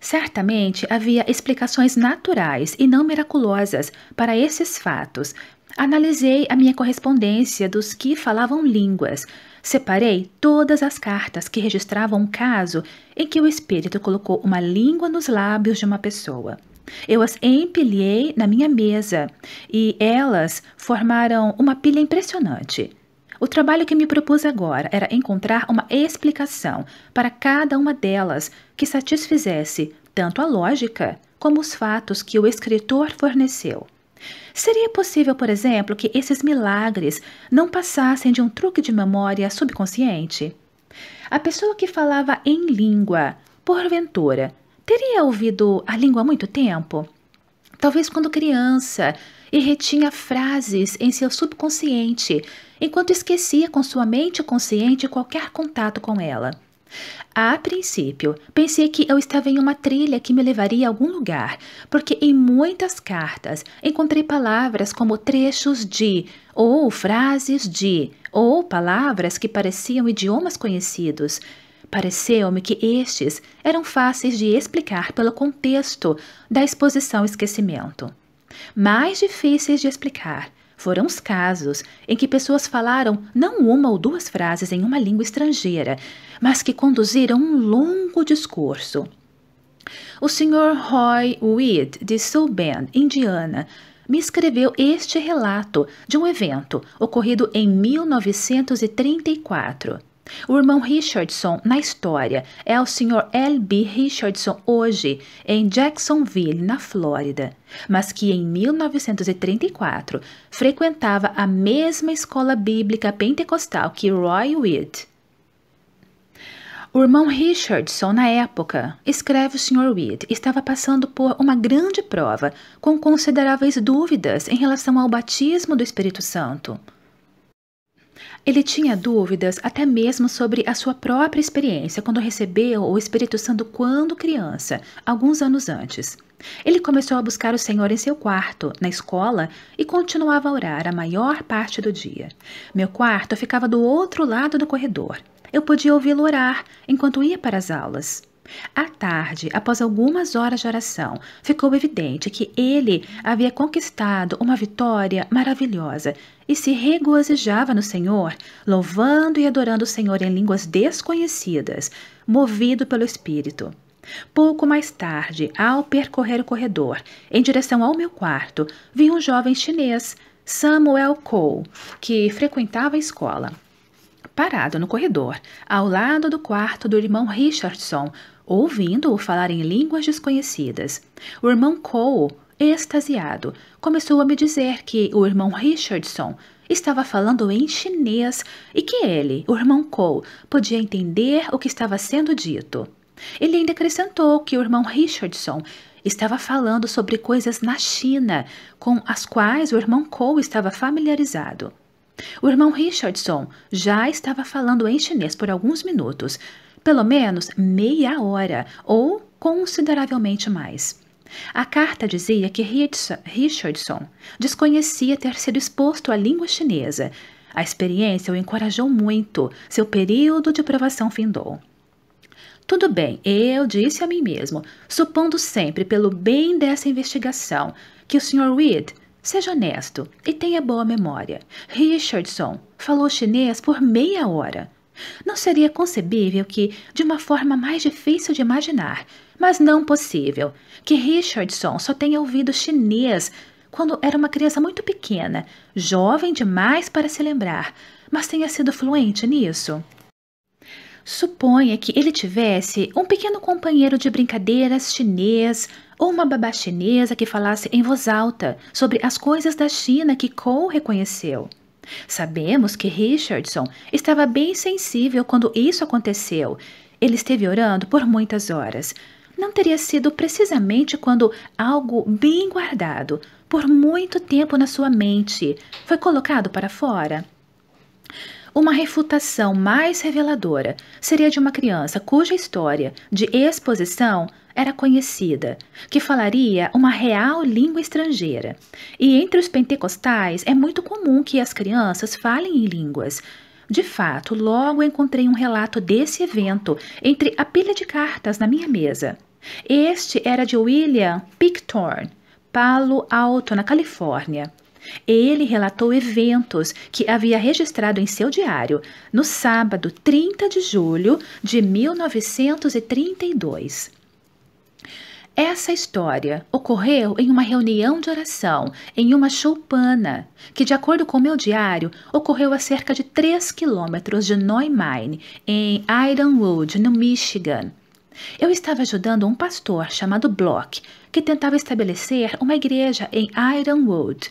Certamente havia explicações naturais e não miraculosas para esses fatos. Analisei a minha correspondência dos que falavam línguas. Separei todas as cartas que registravam um caso em que o espírito colocou uma língua nos lábios de uma pessoa. Eu as empilhei na minha mesa e elas formaram uma pilha impressionante. O trabalho que me propus agora era encontrar uma explicação para cada uma delas que satisfizesse tanto a lógica como os fatos que o escritor forneceu. Seria possível, por exemplo, que esses milagres não passassem de um truque de memória subconsciente? A pessoa que falava em língua, porventura, Teria ouvido a língua há muito tempo? Talvez quando criança, e retinha frases em seu subconsciente, enquanto esquecia com sua mente consciente qualquer contato com ela. A princípio, pensei que eu estava em uma trilha que me levaria a algum lugar, porque em muitas cartas encontrei palavras como trechos de, ou frases de, ou palavras que pareciam idiomas conhecidos, Pareceu-me que estes eram fáceis de explicar pelo contexto da exposição ao esquecimento. Mais difíceis de explicar foram os casos em que pessoas falaram não uma ou duas frases em uma língua estrangeira, mas que conduziram um longo discurso. O Sr. Roy Weed, de Sulban, Indiana, me escreveu este relato de um evento ocorrido em 1934. O irmão Richardson na história é o Sr. L.B. Richardson hoje em Jacksonville, na Flórida, mas que em 1934 frequentava a mesma escola bíblica pentecostal que Roy Wood. O irmão Richardson, na época, escreve o Sr. Weed, estava passando por uma grande prova, com consideráveis dúvidas em relação ao batismo do Espírito Santo. Ele tinha dúvidas até mesmo sobre a sua própria experiência quando recebeu o Espírito Santo quando criança, alguns anos antes. Ele começou a buscar o Senhor em seu quarto, na escola, e continuava a orar a maior parte do dia. Meu quarto ficava do outro lado do corredor. Eu podia ouvi-lo orar enquanto ia para as aulas. À tarde, após algumas horas de oração, ficou evidente que ele havia conquistado uma vitória maravilhosa e se regozijava no Senhor, louvando e adorando o Senhor em línguas desconhecidas, movido pelo Espírito. Pouco mais tarde, ao percorrer o corredor, em direção ao meu quarto, vi um jovem chinês, Samuel Cole, que frequentava a escola. Parado no corredor, ao lado do quarto do irmão Richardson, ouvindo-o falar em línguas desconhecidas. O irmão Cole, extasiado, começou a me dizer que o irmão Richardson estava falando em chinês e que ele, o irmão Cole, podia entender o que estava sendo dito. Ele ainda acrescentou que o irmão Richardson estava falando sobre coisas na China com as quais o irmão Cole estava familiarizado. O irmão Richardson já estava falando em chinês por alguns minutos pelo menos meia hora ou consideravelmente mais. A carta dizia que Richardson desconhecia ter sido exposto à língua chinesa. A experiência o encorajou muito, seu período de provação findou. Tudo bem, eu disse a mim mesmo, supondo sempre, pelo bem dessa investigação, que o Sr. Reed seja honesto e tenha boa memória. Richardson falou chinês por meia hora. Não seria concebível que, de uma forma mais difícil de imaginar, mas não possível, que Richardson só tenha ouvido chinês quando era uma criança muito pequena, jovem demais para se lembrar, mas tenha sido fluente nisso. Suponha que ele tivesse um pequeno companheiro de brincadeiras chinês ou uma babá chinesa que falasse em voz alta sobre as coisas da China que Cole reconheceu. Sabemos que Richardson estava bem sensível quando isso aconteceu. Ele esteve orando por muitas horas. Não teria sido precisamente quando algo bem guardado, por muito tempo na sua mente, foi colocado para fora? Uma refutação mais reveladora seria de uma criança cuja história de exposição era conhecida, que falaria uma real língua estrangeira. E entre os pentecostais é muito comum que as crianças falem em línguas. De fato, logo encontrei um relato desse evento entre a pilha de cartas na minha mesa. Este era de William Pictorn, Palo Alto, na Califórnia. Ele relatou eventos que havia registrado em seu diário no sábado 30 de julho de 1932. Essa história ocorreu em uma reunião de oração em uma choupana, que, de acordo com meu diário, ocorreu a cerca de 3 quilômetros de Neumain, em Ironwood, no Michigan. Eu estava ajudando um pastor chamado Block, que tentava estabelecer uma igreja em Ironwood.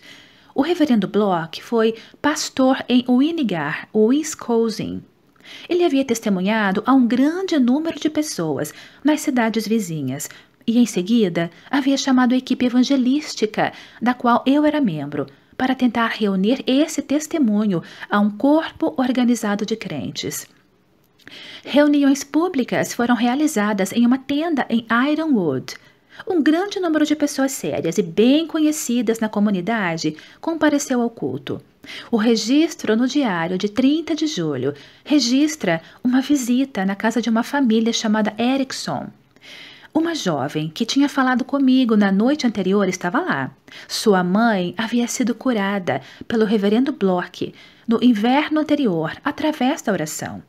O reverendo Block foi pastor em Winigar, Wisconsin. Ele havia testemunhado a um grande número de pessoas nas cidades vizinhas, e em seguida havia chamado a equipe evangelística, da qual eu era membro, para tentar reunir esse testemunho a um corpo organizado de crentes. Reuniões públicas foram realizadas em uma tenda em Ironwood. Um grande número de pessoas sérias e bem conhecidas na comunidade compareceu ao culto. O registro no diário de 30 de julho registra uma visita na casa de uma família chamada Erickson. Uma jovem que tinha falado comigo na noite anterior estava lá. Sua mãe havia sido curada pelo reverendo Bloch no inverno anterior através da oração.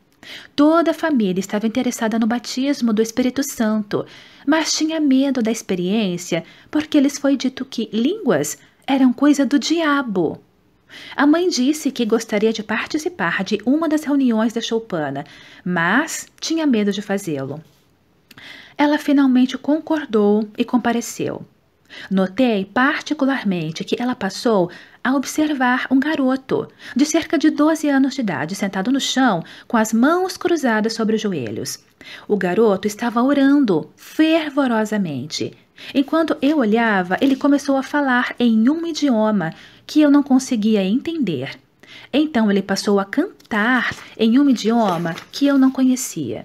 Toda a família estava interessada no batismo do Espírito Santo, mas tinha medo da experiência porque lhes foi dito que línguas eram coisa do diabo. A mãe disse que gostaria de participar de uma das reuniões da Choupana, mas tinha medo de fazê-lo. Ela finalmente concordou e compareceu. Notei particularmente que ela passou a observar um garoto de cerca de 12 anos de idade sentado no chão com as mãos cruzadas sobre os joelhos. O garoto estava orando fervorosamente. Enquanto eu olhava, ele começou a falar em um idioma que eu não conseguia entender. Então ele passou a cantar em um idioma que eu não conhecia.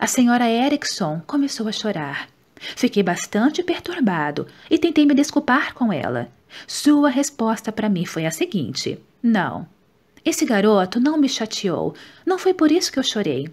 A senhora Erickson começou a chorar. Fiquei bastante perturbado e tentei me desculpar com ela. Sua resposta para mim foi a seguinte: Não. Esse garoto não me chateou. Não foi por isso que eu chorei.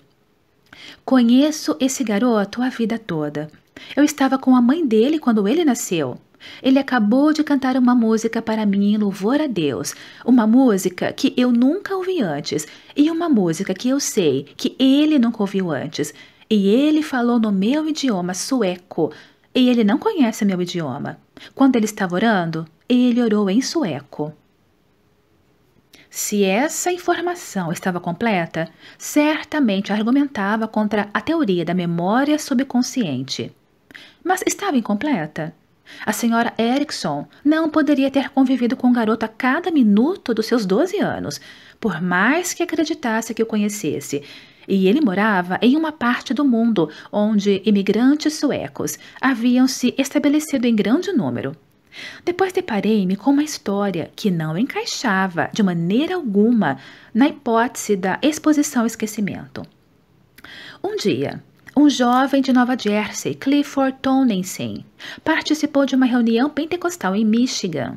Conheço esse garoto a vida toda. Eu estava com a mãe dele quando ele nasceu. Ele acabou de cantar uma música para mim em louvor a Deus, uma música que eu nunca ouvi antes e uma música que eu sei que ele nunca ouviu antes. E ele falou no meu idioma sueco, e ele não conhece meu idioma. Quando ele estava orando, ele orou em sueco. Se essa informação estava completa, certamente argumentava contra a teoria da memória subconsciente. Mas estava incompleta? A senhora Erickson não poderia ter convivido com o garoto a cada minuto dos seus doze anos, por mais que acreditasse que o conhecesse. E ele morava em uma parte do mundo onde imigrantes suecos haviam se estabelecido em grande número. Depois deparei-me com uma história que não encaixava de maneira alguma na hipótese da exposição ao esquecimento. Um dia, um jovem de Nova Jersey, Clifford Tonensen, participou de uma reunião pentecostal em Michigan.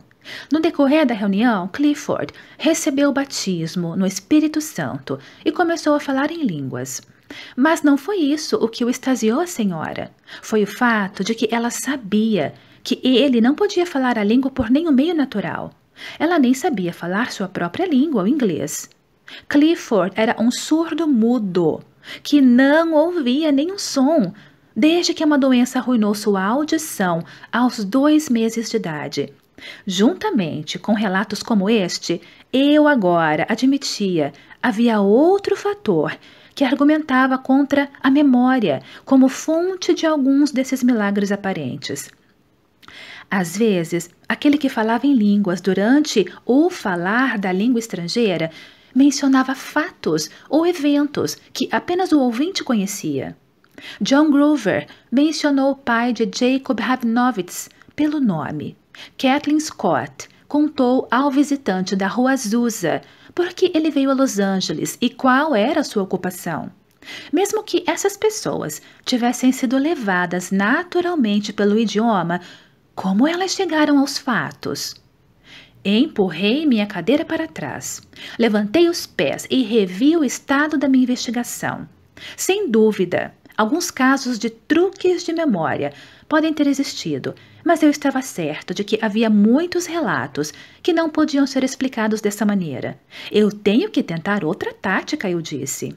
No decorrer da reunião, Clifford recebeu o batismo no Espírito Santo e começou a falar em línguas. Mas não foi isso o que o extasiou a senhora. Foi o fato de que ela sabia que ele não podia falar a língua por nenhum meio natural. Ela nem sabia falar sua própria língua, o inglês. Clifford era um surdo mudo que não ouvia nenhum som desde que uma doença arruinou sua audição aos dois meses de idade. Juntamente com relatos como este, eu agora admitia havia outro fator que argumentava contra a memória como fonte de alguns desses milagres aparentes. Às vezes, aquele que falava em línguas durante ou falar da língua estrangeira mencionava fatos ou eventos que apenas o ouvinte conhecia. John Grover mencionou o pai de Jacob Havnovitz pelo nome. Kathleen Scott contou ao visitante da Rua Azusa por que ele veio a Los Angeles e qual era sua ocupação. Mesmo que essas pessoas tivessem sido levadas naturalmente pelo idioma, como elas chegaram aos fatos? Empurrei minha cadeira para trás. Levantei os pés e revi o estado da minha investigação. Sem dúvida, alguns casos de truques de memória podem ter existido, mas eu estava certo de que havia muitos relatos que não podiam ser explicados dessa maneira. Eu tenho que tentar outra tática, eu disse.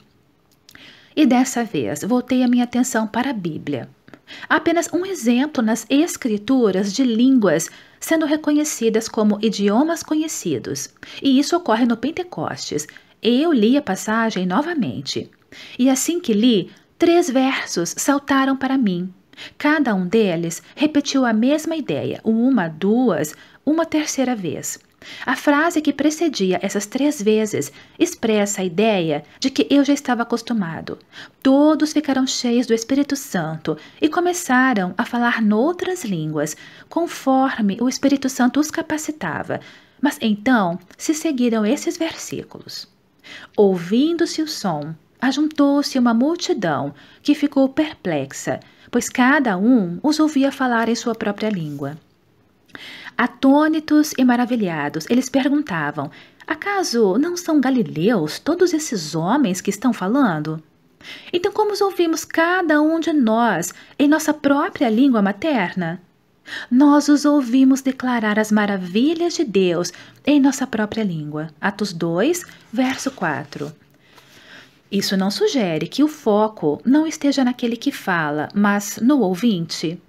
E dessa vez voltei a minha atenção para a Bíblia. Há apenas um exemplo nas escrituras de línguas sendo reconhecidas como idiomas conhecidos, e isso ocorre no Pentecostes. Eu li a passagem novamente. E assim que li, três versos saltaram para mim. Cada um deles repetiu a mesma ideia, uma, duas, uma terceira vez. A frase que precedia essas três vezes expressa a ideia de que eu já estava acostumado. Todos ficaram cheios do Espírito Santo e começaram a falar noutras línguas, conforme o Espírito Santo os capacitava. Mas então se seguiram esses versículos. Ouvindo-se o som, ajuntou-se uma multidão que ficou perplexa, pois cada um os ouvia falar em sua própria língua. Atônitos e maravilhados, eles perguntavam: Acaso não são galileus todos esses homens que estão falando? Então, como os ouvimos cada um de nós em nossa própria língua materna? Nós os ouvimos declarar as maravilhas de Deus em nossa própria língua. Atos 2, verso 4. Isso não sugere que o foco não esteja naquele que fala, mas no ouvinte.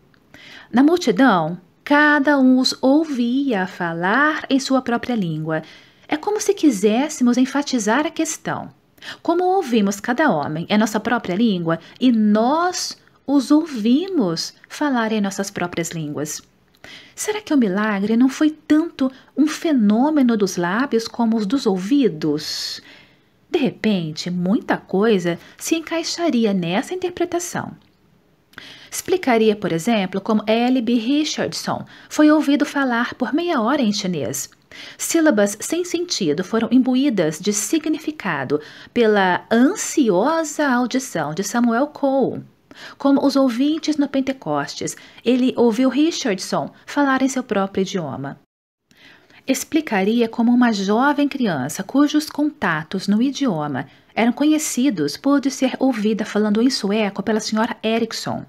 Na multidão, Cada um os ouvia falar em sua própria língua. É como se quiséssemos enfatizar a questão. Como ouvimos cada homem em nossa própria língua e nós os ouvimos falar em nossas próprias línguas. Será que o milagre não foi tanto um fenômeno dos lábios como os dos ouvidos? De repente, muita coisa se encaixaria nessa interpretação. Explicaria, por exemplo, como L.B. Richardson foi ouvido falar por meia hora em chinês. Sílabas sem sentido foram imbuídas de significado pela ansiosa audição de Samuel Cole. Como os ouvintes no Pentecostes, ele ouviu Richardson falar em seu próprio idioma. Explicaria como uma jovem criança cujos contatos no idioma eram conhecidos pôde ser ouvida falando em sueco pela senhora Erickson.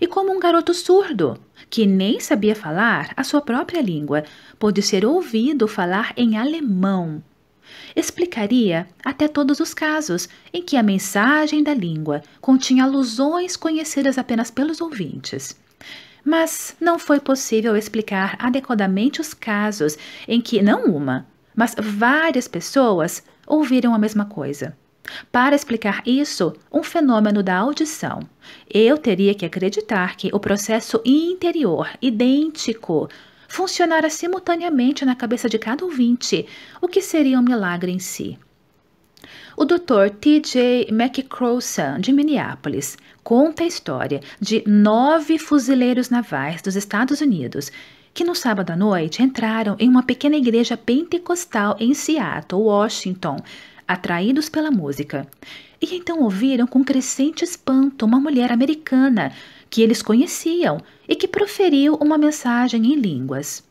E como um garoto surdo, que nem sabia falar a sua própria língua, pôde ser ouvido falar em alemão. Explicaria até todos os casos em que a mensagem da língua continha alusões conhecidas apenas pelos ouvintes. Mas não foi possível explicar adequadamente os casos em que não uma, mas várias pessoas ouviram a mesma coisa. Para explicar isso, um fenômeno da audição, eu teria que acreditar que o processo interior, idêntico, funcionara simultaneamente na cabeça de cada ouvinte, o que seria um milagre em si. O Dr. T.J. McCrossan, de Minneapolis, conta a história de nove fuzileiros navais dos Estados Unidos que no sábado à noite entraram em uma pequena igreja pentecostal em Seattle, Washington, atraídos pela música. E então ouviram com crescente espanto uma mulher americana que eles conheciam e que proferiu uma mensagem em línguas.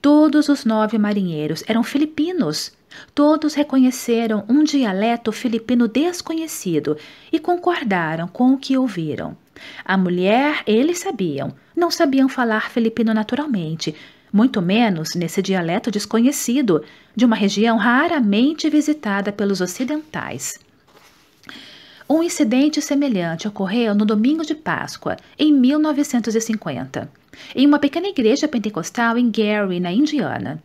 Todos os nove marinheiros eram filipinos. Todos reconheceram um dialeto filipino desconhecido e concordaram com o que ouviram. A mulher, eles sabiam, não sabiam falar filipino naturalmente, muito menos nesse dialeto desconhecido, de uma região raramente visitada pelos ocidentais. Um incidente semelhante ocorreu no domingo de Páscoa, em 1950, em uma pequena igreja pentecostal em Gary, na Indiana.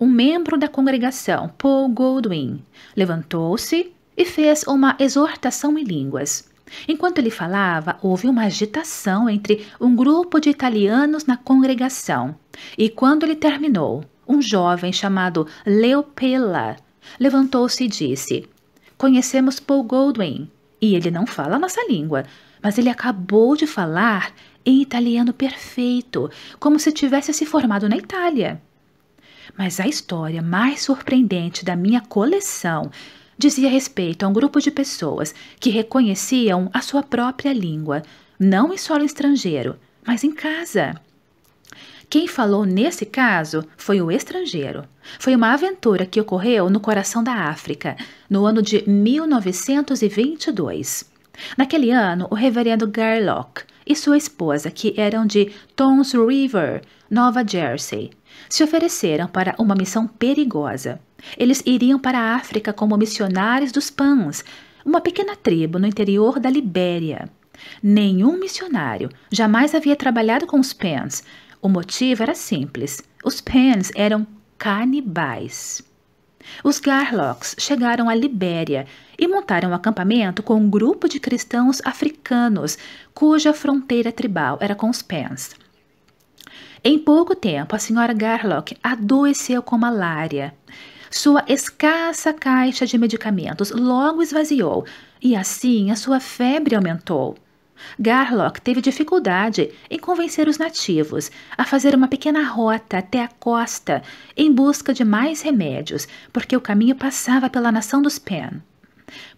Um membro da congregação, Paul Goldwyn, levantou-se e fez uma exortação em línguas. Enquanto ele falava, houve uma agitação entre um grupo de italianos na congregação. E quando ele terminou, um jovem chamado Leopella levantou-se e disse: Conhecemos Paul Goldwyn e ele não fala a nossa língua, mas ele acabou de falar em italiano perfeito, como se tivesse se formado na Itália. Mas a história mais surpreendente da minha coleção dizia respeito a um grupo de pessoas que reconheciam a sua própria língua, não em solo estrangeiro, mas em casa. Quem falou nesse caso foi o estrangeiro. Foi uma aventura que ocorreu no coração da África, no ano de 1922. Naquele ano, o reverendo Garlock e sua esposa, que eram de Toms River, Nova Jersey, se ofereceram para uma missão perigosa. Eles iriam para a África como missionários dos Pans, uma pequena tribo no interior da Libéria. Nenhum missionário jamais havia trabalhado com os Pans. O motivo era simples: os Pans eram canibais. Os Garlocks chegaram à Libéria e montaram um acampamento com um grupo de cristãos africanos, cuja fronteira tribal era com os Pans. Em pouco tempo, a senhora Garlock adoeceu com malária. Sua escassa caixa de medicamentos logo esvaziou e assim a sua febre aumentou. Garlock teve dificuldade em convencer os nativos a fazer uma pequena rota até a costa em busca de mais remédios, porque o caminho passava pela nação dos Pen.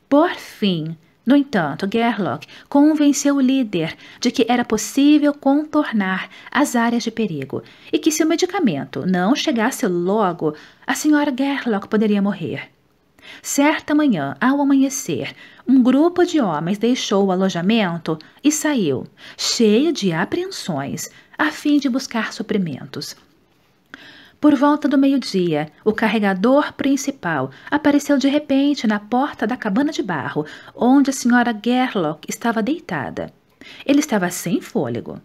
Por fim, no entanto, Gerlock convenceu o líder de que era possível contornar as áreas de perigo e que se o medicamento não chegasse logo, a senhora Gerlock poderia morrer. Certa manhã, ao amanhecer, um grupo de homens deixou o alojamento e saiu, cheio de apreensões, a fim de buscar suprimentos. Por volta do meio-dia, o carregador principal apareceu de repente na porta da cabana de barro, onde a senhora Gerlock estava deitada. Ele estava sem fôlego.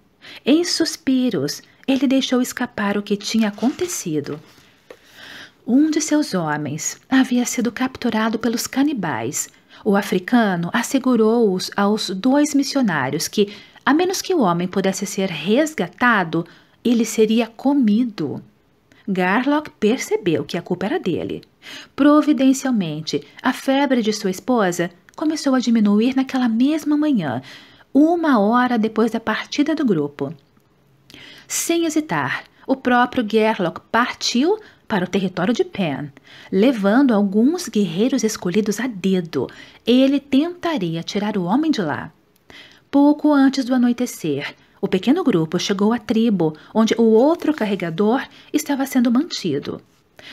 Em suspiros, ele deixou escapar o que tinha acontecido. Um de seus homens havia sido capturado pelos canibais. O africano assegurou-os aos dois missionários que, a menos que o homem pudesse ser resgatado, ele seria comido. Garlock percebeu que a culpa era dele. Providencialmente, a febre de sua esposa começou a diminuir naquela mesma manhã, uma hora depois da partida do grupo. Sem hesitar, o próprio Gerlock partiu para o território de Penn, levando alguns guerreiros escolhidos a dedo. Ele tentaria tirar o homem de lá. Pouco antes do anoitecer, o pequeno grupo chegou à tribo, onde o outro carregador estava sendo mantido.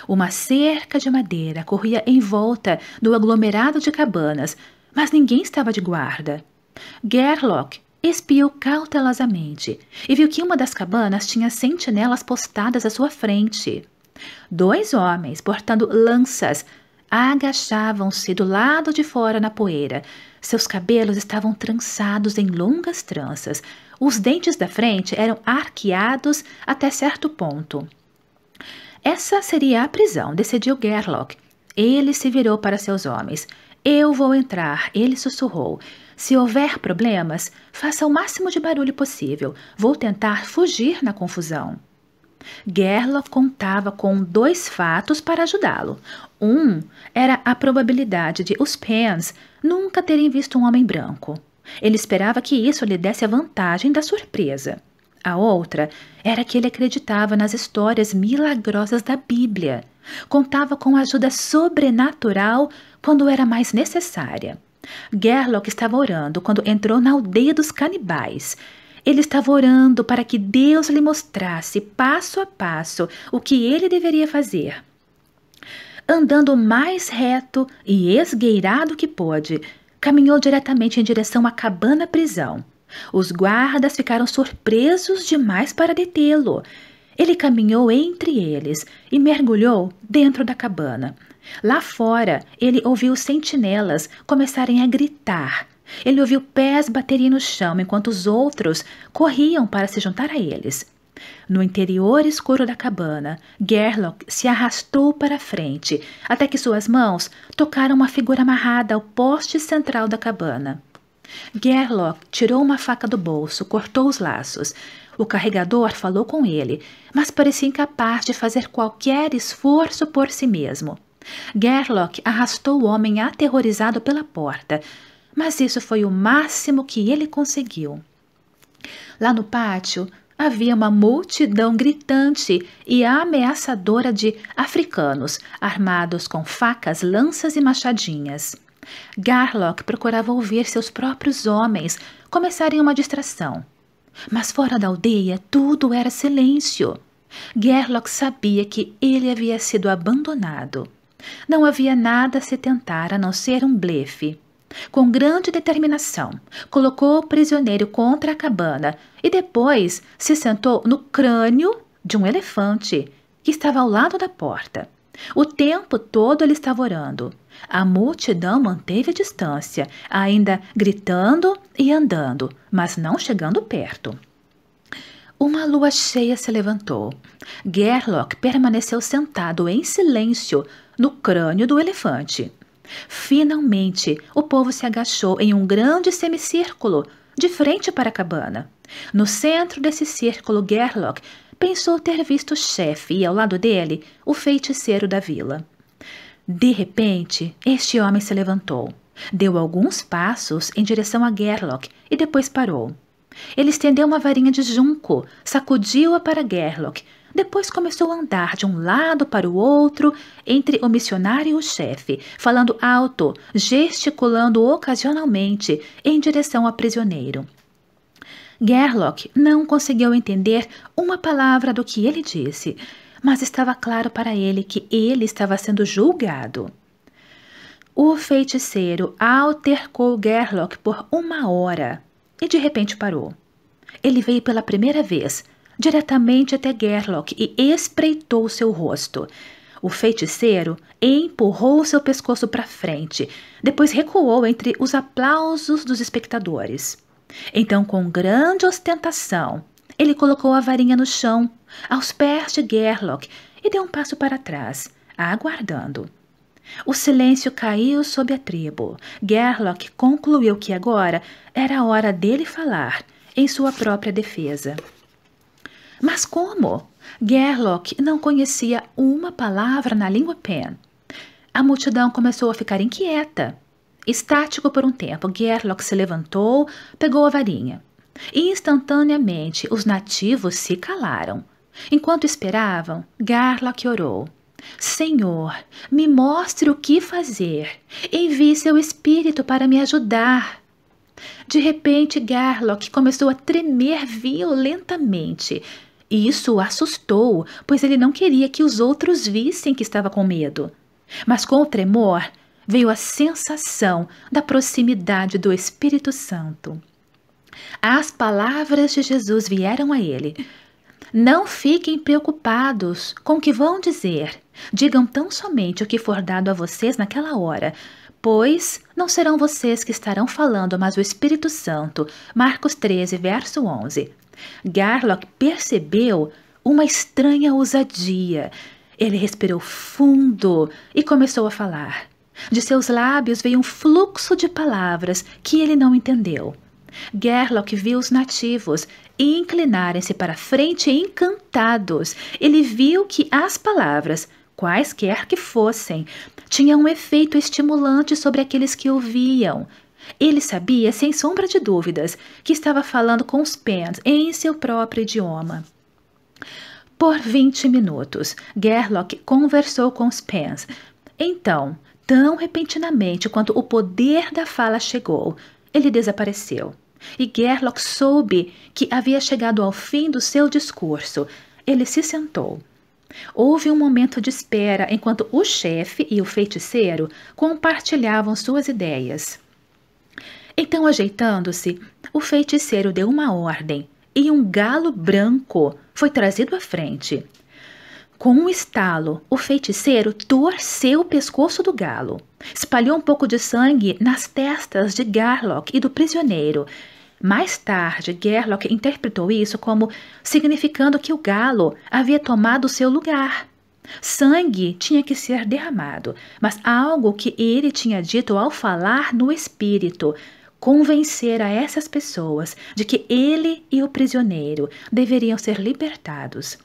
Uma cerca de madeira corria em volta do aglomerado de cabanas, mas ninguém estava de guarda. Gerlock espiou cautelosamente e viu que uma das cabanas tinha sentinelas postadas à sua frente. Dois homens portando lanças agachavam-se do lado de fora na poeira. Seus cabelos estavam trançados em longas tranças, os dentes da frente eram arqueados até certo ponto. Essa seria a prisão, decidiu Gerlock. Ele se virou para seus homens. Eu vou entrar, ele sussurrou. Se houver problemas, faça o máximo de barulho possível. Vou tentar fugir na confusão. Gerlock contava com dois fatos para ajudá-lo. Um era a probabilidade de os Pans nunca terem visto um homem branco. Ele esperava que isso lhe desse a vantagem da surpresa. A outra era que ele acreditava nas histórias milagrosas da Bíblia. Contava com ajuda sobrenatural quando era mais necessária. Gerlock estava orando quando entrou na aldeia dos canibais. Ele estava orando para que Deus lhe mostrasse passo a passo o que ele deveria fazer. Andando mais reto e esgueirado que pôde, caminhou diretamente em direção à cabana-prisão. Os guardas ficaram surpresos demais para detê-lo. Ele caminhou entre eles e mergulhou dentro da cabana. Lá fora, ele ouviu sentinelas começarem a gritar. Ele ouviu pés baterem no chão enquanto os outros corriam para se juntar a eles. No interior escuro da cabana, Gerlock se arrastou para a frente, até que suas mãos tocaram uma figura amarrada ao poste central da cabana. Gerlock tirou uma faca do bolso, cortou os laços. O carregador falou com ele, mas parecia incapaz de fazer qualquer esforço por si mesmo. Gerlock arrastou o homem aterrorizado pela porta, mas isso foi o máximo que ele conseguiu. Lá no pátio, havia uma multidão gritante e ameaçadora de africanos, armados com facas, lanças e machadinhas. Garlock procurava ouvir seus próprios homens começarem uma distração. Mas fora da aldeia tudo era silêncio. Gerlock sabia que ele havia sido abandonado. Não havia nada a se tentar a não ser um blefe. Com grande determinação, colocou o prisioneiro contra a cabana e depois se sentou no crânio de um elefante que estava ao lado da porta. O tempo todo ele estava orando. A multidão manteve a distância, ainda gritando e andando, mas não chegando perto. Uma lua cheia se levantou. Gerlock permaneceu sentado em silêncio no crânio do elefante. Finalmente, o povo se agachou em um grande semicírculo, de frente para a cabana. No centro desse círculo, Gerlock pensou ter visto o chefe e, ao lado dele, o feiticeiro da vila. De repente, este homem se levantou. Deu alguns passos em direção a Gerlock e depois parou. Ele estendeu uma varinha de junco, sacudiu-a para Gerlock depois começou a andar de um lado para o outro entre o missionário e o chefe, falando alto, gesticulando ocasionalmente em direção ao prisioneiro. Gerlock não conseguiu entender uma palavra do que ele disse, mas estava claro para ele que ele estava sendo julgado. O feiticeiro altercou Gerlock por uma hora e de repente parou. Ele veio pela primeira vez, diretamente até Gerlock e espreitou seu rosto. O feiticeiro empurrou seu pescoço para frente, depois recuou entre os aplausos dos espectadores. Então, com grande ostentação, ele colocou a varinha no chão, aos pés de Gerlock, e deu um passo para trás, aguardando. O silêncio caiu sobre a tribo. Gerlock concluiu que agora era a hora dele falar em sua própria defesa. Mas como? Gerlock não conhecia uma palavra na língua Pen. A multidão começou a ficar inquieta. Estático por um tempo, Gerlock se levantou, pegou a varinha. E instantaneamente os nativos se calaram. Enquanto esperavam, Gerlock orou. Senhor, me mostre o que fazer. Envie seu espírito para me ajudar. De repente, Garlock começou a tremer violentamente. E isso o assustou, pois ele não queria que os outros vissem que estava com medo. Mas com o tremor veio a sensação da proximidade do Espírito Santo. As palavras de Jesus vieram a ele. Não fiquem preocupados com o que vão dizer. Digam tão somente o que for dado a vocês naquela hora, pois não serão vocês que estarão falando, mas o Espírito Santo. Marcos 13, verso 11. Garlock percebeu uma estranha ousadia. Ele respirou fundo e começou a falar. De seus lábios veio um fluxo de palavras que ele não entendeu. Gerlock viu os nativos inclinarem-se para frente encantados. Ele viu que as palavras, quaisquer que fossem, tinham um efeito estimulante sobre aqueles que ouviam. Ele sabia, sem sombra de dúvidas, que estava falando com os Pens em seu próprio idioma. Por 20 minutos, Gerlock conversou com os Pens. Então, tão repentinamente quanto o poder da fala chegou, ele desapareceu. E Gerlock soube que havia chegado ao fim do seu discurso. Ele se sentou. Houve um momento de espera enquanto o chefe e o feiticeiro compartilhavam suas ideias. Então, ajeitando-se, o feiticeiro deu uma ordem e um galo branco foi trazido à frente. Com um estalo, o feiticeiro torceu o pescoço do galo, espalhou um pouco de sangue nas testas de Garlock e do prisioneiro. Mais tarde, Gerlock interpretou isso como significando que o galo havia tomado seu lugar. Sangue tinha que ser derramado, mas algo que ele tinha dito ao falar no espírito, convencer a essas pessoas de que ele e o prisioneiro deveriam ser libertados.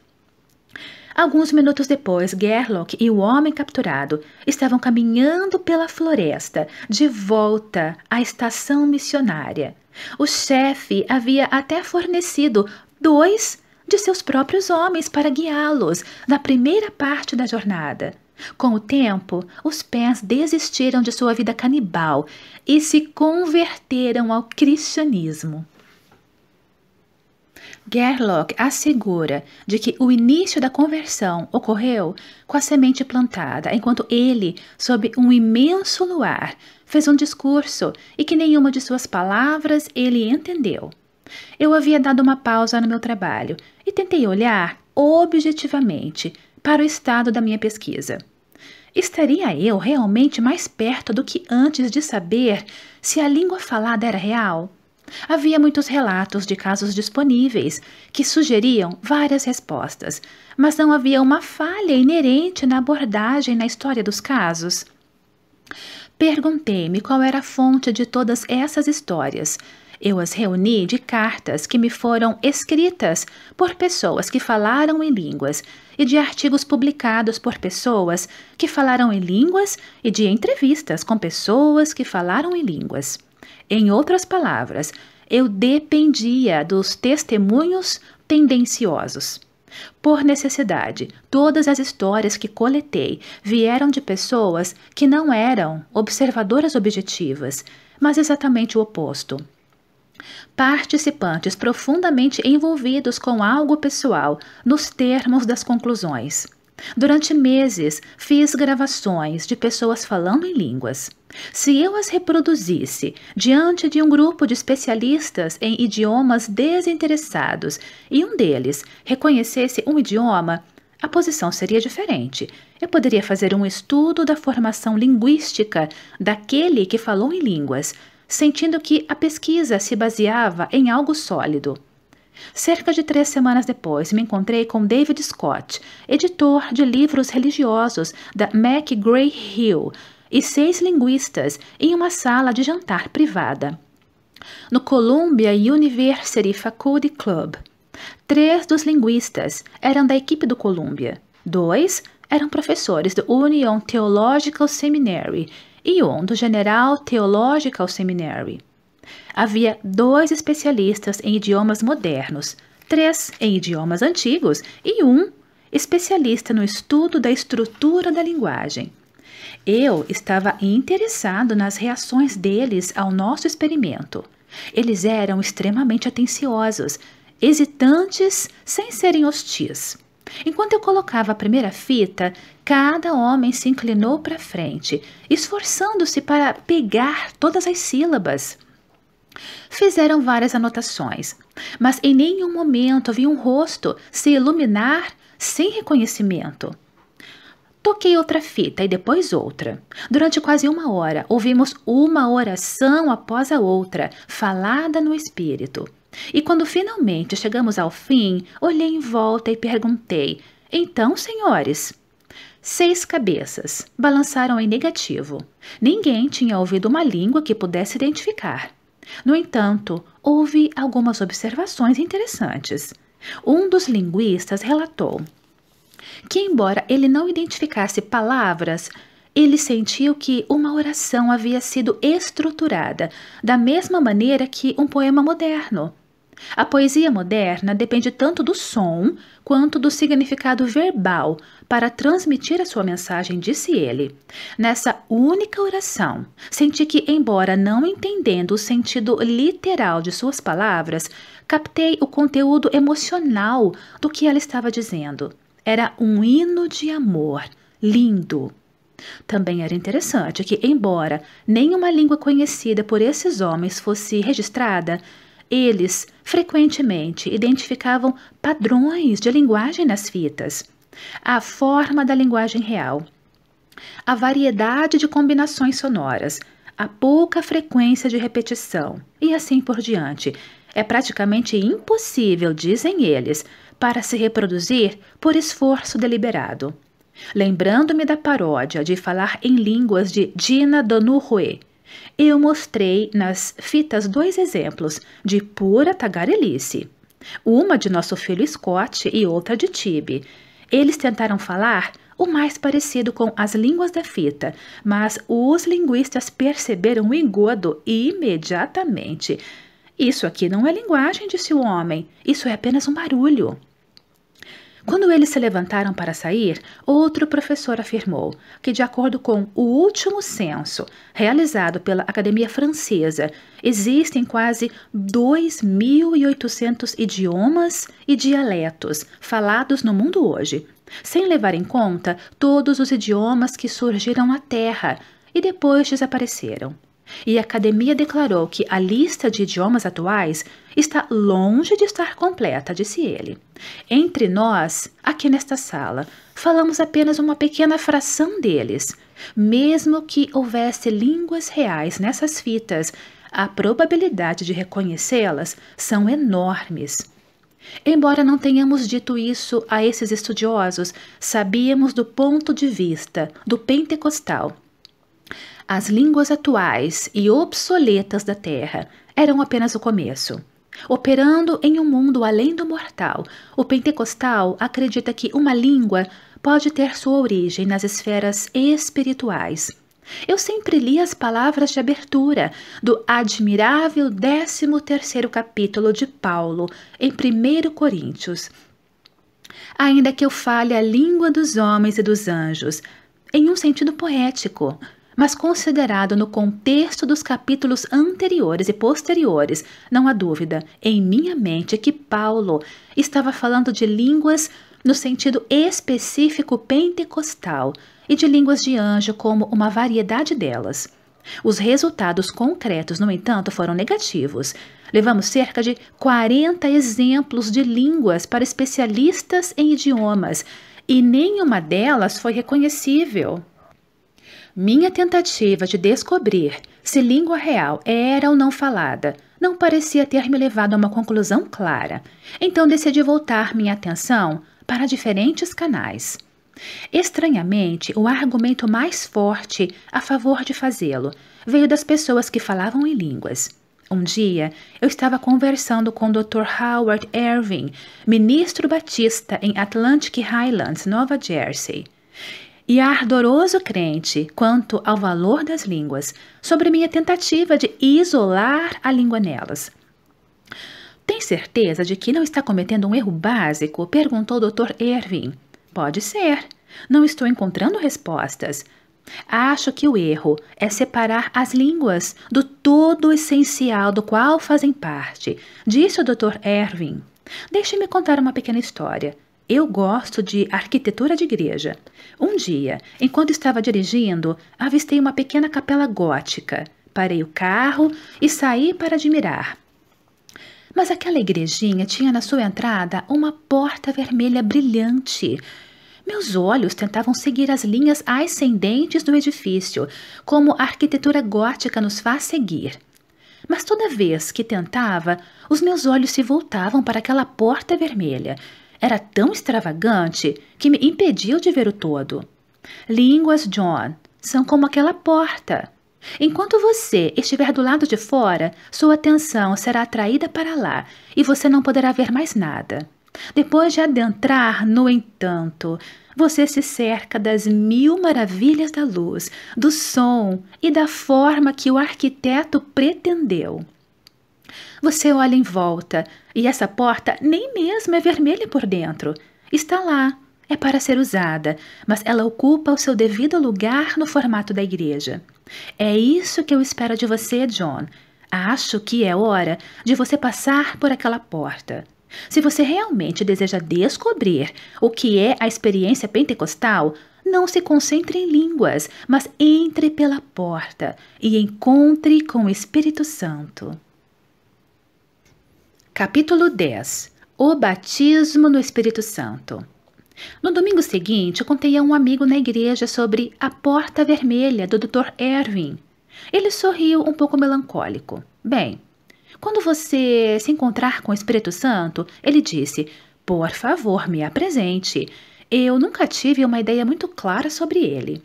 Alguns minutos depois, Gerlock e o homem capturado estavam caminhando pela floresta, de volta à estação missionária. O chefe havia até fornecido dois de seus próprios homens para guiá-los na primeira parte da jornada. Com o tempo, os pés desistiram de sua vida canibal e se converteram ao cristianismo. Gerlock assegura de que o início da conversão ocorreu com a semente plantada, enquanto ele, sob um imenso luar, fez um discurso e que nenhuma de suas palavras ele entendeu. Eu havia dado uma pausa no meu trabalho e tentei olhar objetivamente para o estado da minha pesquisa. Estaria eu realmente mais perto do que antes de saber se a língua falada era real? Havia muitos relatos de casos disponíveis que sugeriam várias respostas, mas não havia uma falha inerente na abordagem na história dos casos. Perguntei-me qual era a fonte de todas essas histórias. Eu as reuni de cartas que me foram escritas por pessoas que falaram em línguas e de artigos publicados por pessoas que falaram em línguas e de entrevistas com pessoas que falaram em línguas. Em outras palavras, eu dependia dos testemunhos tendenciosos. Por necessidade, todas as histórias que coletei vieram de pessoas que não eram observadoras objetivas, mas exatamente o oposto participantes profundamente envolvidos com algo pessoal, nos termos das conclusões. Durante meses, fiz gravações de pessoas falando em línguas. Se eu as reproduzisse diante de um grupo de especialistas em idiomas desinteressados e um deles reconhecesse um idioma, a posição seria diferente. Eu poderia fazer um estudo da formação linguística daquele que falou em línguas sentindo que a pesquisa se baseava em algo sólido. Cerca de três semanas depois, me encontrei com David Scott, editor de livros religiosos da Gray Hill, e seis linguistas em uma sala de jantar privada. No Columbia University Faculty Club, três dos linguistas eram da equipe do Columbia, dois eram professores do Union Theological Seminary e um do General Theological Seminary. Havia dois especialistas em idiomas modernos, três em idiomas antigos e um especialista no estudo da estrutura da linguagem. Eu estava interessado nas reações deles ao nosso experimento. Eles eram extremamente atenciosos, hesitantes sem serem hostis. Enquanto eu colocava a primeira fita, cada homem se inclinou para frente, esforçando-se para pegar todas as sílabas. Fizeram várias anotações, mas em nenhum momento vi um rosto se iluminar sem reconhecimento. Toquei outra fita e depois outra. Durante quase uma hora, ouvimos uma oração após a outra, falada no espírito. E quando finalmente chegamos ao fim, olhei em volta e perguntei: Então, senhores? Seis cabeças balançaram em negativo. Ninguém tinha ouvido uma língua que pudesse identificar. No entanto, houve algumas observações interessantes. Um dos linguistas relatou que, embora ele não identificasse palavras, ele sentiu que uma oração havia sido estruturada da mesma maneira que um poema moderno. A poesia moderna depende tanto do som quanto do significado verbal para transmitir a sua mensagem, disse ele. Nessa única oração, senti que, embora não entendendo o sentido literal de suas palavras, captei o conteúdo emocional do que ela estava dizendo. Era um hino de amor, lindo. Também era interessante que, embora nenhuma língua conhecida por esses homens fosse registrada, eles frequentemente identificavam padrões de linguagem nas fitas, a forma da linguagem real, a variedade de combinações sonoras, a pouca frequência de repetição e assim por diante. É praticamente impossível, dizem eles, para se reproduzir por esforço deliberado. Lembrando-me da paródia de falar em línguas de Dina Donohue, eu mostrei nas fitas dois exemplos de pura tagarelice. Uma de nosso filho Scott e outra de Tibe. Eles tentaram falar o mais parecido com as línguas da fita, mas os linguistas perceberam o engodo imediatamente. Isso aqui não é linguagem, disse o homem. Isso é apenas um barulho. Quando eles se levantaram para sair, outro professor afirmou que, de acordo com o último censo realizado pela Academia Francesa, existem quase 2.800 idiomas e dialetos falados no mundo hoje, sem levar em conta todos os idiomas que surgiram na Terra e depois desapareceram e a academia declarou que a lista de idiomas atuais está longe de estar completa, disse ele. Entre nós, aqui nesta sala, falamos apenas uma pequena fração deles. Mesmo que houvesse línguas reais nessas fitas, a probabilidade de reconhecê-las são enormes. Embora não tenhamos dito isso a esses estudiosos, sabíamos do ponto de vista do pentecostal as línguas atuais e obsoletas da Terra eram apenas o começo. Operando em um mundo além do mortal, o pentecostal acredita que uma língua pode ter sua origem nas esferas espirituais. Eu sempre li as palavras de abertura do admirável 13º capítulo de Paulo, em 1 Coríntios. Ainda que eu fale a língua dos homens e dos anjos, em um sentido poético, mas considerado no contexto dos capítulos anteriores e posteriores, não há dúvida em minha mente que Paulo estava falando de línguas no sentido específico pentecostal e de línguas de anjo como uma variedade delas. Os resultados concretos, no entanto, foram negativos. Levamos cerca de 40 exemplos de línguas para especialistas em idiomas e nenhuma delas foi reconhecível. Minha tentativa de descobrir se língua real era ou não falada não parecia ter me levado a uma conclusão clara, então decidi voltar minha atenção para diferentes canais. Estranhamente, o argumento mais forte a favor de fazê-lo veio das pessoas que falavam em línguas. Um dia, eu estava conversando com o Dr. Howard Irving, ministro batista em Atlantic Highlands, Nova Jersey e ardoroso crente quanto ao valor das línguas, sobre minha tentativa de isolar a língua nelas. Tem certeza de que não está cometendo um erro básico? perguntou o Dr. Ervin. Pode ser. Não estou encontrando respostas. Acho que o erro é separar as línguas do todo essencial do qual fazem parte, disse o Dr. Ervin. Deixe-me contar uma pequena história. Eu gosto de arquitetura de igreja. Um dia, enquanto estava dirigindo, avistei uma pequena capela gótica. Parei o carro e saí para admirar. Mas aquela igrejinha tinha na sua entrada uma porta vermelha brilhante. Meus olhos tentavam seguir as linhas ascendentes do edifício, como a arquitetura gótica nos faz seguir mas toda vez que tentava, os meus olhos se voltavam para aquela porta vermelha, era tão extravagante que me impediu de ver o todo. Línguas, John, são como aquela porta. Enquanto você estiver do lado de fora, sua atenção será atraída para lá e você não poderá ver mais nada. Depois de adentrar, no entanto, você se cerca das mil maravilhas da luz, do som e da forma que o arquiteto pretendeu. Você olha em volta e essa porta nem mesmo é vermelha por dentro. Está lá, é para ser usada, mas ela ocupa o seu devido lugar no formato da igreja. É isso que eu espero de você, John. Acho que é hora de você passar por aquela porta. Se você realmente deseja descobrir o que é a experiência pentecostal, não se concentre em línguas, mas entre pela porta e encontre com o Espírito Santo. Capítulo 10 O Batismo no Espírito Santo No domingo seguinte, eu contei a um amigo na igreja sobre a porta vermelha do Dr. Erwin. Ele sorriu um pouco melancólico. Bem, quando você se encontrar com o Espírito Santo, ele disse: Por favor, me apresente. Eu nunca tive uma ideia muito clara sobre ele.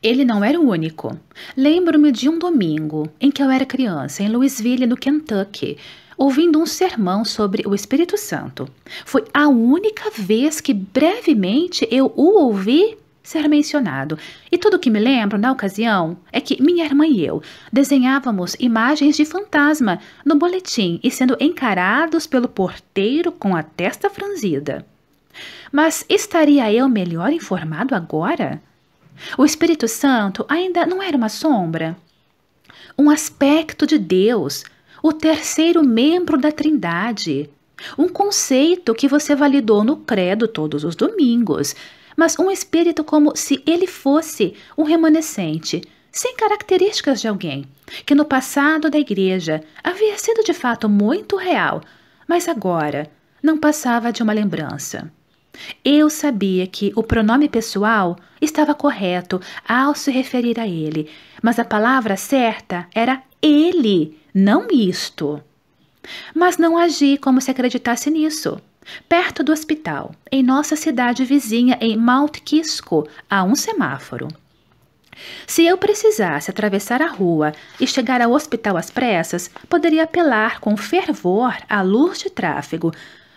Ele não era o único. Lembro-me de um domingo em que eu era criança em Louisville, no Kentucky ouvindo um sermão sobre o Espírito Santo. Foi a única vez que brevemente eu o ouvi ser mencionado. E tudo o que me lembro na ocasião é que minha irmã e eu desenhávamos imagens de fantasma no boletim e sendo encarados pelo porteiro com a testa franzida. Mas estaria eu melhor informado agora? O Espírito Santo ainda não era uma sombra? Um aspecto de Deus o terceiro membro da Trindade. Um conceito que você validou no credo todos os domingos, mas um espírito como se ele fosse um remanescente, sem características de alguém, que no passado da igreja havia sido de fato muito real, mas agora não passava de uma lembrança. Eu sabia que o pronome pessoal estava correto ao se referir a ele, mas a palavra certa era ele, não isto. Mas não agi como se acreditasse nisso. Perto do hospital, em nossa cidade vizinha, em Mount Kisco, há um semáforo. Se eu precisasse atravessar a rua e chegar ao hospital às pressas, poderia apelar com fervor à luz de tráfego,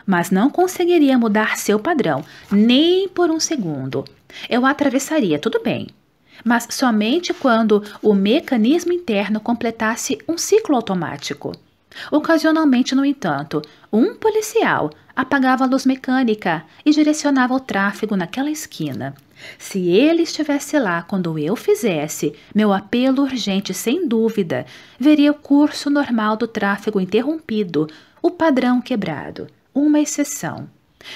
mas não conseguiria mudar seu padrão, nem por um segundo. Eu atravessaria, tudo bem, mas somente quando o mecanismo interno completasse um ciclo automático. Ocasionalmente, no entanto, um policial apagava a luz mecânica e direcionava o tráfego naquela esquina. Se ele estivesse lá quando eu fizesse, meu apelo urgente, sem dúvida, veria o curso normal do tráfego interrompido, o padrão quebrado, uma exceção.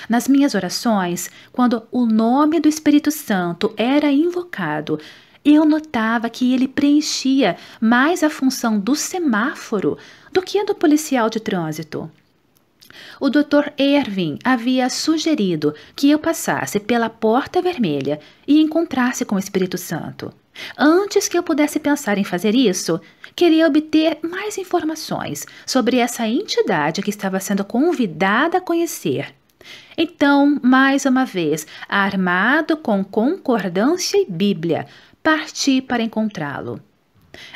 Nas minhas orações, quando o nome do Espírito Santo era invocado, eu notava que ele preenchia mais a função do semáforo do que a do policial de trânsito. O Dr. Erwin havia sugerido que eu passasse pela porta vermelha e encontrasse com o Espírito Santo. Antes que eu pudesse pensar em fazer isso, queria obter mais informações sobre essa entidade que estava sendo convidada a conhecer então, mais uma vez, armado com concordância e Bíblia, parti para encontrá-lo.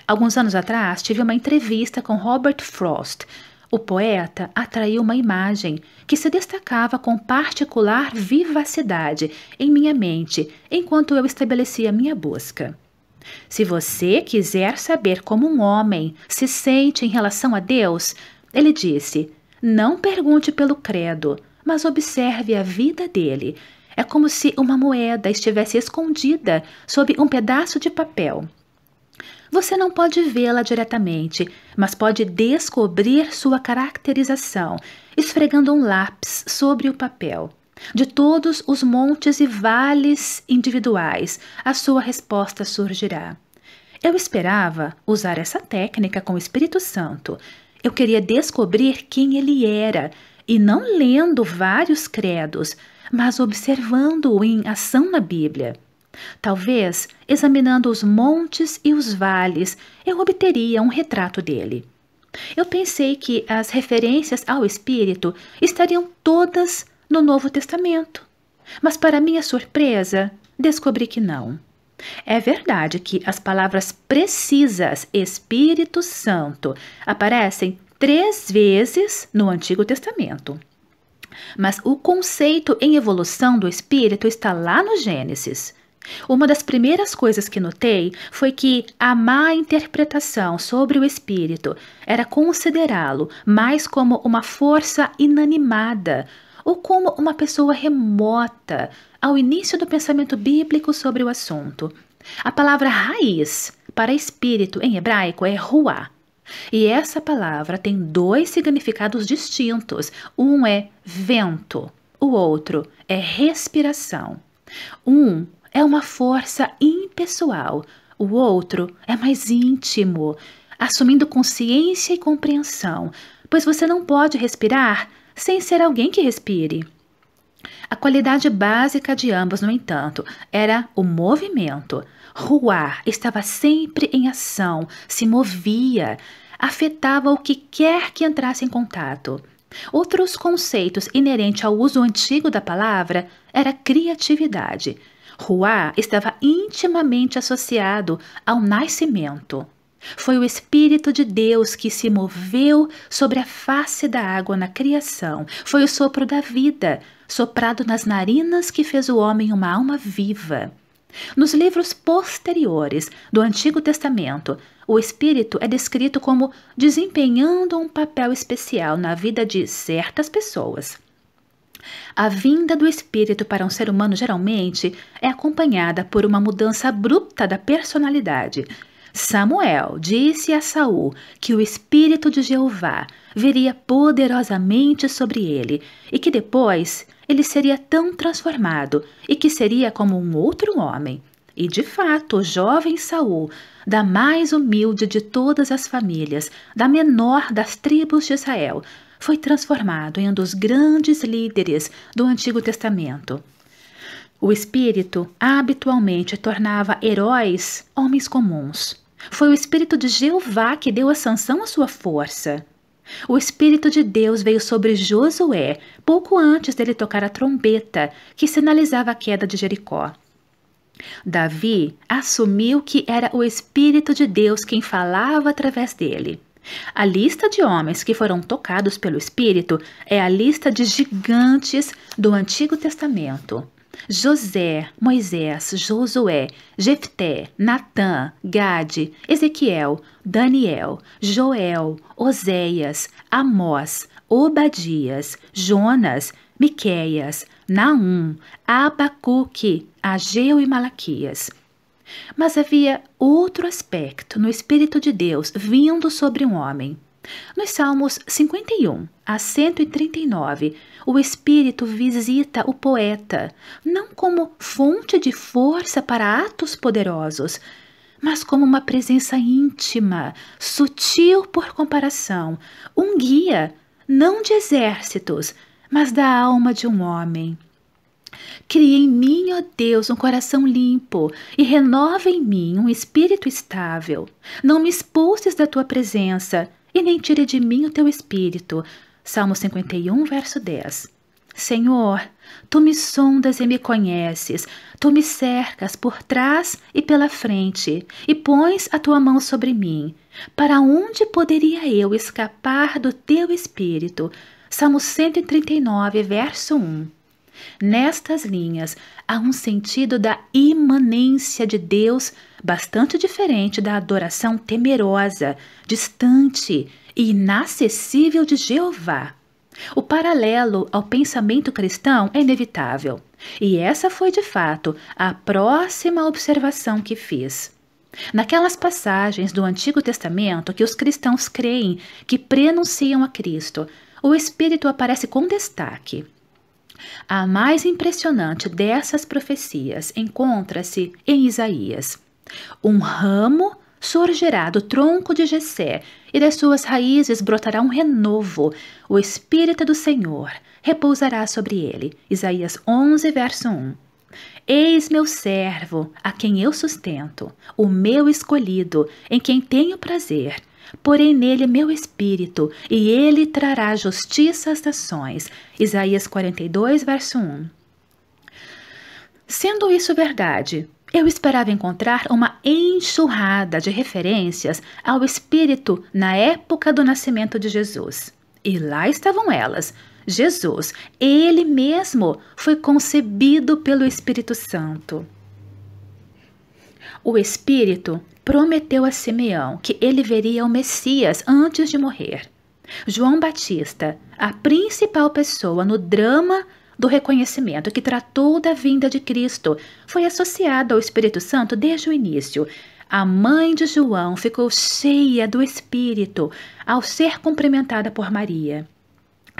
Alguns anos atrás, tive uma entrevista com Robert Frost. O poeta atraiu uma imagem que se destacava com particular vivacidade em minha mente enquanto eu estabelecia minha busca. Se você quiser saber como um homem se sente em relação a Deus, ele disse: não pergunte pelo credo, mas observe a vida dele. É como se uma moeda estivesse escondida sob um pedaço de papel. Você não pode vê-la diretamente, mas pode descobrir sua caracterização, esfregando um lápis sobre o papel. De todos os montes e vales individuais, a sua resposta surgirá. Eu esperava usar essa técnica com o Espírito Santo. Eu queria descobrir quem ele era e não lendo vários credos, mas observando-o em ação na Bíblia. Talvez, examinando os montes e os vales, eu obteria um retrato dele. Eu pensei que as referências ao Espírito estariam todas no Novo Testamento, mas, para minha surpresa, descobri que não. É verdade que as palavras precisas Espírito Santo aparecem três vezes no Antigo Testamento. Mas o conceito em evolução do espírito está lá no Gênesis. Uma das primeiras coisas que notei foi que a má interpretação sobre o espírito era considerá-lo mais como uma força inanimada ou como uma pessoa remota ao início do pensamento bíblico sobre o assunto. A palavra raiz para espírito em hebraico é ruah, e essa palavra tem dois significados distintos. Um é vento, o outro é respiração. Um é uma força impessoal, o outro é mais íntimo, assumindo consciência e compreensão, pois você não pode respirar sem ser alguém que respire. A qualidade básica de ambos, no entanto, era o movimento. Ruar estava sempre em ação, se movia, afetava o que quer que entrasse em contato. Outros conceitos inerentes ao uso antigo da palavra era criatividade. Ruá estava intimamente associado ao nascimento. Foi o Espírito de Deus que se moveu sobre a face da água na criação. Foi o sopro da vida, soprado nas narinas, que fez o homem uma alma viva. Nos livros posteriores do Antigo Testamento, o espírito é descrito como desempenhando um papel especial na vida de certas pessoas. A vinda do espírito para um ser humano geralmente é acompanhada por uma mudança abrupta da personalidade. Samuel disse a Saul que o espírito de Jeová viria poderosamente sobre ele e que depois ele seria tão transformado e que seria como um outro homem. E de fato, o jovem Saul da mais humilde de todas as famílias, da menor das tribos de Israel, foi transformado em um dos grandes líderes do Antigo Testamento. O espírito habitualmente tornava heróis homens comuns. Foi o espírito de Jeová que deu a sanção à sua força. O Espírito de Deus veio sobre Josué pouco antes dele tocar a trombeta que sinalizava a queda de Jericó. Davi assumiu que era o Espírito de Deus quem falava através dele. A lista de homens que foram tocados pelo Espírito é a lista de gigantes do Antigo Testamento. José, Moisés, Josué, Jefté, Natã, Gade, Ezequiel, Daniel, Joel, Oséias, Amós, Obadias, Jonas, Miqueias, Naum, Abacuque, Ageu e Malaquias. Mas havia outro aspecto no Espírito de Deus vindo sobre um homem. Nos Salmos 51 a 139, o Espírito visita o poeta, não como fonte de força para atos poderosos, mas como uma presença íntima, sutil por comparação, um guia, não de exércitos, mas da alma de um homem. Cria em mim, ó Deus, um coração limpo e renova em mim um espírito estável. Não me expulses da tua presença e nem tire de mim o teu espírito. Salmo 51, verso 10. Senhor, tu me sondas e me conheces, tu me cercas por trás e pela frente, e pões a tua mão sobre mim. Para onde poderia eu escapar do teu espírito? Salmo 139, verso 1. Nestas linhas há um sentido da imanência de Deus bastante diferente da adoração temerosa, distante e inacessível de Jeová. O paralelo ao pensamento cristão é inevitável, e essa foi de fato a próxima observação que fiz. Naquelas passagens do Antigo Testamento que os cristãos creem que prenunciam a Cristo, o espírito aparece com destaque. A mais impressionante dessas profecias encontra-se em Isaías. Um ramo surgirá do tronco de Jessé, e das suas raízes brotará um renovo. O Espírito do Senhor repousará sobre ele. Isaías 11, verso 1. Eis meu servo, a quem eu sustento, o meu escolhido, em quem tenho prazer porém nele é meu espírito, e ele trará justiça às nações. Isaías 42, verso 1. Sendo isso verdade, eu esperava encontrar uma enxurrada de referências ao Espírito na época do nascimento de Jesus. E lá estavam elas. Jesus, ele mesmo, foi concebido pelo Espírito Santo. O Espírito prometeu a Simeão que ele veria o Messias antes de morrer. João Batista, a principal pessoa no drama do reconhecimento que tratou da vinda de Cristo, foi associada ao Espírito Santo desde o início. A mãe de João ficou cheia do Espírito ao ser cumprimentada por Maria.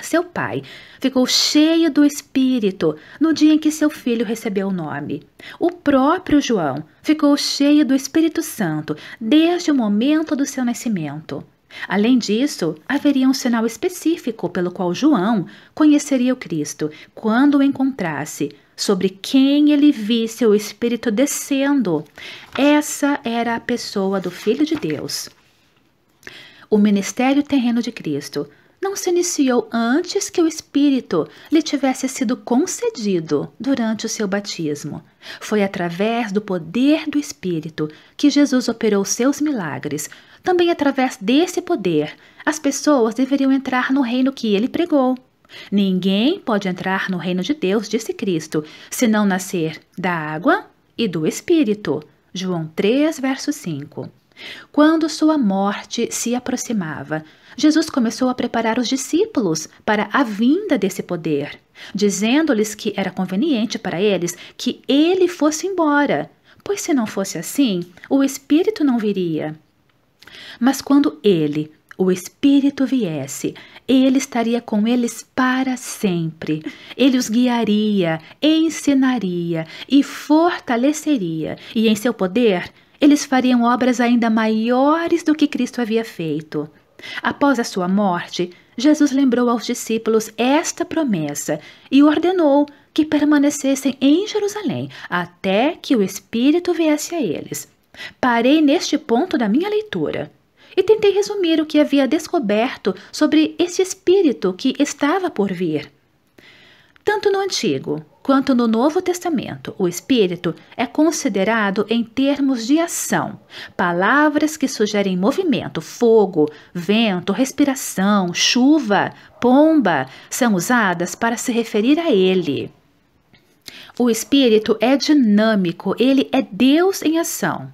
Seu pai ficou cheio do espírito no dia em que seu filho recebeu o nome. O próprio João ficou cheio do Espírito Santo desde o momento do seu nascimento. Além disso, haveria um sinal específico pelo qual João conheceria o Cristo quando o encontrasse, sobre quem ele visse o Espírito descendo. Essa era a pessoa do Filho de Deus. O ministério terreno de Cristo não se iniciou antes que o Espírito lhe tivesse sido concedido durante o seu batismo. Foi através do poder do Espírito que Jesus operou seus milagres. Também através desse poder, as pessoas deveriam entrar no reino que ele pregou. Ninguém pode entrar no reino de Deus, disse Cristo, se não nascer da água e do Espírito. João 3, verso 5. Quando sua morte se aproximava, Jesus começou a preparar os discípulos para a vinda desse poder, dizendo-lhes que era conveniente para eles que ele fosse embora, pois se não fosse assim, o Espírito não viria. Mas quando ele, o Espírito viesse, ele estaria com eles para sempre. Ele os guiaria, ensinaria e fortaleceria, e em seu poder eles fariam obras ainda maiores do que Cristo havia feito. Após a sua morte, Jesus lembrou aos discípulos esta promessa e ordenou que permanecessem em Jerusalém até que o Espírito viesse a eles. Parei neste ponto da minha leitura e tentei resumir o que havia descoberto sobre esse Espírito que estava por vir. Tanto no Antigo quanto no Novo Testamento, o espírito é considerado em termos de ação, palavras que sugerem movimento, fogo, vento, respiração, chuva, pomba, são usadas para se referir a ele. O espírito é dinâmico, ele é Deus em ação.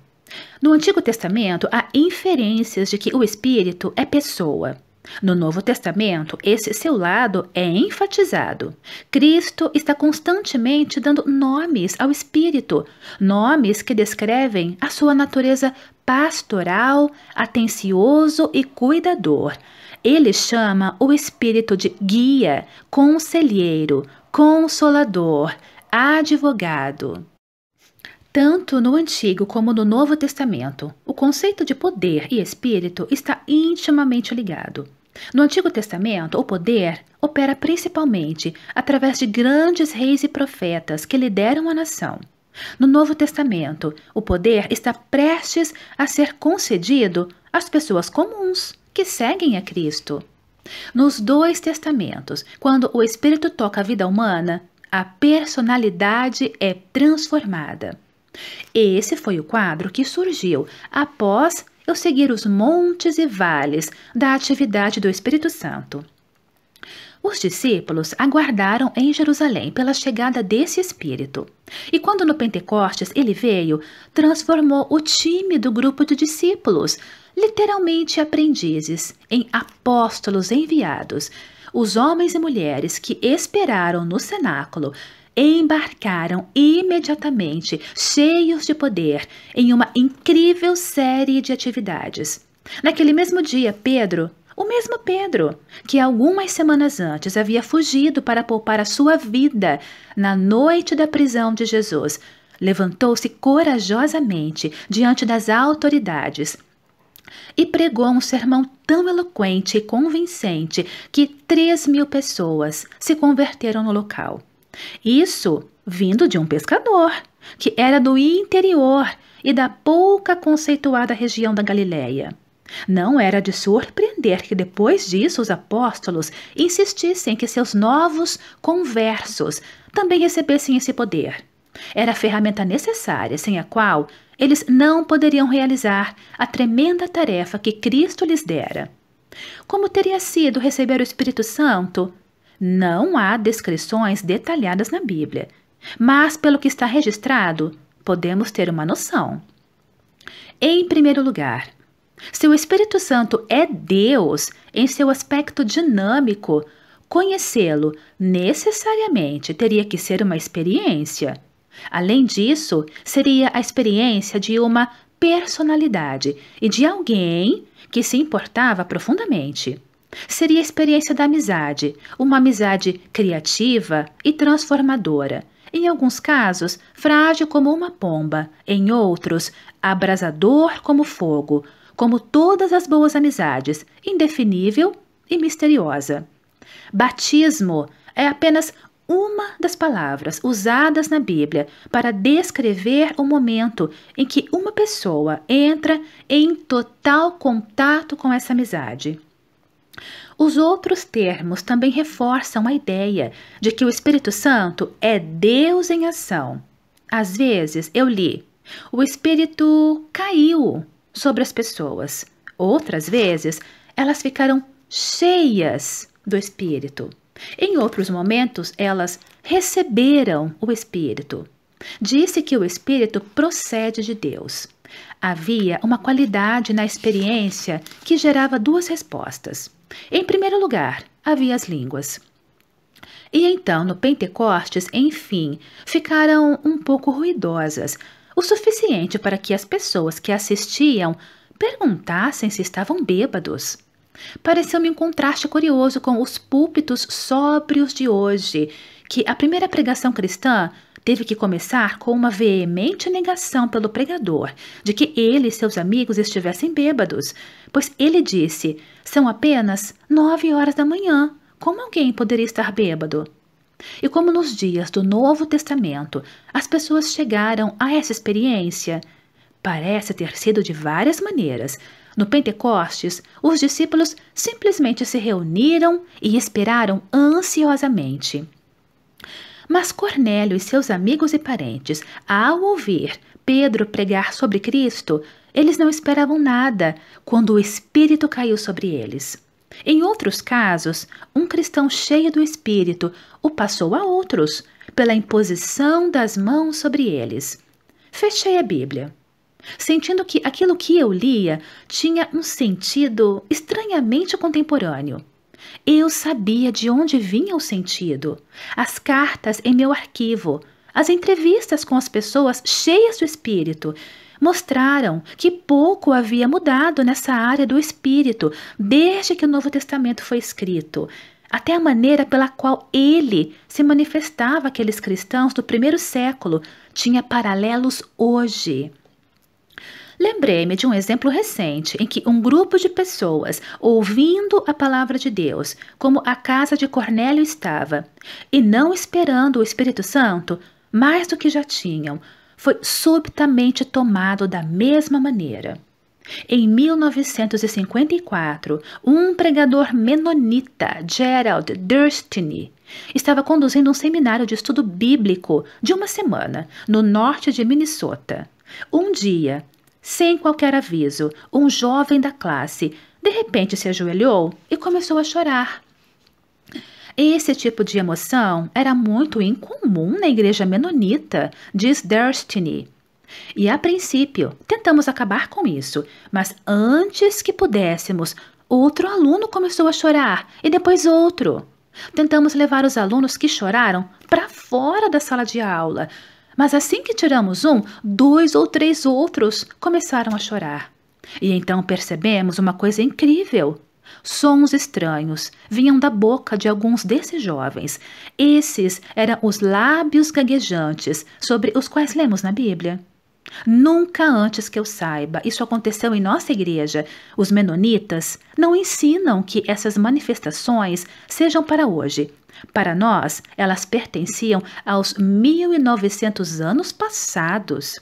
No Antigo Testamento, há inferências de que o espírito é pessoa. No Novo Testamento, esse seu lado é enfatizado. Cristo está constantemente dando nomes ao Espírito, nomes que descrevem a sua natureza pastoral, atencioso e cuidador. Ele chama o Espírito de guia, conselheiro, consolador, advogado. Tanto no Antigo como no Novo Testamento, o conceito de poder e espírito está intimamente ligado. No Antigo Testamento, o poder opera principalmente através de grandes reis e profetas que lideram a nação. No Novo Testamento, o poder está prestes a ser concedido às pessoas comuns que seguem a Cristo. Nos dois testamentos, quando o Espírito toca a vida humana, a personalidade é transformada. Esse foi o quadro que surgiu após eu seguir os montes e vales da atividade do Espírito Santo. Os discípulos aguardaram em Jerusalém pela chegada desse Espírito. E quando no Pentecostes ele veio, transformou o time do grupo de discípulos, literalmente aprendizes, em apóstolos enviados, os homens e mulheres que esperaram no cenáculo embarcaram imediatamente, cheios de poder, em uma incrível série de atividades. Naquele mesmo dia, Pedro, o mesmo Pedro, que algumas semanas antes havia fugido para poupar a sua vida na noite da prisão de Jesus, levantou-se corajosamente diante das autoridades e pregou um sermão tão eloquente e convincente que três mil pessoas se converteram no local. Isso vindo de um pescador, que era do interior e da pouca conceituada região da Galiléia. Não era de surpreender que depois disso os apóstolos insistissem que seus novos conversos também recebessem esse poder. Era a ferramenta necessária, sem a qual eles não poderiam realizar a tremenda tarefa que Cristo lhes dera. Como teria sido receber o Espírito Santo não há descrições detalhadas na Bíblia, mas pelo que está registrado, podemos ter uma noção. Em primeiro lugar, se o Espírito Santo é Deus em seu aspecto dinâmico, conhecê-lo necessariamente teria que ser uma experiência. Além disso, seria a experiência de uma personalidade e de alguém que se importava profundamente. Seria a experiência da amizade, uma amizade criativa e transformadora. Em alguns casos, frágil como uma pomba, em outros, abrasador como fogo, como todas as boas amizades, indefinível e misteriosa. Batismo é apenas uma das palavras usadas na Bíblia para descrever o momento em que uma pessoa entra em total contato com essa amizade. Os outros termos também reforçam a ideia de que o Espírito Santo é Deus em ação. Às vezes eu li, o Espírito caiu sobre as pessoas. Outras vezes, elas ficaram cheias do Espírito. Em outros momentos, elas receberam o Espírito. Disse que o Espírito procede de Deus. Havia uma qualidade na experiência que gerava duas respostas. Em primeiro lugar, havia as línguas. E então, no Pentecostes, enfim, ficaram um pouco ruidosas, o suficiente para que as pessoas que assistiam perguntassem se estavam bêbados. Pareceu-me um contraste curioso com os púlpitos sóbrios de hoje, que a primeira pregação cristã teve que começar com uma veemente negação pelo pregador de que ele e seus amigos estivessem bêbados, pois ele disse: são apenas nove horas da manhã. Como alguém poderia estar bêbado? E como nos dias do Novo Testamento as pessoas chegaram a essa experiência? Parece ter sido de várias maneiras. No Pentecostes, os discípulos simplesmente se reuniram e esperaram ansiosamente. Mas Cornélio e seus amigos e parentes, ao ouvir Pedro pregar sobre Cristo, eles não esperavam nada quando o Espírito caiu sobre eles. Em outros casos, um cristão cheio do Espírito o passou a outros pela imposição das mãos sobre eles. Fechei a Bíblia, sentindo que aquilo que eu lia tinha um sentido estranhamente contemporâneo. Eu sabia de onde vinha o sentido. As cartas em meu arquivo, as entrevistas com as pessoas cheias do espírito, mostraram que pouco havia mudado nessa área do espírito desde que o Novo Testamento foi escrito, até a maneira pela qual ele se manifestava aqueles cristãos do primeiro século tinha paralelos hoje. Lembrei-me de um exemplo recente em que um grupo de pessoas, ouvindo a palavra de Deus, como a casa de Cornélio estava, e não esperando o Espírito Santo, mais do que já tinham, foi subitamente tomado da mesma maneira. Em 1954, um pregador menonita, Gerald Durstney, estava conduzindo um seminário de estudo bíblico de uma semana no norte de Minnesota. Um dia, sem qualquer aviso, um jovem da classe de repente se ajoelhou e começou a chorar. Esse tipo de emoção era muito incomum na igreja menonita, diz Destiny. E a princípio, tentamos acabar com isso, mas antes que pudéssemos, outro aluno começou a chorar e depois outro. Tentamos levar os alunos que choraram para fora da sala de aula, mas assim que tiramos um, dois ou três outros começaram a chorar. E então percebemos uma coisa incrível. Sons estranhos vinham da boca de alguns desses jovens. Esses eram os lábios gaguejantes sobre os quais lemos na Bíblia. Nunca antes que eu saiba, isso aconteceu em nossa igreja. Os menonitas não ensinam que essas manifestações sejam para hoje, para nós, elas pertenciam aos 1900 anos passados.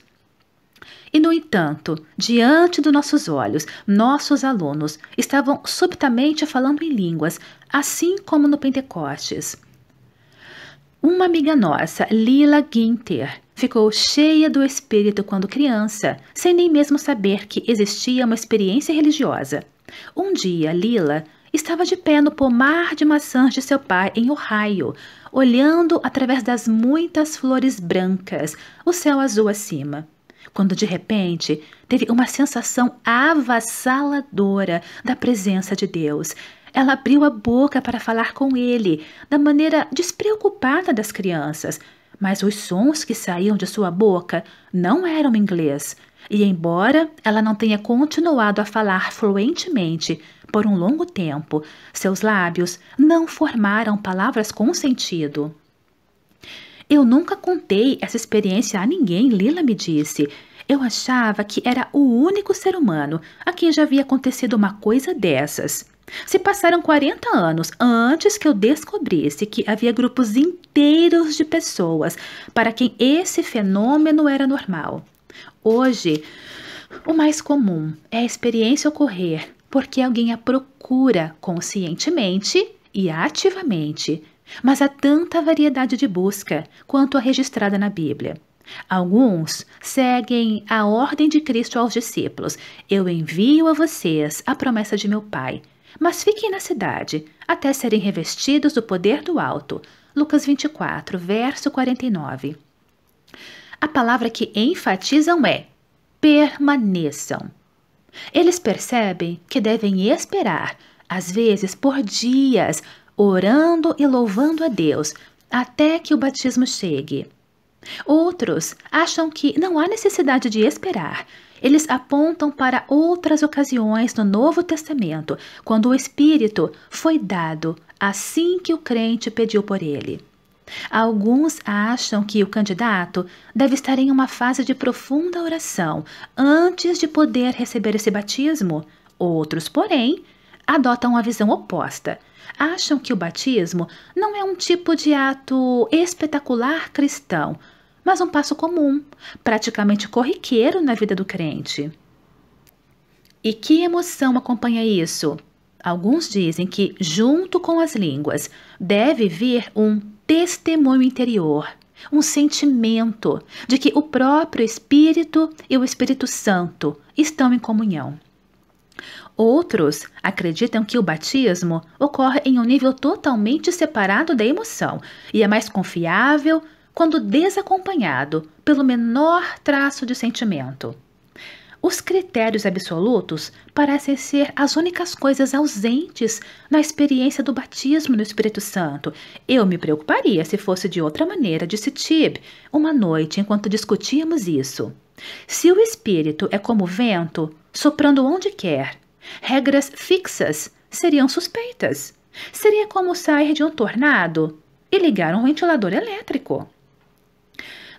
E, no entanto, diante dos nossos olhos, nossos alunos estavam subitamente falando em línguas, assim como no Pentecostes. Uma amiga nossa, Lila Ginter, ficou cheia do espírito quando criança, sem nem mesmo saber que existia uma experiência religiosa. Um dia, Lila estava de pé no pomar de maçãs de seu pai em Ohio, olhando através das muitas flores brancas o céu azul acima. Quando de repente teve uma sensação avassaladora da presença de Deus. Ela abriu a boca para falar com ele, da maneira despreocupada das crianças, mas os sons que saíam de sua boca não eram inglês. E embora ela não tenha continuado a falar fluentemente, por um longo tempo, seus lábios não formaram palavras com sentido. Eu nunca contei essa experiência a ninguém, Lila me disse. Eu achava que era o único ser humano a quem já havia acontecido uma coisa dessas. Se passaram 40 anos antes que eu descobrisse que havia grupos inteiros de pessoas para quem esse fenômeno era normal. Hoje, o mais comum é a experiência ocorrer porque alguém a procura conscientemente e ativamente, mas há tanta variedade de busca quanto a registrada na Bíblia. Alguns seguem a ordem de Cristo aos discípulos: Eu envio a vocês a promessa de meu Pai, mas fiquem na cidade até serem revestidos do poder do alto. Lucas 24, verso 49. A palavra que enfatizam é permaneçam. Eles percebem que devem esperar, às vezes por dias, orando e louvando a Deus, até que o batismo chegue. Outros acham que não há necessidade de esperar. Eles apontam para outras ocasiões no Novo Testamento, quando o Espírito foi dado assim que o crente pediu por ele. Alguns acham que o candidato deve estar em uma fase de profunda oração antes de poder receber esse batismo. Outros, porém, adotam a visão oposta. Acham que o batismo não é um tipo de ato espetacular cristão, mas um passo comum, praticamente corriqueiro na vida do crente. E que emoção acompanha isso? Alguns dizem que, junto com as línguas, deve vir um testemunho interior, um sentimento de que o próprio Espírito e o Espírito Santo estão em comunhão. Outros acreditam que o batismo ocorre em um nível totalmente separado da emoção e é mais confiável quando desacompanhado pelo menor traço de sentimento. Os critérios absolutos parecem ser as únicas coisas ausentes na experiência do batismo no Espírito Santo. Eu me preocuparia se fosse de outra maneira, disse Tib, uma noite enquanto discutíamos isso. Se o Espírito é como o vento, soprando onde quer, regras fixas seriam suspeitas. Seria como sair de um tornado e ligar um ventilador elétrico.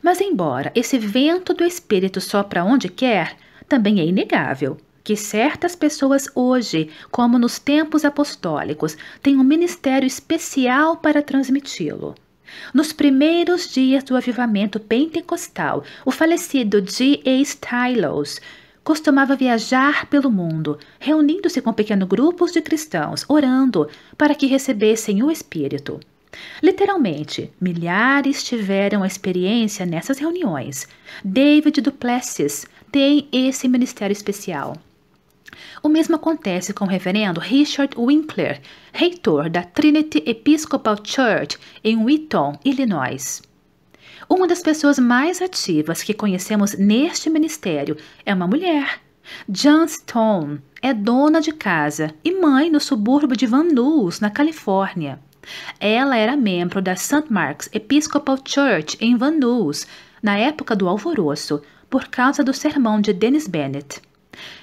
Mas, embora esse vento do espírito sopra onde quer, também é inegável que certas pessoas hoje, como nos tempos apostólicos, têm um ministério especial para transmiti-lo. Nos primeiros dias do avivamento pentecostal, o falecido G. A. Stylos costumava viajar pelo mundo, reunindo-se com pequenos grupos de cristãos, orando para que recebessem o Espírito. Literalmente, milhares tiveram a experiência nessas reuniões. David Duplessis tem esse ministério especial. O mesmo acontece com o reverendo Richard Winkler, reitor da Trinity Episcopal Church em Wheaton, Illinois. Uma das pessoas mais ativas que conhecemos neste ministério é uma mulher. Jan Stone é dona de casa e mãe no subúrbio de Van Nuys, na Califórnia. Ela era membro da St. Mark's Episcopal Church em Van Nuys na época do alvoroço, por causa do sermão de Dennis Bennett.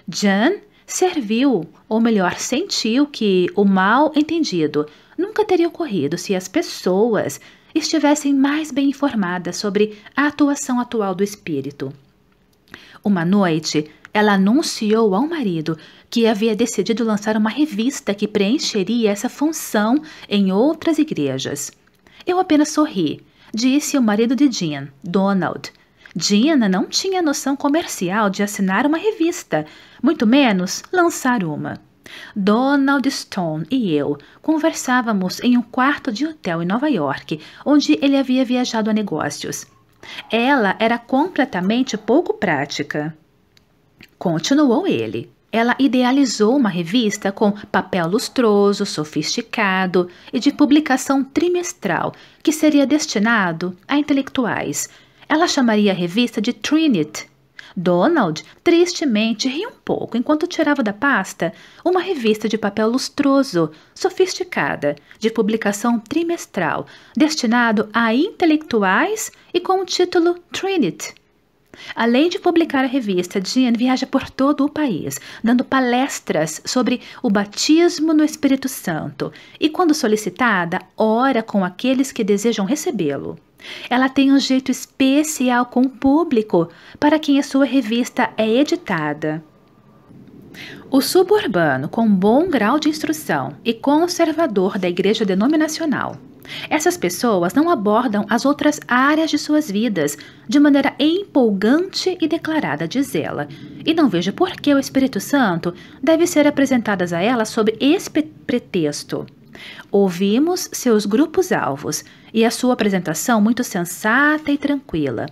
Jan serviu, ou melhor, sentiu que o mal entendido nunca teria ocorrido se as pessoas estivessem mais bem informadas sobre a atuação atual do espírito. Uma noite, ela anunciou ao marido que havia decidido lançar uma revista que preencheria essa função em outras igrejas. Eu apenas sorri, disse o marido de Jean, Donald, Diana não tinha noção comercial de assinar uma revista, muito menos lançar uma. Donald Stone e eu conversávamos em um quarto de hotel em Nova York, onde ele havia viajado a negócios. Ela era completamente pouco prática. Continuou ele. Ela idealizou uma revista com papel lustroso, sofisticado e de publicação trimestral, que seria destinado a intelectuais, ela chamaria a revista de Trinity. Donald tristemente riu um pouco enquanto tirava da pasta uma revista de papel lustroso, sofisticada, de publicação trimestral, destinado a intelectuais e com o título Trinity. Além de publicar a revista, Jean viaja por todo o país, dando palestras sobre o batismo no Espírito Santo e, quando solicitada, ora com aqueles que desejam recebê-lo. Ela tem um jeito especial com o público para quem a sua revista é editada. O suburbano com bom grau de instrução e conservador da igreja denominacional. Essas pessoas não abordam as outras áreas de suas vidas de maneira empolgante e declarada, diz ela, e não vejo por que o Espírito Santo deve ser apresentado a elas sob esse pretexto. Ouvimos seus grupos-alvos e a sua apresentação muito sensata e tranquila.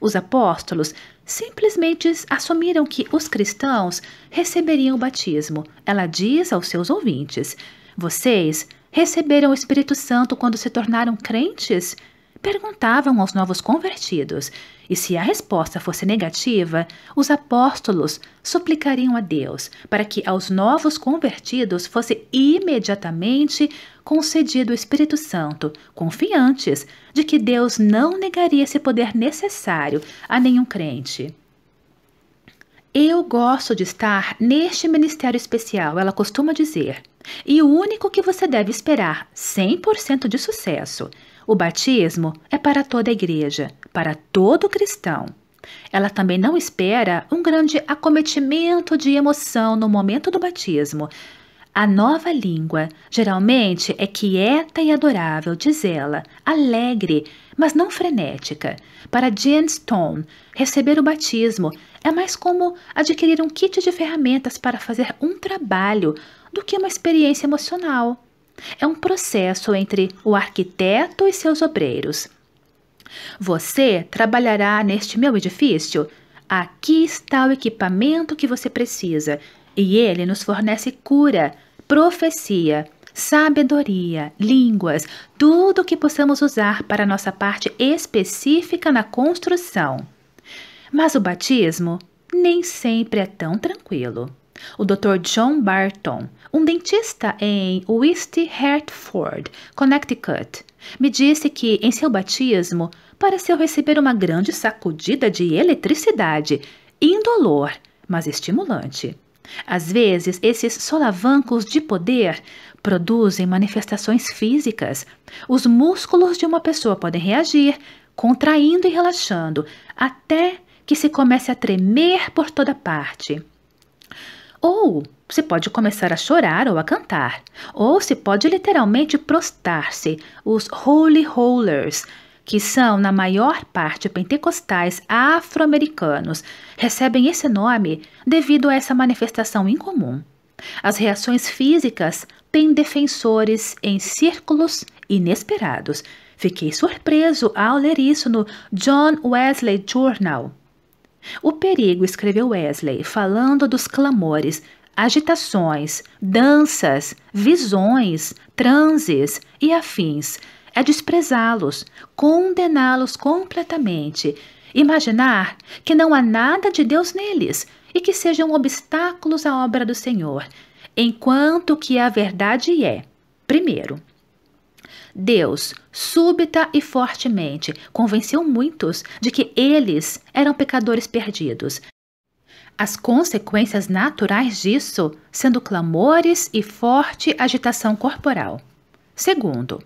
Os apóstolos simplesmente assumiram que os cristãos receberiam o batismo. Ela diz aos seus ouvintes: Vocês receberam o Espírito Santo quando se tornaram crentes? Perguntavam aos novos convertidos. E se a resposta fosse negativa, os apóstolos suplicariam a Deus para que aos novos convertidos fosse imediatamente concedido o Espírito Santo, confiantes de que Deus não negaria esse poder necessário a nenhum crente. Eu gosto de estar neste ministério especial, ela costuma dizer. E o único que você deve esperar 100% de sucesso, o batismo, é para toda a igreja, para todo cristão. Ela também não espera um grande acometimento de emoção no momento do batismo, a nova língua geralmente é quieta e adorável, diz ela, alegre, mas não frenética. Para Jane Stone, receber o batismo é mais como adquirir um kit de ferramentas para fazer um trabalho do que uma experiência emocional. É um processo entre o arquiteto e seus obreiros. Você trabalhará neste meu edifício? Aqui está o equipamento que você precisa e ele nos fornece cura profecia, sabedoria, línguas, tudo o que possamos usar para nossa parte específica na construção. Mas o batismo nem sempre é tão tranquilo. O Dr. John Barton, um dentista em West Hartford, Connecticut, me disse que em seu batismo pareceu receber uma grande sacudida de eletricidade, indolor, mas estimulante. Às vezes, esses solavancos de poder produzem manifestações físicas. Os músculos de uma pessoa podem reagir, contraindo e relaxando, até que se comece a tremer por toda parte. Ou se pode começar a chorar ou a cantar, ou se pode literalmente prostrar se os holy rollers, que são, na maior parte, pentecostais afro-americanos, recebem esse nome devido a essa manifestação incomum. As reações físicas têm defensores em círculos inesperados. Fiquei surpreso ao ler isso no John Wesley Journal. O perigo, escreveu Wesley, falando dos clamores, agitações, danças, visões, transes e afins é desprezá-los, condená-los completamente, imaginar que não há nada de Deus neles e que sejam obstáculos à obra do Senhor, enquanto que a verdade é, primeiro, Deus, súbita e fortemente, convenceu muitos de que eles eram pecadores perdidos. As consequências naturais disso sendo clamores e forte agitação corporal. Segundo,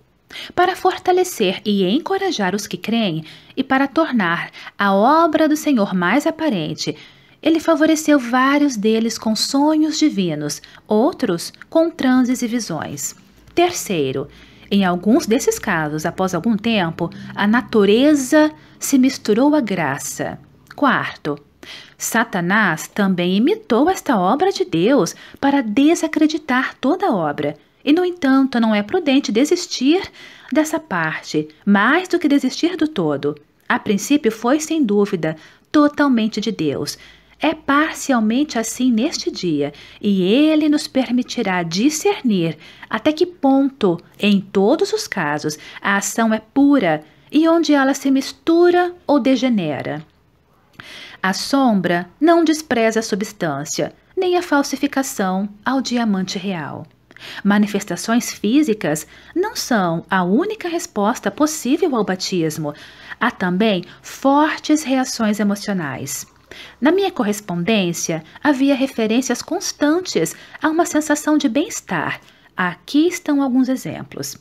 para fortalecer e encorajar os que creem e para tornar a obra do Senhor mais aparente. Ele favoreceu vários deles com sonhos divinos, outros com transes e visões. Terceiro, em alguns desses casos, após algum tempo, a natureza se misturou à graça. Quarto, Satanás também imitou esta obra de Deus para desacreditar toda a obra. E, no entanto, não é prudente desistir dessa parte, mais do que desistir do todo. A princípio, foi sem dúvida totalmente de Deus. É parcialmente assim neste dia, e Ele nos permitirá discernir até que ponto, em todos os casos, a ação é pura e onde ela se mistura ou degenera. A sombra não despreza a substância, nem a falsificação ao diamante real. Manifestações físicas não são a única resposta possível ao batismo. Há também fortes reações emocionais. Na minha correspondência, havia referências constantes a uma sensação de bem-estar. Aqui estão alguns exemplos.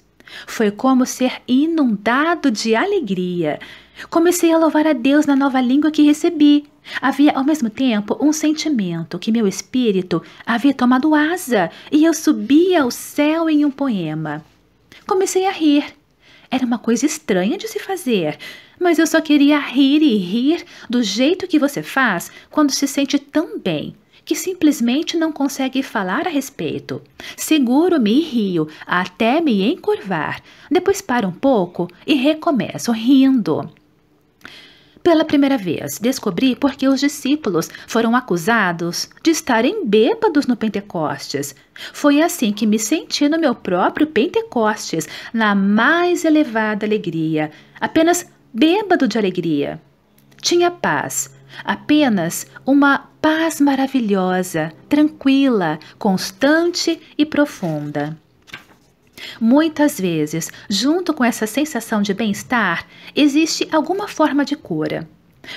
Foi como ser inundado de alegria. Comecei a louvar a Deus na nova língua que recebi. Havia ao mesmo tempo um sentimento que meu espírito havia tomado asa e eu subia ao céu em um poema. Comecei a rir. Era uma coisa estranha de se fazer, mas eu só queria rir e rir do jeito que você faz quando se sente tão bem que simplesmente não consegue falar a respeito. Seguro-me e rio até me encurvar. Depois paro um pouco e recomeço rindo. Pela primeira vez, descobri porque os discípulos foram acusados de estarem bêbados no Pentecostes. Foi assim que me senti no meu próprio Pentecostes, na mais elevada alegria, apenas bêbado de alegria. Tinha paz, apenas uma paz maravilhosa, tranquila, constante e profunda. Muitas vezes, junto com essa sensação de bem-estar, existe alguma forma de cura.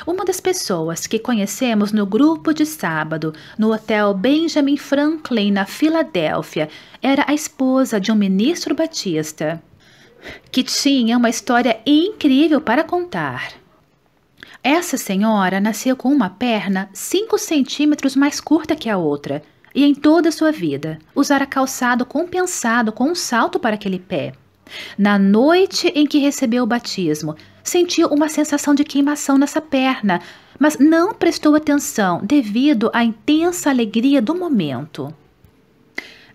Uma das pessoas que conhecemos no grupo de sábado, no hotel Benjamin Franklin, na Filadélfia, era a esposa de um ministro batista, que tinha uma história incrível para contar. Essa senhora nasceu com uma perna 5 centímetros mais curta que a outra e em toda a sua vida usara calçado compensado com um salto para aquele pé. Na noite em que recebeu o batismo, sentiu uma sensação de queimação nessa perna, mas não prestou atenção devido à intensa alegria do momento.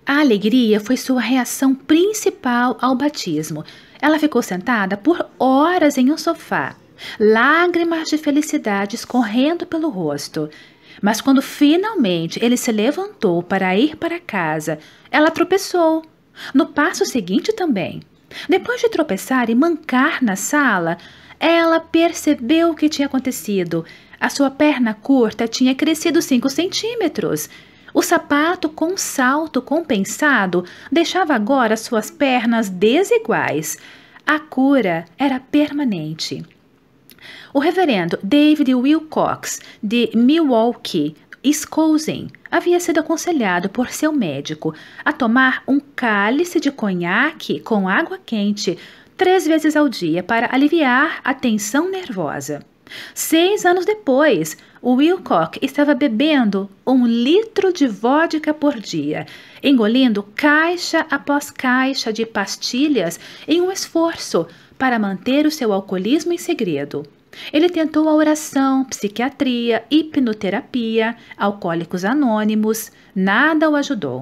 A alegria foi sua reação principal ao batismo. Ela ficou sentada por horas em um sofá, lágrimas de felicidade escorrendo pelo rosto. Mas quando finalmente ele se levantou para ir para casa, ela tropeçou. No passo seguinte também. Depois de tropeçar e mancar na sala, ela percebeu o que tinha acontecido. A sua perna curta tinha crescido 5 centímetros. O sapato com salto compensado deixava agora suas pernas desiguais. A cura era permanente. O reverendo David Wilcox, de Milwaukee, Skousen, havia sido aconselhado por seu médico a tomar um cálice de conhaque com água quente três vezes ao dia para aliviar a tensão nervosa. Seis anos depois, o Wilcock estava bebendo um litro de vodka por dia, engolindo caixa após caixa de pastilhas em um esforço para manter o seu alcoolismo em segredo. Ele tentou a oração, psiquiatria, hipnoterapia, alcoólicos anônimos, nada o ajudou.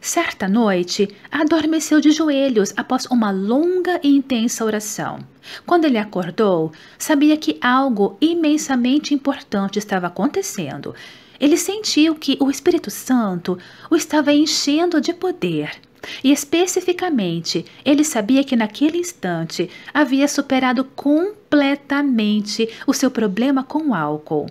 Certa noite, adormeceu de joelhos após uma longa e intensa oração. Quando ele acordou, sabia que algo imensamente importante estava acontecendo. Ele sentiu que o Espírito Santo o estava enchendo de poder e especificamente, ele sabia que naquele instante havia superado completamente o seu problema com o álcool.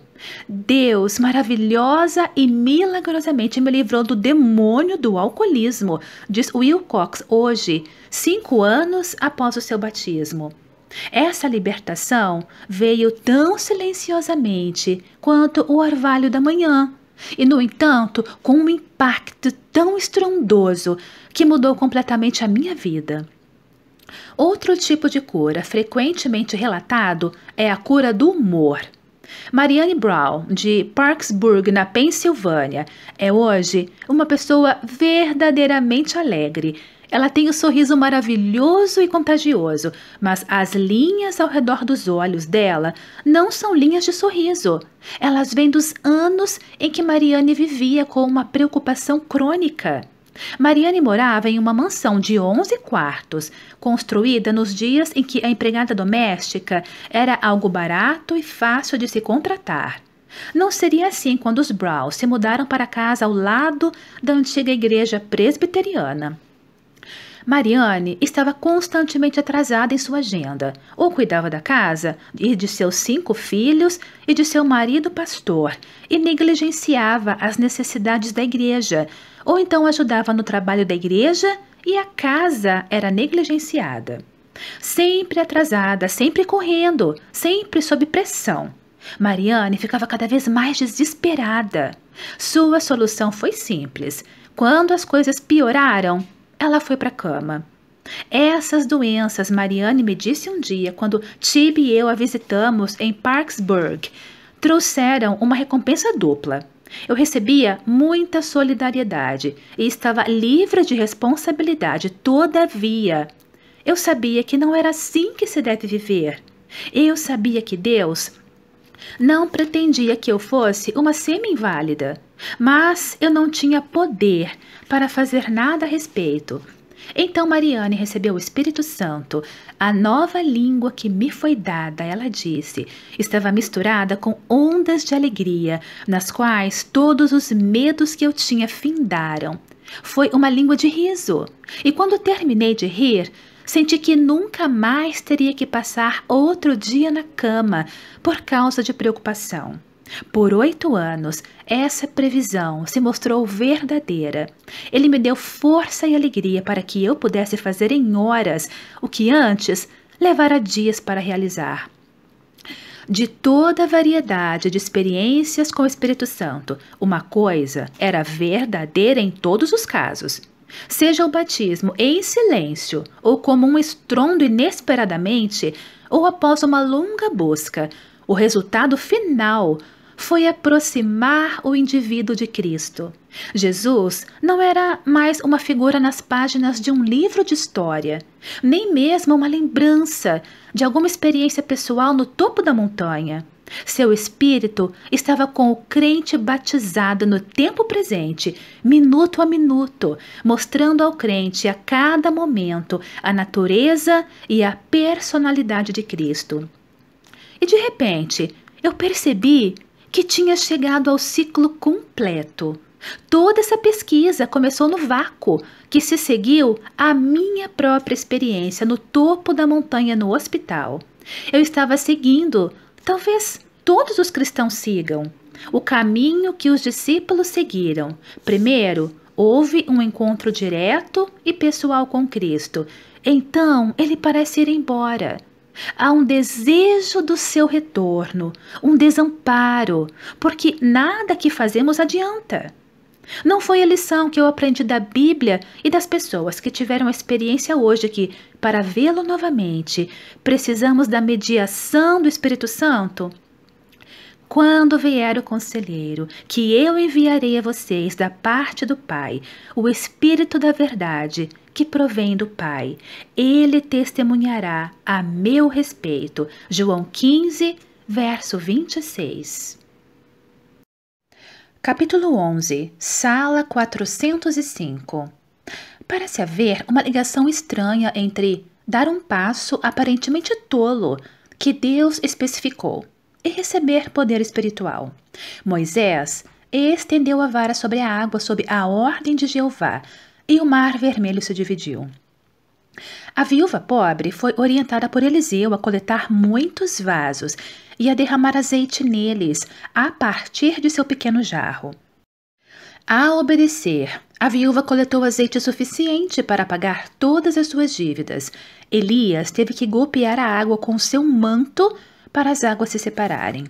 Deus, maravilhosa e milagrosamente, me livrou do demônio do alcoolismo, diz Wilcox hoje, cinco anos após o seu batismo. Essa libertação veio tão silenciosamente quanto o orvalho da manhã, e, no entanto, com um impacto tão estrondoso que mudou completamente a minha vida. Outro tipo de cura frequentemente relatado é a cura do humor. Marianne Brown, de Parksburg, na Pensilvânia, é hoje uma pessoa verdadeiramente alegre ela tem o um sorriso maravilhoso e contagioso, mas as linhas ao redor dos olhos dela não são linhas de sorriso. Elas vêm dos anos em que Mariane vivia com uma preocupação crônica. Mariane morava em uma mansão de 11 quartos, construída nos dias em que a empregada doméstica era algo barato e fácil de se contratar. Não seria assim quando os Brown se mudaram para a casa ao lado da antiga igreja presbiteriana. Mariane estava constantemente atrasada em sua agenda. Ou cuidava da casa e de seus cinco filhos e de seu marido pastor, e negligenciava as necessidades da igreja, ou então ajudava no trabalho da igreja e a casa era negligenciada. Sempre atrasada, sempre correndo, sempre sob pressão. Mariane ficava cada vez mais desesperada. Sua solução foi simples. Quando as coisas pioraram, ela foi para a cama. Essas doenças Marianne me disse um dia quando Tib e eu a visitamos em Parksburg. Trouxeram uma recompensa dupla. Eu recebia muita solidariedade e estava livre de responsabilidade, todavia. Eu sabia que não era assim que se deve viver. Eu sabia que Deus não pretendia que eu fosse uma semi-inválida. Mas eu não tinha poder para fazer nada a respeito. Então Mariane recebeu o Espírito Santo, a nova língua que me foi dada, ela disse, estava misturada com ondas de alegria, nas quais todos os medos que eu tinha findaram. Foi uma língua de riso, e quando terminei de rir, senti que nunca mais teria que passar outro dia na cama por causa de preocupação. Por oito anos, essa previsão se mostrou verdadeira. Ele me deu força e alegria para que eu pudesse fazer em horas o que antes levara dias para realizar. De toda a variedade de experiências com o Espírito Santo, uma coisa era verdadeira em todos os casos. Seja o batismo em silêncio, ou como um estrondo inesperadamente, ou após uma longa busca, o resultado final foi aproximar o indivíduo de Cristo. Jesus não era mais uma figura nas páginas de um livro de história, nem mesmo uma lembrança de alguma experiência pessoal no topo da montanha. Seu espírito estava com o crente batizado no tempo presente, minuto a minuto, mostrando ao crente a cada momento a natureza e a personalidade de Cristo. E de repente, eu percebi que tinha chegado ao ciclo completo. Toda essa pesquisa começou no vácuo, que se seguiu à minha própria experiência no topo da montanha no hospital. Eu estava seguindo, talvez todos os cristãos sigam, o caminho que os discípulos seguiram. Primeiro, houve um encontro direto e pessoal com Cristo. Então, ele parece ir embora. Há um desejo do seu retorno, um desamparo, porque nada que fazemos adianta. Não foi a lição que eu aprendi da Bíblia e das pessoas que tiveram a experiência hoje que, para vê-lo novamente, precisamos da mediação do Espírito Santo? Quando vier o conselheiro, que eu enviarei a vocês da parte do Pai, o Espírito da Verdade, que provém do Pai. Ele testemunhará a meu respeito. João 15, verso 26. Capítulo 11, Sala 405 Parece haver uma ligação estranha entre dar um passo aparentemente tolo que Deus especificou e receber poder espiritual. Moisés estendeu a vara sobre a água sob a ordem de Jeová, e o mar vermelho se dividiu. A viúva pobre foi orientada por Eliseu a coletar muitos vasos e a derramar azeite neles, a partir de seu pequeno jarro. A obedecer, a viúva coletou azeite suficiente para pagar todas as suas dívidas. Elias teve que golpear a água com seu manto para as águas se separarem.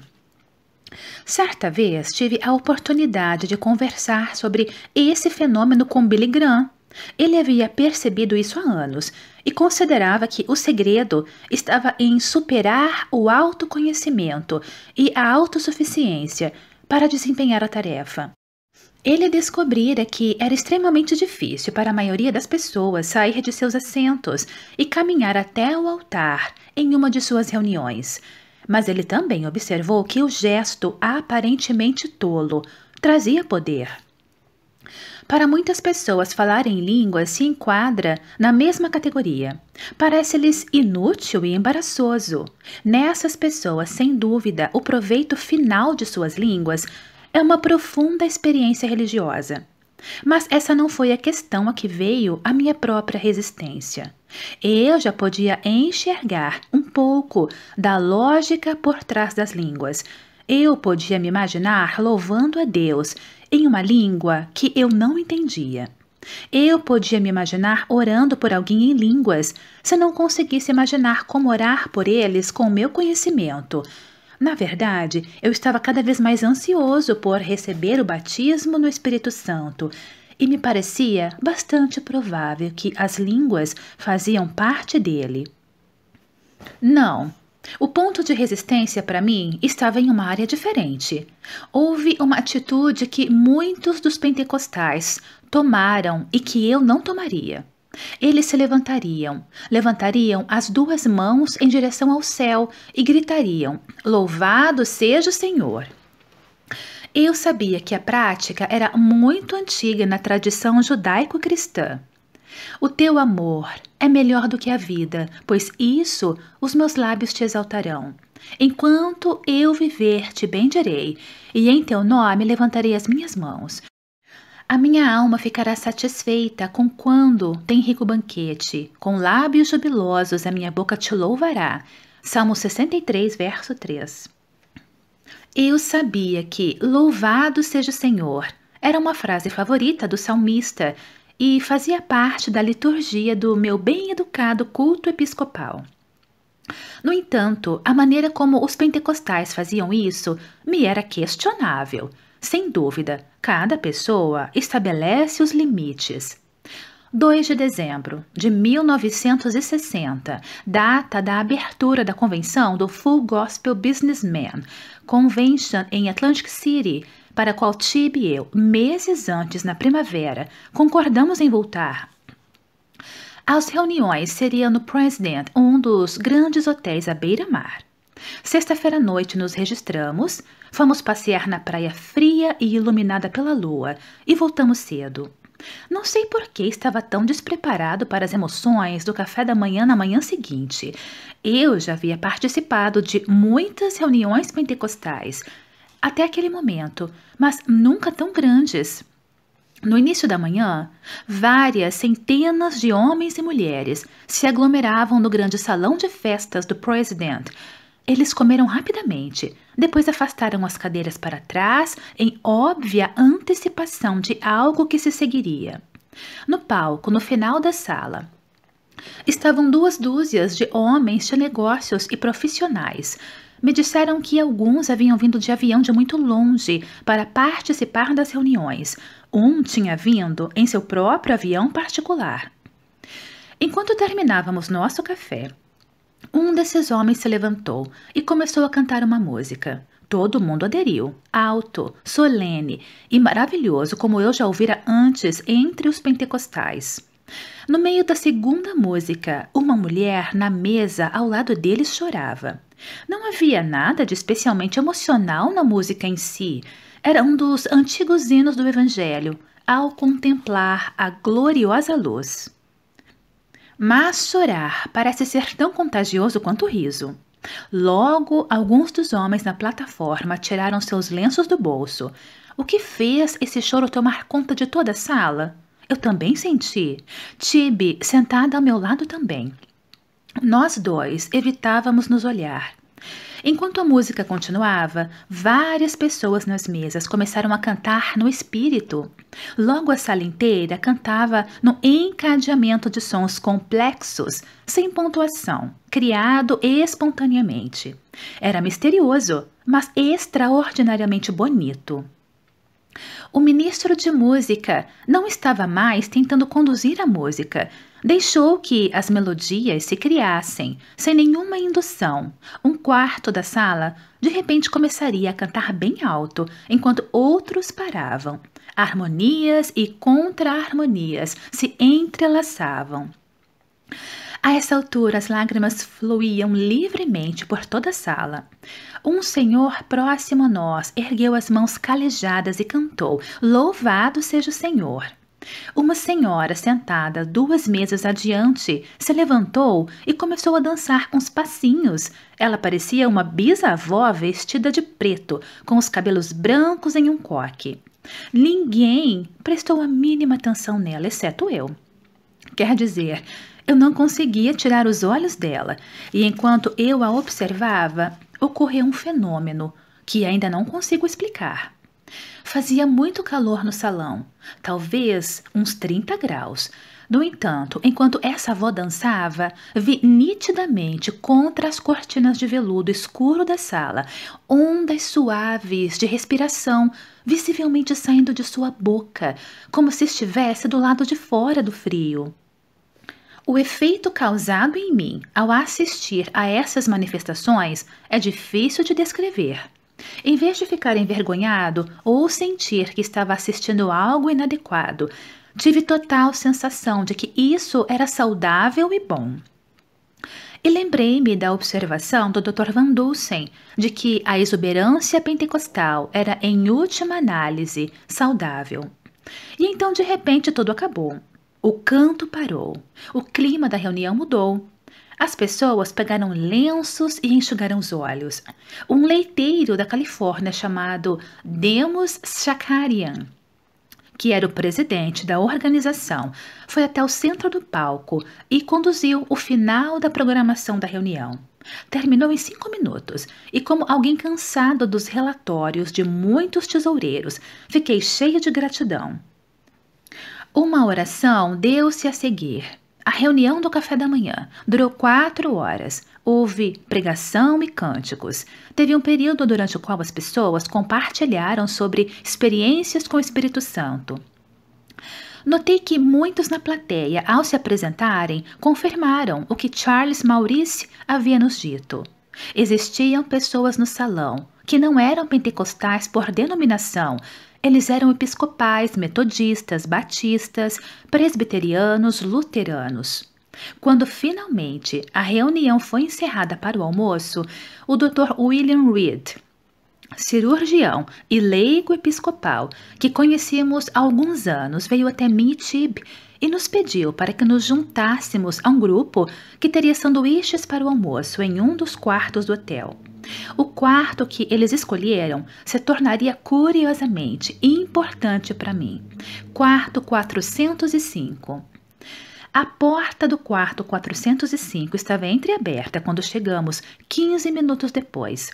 Certa vez tive a oportunidade de conversar sobre esse fenômeno com Billy Graham. Ele havia percebido isso há anos e considerava que o segredo estava em superar o autoconhecimento e a autossuficiência para desempenhar a tarefa. Ele descobrira que era extremamente difícil para a maioria das pessoas sair de seus assentos e caminhar até o altar em uma de suas reuniões mas ele também observou que o gesto aparentemente tolo trazia poder. Para muitas pessoas, falar em línguas se enquadra na mesma categoria. Parece-lhes inútil e embaraçoso. Nessas pessoas, sem dúvida, o proveito final de suas línguas é uma profunda experiência religiosa. Mas essa não foi a questão a que veio a minha própria resistência. Eu já podia enxergar um pouco da lógica por trás das línguas. Eu podia me imaginar louvando a Deus em uma língua que eu não entendia. Eu podia me imaginar orando por alguém em línguas, se não conseguisse imaginar como orar por eles com o meu conhecimento. Na verdade, eu estava cada vez mais ansioso por receber o batismo no Espírito Santo e me parecia bastante provável que as línguas faziam parte dele. Não, o ponto de resistência para mim estava em uma área diferente. Houve uma atitude que muitos dos pentecostais tomaram e que eu não tomaria. Eles se levantariam, levantariam as duas mãos em direção ao céu e gritariam: Louvado seja o Senhor! Eu sabia que a prática era muito antiga na tradição judaico-cristã. O teu amor é melhor do que a vida, pois isso os meus lábios te exaltarão. Enquanto eu viver, te bendirei, e em teu nome levantarei as minhas mãos. A minha alma ficará satisfeita com quando tem rico banquete, com lábios jubilosos a minha boca te louvará. Salmo 63, verso 3. Eu sabia que Louvado seja o Senhor era uma frase favorita do salmista e fazia parte da liturgia do meu bem educado culto episcopal. No entanto, a maneira como os pentecostais faziam isso me era questionável. Sem dúvida, cada pessoa estabelece os limites. 2 de dezembro de 1960, data da abertura da convenção do Full Gospel Businessman, Convention em Atlantic City, para a qual Tib e eu, meses antes, na primavera, concordamos em voltar. As reuniões seriam no President, um dos grandes hotéis à beira-mar. Sexta-feira à noite nos registramos, fomos passear na praia fria e iluminada pela lua e voltamos cedo. Não sei por que estava tão despreparado para as emoções do café da manhã na manhã seguinte. Eu já havia participado de muitas reuniões pentecostais até aquele momento, mas nunca tão grandes. No início da manhã, várias centenas de homens e mulheres se aglomeravam no grande salão de festas do President eles comeram rapidamente, depois afastaram as cadeiras para trás em óbvia antecipação de algo que se seguiria. No palco, no final da sala, estavam duas dúzias de homens de negócios e profissionais. Me disseram que alguns haviam vindo de avião de muito longe para participar das reuniões. Um tinha vindo em seu próprio avião particular. Enquanto terminávamos nosso café, um desses homens se levantou e começou a cantar uma música. Todo mundo aderiu, alto, solene e maravilhoso, como eu já ouvira antes entre os pentecostais. No meio da segunda música, uma mulher na mesa ao lado deles chorava. Não havia nada de especialmente emocional na música em si. Era um dos antigos hinos do Evangelho, ao contemplar a gloriosa luz. Mas chorar parece ser tão contagioso quanto o riso. Logo, alguns dos homens na plataforma tiraram seus lenços do bolso, o que fez esse choro tomar conta de toda a sala. Eu também senti. Tibi, sentada ao meu lado também. Nós dois evitávamos nos olhar. Enquanto a música continuava, várias pessoas nas mesas começaram a cantar no espírito. Logo, a sala inteira cantava no encadeamento de sons complexos, sem pontuação, criado espontaneamente. Era misterioso, mas extraordinariamente bonito. O ministro de música não estava mais tentando conduzir a música. Deixou que as melodias se criassem, sem nenhuma indução. Um quarto da sala de repente começaria a cantar bem alto, enquanto outros paravam. Harmonias e contra-harmonias se entrelaçavam. A essa altura, as lágrimas fluíam livremente por toda a sala. Um senhor próximo a nós ergueu as mãos calejadas e cantou: Louvado seja o Senhor! Uma senhora sentada duas mesas adiante se levantou e começou a dançar com os passinhos. Ela parecia uma bisavó vestida de preto, com os cabelos brancos em um coque. Ninguém prestou a mínima atenção nela, exceto eu. Quer dizer, eu não conseguia tirar os olhos dela, e enquanto eu a observava, ocorreu um fenômeno que ainda não consigo explicar. Fazia muito calor no salão, talvez uns 30 graus, no entanto, enquanto essa avó dançava, vi nitidamente contra as cortinas de veludo escuro da sala ondas suaves de respiração visivelmente saindo de sua boca, como se estivesse do lado de fora do frio. O efeito causado em mim ao assistir a essas manifestações é difícil de descrever. Em vez de ficar envergonhado ou sentir que estava assistindo algo inadequado, tive total sensação de que isso era saudável e bom. E lembrei-me da observação do Dr. Van Dusen de que a exuberância pentecostal era, em última análise, saudável. E então, de repente, tudo acabou. O canto parou. O clima da reunião mudou. As pessoas pegaram lenços e enxugaram os olhos. Um leiteiro da Califórnia chamado Demos Shakarian que era o presidente da organização, foi até o centro do palco e conduziu o final da programação da reunião. Terminou em cinco minutos e, como alguém cansado dos relatórios de muitos tesoureiros, fiquei cheia de gratidão. Uma oração deu-se a seguir. A reunião do café da manhã durou quatro horas. Houve pregação e cânticos. Teve um período durante o qual as pessoas compartilharam sobre experiências com o Espírito Santo. Notei que muitos na plateia, ao se apresentarem, confirmaram o que Charles Maurice havia nos dito. Existiam pessoas no salão que não eram pentecostais por denominação, eles eram episcopais, metodistas, batistas, presbiterianos, luteranos. Quando finalmente a reunião foi encerrada para o almoço, o Dr. William Reed, cirurgião e leigo episcopal, que conhecíamos há alguns anos, veio até mim e e nos pediu para que nos juntássemos a um grupo que teria sanduíches para o almoço em um dos quartos do hotel. O quarto que eles escolheram se tornaria curiosamente importante para mim. Quarto 405. A porta do quarto 405 estava entreaberta quando chegamos, 15 minutos depois.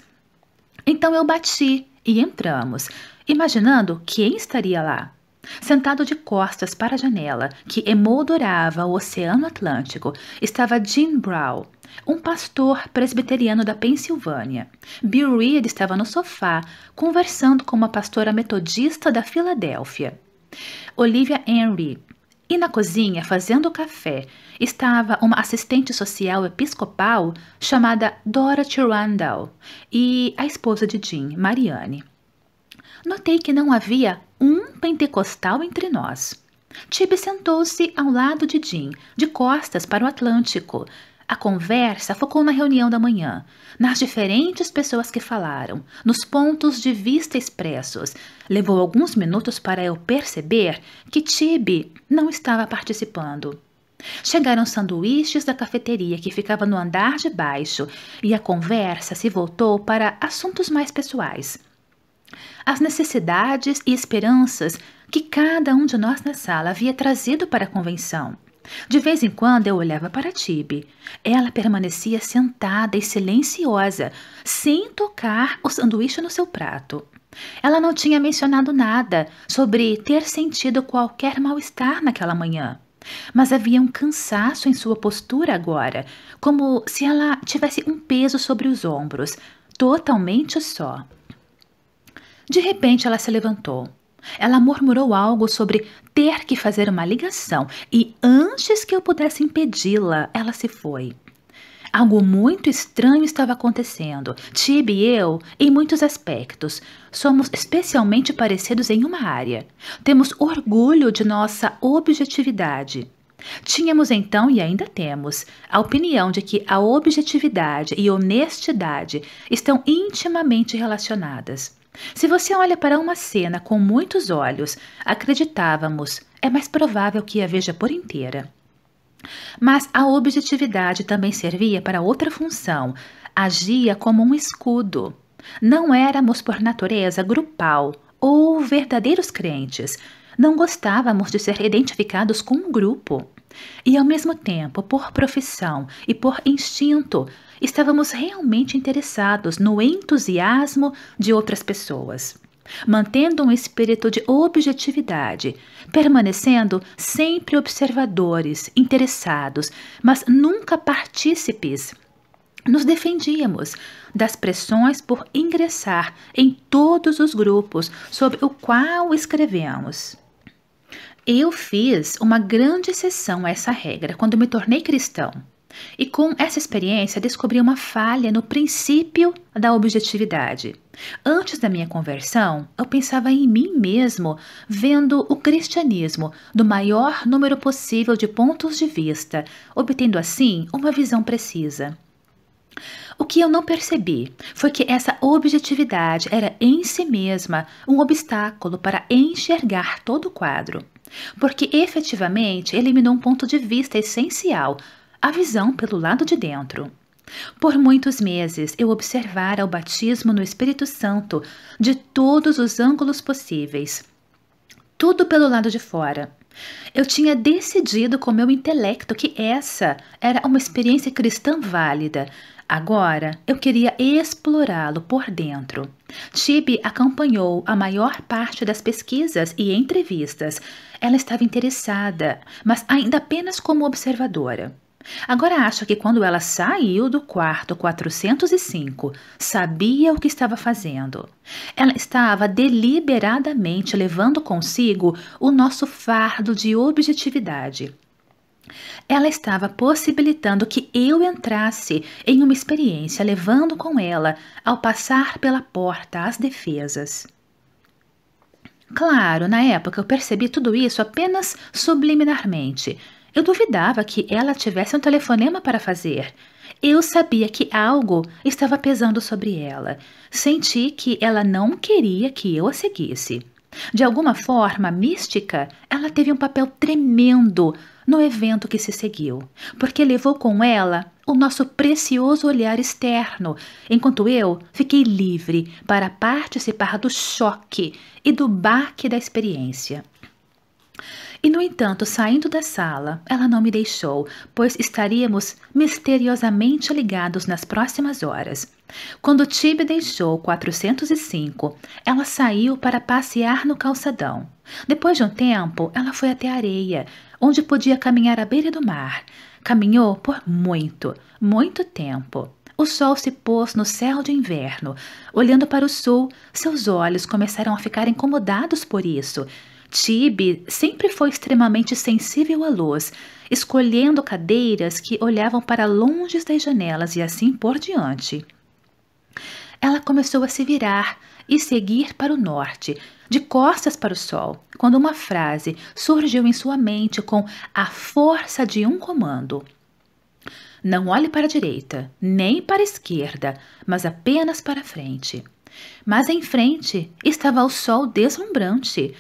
Então eu bati e entramos, imaginando quem estaria lá. Sentado de costas para a janela, que emoldurava o Oceano Atlântico, estava Jim Brown, um pastor presbiteriano da Pensilvânia. Bill Reed estava no sofá, conversando com uma pastora metodista da Filadélfia. Olivia Henry. E na cozinha, fazendo café, estava uma assistente social episcopal chamada Dorothy Randall e a esposa de Jim, Marianne. Notei que não havia um pentecostal entre nós. Tib sentou-se ao lado de Jim, de costas para o Atlântico, a conversa focou na reunião da manhã, nas diferentes pessoas que falaram, nos pontos de vista expressos. Levou alguns minutos para eu perceber que Tibi não estava participando. Chegaram sanduíches da cafeteria que ficava no andar de baixo e a conversa se voltou para assuntos mais pessoais. As necessidades e esperanças que cada um de nós na sala havia trazido para a convenção. De vez em quando eu olhava para Tibe. Ela permanecia sentada e silenciosa, sem tocar o sanduíche no seu prato. Ela não tinha mencionado nada sobre ter sentido qualquer mal-estar naquela manhã. Mas havia um cansaço em sua postura agora, como se ela tivesse um peso sobre os ombros, totalmente só. De repente ela se levantou. Ela murmurou algo sobre ter que fazer uma ligação e, antes que eu pudesse impedi-la, ela se foi. Algo muito estranho estava acontecendo. Tib e eu, em muitos aspectos, somos especialmente parecidos em uma área. Temos orgulho de nossa objetividade. Tínhamos então e ainda temos a opinião de que a objetividade e honestidade estão intimamente relacionadas. Se você olha para uma cena com muitos olhos, acreditávamos, é mais provável que a veja por inteira. Mas a objetividade também servia para outra função, agia como um escudo. Não éramos, por natureza, grupal ou verdadeiros crentes. Não gostávamos de ser identificados com um grupo. E, ao mesmo tempo, por profissão e por instinto, estávamos realmente interessados no entusiasmo de outras pessoas, mantendo um espírito de objetividade, permanecendo sempre observadores, interessados, mas nunca partícipes. Nos defendíamos das pressões por ingressar em todos os grupos sobre o qual escrevemos. Eu fiz uma grande exceção a essa regra quando me tornei cristão e com essa experiência, descobri uma falha no princípio da objetividade. Antes da minha conversão, eu pensava em mim mesmo, vendo o cristianismo do maior número possível de pontos de vista, obtendo assim uma visão precisa. O que eu não percebi foi que essa objetividade era em si mesma um obstáculo para enxergar todo o quadro, porque efetivamente eliminou um ponto de vista essencial a visão pelo lado de dentro. Por muitos meses eu observara o batismo no Espírito Santo de todos os ângulos possíveis, tudo pelo lado de fora. Eu tinha decidido com meu intelecto que essa era uma experiência cristã válida. Agora eu queria explorá-lo por dentro. Tibi acompanhou a maior parte das pesquisas e entrevistas. Ela estava interessada, mas ainda apenas como observadora. Agora acha que quando ela saiu do quarto 405, sabia o que estava fazendo. Ela estava deliberadamente levando consigo o nosso fardo de objetividade. Ela estava possibilitando que eu entrasse em uma experiência levando com ela ao passar pela porta as defesas. Claro, na época eu percebi tudo isso apenas subliminarmente, eu duvidava que ela tivesse um telefonema para fazer. Eu sabia que algo estava pesando sobre ela. Senti que ela não queria que eu a seguisse. De alguma forma mística, ela teve um papel tremendo no evento que se seguiu, porque levou com ela o nosso precioso olhar externo, enquanto eu fiquei livre para participar do choque e do baque da experiência. E, no entanto, saindo da sala, ela não me deixou, pois estaríamos misteriosamente ligados nas próximas horas. Quando Tibe deixou 405, ela saiu para passear no calçadão. Depois de um tempo, ela foi até a areia, onde podia caminhar à beira do mar. Caminhou por muito, muito tempo. O sol se pôs no céu de inverno. Olhando para o sul, seus olhos começaram a ficar incomodados por isso. Tibe sempre foi extremamente sensível à luz, escolhendo cadeiras que olhavam para longe das janelas e assim por diante. Ela começou a se virar e seguir para o norte, de costas para o sol, quando uma frase surgiu em sua mente com a força de um comando. Não olhe para a direita, nem para a esquerda, mas apenas para a frente. Mas em frente estava o sol deslumbrante,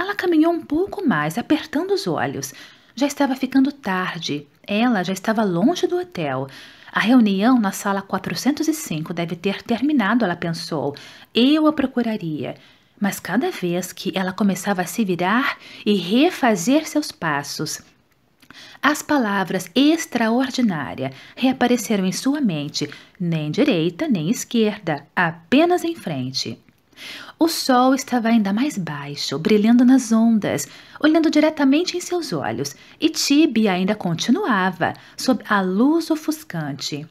ela caminhou um pouco mais, apertando os olhos. Já estava ficando tarde. Ela já estava longe do hotel. A reunião na sala 405 deve ter terminado, ela pensou. Eu a procuraria. Mas cada vez que ela começava a se virar e refazer seus passos, as palavras extraordinária reapareceram em sua mente, nem direita nem esquerda, apenas em frente. O sol estava ainda mais baixo, brilhando nas ondas, olhando diretamente em seus olhos, e Tibi ainda continuava, sob a luz ofuscante.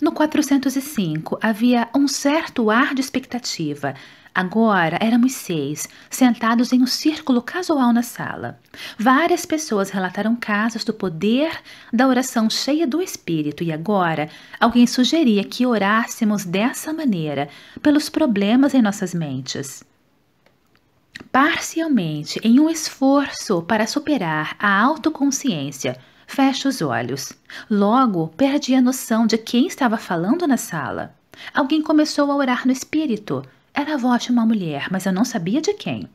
No 405 havia um certo ar de expectativa, Agora éramos seis, sentados em um círculo casual na sala. Várias pessoas relataram casos do poder da oração cheia do Espírito, e agora alguém sugeria que orássemos dessa maneira pelos problemas em nossas mentes. Parcialmente, em um esforço para superar a autoconsciência, fecho os olhos. Logo, perdi a noção de quem estava falando na sala. Alguém começou a orar no espírito. Era a voz de uma mulher, mas eu não sabia de quem.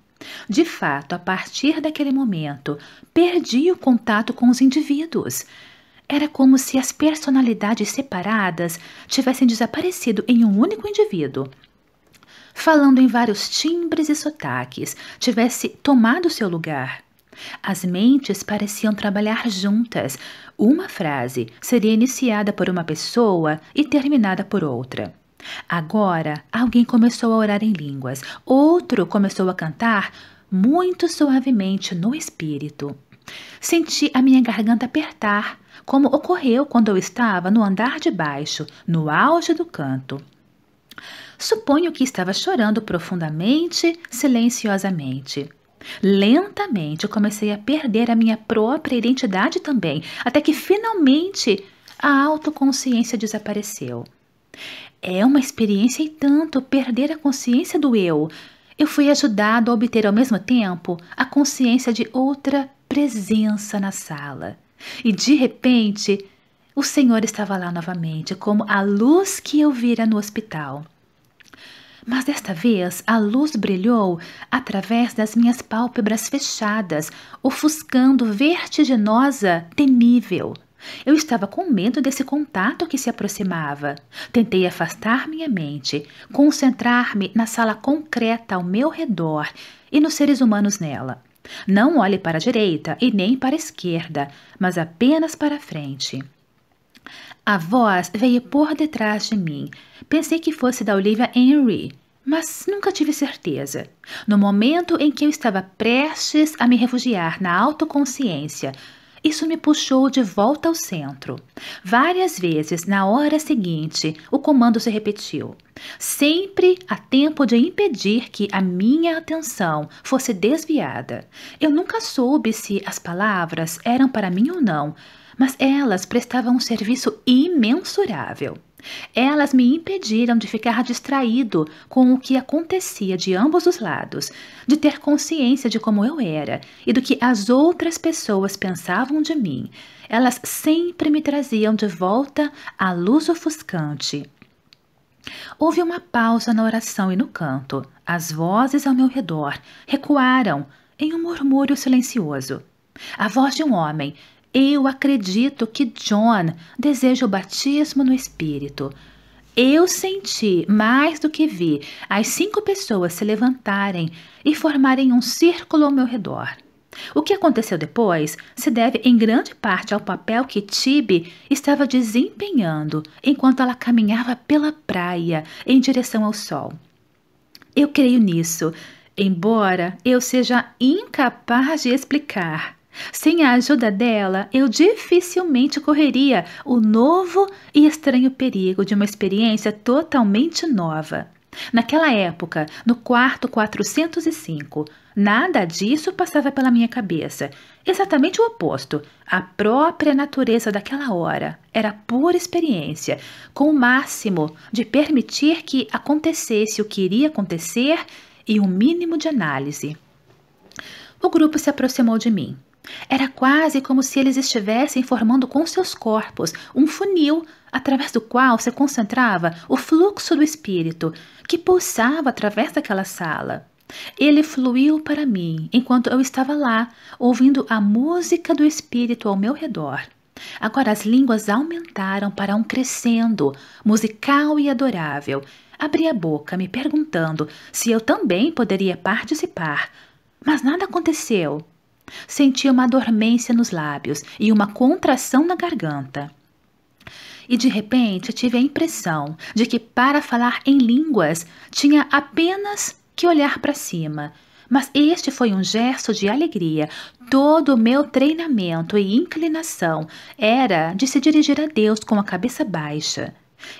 De fato, a partir daquele momento, perdi o contato com os indivíduos. Era como se as personalidades separadas tivessem desaparecido em um único indivíduo. Falando em vários timbres e sotaques, tivesse tomado seu lugar. As mentes pareciam trabalhar juntas. Uma frase seria iniciada por uma pessoa e terminada por outra. Agora, alguém começou a orar em línguas, outro começou a cantar muito suavemente no espírito. Senti a minha garganta apertar, como ocorreu quando eu estava no andar de baixo, no auge do canto. Suponho que estava chorando profundamente, silenciosamente. Lentamente comecei a perder a minha própria identidade também, até que finalmente a autoconsciência desapareceu. É uma experiência e tanto perder a consciência do eu. Eu fui ajudado a obter ao mesmo tempo a consciência de outra presença na sala. E de repente, o Senhor estava lá novamente, como a luz que eu vira no hospital. Mas desta vez a luz brilhou através das minhas pálpebras fechadas, ofuscando vertiginosa, temível. Eu estava com medo desse contato que se aproximava. Tentei afastar minha mente, concentrar-me na sala concreta ao meu redor e nos seres humanos nela. Não olhe para a direita e nem para a esquerda, mas apenas para a frente. A voz veio por detrás de mim. Pensei que fosse da Olivia Henry, mas nunca tive certeza. No momento em que eu estava prestes a me refugiar na autoconsciência, isso me puxou de volta ao centro. Várias vezes, na hora seguinte, o comando se repetiu. Sempre a tempo de impedir que a minha atenção fosse desviada. Eu nunca soube se as palavras eram para mim ou não, mas elas prestavam um serviço imensurável. Elas me impediram de ficar distraído com o que acontecia de ambos os lados, de ter consciência de como eu era e do que as outras pessoas pensavam de mim. Elas sempre me traziam de volta à luz ofuscante. Houve uma pausa na oração e no canto. As vozes ao meu redor recuaram em um murmúrio silencioso. A voz de um homem eu acredito que John deseja o batismo no Espírito. Eu senti, mais do que vi, as cinco pessoas se levantarem e formarem um círculo ao meu redor. O que aconteceu depois se deve em grande parte ao papel que Tibby estava desempenhando enquanto ela caminhava pela praia em direção ao sol. Eu creio nisso, embora eu seja incapaz de explicar. Sem a ajuda dela, eu dificilmente correria o novo e estranho perigo de uma experiência totalmente nova. Naquela época, no quarto 405, nada disso passava pela minha cabeça. Exatamente o oposto. A própria natureza daquela hora era pura experiência, com o máximo de permitir que acontecesse o que iria acontecer e o um mínimo de análise. O grupo se aproximou de mim. Era quase como se eles estivessem formando com seus corpos um funil através do qual se concentrava o fluxo do espírito que pulsava através daquela sala. Ele fluiu para mim enquanto eu estava lá, ouvindo a música do espírito ao meu redor. Agora as línguas aumentaram para um crescendo, musical e adorável. Abri a boca, me perguntando se eu também poderia participar, mas nada aconteceu. Sentia uma dormência nos lábios e uma contração na garganta. E de repente tive a impressão de que para falar em línguas tinha apenas que olhar para cima. Mas este foi um gesto de alegria. Todo o meu treinamento e inclinação era de se dirigir a Deus com a cabeça baixa.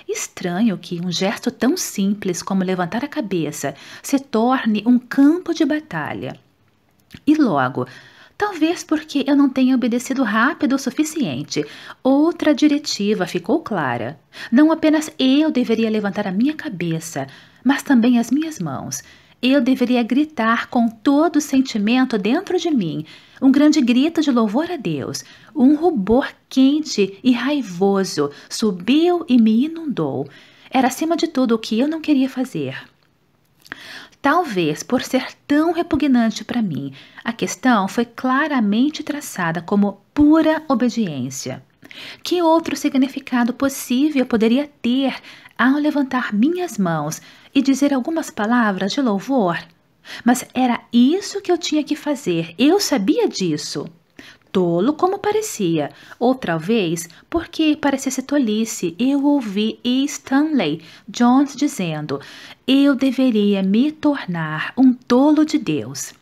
Estranho que um gesto tão simples como levantar a cabeça se torne um campo de batalha. E logo, Talvez porque eu não tenha obedecido rápido o suficiente. Outra diretiva ficou clara. Não apenas eu deveria levantar a minha cabeça, mas também as minhas mãos. Eu deveria gritar com todo o sentimento dentro de mim, um grande grito de louvor a Deus. Um rubor quente e raivoso subiu e me inundou. Era acima de tudo o que eu não queria fazer. Talvez por ser tão repugnante para mim, a questão foi claramente traçada como pura obediência. Que outro significado possível poderia ter ao levantar minhas mãos e dizer algumas palavras de louvor? Mas era isso que eu tinha que fazer, eu sabia disso tolo como parecia, outra vez, porque parecesse tolice, eu ouvi Stanley Jones dizendo: Eu deveria me tornar um tolo de Deus.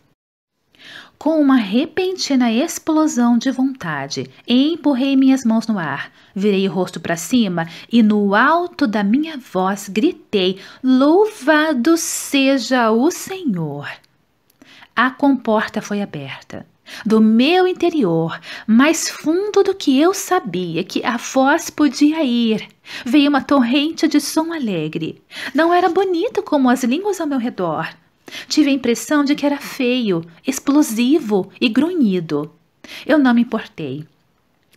Com uma repentina explosão de vontade, empurrei minhas mãos no ar, virei o rosto para cima e, no alto da minha voz, gritei: Louvado seja o Senhor! A comporta foi aberta do meu interior, mais fundo do que eu sabia que a voz podia ir. Veio uma torrente de som alegre. Não era bonito como as línguas ao meu redor. Tive a impressão de que era feio, explosivo e grunhido. Eu não me importei.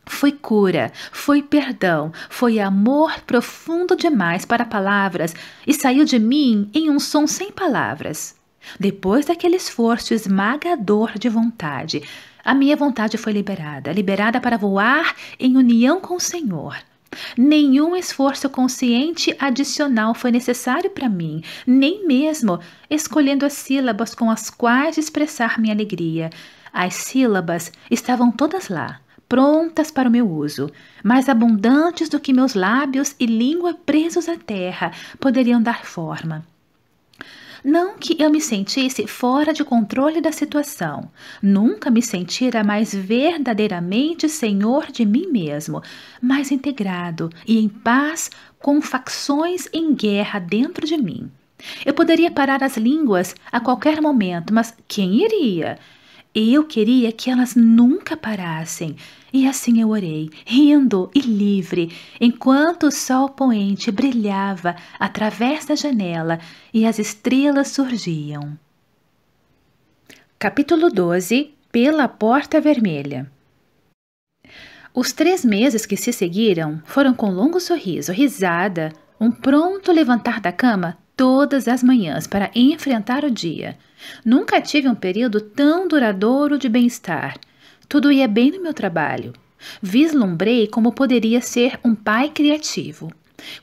Foi cura, foi perdão, foi amor profundo demais para palavras e saiu de mim em um som sem palavras. Depois daquele esforço esmagador de vontade, a minha vontade foi liberada liberada para voar em união com o Senhor. Nenhum esforço consciente adicional foi necessário para mim, nem mesmo escolhendo as sílabas com as quais expressar minha alegria. As sílabas estavam todas lá, prontas para o meu uso, mais abundantes do que meus lábios e língua presos à terra poderiam dar forma. Não que eu me sentisse fora de controle da situação, nunca me sentira mais verdadeiramente senhor de mim mesmo, mais integrado e em paz com facções em guerra dentro de mim. Eu poderia parar as línguas a qualquer momento, mas quem iria? Eu queria que elas nunca parassem. E assim eu orei, rindo e livre, enquanto o sol poente brilhava através da janela e as estrelas surgiam. Capítulo 12 Pela Porta Vermelha Os três meses que se seguiram foram com longo sorriso, risada, um pronto levantar da cama todas as manhãs para enfrentar o dia. Nunca tive um período tão duradouro de bem-estar. Tudo ia bem no meu trabalho. Vislumbrei como poderia ser um pai criativo.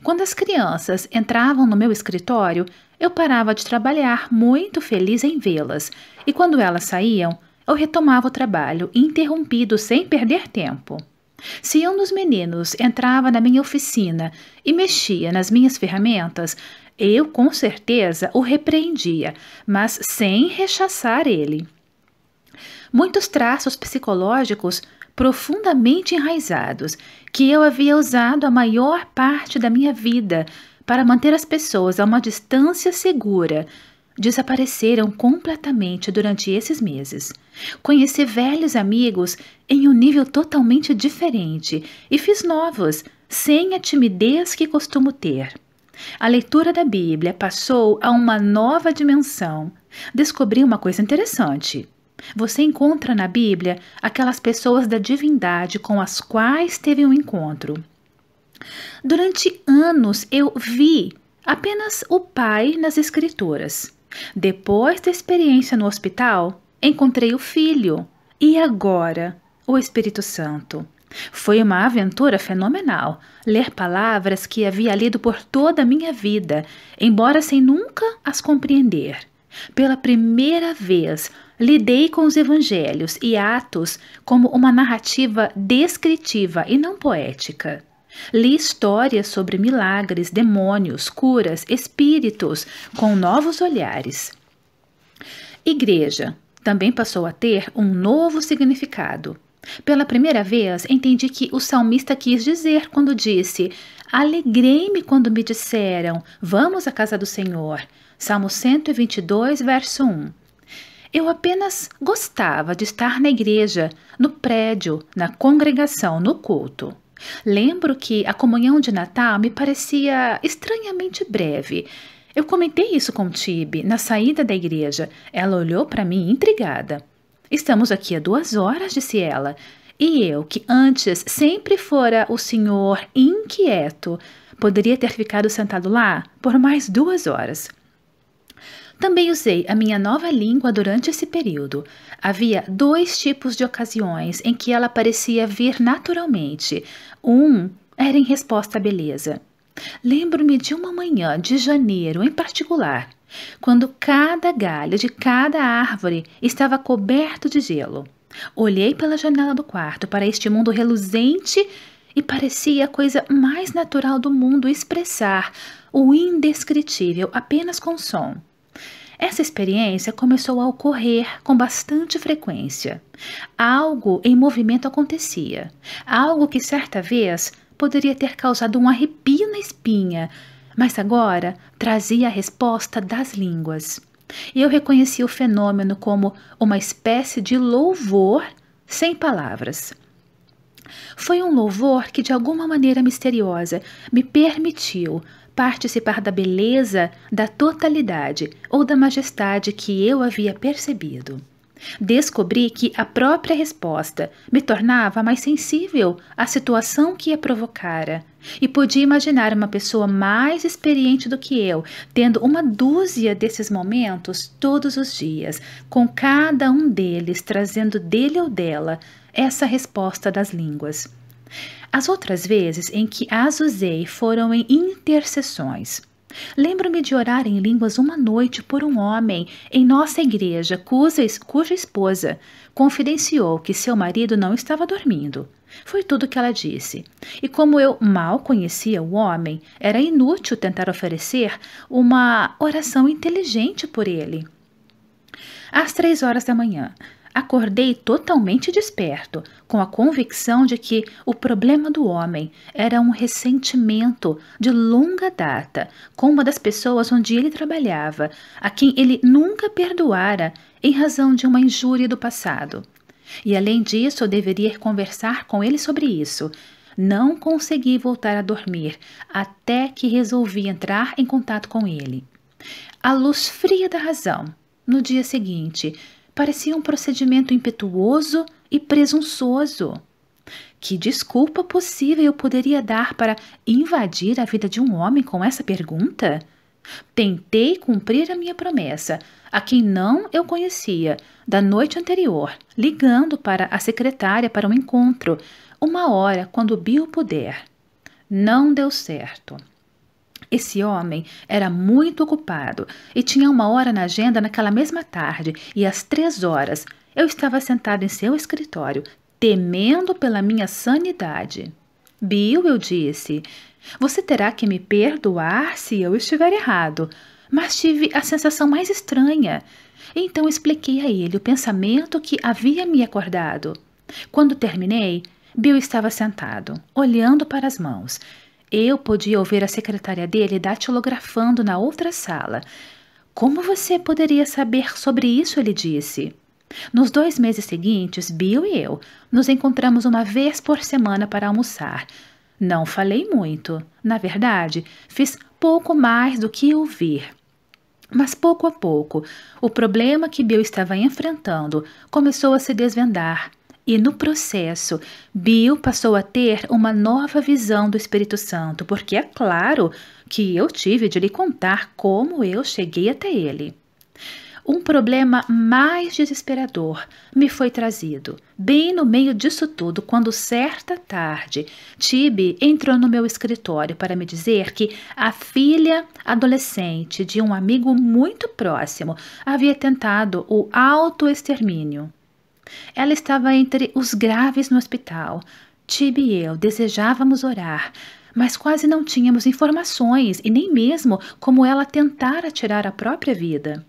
Quando as crianças entravam no meu escritório, eu parava de trabalhar muito feliz em vê-las, e quando elas saíam, eu retomava o trabalho, interrompido sem perder tempo. Se um dos meninos entrava na minha oficina e mexia nas minhas ferramentas, eu com certeza o repreendia, mas sem rechaçar ele muitos traços psicológicos profundamente enraizados que eu havia usado a maior parte da minha vida para manter as pessoas a uma distância segura desapareceram completamente durante esses meses. Conheci velhos amigos em um nível totalmente diferente e fiz novos, sem a timidez que costumo ter. A leitura da Bíblia passou a uma nova dimensão. Descobri uma coisa interessante. Você encontra na Bíblia aquelas pessoas da divindade com as quais teve um encontro. Durante anos eu vi apenas o pai nas escrituras. Depois da experiência no hospital, encontrei o filho e agora o Espírito Santo. Foi uma aventura fenomenal ler palavras que havia lido por toda a minha vida, embora sem nunca as compreender. Pela primeira vez, Lidei com os evangelhos e Atos como uma narrativa descritiva e não poética. Li histórias sobre milagres, demônios, curas, espíritos, com novos olhares. Igreja também passou a ter um novo significado. Pela primeira vez, entendi que o salmista quis dizer quando disse: Alegrei-me quando me disseram, vamos à casa do Senhor. Salmo 122, verso 1. Eu apenas gostava de estar na igreja, no prédio, na congregação, no culto. Lembro que a comunhão de Natal me parecia estranhamente breve. Eu comentei isso com Tibe na saída da igreja. Ela olhou para mim intrigada. Estamos aqui há duas horas, disse ela. E eu, que antes sempre fora o senhor inquieto, poderia ter ficado sentado lá por mais duas horas. Também usei a minha nova língua durante esse período. Havia dois tipos de ocasiões em que ela parecia vir naturalmente. Um era em resposta à beleza. Lembro-me de uma manhã de janeiro em particular, quando cada galho de cada árvore estava coberto de gelo. Olhei pela janela do quarto para este mundo reluzente e parecia a coisa mais natural do mundo expressar o indescritível apenas com som. Essa experiência começou a ocorrer com bastante frequência. Algo em movimento acontecia, algo que certa vez poderia ter causado um arrepio na espinha, mas agora trazia a resposta das línguas. Eu reconheci o fenômeno como uma espécie de louvor sem palavras. Foi um louvor que, de alguma maneira misteriosa, me permitiu participar da beleza, da totalidade ou da majestade que eu havia percebido. Descobri que a própria resposta me tornava mais sensível à situação que a provocara, e podia imaginar uma pessoa mais experiente do que eu, tendo uma dúzia desses momentos todos os dias, com cada um deles trazendo dele ou dela essa resposta das línguas. As outras vezes em que as usei foram em intercessões. Lembro-me de orar em línguas uma noite por um homem em nossa igreja, cuja, cuja esposa confidenciou que seu marido não estava dormindo. Foi tudo o que ela disse. E como eu mal conhecia o homem, era inútil tentar oferecer uma oração inteligente por ele. Às três horas da manhã, Acordei totalmente desperto, com a convicção de que o problema do homem era um ressentimento de longa data com uma das pessoas onde ele trabalhava, a quem ele nunca perdoara em razão de uma injúria do passado. E além disso, eu deveria conversar com ele sobre isso. Não consegui voltar a dormir até que resolvi entrar em contato com ele. A luz fria da razão. No dia seguinte, parecia um procedimento impetuoso e presunçoso. Que desculpa possível eu poderia dar para invadir a vida de um homem com essa pergunta? Tentei cumprir a minha promessa, a quem não eu conhecia, da noite anterior, ligando para a secretária para um encontro, uma hora, quando Bill puder. Não deu certo. Esse homem era muito ocupado e tinha uma hora na agenda naquela mesma tarde, e às três horas eu estava sentado em seu escritório, temendo pela minha sanidade. Bill, eu disse, você terá que me perdoar se eu estiver errado, mas tive a sensação mais estranha. Então expliquei a ele o pensamento que havia me acordado. Quando terminei, Bill estava sentado, olhando para as mãos. Eu podia ouvir a secretária dele datilografando na outra sala. Como você poderia saber sobre isso? ele disse. Nos dois meses seguintes, Bill e eu nos encontramos uma vez por semana para almoçar. Não falei muito. Na verdade, fiz pouco mais do que ouvir. Mas pouco a pouco, o problema que Bill estava enfrentando começou a se desvendar. E no processo, Bill passou a ter uma nova visão do Espírito Santo, porque é claro que eu tive de lhe contar como eu cheguei até ele. Um problema mais desesperador me foi trazido, bem no meio disso tudo, quando certa tarde Tibi entrou no meu escritório para me dizer que a filha adolescente de um amigo muito próximo havia tentado o autoextermínio. Ela estava entre os graves no hospital. Tibi e eu desejávamos orar, mas quase não tínhamos informações e nem mesmo como ela tentara tirar a própria vida.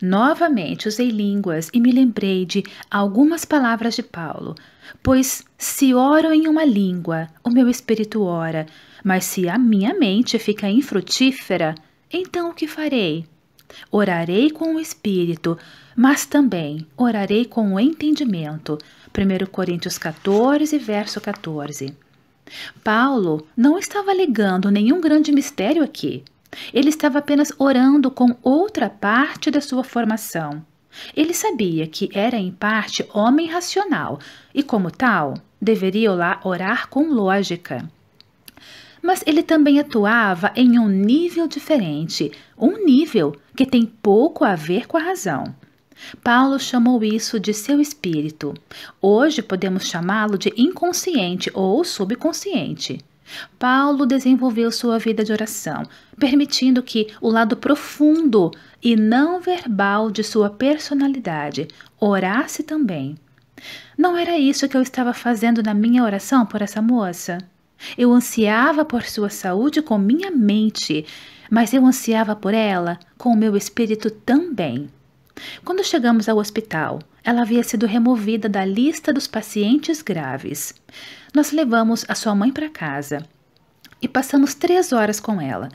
Novamente usei línguas e me lembrei de algumas palavras de Paulo. Pois se oro em uma língua, o meu espírito ora, mas se a minha mente fica infrutífera, então o que farei? Orarei com o espírito, mas também orarei com o entendimento. 1 Coríntios 14, verso 14. Paulo não estava ligando nenhum grande mistério aqui. Ele estava apenas orando com outra parte da sua formação. Ele sabia que era em parte homem racional e, como tal, deveria orar com lógica mas ele também atuava em um nível diferente, um nível que tem pouco a ver com a razão. Paulo chamou isso de seu espírito. Hoje podemos chamá-lo de inconsciente ou subconsciente. Paulo desenvolveu sua vida de oração, permitindo que o lado profundo e não verbal de sua personalidade orasse também. Não era isso que eu estava fazendo na minha oração por essa moça? Eu ansiava por sua saúde com minha mente, mas eu ansiava por ela com o meu espírito também. Quando chegamos ao hospital, ela havia sido removida da lista dos pacientes graves. Nós levamos a sua mãe para casa e passamos três horas com ela.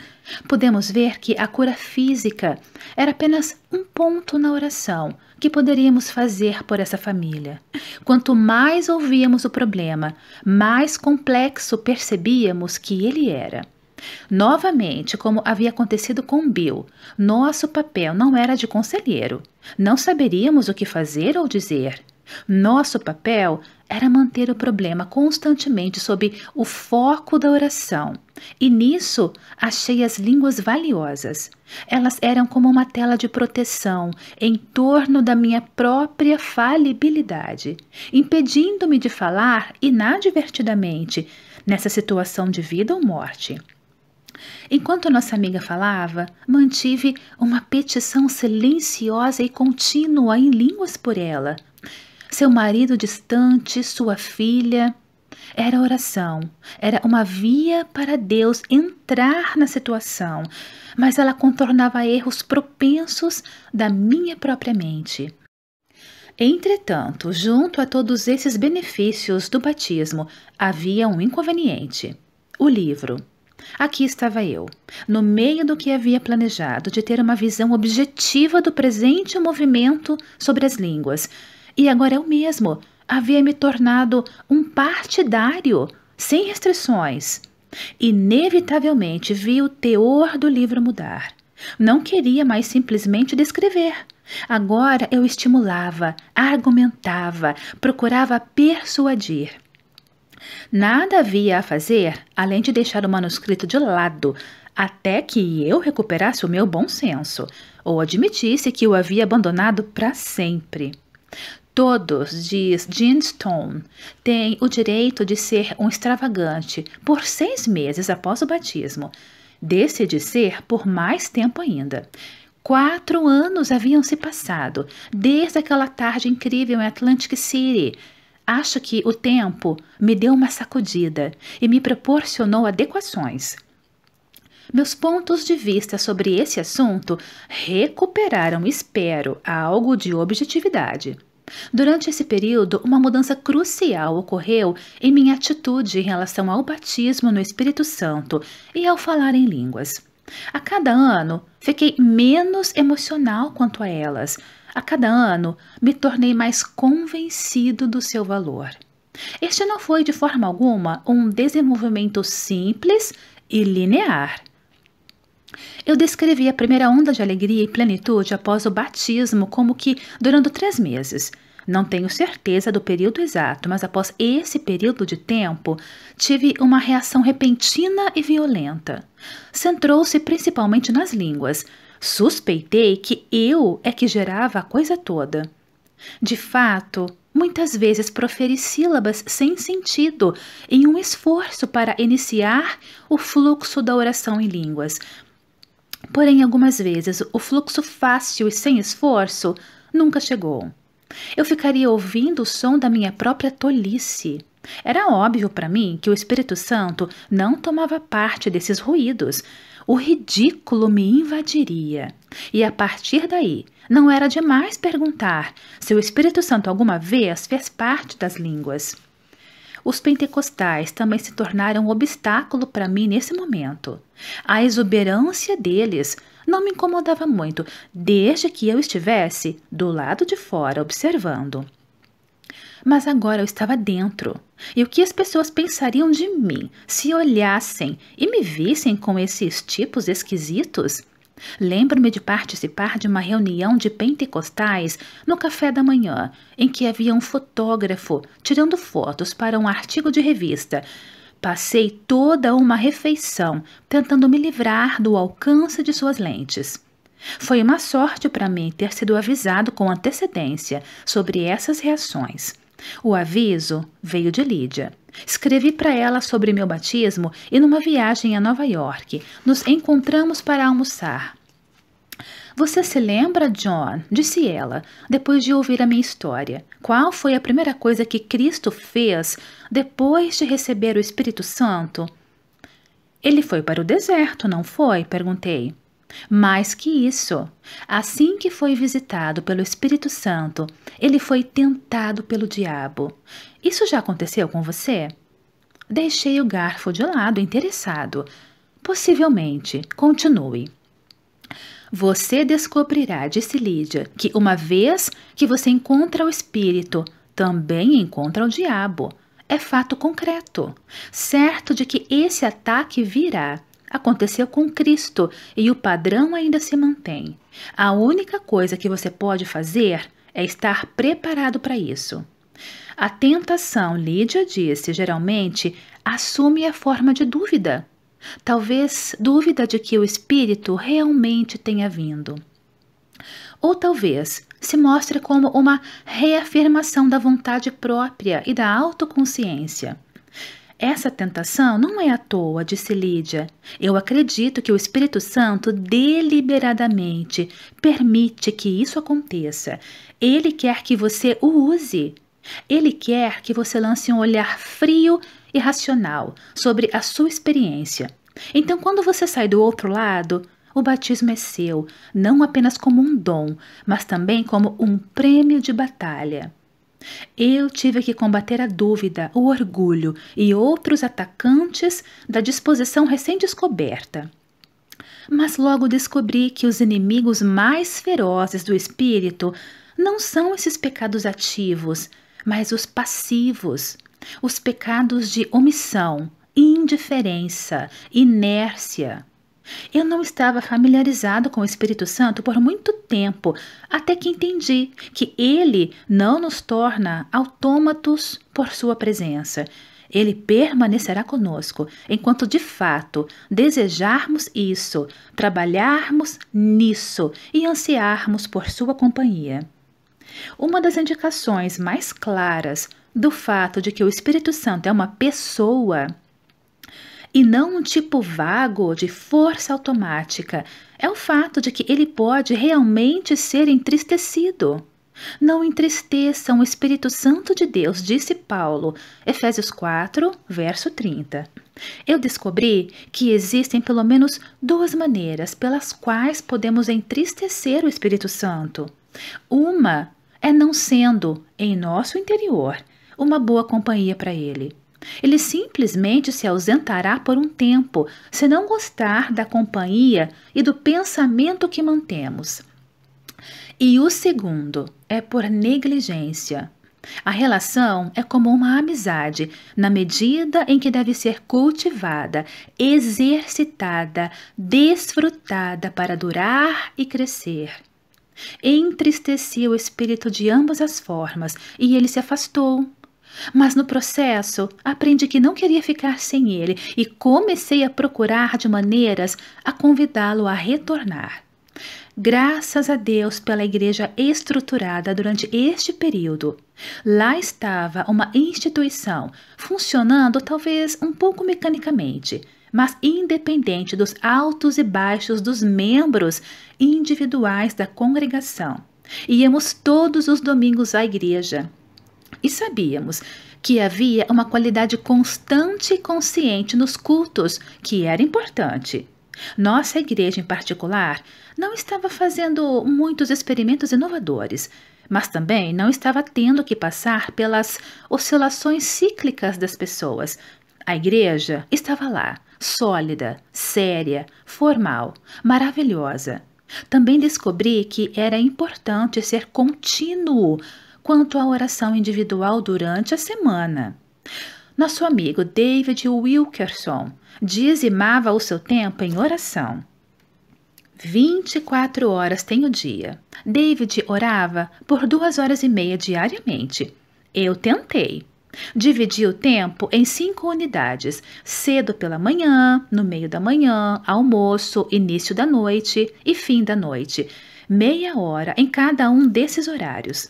Podemos ver que a cura física era apenas um ponto na oração que poderíamos fazer por essa família. Quanto mais ouvíamos o problema, mais complexo percebíamos que ele era. Novamente, como havia acontecido com Bill, nosso papel não era de conselheiro. Não saberíamos o que fazer ou dizer, nosso papel era manter o problema constantemente sob o foco da oração. E nisso achei as línguas valiosas. Elas eram como uma tela de proteção em torno da minha própria falibilidade, impedindo-me de falar inadvertidamente nessa situação de vida ou morte. Enquanto nossa amiga falava, mantive uma petição silenciosa e contínua em línguas por ela, seu marido distante, sua filha. Era oração, era uma via para Deus entrar na situação, mas ela contornava erros propensos da minha própria mente. Entretanto, junto a todos esses benefícios do batismo, havia um inconveniente: o livro. Aqui estava eu, no meio do que havia planejado de ter uma visão objetiva do presente movimento sobre as línguas, e agora eu é mesmo havia me tornado um partidário, sem restrições. Inevitavelmente vi o teor do livro mudar. Não queria mais simplesmente descrever. Agora eu estimulava, argumentava, procurava persuadir. Nada havia a fazer além de deixar o manuscrito de lado até que eu recuperasse o meu bom senso ou admitisse que o havia abandonado para sempre. Todos, diz Jean Stone, têm o direito de ser um extravagante por seis meses após o batismo. Desse de ser por mais tempo ainda. Quatro anos haviam se passado, desde aquela tarde incrível em Atlantic City. Acho que o tempo me deu uma sacudida e me proporcionou adequações. Meus pontos de vista sobre esse assunto recuperaram, espero, algo de objetividade. Durante esse período, uma mudança crucial ocorreu em minha atitude em relação ao batismo no Espírito Santo e ao falar em línguas. A cada ano, fiquei menos emocional quanto a elas. A cada ano, me tornei mais convencido do seu valor. Este não foi de forma alguma um desenvolvimento simples e linear. Eu descrevi a primeira onda de alegria e plenitude após o batismo como que durando três meses. Não tenho certeza do período exato, mas após esse período de tempo, tive uma reação repentina e violenta. Centrou-se principalmente nas línguas. Suspeitei que eu é que gerava a coisa toda. De fato, muitas vezes proferi sílabas sem sentido em um esforço para iniciar o fluxo da oração em línguas, Porém, algumas vezes o fluxo fácil e sem esforço nunca chegou. Eu ficaria ouvindo o som da minha própria tolice. Era óbvio para mim que o Espírito Santo não tomava parte desses ruídos. O ridículo me invadiria. E a partir daí, não era demais perguntar se o Espírito Santo alguma vez fez parte das línguas. Os pentecostais também se tornaram um obstáculo para mim nesse momento. A exuberância deles não me incomodava muito, desde que eu estivesse do lado de fora observando. Mas agora eu estava dentro. E o que as pessoas pensariam de mim se olhassem e me vissem com esses tipos esquisitos? Lembro-me de participar de uma reunião de pentecostais no café da manhã, em que havia um fotógrafo tirando fotos para um artigo de revista. Passei toda uma refeição tentando me livrar do alcance de suas lentes. Foi uma sorte para mim ter sido avisado com antecedência sobre essas reações. O aviso veio de Lídia. Escrevi para ela sobre meu batismo e numa viagem a Nova York. Nos encontramos para almoçar. Você se lembra, John? disse ela, depois de ouvir a minha história. Qual foi a primeira coisa que Cristo fez depois de receber o Espírito Santo? Ele foi para o deserto, não foi? perguntei. Mais que isso, assim que foi visitado pelo Espírito Santo, ele foi tentado pelo diabo. Isso já aconteceu com você? Deixei o garfo de lado, interessado. Possivelmente, continue. Você descobrirá, disse Lídia, que uma vez que você encontra o Espírito, também encontra o diabo. É fato concreto, certo de que esse ataque virá Aconteceu com Cristo e o padrão ainda se mantém. A única coisa que você pode fazer é estar preparado para isso. A tentação, Lídia disse, geralmente assume a forma de dúvida. Talvez dúvida de que o Espírito realmente tenha vindo. Ou talvez se mostre como uma reafirmação da vontade própria e da autoconsciência. Essa tentação não é à toa, disse Lídia. Eu acredito que o Espírito Santo deliberadamente permite que isso aconteça. Ele quer que você o use. Ele quer que você lance um olhar frio e racional sobre a sua experiência. Então, quando você sai do outro lado, o batismo é seu, não apenas como um dom, mas também como um prêmio de batalha. Eu tive que combater a dúvida, o orgulho e outros atacantes da disposição recém-descoberta. Mas logo descobri que os inimigos mais ferozes do espírito não são esses pecados ativos, mas os passivos, os pecados de omissão, indiferença, inércia, eu não estava familiarizado com o Espírito Santo por muito tempo, até que entendi que ele não nos torna autômatos por sua presença. Ele permanecerá conosco enquanto de fato desejarmos isso, trabalharmos nisso e ansiarmos por sua companhia. Uma das indicações mais claras do fato de que o Espírito Santo é uma pessoa e não um tipo vago de força automática, é o fato de que ele pode realmente ser entristecido. Não entristeçam o Espírito Santo de Deus, disse Paulo, Efésios 4, verso 30. Eu descobri que existem pelo menos duas maneiras pelas quais podemos entristecer o Espírito Santo. Uma é não sendo, em nosso interior, uma boa companhia para ele. Ele simplesmente se ausentará por um tempo, se não gostar da companhia e do pensamento que mantemos. E o segundo é por negligência. A relação é como uma amizade, na medida em que deve ser cultivada, exercitada, desfrutada para durar e crescer. Entristecia o espírito de ambas as formas e ele se afastou mas no processo, aprendi que não queria ficar sem ele e comecei a procurar de maneiras a convidá-lo a retornar. Graças a Deus pela igreja estruturada durante este período. Lá estava uma instituição funcionando talvez um pouco mecanicamente, mas independente dos altos e baixos dos membros individuais da congregação. Íamos todos os domingos à igreja, e sabíamos que havia uma qualidade constante e consciente nos cultos, que era importante. Nossa igreja, em particular, não estava fazendo muitos experimentos inovadores, mas também não estava tendo que passar pelas oscilações cíclicas das pessoas. A igreja estava lá, sólida, séria, formal, maravilhosa. Também descobri que era importante ser contínuo quanto à oração individual durante a semana. Nosso amigo David Wilkerson dizimava o seu tempo em oração. 24 horas tem o dia. David orava por duas horas e meia diariamente. Eu tentei. Dividi o tempo em cinco unidades: cedo pela manhã, no meio da manhã, almoço, início da noite e fim da noite. Meia hora em cada um desses horários.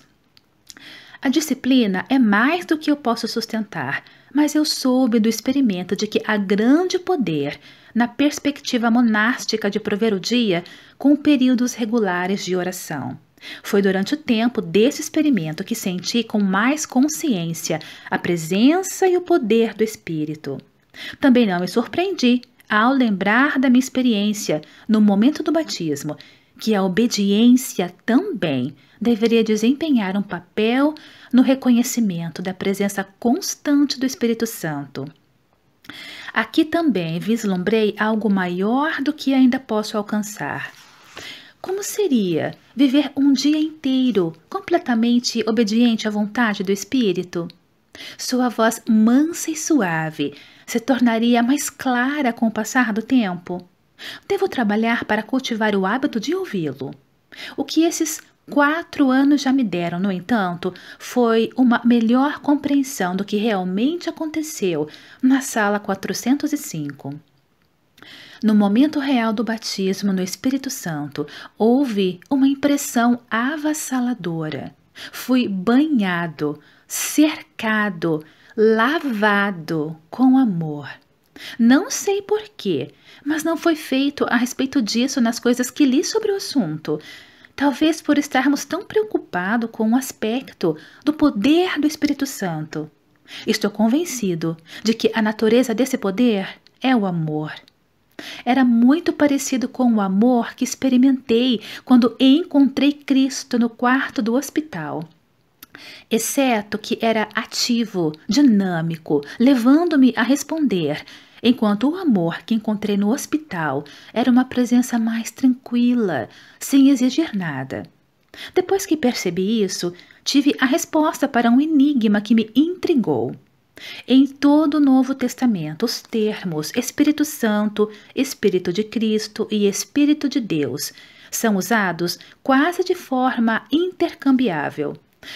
A disciplina é mais do que eu posso sustentar, mas eu soube do experimento de que há grande poder na perspectiva monástica de prover o dia com períodos regulares de oração. Foi durante o tempo desse experimento que senti com mais consciência a presença e o poder do Espírito. Também não me surpreendi ao lembrar da minha experiência no momento do batismo, que a obediência também deveria desempenhar um papel no reconhecimento da presença constante do Espírito Santo. Aqui também vislumbrei algo maior do que ainda posso alcançar. Como seria viver um dia inteiro completamente obediente à vontade do Espírito? Sua voz mansa e suave se tornaria mais clara com o passar do tempo. Devo trabalhar para cultivar o hábito de ouvi-lo. O que esses quatro anos já me deram, no entanto, foi uma melhor compreensão do que realmente aconteceu na sala 405. No momento real do batismo no Espírito Santo, houve uma impressão avassaladora. Fui banhado, cercado, lavado com amor. Não sei porquê, mas não foi feito a respeito disso nas coisas que li sobre o assunto. Talvez por estarmos tão preocupados com um aspecto do poder do Espírito Santo. Estou convencido de que a natureza desse poder é o amor. Era muito parecido com o amor que experimentei quando encontrei Cristo no quarto do hospital. Exceto que era ativo, dinâmico, levando-me a responder enquanto o amor que encontrei no hospital era uma presença mais tranquila, sem exigir nada. Depois que percebi isso, tive a resposta para um enigma que me intrigou. Em todo o Novo Testamento, os termos Espírito Santo, Espírito de Cristo e Espírito de Deus são usados quase de forma intercambiável.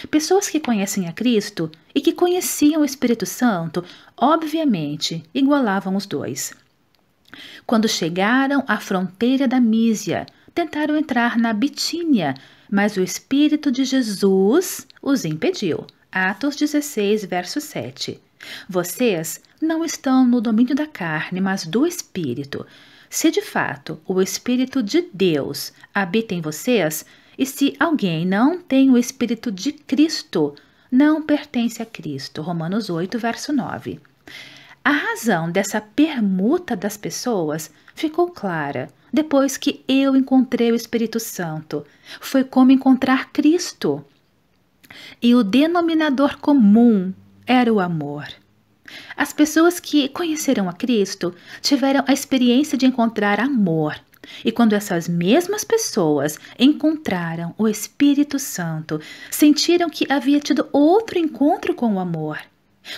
Pessoas que conhecem a Cristo e que conheciam o Espírito Santo, obviamente, igualavam os dois. Quando chegaram à fronteira da Mísia, tentaram entrar na Bitínia, mas o Espírito de Jesus os impediu. Atos 16, verso 7. Vocês não estão no domínio da carne, mas do Espírito. Se de fato o Espírito de Deus habita em vocês, e se alguém não tem o Espírito de Cristo, não pertence a Cristo. Romanos 8, verso 9. A razão dessa permuta das pessoas ficou clara depois que eu encontrei o Espírito Santo. Foi como encontrar Cristo. E o denominador comum era o amor. As pessoas que conheceram a Cristo tiveram a experiência de encontrar amor, e quando essas mesmas pessoas encontraram o Espírito Santo, sentiram que havia tido outro encontro com o amor.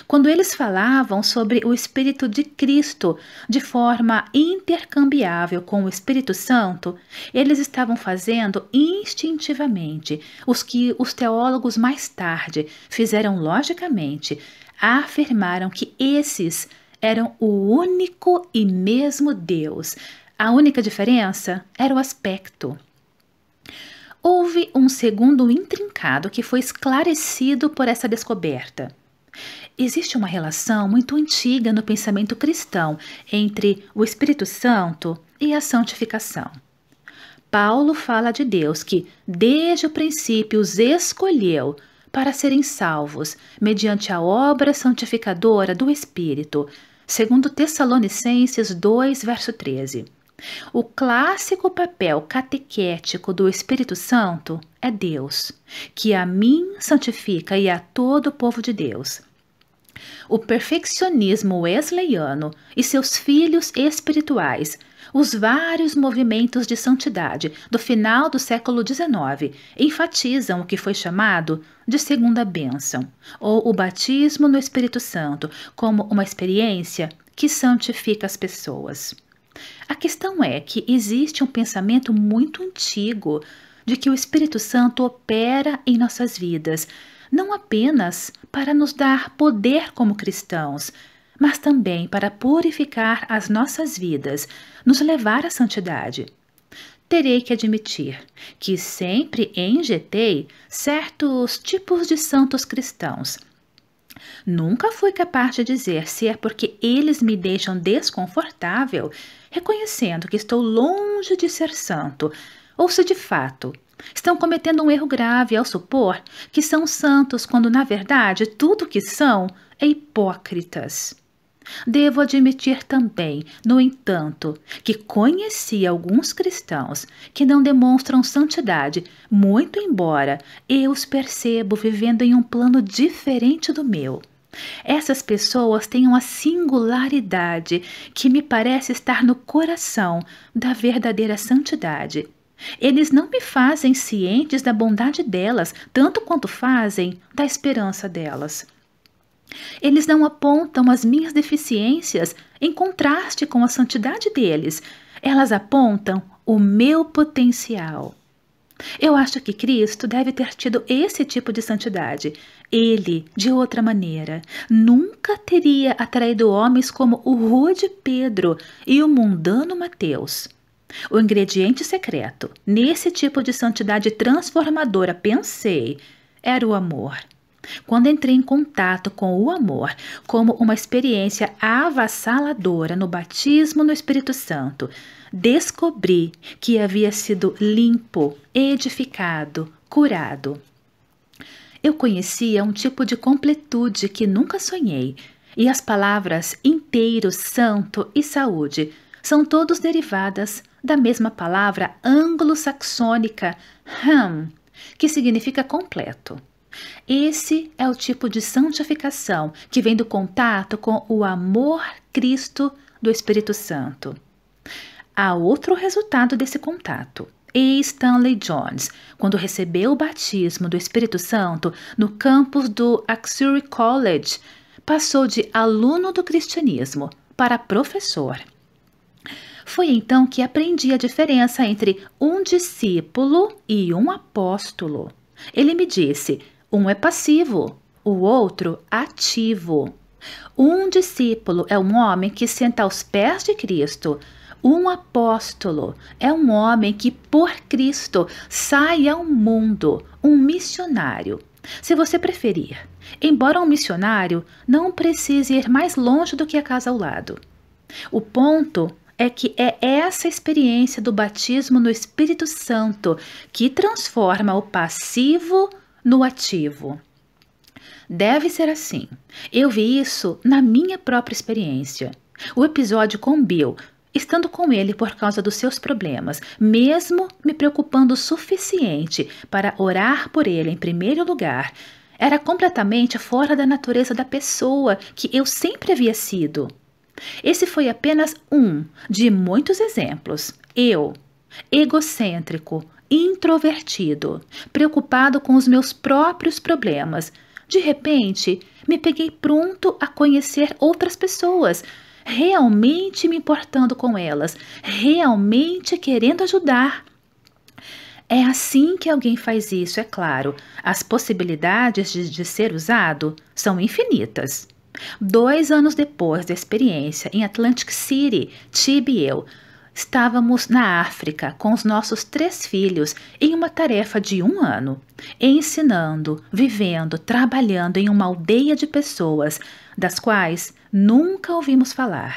Quando eles falavam sobre o Espírito de Cristo de forma intercambiável com o Espírito Santo, eles estavam fazendo instintivamente os que os teólogos mais tarde fizeram logicamente, afirmaram que esses eram o único e mesmo Deus, a única diferença era o aspecto. Houve um segundo intrincado que foi esclarecido por essa descoberta. Existe uma relação muito antiga no pensamento cristão entre o Espírito Santo e a santificação. Paulo fala de Deus que, desde o princípio, os escolheu para serem salvos mediante a obra santificadora do Espírito, segundo Tessalonicenses 2, verso 13. O clássico papel catequético do Espírito Santo é Deus, que a mim santifica e a todo o povo de Deus. O perfeccionismo wesleyano e seus filhos espirituais, os vários movimentos de santidade do final do século XIX enfatizam o que foi chamado de segunda bênção, ou o batismo no Espírito Santo, como uma experiência que santifica as pessoas. A questão é que existe um pensamento muito antigo de que o Espírito Santo opera em nossas vidas, não apenas para nos dar poder como cristãos, mas também para purificar as nossas vidas, nos levar à santidade. Terei que admitir que sempre enjetei certos tipos de santos cristãos. Nunca fui capaz de dizer se é porque eles me deixam desconfortável reconhecendo que estou longe de ser santo, ou se de fato estão cometendo um erro grave ao supor que são santos quando, na verdade, tudo que são é hipócritas. Devo admitir também, no entanto, que conheci alguns cristãos que não demonstram santidade, muito embora eu os percebo vivendo em um plano diferente do meu. Essas pessoas têm uma singularidade que me parece estar no coração da verdadeira santidade. Eles não me fazem cientes da bondade delas, tanto quanto fazem da esperança delas. Eles não apontam as minhas deficiências em contraste com a santidade deles. Elas apontam o meu potencial. Eu acho que Cristo deve ter tido esse tipo de santidade. Ele, de outra maneira, nunca teria atraído homens como o rude Pedro e o mundano Mateus. O ingrediente secreto nesse tipo de santidade transformadora, pensei, era o amor. Quando entrei em contato com o amor como uma experiência avassaladora no batismo no Espírito Santo, descobri que havia sido limpo, edificado, curado. Eu conhecia um tipo de completude que nunca sonhei, e as palavras inteiro, santo e saúde são todos derivadas da mesma palavra anglo-saxônica ham, que significa completo. Esse é o tipo de santificação que vem do contato com o amor Cristo do Espírito Santo. Há outro resultado desse contato. E Stanley Jones, quando recebeu o batismo do Espírito Santo no campus do Axury College, passou de aluno do cristianismo para professor. Foi então que aprendi a diferença entre um discípulo e um apóstolo. Ele me disse: um é passivo, o outro ativo. Um discípulo é um homem que senta aos pés de Cristo, um apóstolo é um homem que, por Cristo, sai ao mundo, um missionário. Se você preferir, embora um missionário não precise ir mais longe do que a casa ao lado. O ponto é que é essa experiência do batismo no Espírito Santo que transforma o passivo no ativo. Deve ser assim. Eu vi isso na minha própria experiência. O episódio com Bill estando com ele por causa dos seus problemas, mesmo me preocupando o suficiente para orar por ele em primeiro lugar, era completamente fora da natureza da pessoa que eu sempre havia sido. Esse foi apenas um de muitos exemplos. Eu, egocêntrico, introvertido, preocupado com os meus próprios problemas, de repente me peguei pronto a conhecer outras pessoas realmente me importando com elas, realmente querendo ajudar. É assim que alguém faz isso, é claro. As possibilidades de, de, ser usado são infinitas. Dois anos depois da experiência em Atlantic City, Tibi e eu estávamos na África com os nossos três filhos em uma tarefa de um ano, ensinando, vivendo, trabalhando em uma aldeia de pessoas, das quais nunca ouvimos falar.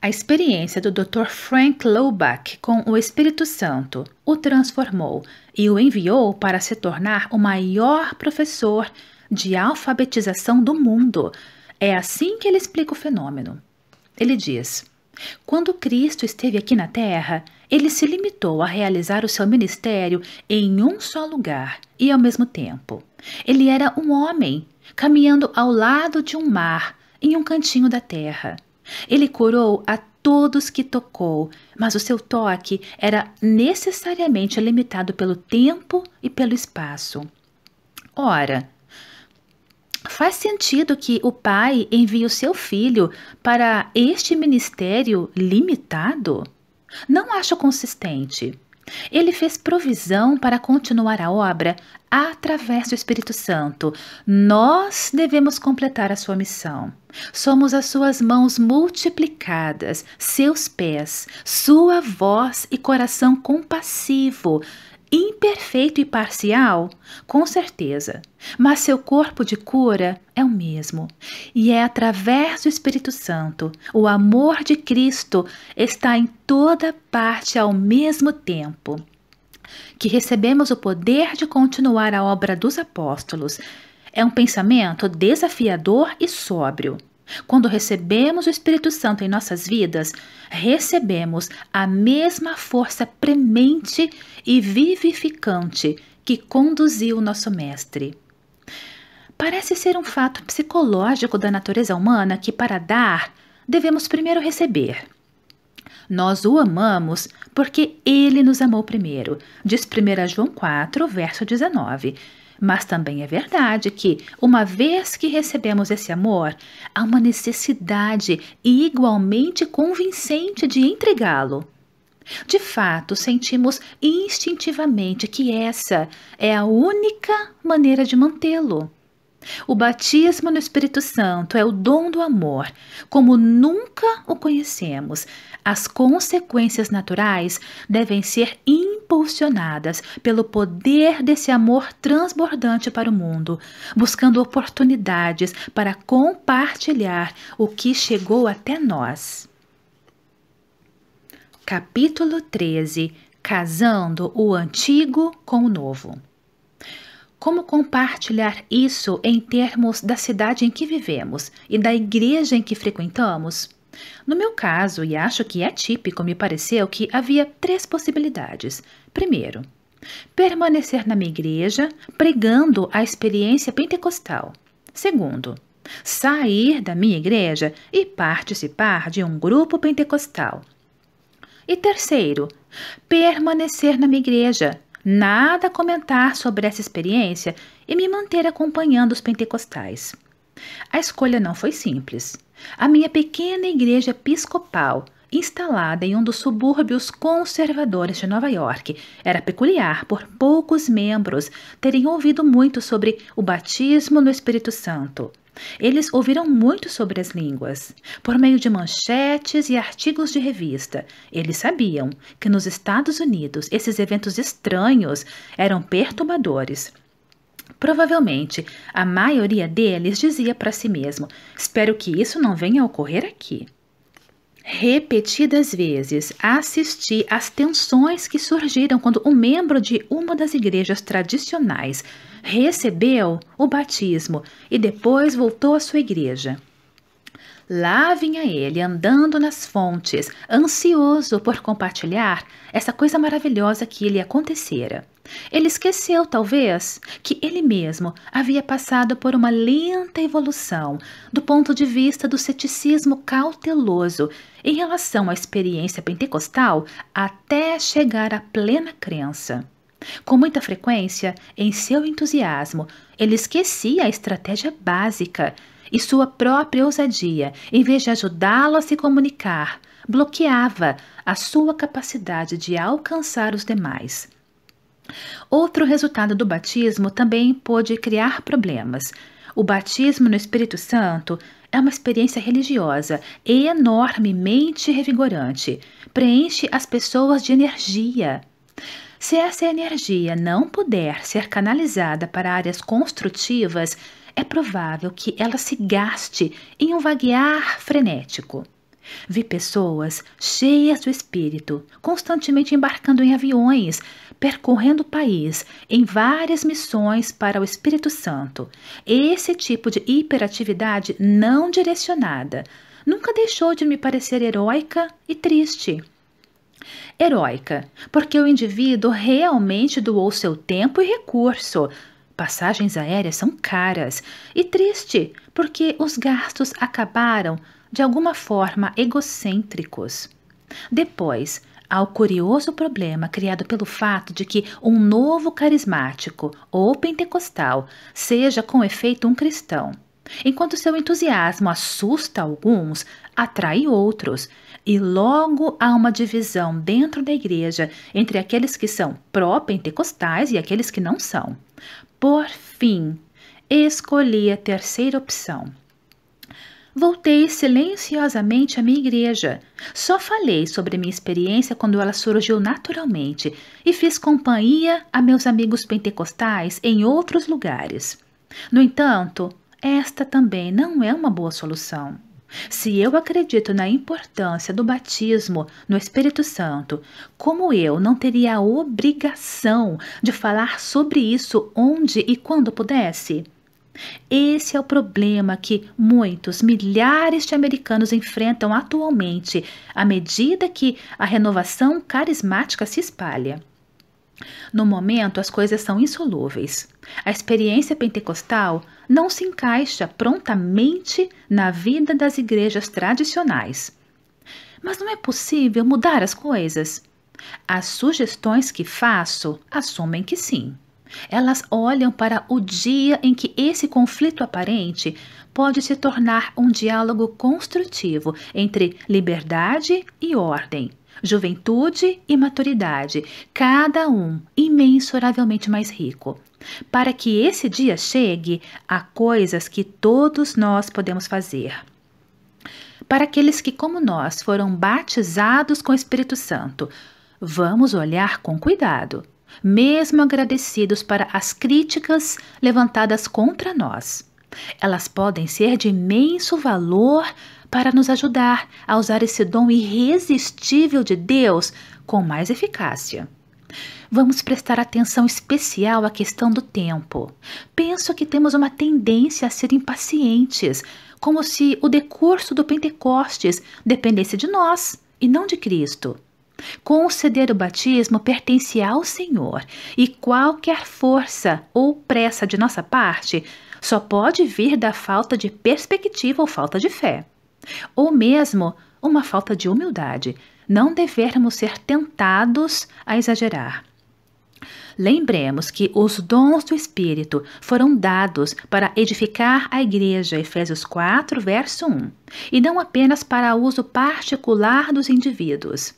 A experiência do Dr. Frank Lowback com o Espírito Santo o transformou e o enviou para se tornar o maior professor de alfabetização do mundo. É assim que ele explica o fenômeno. Ele diz: Quando Cristo esteve aqui na Terra, ele se limitou a realizar o seu ministério em um só lugar e ao mesmo tempo. Ele era um homem caminhando ao lado de um mar em um cantinho da terra. Ele curou a todos que tocou, mas o seu toque era necessariamente limitado pelo tempo e pelo espaço. Ora, faz sentido que o pai envie o seu filho para este ministério limitado? Não acho consistente. Ele fez provisão para continuar a obra através do Espírito Santo. Nós devemos completar a sua missão. Somos as suas mãos multiplicadas, seus pés, sua voz e coração compassivo imperfeito e parcial? Com certeza. Mas seu corpo de cura é o mesmo. E é através do Espírito Santo. O amor de Cristo está em toda parte ao mesmo tempo. Que recebemos o poder de continuar a obra dos apóstolos. É um pensamento desafiador e sóbrio. Quando recebemos o Espírito Santo em nossas vidas, recebemos a mesma força premente e vivificante que conduziu o nosso Mestre. Parece ser um fato psicológico da natureza humana que, para dar, devemos primeiro receber. Nós o amamos porque ele nos amou primeiro, diz 1 João 4, verso 19. Mas também é verdade que, uma vez que recebemos esse amor, há uma necessidade igualmente convincente de entregá-lo. De fato, sentimos instintivamente que essa é a única maneira de mantê-lo. O batismo no Espírito Santo é o dom do amor, como nunca o conhecemos, as consequências naturais devem ser impulsionadas pelo poder desse amor transbordante para o mundo, buscando oportunidades para compartilhar o que chegou até nós. Capítulo 13 Casando o Antigo com o Novo como compartilhar isso em termos da cidade em que vivemos e da igreja em que frequentamos? No meu caso, e acho que é típico, me pareceu que havia três possibilidades. Primeiro, permanecer na minha igreja pregando a experiência pentecostal. Segundo, sair da minha igreja e participar de um grupo pentecostal. E terceiro, permanecer na minha igreja, nada comentar sobre essa experiência e me manter acompanhando os pentecostais. A escolha não foi simples. A minha pequena igreja episcopal, instalada em um dos subúrbios conservadores de Nova York, era peculiar por poucos membros terem ouvido muito sobre o batismo no Espírito Santo. Eles ouviram muito sobre as línguas, por meio de manchetes e artigos de revista. Eles sabiam que nos Estados Unidos esses eventos estranhos eram perturbadores Provavelmente, a maioria deles dizia para si mesmo: Espero que isso não venha a ocorrer aqui. Repetidas vezes assisti às tensões que surgiram quando um membro de uma das igrejas tradicionais recebeu o batismo e depois voltou à sua igreja. Lá vinha ele andando nas fontes, ansioso por compartilhar essa coisa maravilhosa que lhe acontecera. Ele esqueceu, talvez, que ele mesmo havia passado por uma lenta evolução do ponto de vista do ceticismo cauteloso em relação à experiência pentecostal até chegar à plena crença. Com muita frequência, em seu entusiasmo, ele esquecia a estratégia básica e sua própria ousadia, em vez de ajudá-lo a se comunicar, bloqueava a sua capacidade de alcançar os demais Outro resultado do batismo também pôde criar problemas. O batismo no Espírito Santo é uma experiência religiosa enormemente revigorante. Preenche as pessoas de energia. Se essa energia não puder ser canalizada para áreas construtivas, é provável que ela se gaste em um vaguear frenético. Vi pessoas cheias do espírito, constantemente embarcando em aviões, percorrendo o país, em várias missões para o Espírito Santo. Esse tipo de hiperatividade não direcionada nunca deixou de me parecer heróica e triste. Heróica, porque o indivíduo realmente doou seu tempo e recurso. Passagens aéreas são caras. E triste, porque os gastos acabaram de alguma forma egocêntricos. Depois, há o curioso problema criado pelo fato de que um novo carismático ou pentecostal seja com efeito um cristão. Enquanto seu entusiasmo assusta alguns, atrai outros, e logo há uma divisão dentro da igreja entre aqueles que são pró-pentecostais e aqueles que não são. Por fim, escolhi a terceira opção Voltei silenciosamente à minha igreja. Só falei sobre minha experiência quando ela surgiu naturalmente e fiz companhia a meus amigos pentecostais em outros lugares. No entanto, esta também não é uma boa solução. Se eu acredito na importância do batismo no Espírito Santo, como eu não teria a obrigação de falar sobre isso onde e quando pudesse? Esse é o problema que muitos, milhares de americanos enfrentam atualmente à medida que a renovação carismática se espalha. No momento, as coisas são insolúveis. A experiência pentecostal não se encaixa prontamente na vida das igrejas tradicionais. Mas não é possível mudar as coisas? As sugestões que faço assumem que sim. Elas olham para o dia em que esse conflito aparente pode se tornar um diálogo construtivo entre liberdade e ordem, juventude e maturidade, cada um imensuravelmente mais rico. Para que esse dia chegue, há coisas que todos nós podemos fazer. Para aqueles que, como nós, foram batizados com o Espírito Santo, vamos olhar com cuidado mesmo agradecidos para as críticas levantadas contra nós. Elas podem ser de imenso valor para nos ajudar a usar esse dom irresistível de Deus com mais eficácia. Vamos prestar atenção especial à questão do tempo. Penso que temos uma tendência a ser impacientes, como se o decurso do Pentecostes dependesse de nós e não de Cristo. Conceder o batismo pertence ao Senhor, e qualquer força ou pressa de nossa parte só pode vir da falta de perspectiva ou falta de fé, ou mesmo uma falta de humildade, não devermos ser tentados a exagerar. Lembremos que os dons do Espírito foram dados para edificar a igreja, Efésios 4, verso 1, e não apenas para uso particular dos indivíduos.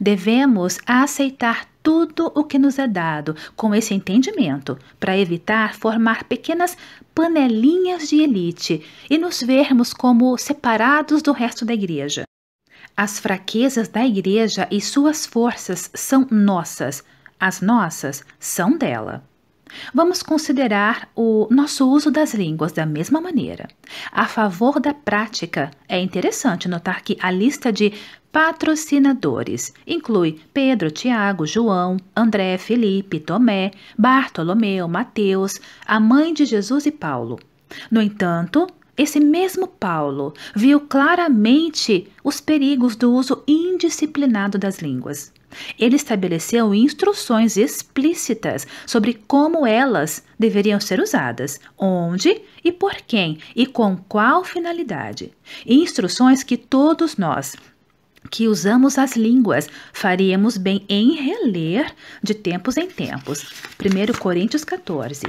Devemos aceitar tudo o que nos é dado com esse entendimento, para evitar formar pequenas panelinhas de elite e nos vermos como separados do resto da igreja. As fraquezas da igreja e suas forças são nossas, as nossas são dela. Vamos considerar o nosso uso das línguas da mesma maneira. A favor da prática, é interessante notar que a lista de Patrocinadores inclui Pedro, Tiago, João, André, Felipe, Tomé, Bartolomeu, Mateus, a mãe de Jesus e Paulo. No entanto, esse mesmo Paulo viu claramente os perigos do uso indisciplinado das línguas. Ele estabeleceu instruções explícitas sobre como elas deveriam ser usadas, onde e por quem e com qual finalidade. Instruções que todos nós, que usamos as línguas, faríamos bem em reler de tempos em tempos. 1 Coríntios 14.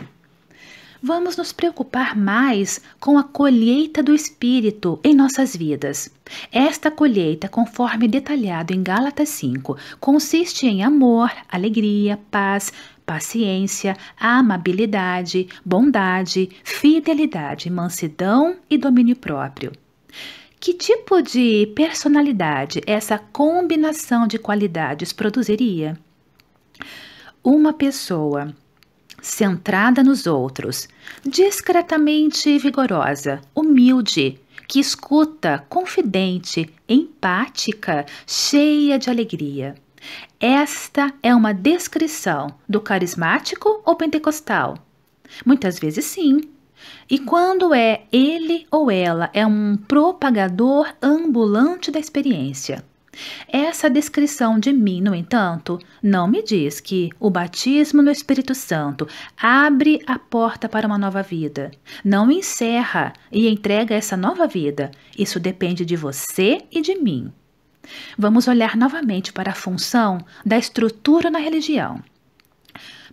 Vamos nos preocupar mais com a colheita do Espírito em nossas vidas. Esta colheita, conforme detalhado em Gálatas 5, consiste em amor, alegria, paz, paciência, amabilidade, bondade, fidelidade, mansidão e domínio próprio. Que tipo de personalidade essa combinação de qualidades produziria? Uma pessoa centrada nos outros, discretamente vigorosa, humilde, que escuta, confidente, empática, cheia de alegria. Esta é uma descrição do carismático ou pentecostal? Muitas vezes sim, e quando é ele ou ela é um propagador ambulante da experiência. Essa descrição de mim, no entanto, não me diz que o batismo no Espírito Santo abre a porta para uma nova vida, não encerra e entrega essa nova vida. Isso depende de você e de mim. Vamos olhar novamente para a função da estrutura na religião.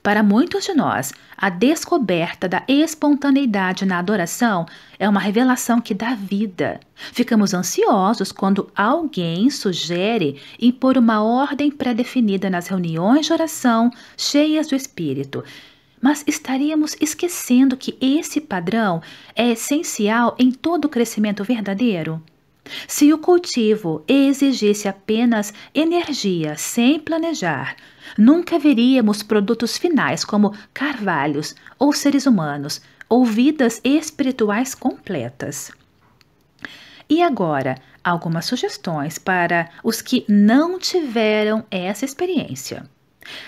Para muitos de nós, a descoberta da espontaneidade na adoração é uma revelação que dá vida. Ficamos ansiosos quando alguém sugere impor uma ordem pré-definida nas reuniões de oração cheias do Espírito. Mas estaríamos esquecendo que esse padrão é essencial em todo o crescimento verdadeiro? Se o cultivo exigisse apenas energia sem planejar, nunca veríamos produtos finais como carvalhos ou seres humanos ou vidas espirituais completas. E agora, algumas sugestões para os que não tiveram essa experiência.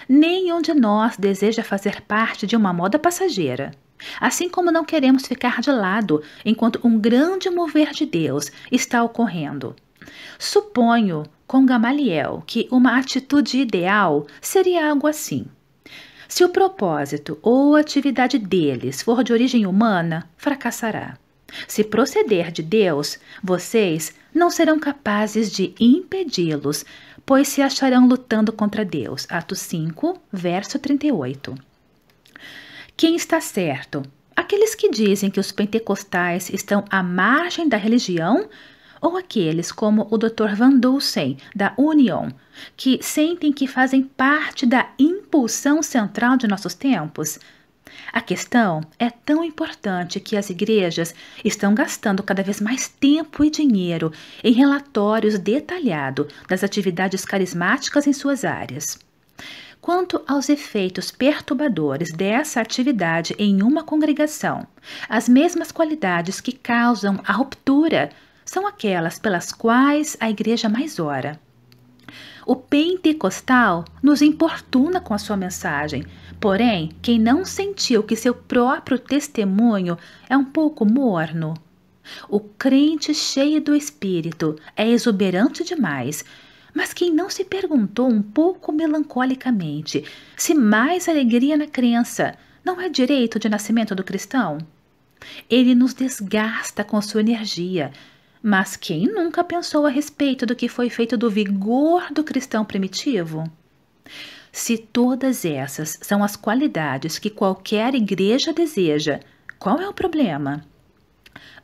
Nenhum de nós deseja fazer parte de uma moda passageira. Assim como não queremos ficar de lado enquanto um grande mover de Deus está ocorrendo. Suponho com Gamaliel que uma atitude ideal seria algo assim. Se o propósito ou atividade deles for de origem humana, fracassará. Se proceder de Deus, vocês não serão capazes de impedi-los, pois se acharão lutando contra Deus. Atos 5, verso 38. Quem está certo? Aqueles que dizem que os pentecostais estão à margem da religião ou aqueles como o Dr. Van Dusen, da Union, que sentem que fazem parte da impulsão central de nossos tempos? A questão é tão importante que as igrejas estão gastando cada vez mais tempo e dinheiro em relatórios detalhados das atividades carismáticas em suas áreas. Quanto aos efeitos perturbadores dessa atividade em uma congregação, as mesmas qualidades que causam a ruptura são aquelas pelas quais a igreja mais ora. O pentecostal nos importuna com a sua mensagem, porém, quem não sentiu que seu próprio testemunho é um pouco morno? O crente cheio do espírito é exuberante demais mas quem não se perguntou um pouco melancolicamente se mais alegria na crença não é direito de nascimento do cristão? Ele nos desgasta com sua energia. Mas quem nunca pensou a respeito do que foi feito do vigor do cristão primitivo? Se todas essas são as qualidades que qualquer igreja deseja, qual é o problema?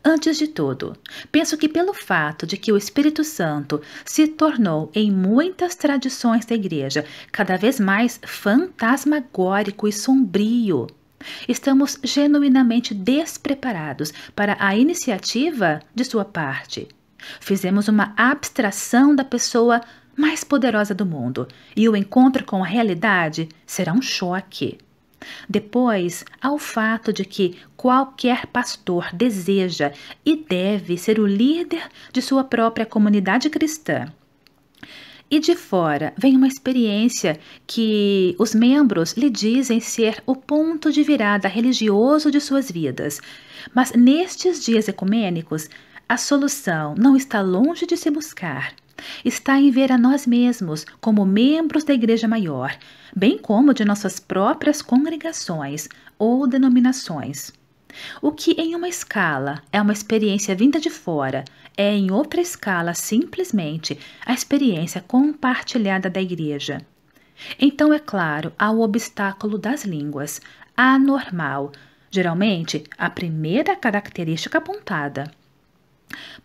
Antes de tudo, penso que pelo fato de que o Espírito Santo se tornou em muitas tradições da Igreja cada vez mais fantasmagórico e sombrio, estamos genuinamente despreparados para a iniciativa de sua parte. Fizemos uma abstração da pessoa mais poderosa do mundo e o encontro com a realidade será um choque. Depois, há o fato de que qualquer pastor deseja e deve ser o líder de sua própria comunidade cristã. E de fora vem uma experiência que os membros lhe dizem ser o ponto de virada religioso de suas vidas. Mas nestes dias ecumênicos, a solução não está longe de se buscar. Está em ver a nós mesmos como membros da Igreja Maior bem como de nossas próprias congregações ou denominações. O que em uma escala é uma experiência vinda de fora, é em outra escala simplesmente a experiência compartilhada da igreja. Então, é claro, há o obstáculo das línguas, anormal, geralmente a primeira característica apontada.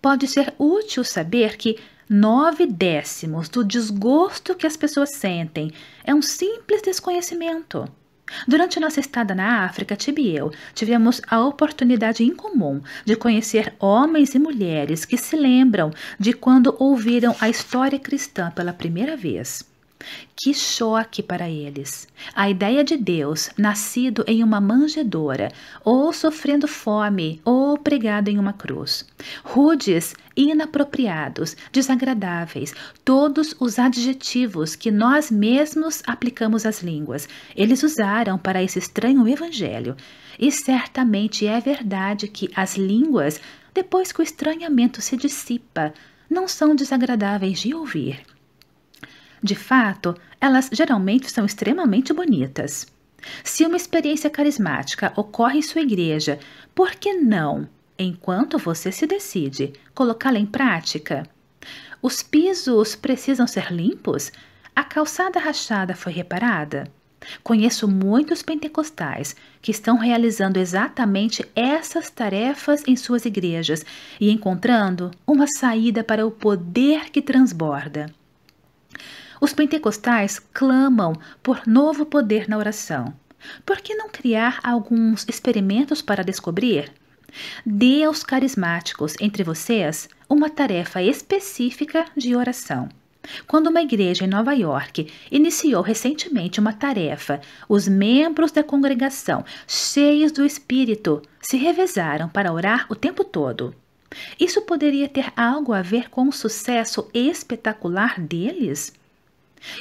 Pode ser útil saber que nove décimos do desgosto que as pessoas sentem é um simples desconhecimento. Durante nossa estada na África, Tibi e eu tivemos a oportunidade incomum de conhecer homens e mulheres que se lembram de quando ouviram a história cristã pela primeira vez. Que choque para eles! A ideia de Deus nascido em uma manjedoura, ou sofrendo fome, ou pregado em uma cruz. Rudes, inapropriados, desagradáveis, todos os adjetivos que nós mesmos aplicamos às línguas, eles usaram para esse estranho evangelho. E certamente é verdade que as línguas, depois que o estranhamento se dissipa, não são desagradáveis de ouvir. De fato, elas geralmente são extremamente bonitas. Se uma experiência carismática ocorre em sua igreja, por que não, enquanto você se decide, colocá-la em prática? Os pisos precisam ser limpos? A calçada rachada foi reparada? Conheço muitos pentecostais que estão realizando exatamente essas tarefas em suas igrejas e encontrando uma saída para o poder que transborda. Os pentecostais clamam por novo poder na oração. Por que não criar alguns experimentos para descobrir? Dê aos carismáticos entre vocês uma tarefa específica de oração. Quando uma igreja em Nova York iniciou recentemente uma tarefa, os membros da congregação, cheios do Espírito, se revezaram para orar o tempo todo. Isso poderia ter algo a ver com o sucesso espetacular deles?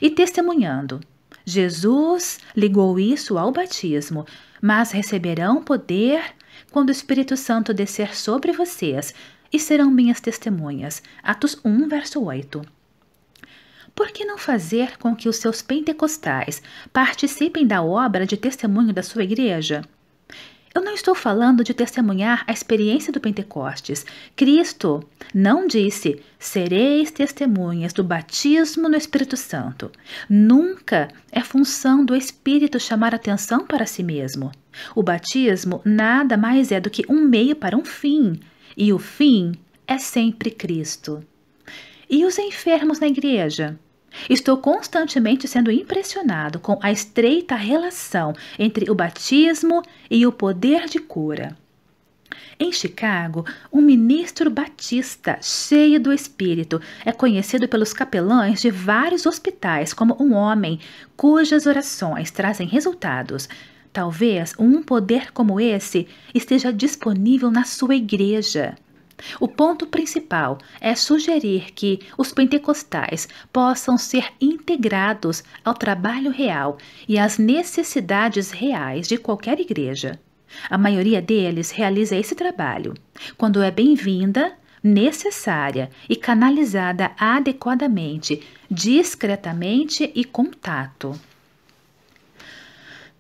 e testemunhando. Jesus ligou isso ao batismo, mas receberão poder quando o Espírito Santo descer sobre vocês e serão minhas testemunhas. Atos 1, verso 8. Por que não fazer com que os seus pentecostais participem da obra de testemunho da sua igreja? Eu não estou falando de testemunhar a experiência do Pentecostes. Cristo não disse: sereis testemunhas do batismo no Espírito Santo. Nunca é função do Espírito chamar atenção para si mesmo. O batismo nada mais é do que um meio para um fim, e o fim é sempre Cristo. E os enfermos na igreja? Estou constantemente sendo impressionado com a estreita relação entre o batismo e o poder de cura. Em Chicago, um ministro batista cheio do espírito é conhecido pelos capelães de vários hospitais como um homem cujas orações trazem resultados. Talvez um poder como esse esteja disponível na sua igreja. O ponto principal é sugerir que os pentecostais possam ser integrados ao trabalho real e às necessidades reais de qualquer igreja. A maioria deles realiza esse trabalho quando é bem-vinda, necessária e canalizada adequadamente, discretamente e contato.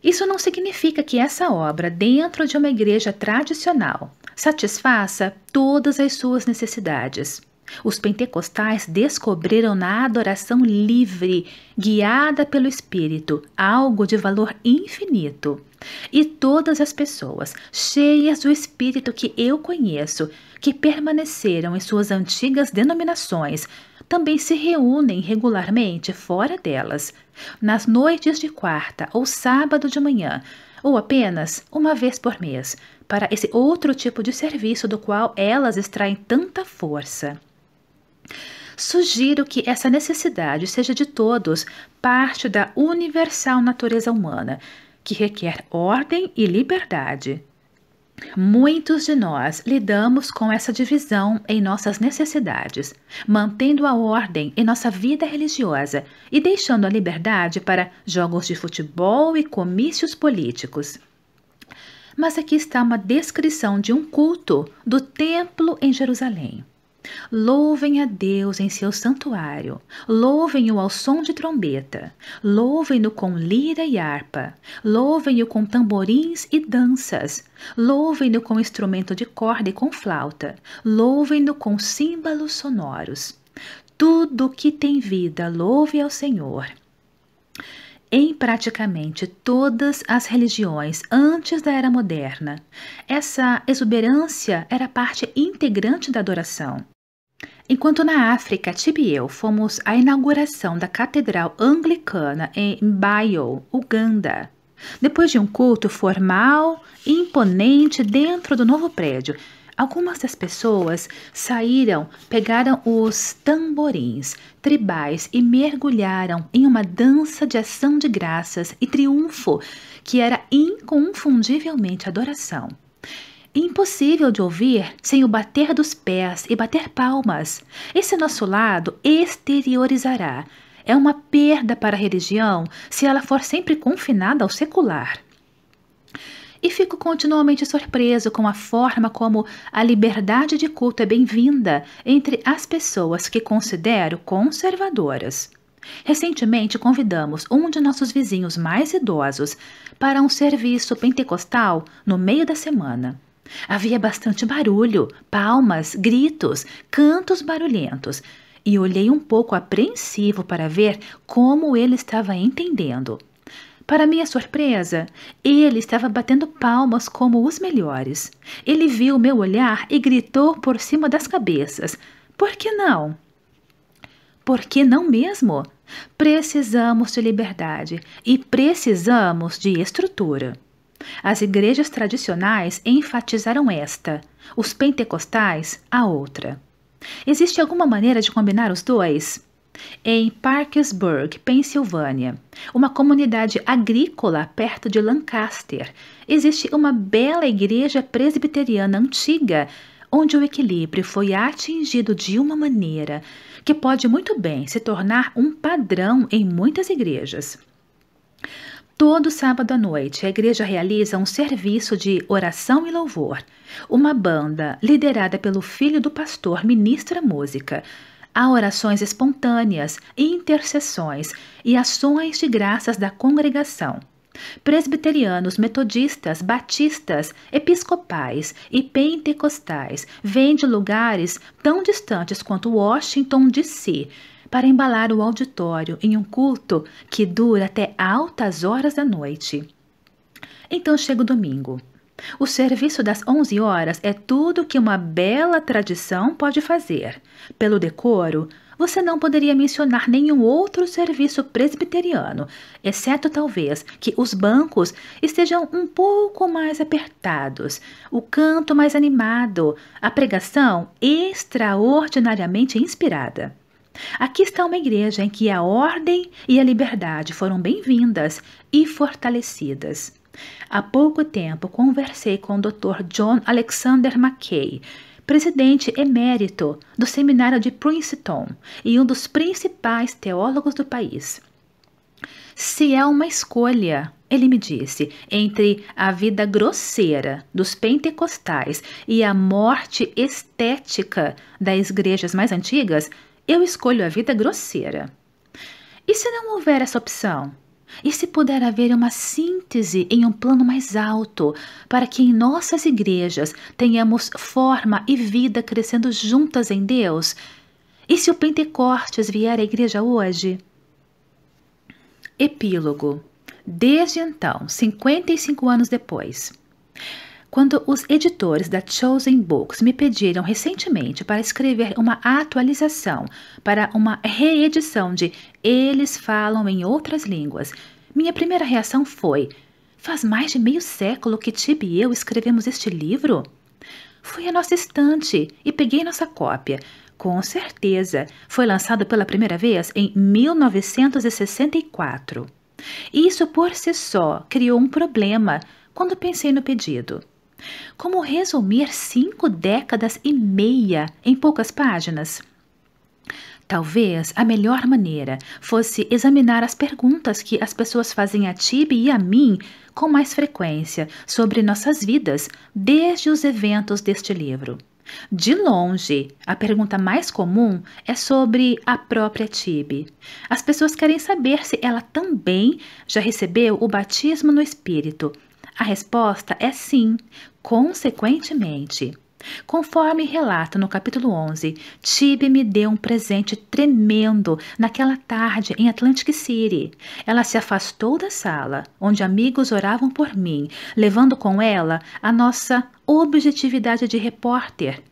Isso não significa que essa obra, dentro de uma igreja tradicional, satisfaça todas as suas necessidades. Os pentecostais descobriram na adoração livre, guiada pelo Espírito, algo de valor infinito. E todas as pessoas, cheias do Espírito que eu conheço, que permaneceram em suas antigas denominações, também se reúnem regularmente fora delas, nas noites de quarta ou sábado de manhã, ou apenas uma vez por mês para esse outro tipo de serviço do qual elas extraem tanta força. Sugiro que essa necessidade seja de todos parte da universal natureza humana, que requer ordem e liberdade. Muitos de nós lidamos com essa divisão em nossas necessidades, mantendo a ordem em nossa vida religiosa e deixando a liberdade para jogos de futebol e comícios políticos. Mas aqui está uma descrição de um culto do templo em Jerusalém. Louvem a Deus em seu santuário, louvem-o ao som de trombeta, louvem-no com lira e harpa, louvem-o com tamborins e danças, louvem-no com instrumento de corda e com flauta, louvem-no com símbolos sonoros. Tudo que tem vida, louve ao Senhor em praticamente todas as religiões antes da era moderna. Essa exuberância era parte integrante da adoração. Enquanto na África, Tibi e eu fomos à inauguração da Catedral Anglicana em Mbayo, Uganda. Depois de um culto formal e imponente dentro do novo prédio, Algumas das pessoas saíram, pegaram os tamborins tribais e mergulharam em uma dança de ação de graças e triunfo que era inconfundivelmente adoração. Impossível de ouvir sem o bater dos pés e bater palmas. Esse nosso lado exteriorizará. É uma perda para a religião se ela for sempre confinada ao secular e fico continuamente surpreso com a forma como a liberdade de culto é bem-vinda entre as pessoas que considero conservadoras. Recentemente convidamos um de nossos vizinhos mais idosos para um serviço pentecostal no meio da semana. Havia bastante barulho, palmas, gritos, cantos barulhentos, e olhei um pouco apreensivo para ver como ele estava entendendo. Para minha surpresa, ele estava batendo palmas como os melhores. Ele viu meu olhar e gritou por cima das cabeças: Por que não? Por que não mesmo? Precisamos de liberdade e precisamos de estrutura. As igrejas tradicionais enfatizaram esta, os pentecostais a outra. Existe alguma maneira de combinar os dois? em Parkersburg, Pensilvânia, uma comunidade agrícola perto de Lancaster, existe uma bela igreja presbiteriana antiga onde o equilíbrio foi atingido de uma maneira que pode muito bem se tornar um padrão em muitas igrejas. Todo sábado à noite, a igreja realiza um serviço de oração e louvor. Uma banda, liderada pelo filho do pastor, ministra música. Há orações espontâneas, intercessões e ações de graças da congregação. Presbiterianos, metodistas, batistas, episcopais e pentecostais vêm de lugares tão distantes quanto Washington, D.C., para embalar o auditório em um culto que dura até altas horas da noite. Então chega o domingo. O serviço das 11 horas é tudo que uma bela tradição pode fazer. Pelo decoro, você não poderia mencionar nenhum outro serviço presbiteriano, exceto talvez que os bancos estejam um pouco mais apertados, o canto mais animado, a pregação extraordinariamente inspirada. Aqui está uma igreja em que a ordem e a liberdade foram bem-vindas e fortalecidas. Há pouco tempo conversei com o Dr. John Alexander Mackay, presidente emérito do seminário de Princeton e um dos principais teólogos do país. Se é uma escolha, ele me disse, entre a vida grosseira dos pentecostais e a morte estética das igrejas mais antigas, eu escolho a vida grosseira. E se não houver essa opção? E se puder haver uma síntese em um plano mais alto, para que em nossas igrejas tenhamos forma e vida crescendo juntas em Deus? E se o Pentecostes vier à igreja hoje? Epílogo. Desde então, 55 anos depois quando os editores da Chosen Books me pediram recentemente para escrever uma atualização para uma reedição de Eles Falam em Outras Línguas, minha primeira reação foi: Faz mais de meio século que Tib e eu escrevemos este livro? Fui à nossa estante e peguei nossa cópia. Com certeza, foi lançado pela primeira vez em 1964. Isso por si só criou um problema quando pensei no pedido. Como resumir cinco décadas e meia em poucas páginas? Talvez a melhor maneira fosse examinar as perguntas que as pessoas fazem a Tibi e a mim com mais frequência sobre nossas vidas desde os eventos deste livro. De longe, a pergunta mais comum é sobre a própria Tibi. As pessoas querem saber se ela também já recebeu o batismo no Espírito. A resposta é sim, Consequentemente, Conforme relata no capítulo 11, Tibi me deu um presente tremendo naquela tarde em Atlantic City. Ela se afastou da sala, onde amigos oravam por mim, levando com ela a nossa objetividade de repórter,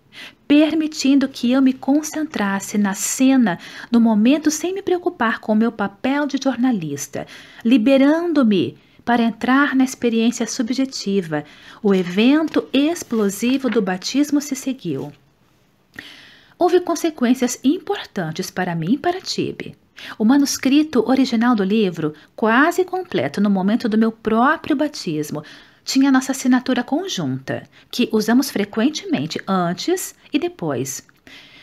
permitindo que eu me concentrasse na cena no momento sem me preocupar com o meu papel de jornalista, liberando-me para entrar na experiência subjetiva. O evento explosivo do batismo se seguiu. Houve consequências importantes para mim e para Tibe. O manuscrito original do livro, quase completo no momento do meu próprio batismo, tinha nossa assinatura conjunta, que usamos frequentemente antes e depois.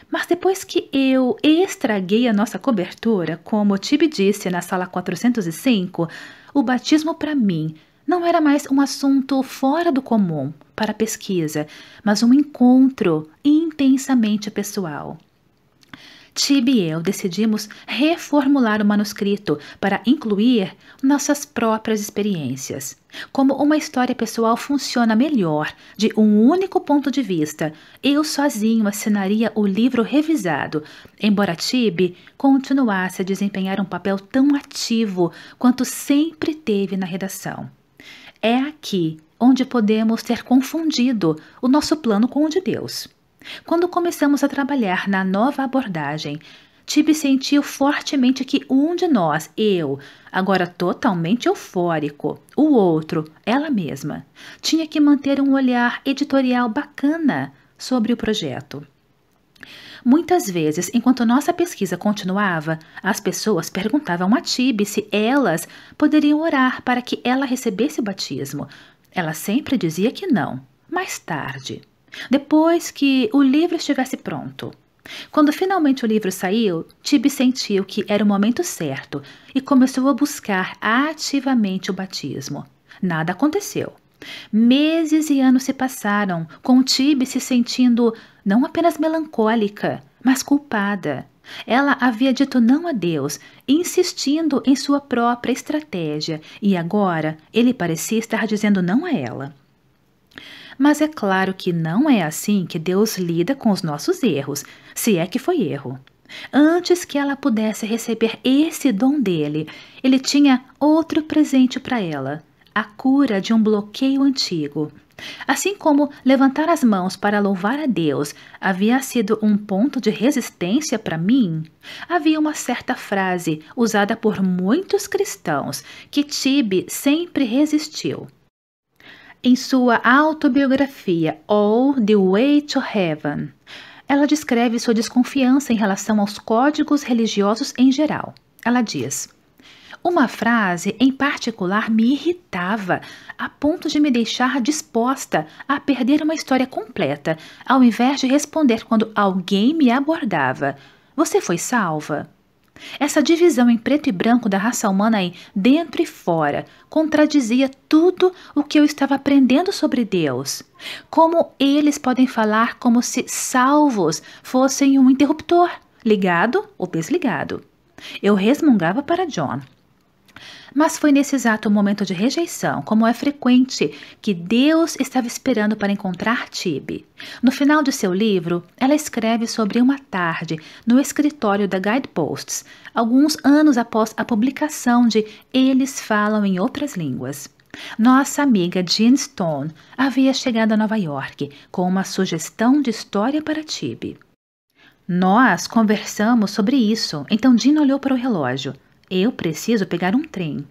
Mas depois que eu estraguei a nossa cobertura, como Tibe disse na sala 405, o batismo para mim não era mais um assunto fora do comum para pesquisa, mas um encontro intensamente pessoal. Tibe e eu decidimos reformular o manuscrito para incluir nossas próprias experiências. Como uma história pessoal funciona melhor de um único ponto de vista, eu sozinho assinaria o livro revisado, embora Tibe continuasse a desempenhar um papel tão ativo quanto sempre teve na redação. É aqui onde podemos ter confundido o nosso plano com o de Deus. Quando começamos a trabalhar na nova abordagem, Tibe sentiu fortemente que um de nós, eu, agora totalmente eufórico, o outro, ela mesma, tinha que manter um olhar editorial bacana sobre o projeto. Muitas vezes, enquanto nossa pesquisa continuava, as pessoas perguntavam a Tibe se elas poderiam orar para que ela recebesse o batismo. Ela sempre dizia que não, mais tarde. Depois que o livro estivesse pronto. Quando finalmente o livro saiu, Tibi sentiu que era o momento certo e começou a buscar ativamente o batismo. Nada aconteceu. Meses e anos se passaram, com Tibi se sentindo não apenas melancólica, mas culpada. Ela havia dito não a Deus, insistindo em sua própria estratégia, e agora ele parecia estar dizendo não a ela. Mas é claro que não é assim que Deus lida com os nossos erros, se é que foi erro. Antes que ela pudesse receber esse dom dele, ele tinha outro presente para ela: a cura de um bloqueio antigo. Assim como levantar as mãos para louvar a Deus havia sido um ponto de resistência para mim, havia uma certa frase usada por muitos cristãos que Tibe sempre resistiu. Em sua autobiografia All the Way to Heaven, ela descreve sua desconfiança em relação aos códigos religiosos em geral. Ela diz: Uma frase em particular me irritava a ponto de me deixar disposta a perder uma história completa, ao invés de responder quando alguém me abordava: Você foi salva? Essa divisão em preto e branco da raça humana em dentro e fora contradizia tudo o que eu estava aprendendo sobre Deus. Como eles podem falar como se salvos fossem um interruptor, ligado ou desligado? Eu resmungava para John. Mas foi nesse exato momento de rejeição, como é frequente, que Deus estava esperando para encontrar Tibby. No final de seu livro, ela escreve sobre uma tarde no escritório da Guideposts, alguns anos após a publicação de Eles Falam em Outras Línguas. Nossa amiga Jean Stone havia chegado a Nova York com uma sugestão de história para Tibby. Nós conversamos sobre isso, então Jean olhou para o relógio. Eu preciso pegar um trem.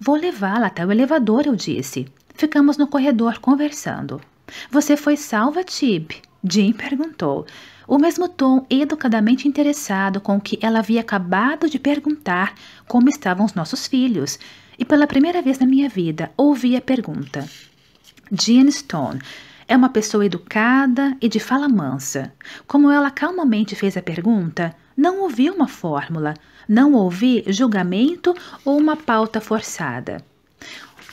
Vou levá-la até o elevador, eu disse. Ficamos no corredor conversando. Você foi salva, Tib? Jim perguntou. O mesmo tom educadamente interessado com que ela havia acabado de perguntar como estavam os nossos filhos, e pela primeira vez na minha vida ouvi a pergunta. Jean Stone é uma pessoa educada e de fala mansa. Como ela calmamente fez a pergunta, não ouvi uma fórmula, não houve julgamento ou uma pauta forçada.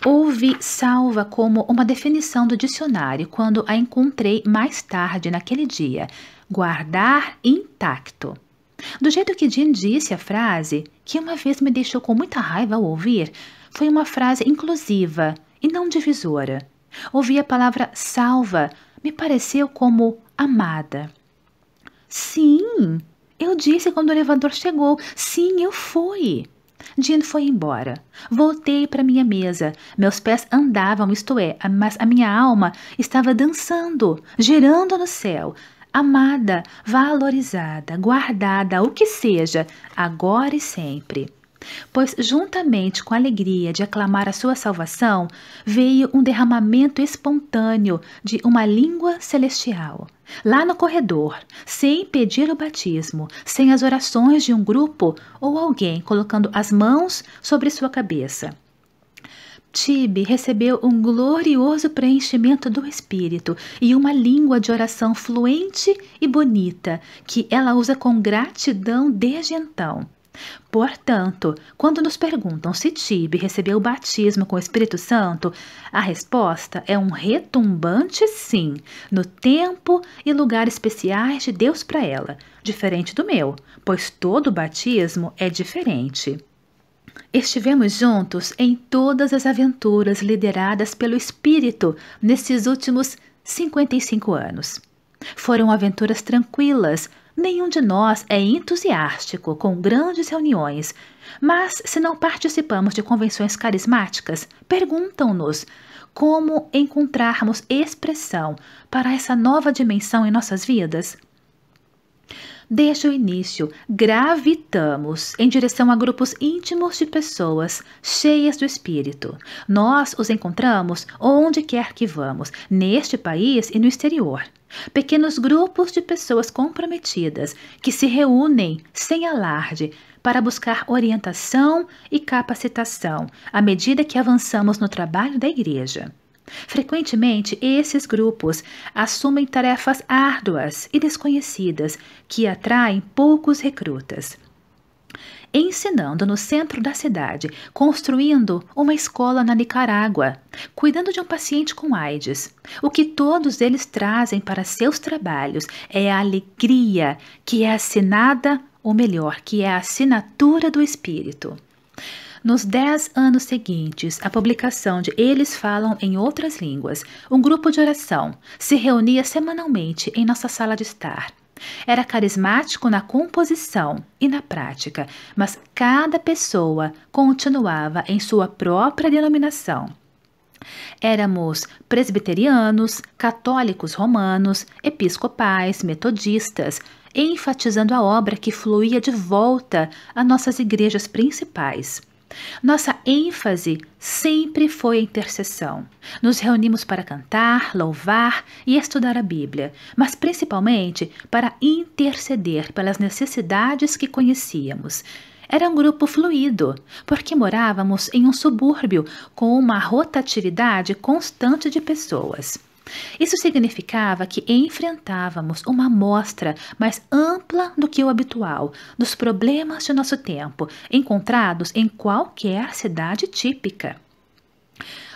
Houve salva como uma definição do dicionário quando a encontrei mais tarde naquele dia. Guardar intacto. Do jeito que Jean disse a frase, que uma vez me deixou com muita raiva ao ouvir, foi uma frase inclusiva e não divisora. Ouvi a palavra salva, me pareceu como amada. Sim, eu disse quando o elevador chegou. Sim, eu fui. Jean foi embora. Voltei para minha mesa. Meus pés andavam, isto é, mas a minha alma estava dançando, girando no céu. Amada, valorizada, guardada, o que seja, agora e sempre. Pois, juntamente com a alegria de aclamar a sua salvação, veio um derramamento espontâneo de uma língua celestial. Lá no corredor, sem pedir o batismo, sem as orações de um grupo ou alguém colocando as mãos sobre sua cabeça. Tibe recebeu um glorioso preenchimento do Espírito e uma língua de oração fluente e bonita, que ela usa com gratidão desde então. Portanto, quando nos perguntam se Tibe recebeu o batismo com o Espírito Santo, a resposta é um retumbante sim, no tempo e lugar especiais de Deus para ela, diferente do meu, pois todo batismo é diferente. Estivemos juntos em todas as aventuras lideradas pelo Espírito nesses últimos 55 anos. Foram aventuras tranquilas, Nenhum de nós é entusiástico com grandes reuniões, mas se não participamos de convenções carismáticas, perguntam-nos como encontrarmos expressão para essa nova dimensão em nossas vidas? Desde o início, gravitamos em direção a grupos íntimos de pessoas cheias do espírito. Nós os encontramos onde quer que vamos, neste país e no exterior. Pequenos grupos de pessoas comprometidas que se reúnem sem alarde para buscar orientação e capacitação à medida que avançamos no trabalho da igreja. Frequentemente, esses grupos assumem tarefas árduas e desconhecidas que atraem poucos recrutas. Ensinando no centro da cidade, construindo uma escola na Nicarágua, cuidando de um paciente com AIDS. O que todos eles trazem para seus trabalhos é a alegria que é assinada, ou melhor, que é a assinatura do espírito. Nos dez anos seguintes, a publicação de Eles Falam em Outras Línguas, um grupo de oração, se reunia semanalmente em nossa sala de estar. Era carismático na composição e na prática, mas cada pessoa continuava em sua própria denominação. Éramos presbiterianos, católicos romanos, episcopais, metodistas, enfatizando a obra que fluía de volta a nossas igrejas principais. Nossa ênfase sempre foi a intercessão. Nos reunimos para cantar, louvar e estudar a Bíblia, mas principalmente para interceder pelas necessidades que conhecíamos. Era um grupo fluido, porque morávamos em um subúrbio com uma rotatividade constante de pessoas. Isso significava que enfrentávamos uma amostra mais ampla do que o habitual dos problemas de nosso tempo, encontrados em qualquer cidade típica.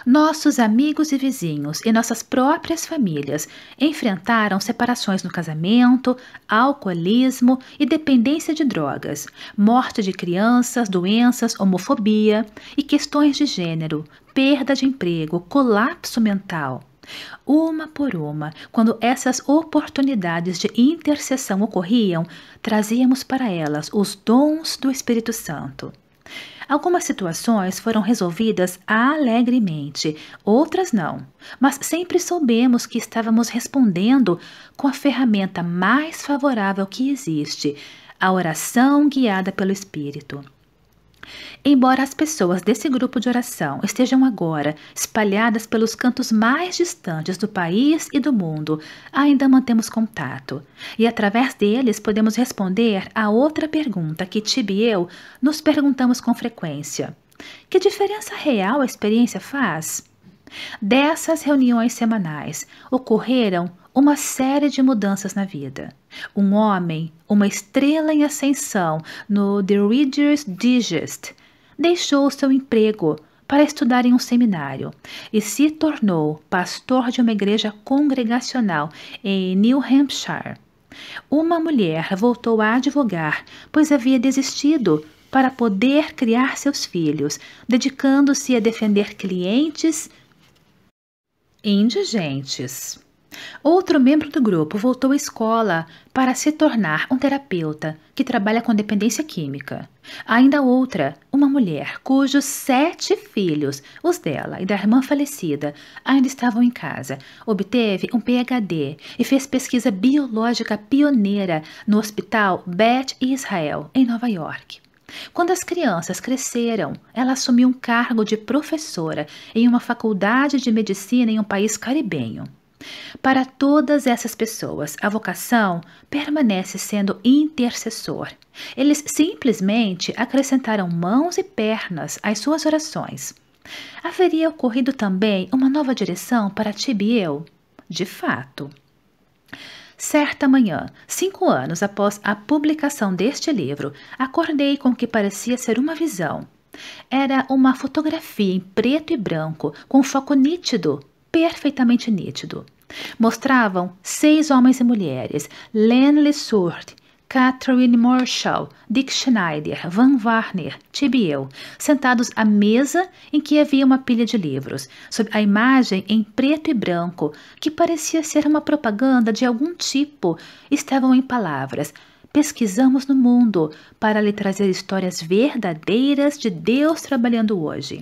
Nossos amigos e vizinhos e nossas próprias famílias enfrentaram separações no casamento, alcoolismo e dependência de drogas, morte de crianças, doenças, homofobia e questões de gênero, perda de emprego, colapso mental uma por uma, quando essas oportunidades de intercessão ocorriam, trazíamos para elas os dons do Espírito Santo. Algumas situações foram resolvidas alegremente, outras não, mas sempre soubemos que estávamos respondendo com a ferramenta mais favorável que existe, a oração guiada pelo Espírito. Embora as pessoas desse grupo de oração estejam agora espalhadas pelos cantos mais distantes do país e do mundo, ainda mantemos contato e através deles podemos responder a outra pergunta que Tibi e eu nos perguntamos com frequência: que diferença real a experiência faz? Dessas reuniões semanais ocorreram uma série de mudanças na vida. Um homem, uma estrela em ascensão no The Reader's Digest, deixou seu emprego para estudar em um seminário e se tornou pastor de uma igreja congregacional em New Hampshire. Uma mulher voltou a advogar, pois havia desistido para poder criar seus filhos, dedicando-se a defender clientes indigentes. Outro membro do grupo voltou à escola para se tornar um terapeuta que trabalha com dependência química. Ainda outra, uma mulher cujos sete filhos, os dela e da irmã falecida, ainda estavam em casa, obteve um PhD e fez pesquisa biológica pioneira no Hospital Beth Israel, em Nova York. Quando as crianças cresceram, ela assumiu um cargo de professora em uma faculdade de medicina em um país caribenho. Para todas essas pessoas, a vocação permanece sendo intercessor. Eles simplesmente acrescentaram mãos e pernas às suas orações. Haveria ocorrido também uma nova direção para Tibieu? De fato. Certa manhã, cinco anos após a publicação deste livro, acordei com o que parecia ser uma visão. Era uma fotografia em preto e branco, com foco nítido perfeitamente nítido. Mostravam seis homens e mulheres: Len Lesourd, Catherine Marshall, Dick Schneider, Van Warner, Tibiel, sentados à mesa em que havia uma pilha de livros, sob a imagem em preto e branco, que parecia ser uma propaganda de algum tipo, estavam em palavras. Pesquisamos no mundo para lhe trazer histórias verdadeiras de Deus trabalhando hoje.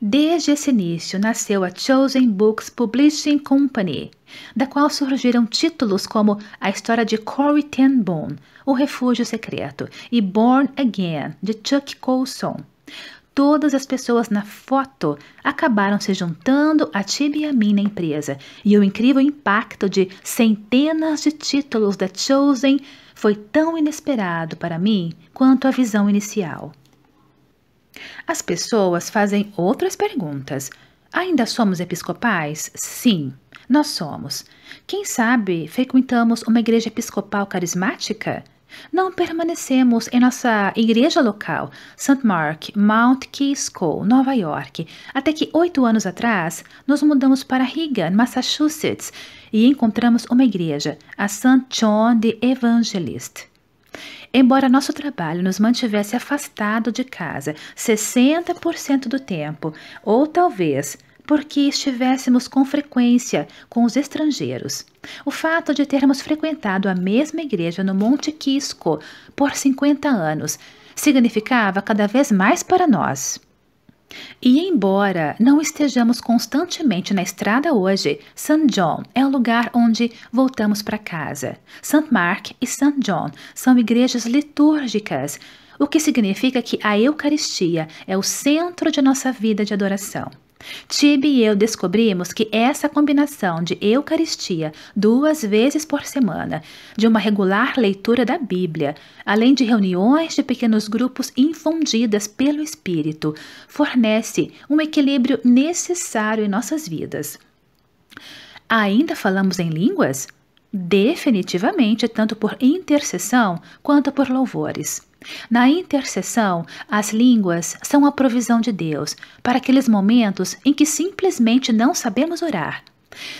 Desde esse início nasceu a Chosen Books Publishing Company, da qual surgiram títulos como A História de Corey Ten Boom, O Refúgio Secreto e Born Again, de Chuck Colson. Todas as pessoas na foto acabaram se juntando a Tibi e a mim na empresa, e o incrível impacto de centenas de títulos da Chosen foi tão inesperado para mim quanto a visão inicial. As pessoas fazem outras perguntas. Ainda somos episcopais? Sim, nós somos. Quem sabe frequentamos uma igreja episcopal carismática? Não permanecemos em nossa igreja local, St. Mark, Mount Key School, Nova York, até que oito anos atrás nos mudamos para Reagan, Massachusetts, e encontramos uma igreja, a St. John the Evangelist. Embora nosso trabalho nos mantivesse afastado de casa 60% do tempo, ou talvez porque estivéssemos com frequência com os estrangeiros. O fato de termos frequentado a mesma igreja no Monte Quisco por 50 anos significava cada vez mais para nós. E embora não estejamos constantemente na estrada hoje, St. John é o lugar onde voltamos para casa. St. Mark e St. John são igrejas litúrgicas, o que significa que a Eucaristia é o centro de nossa vida de adoração. Tibe e eu descobrimos que essa combinação de Eucaristia duas vezes por semana, de uma regular leitura da Bíblia, além de reuniões de pequenos grupos infundidas pelo Espírito, fornece um equilíbrio necessário em nossas vidas. Ainda falamos em línguas? Definitivamente, tanto por intercessão quanto por louvores. Na intercessão, as línguas são a provisão de Deus para aqueles momentos em que simplesmente não sabemos orar.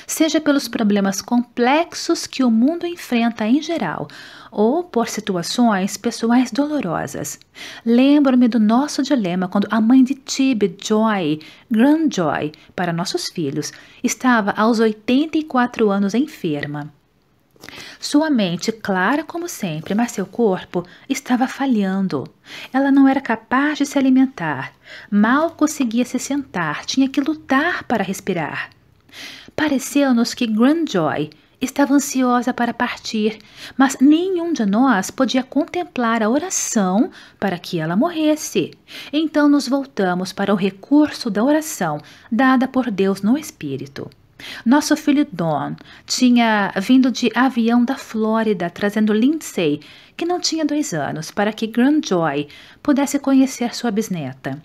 Seja pelos problemas complexos que o mundo enfrenta em geral, ou por situações pessoais dolorosas. Lembro-me do nosso dilema quando a mãe de Tib, Joy, Grandjoy, para nossos filhos, estava aos 84 anos enferma. Sua mente clara como sempre, mas seu corpo estava falhando. Ela não era capaz de se alimentar, mal conseguia se sentar, tinha que lutar para respirar. Pareceu-nos que Grandjoy estava ansiosa para partir, mas nenhum de nós podia contemplar a oração para que ela morresse. Então nos voltamos para o recurso da oração dada por Deus no Espírito. Nosso filho Don tinha vindo de avião da Flórida trazendo Lindsay, que não tinha dois anos, para que Grandjoy pudesse conhecer sua bisneta.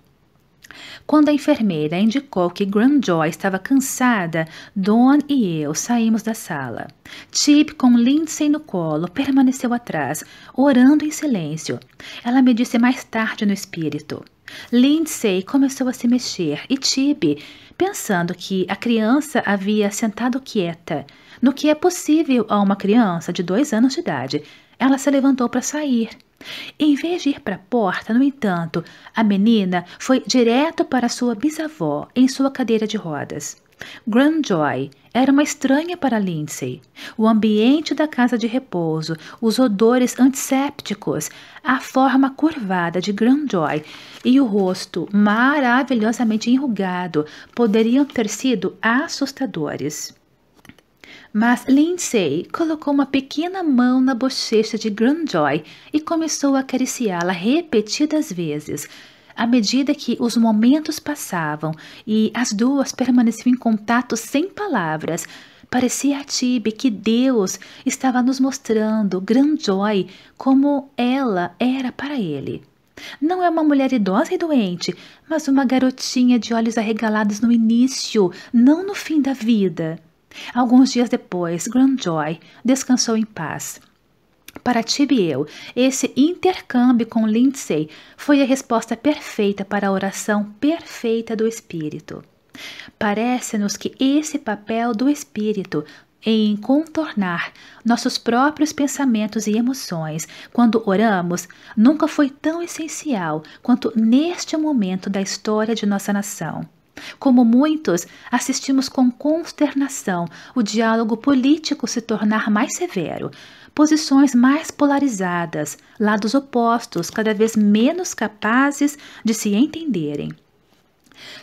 Quando a enfermeira indicou que Grandjoy estava cansada, Don e eu saímos da sala. Chip, com Lindsay no colo, permaneceu atrás, orando em silêncio. Ela me disse mais tarde no espírito. Lindsay começou a se mexer e Chip pensando que a criança havia sentado quieta, no que é possível a uma criança de dois anos de idade. Ela se levantou para sair. Em vez de ir para a porta, no entanto, a menina foi direto para sua bisavó em sua cadeira de rodas. Grandjoy era uma estranha para Lindsay. O ambiente da casa de repouso, os odores antissépticos, a forma curvada de Grandjoy e o rosto maravilhosamente enrugado poderiam ter sido assustadores. Mas Lindsay colocou uma pequena mão na bochecha de Grandjoy e começou a acariciá-la repetidas vezes, à medida que os momentos passavam e as duas permaneciam em contato sem palavras, parecia a Tibe que Deus estava nos mostrando Grandjoy como ela era para ele. Não é uma mulher idosa e doente, mas uma garotinha de olhos arregalados no início, não no fim da vida. Alguns dias depois, Grandjoy descansou em paz. Para Tibi e eu, esse intercâmbio com Lindsay foi a resposta perfeita para a oração perfeita do Espírito. Parece-nos que esse papel do Espírito em contornar nossos próprios pensamentos e emoções quando oramos nunca foi tão essencial quanto neste momento da história de nossa nação. Como muitos, assistimos com consternação o diálogo político se tornar mais severo, posições mais polarizadas, lados opostos cada vez menos capazes de se entenderem.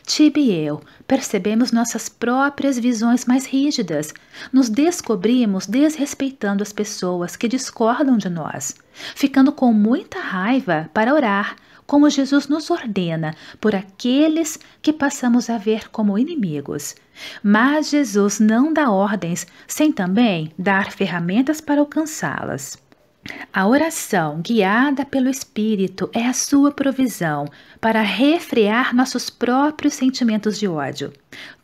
Tibe e eu percebemos nossas próprias visões mais rígidas, nos descobrimos desrespeitando as pessoas que discordam de nós, ficando com muita raiva para orar como Jesus nos ordena, por aqueles que passamos a ver como inimigos. Mas Jesus não dá ordens sem também dar ferramentas para alcançá-las. A oração guiada pelo Espírito é a sua provisão para refrear nossos próprios sentimentos de ódio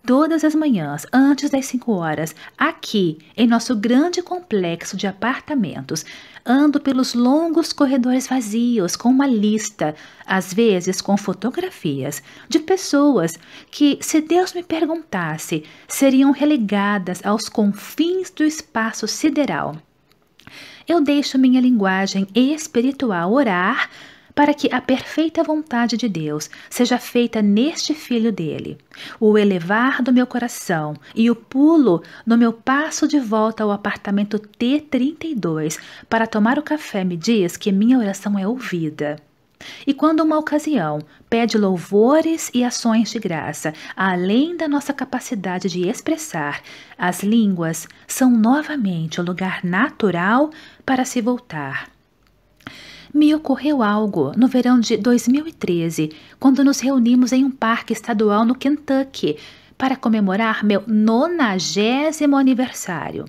todas as manhãs, antes das 5 horas, aqui em nosso grande complexo de apartamentos. Ando pelos longos corredores vazios com uma lista, às vezes com fotografias, de pessoas que, se Deus me perguntasse, seriam relegadas aos confins do espaço sideral. Eu deixo minha linguagem espiritual orar para que a perfeita vontade de Deus seja feita neste filho dele. O elevar do meu coração e o pulo no meu passo de volta ao apartamento T32 para tomar o café me diz que minha oração é ouvida. E quando uma ocasião pede louvores e ações de graça, além da nossa capacidade de expressar, as línguas são novamente o lugar natural para se voltar me ocorreu algo no verão de 2013, quando nos reunimos em um parque estadual no Kentucky para comemorar meu nonagésimo aniversário.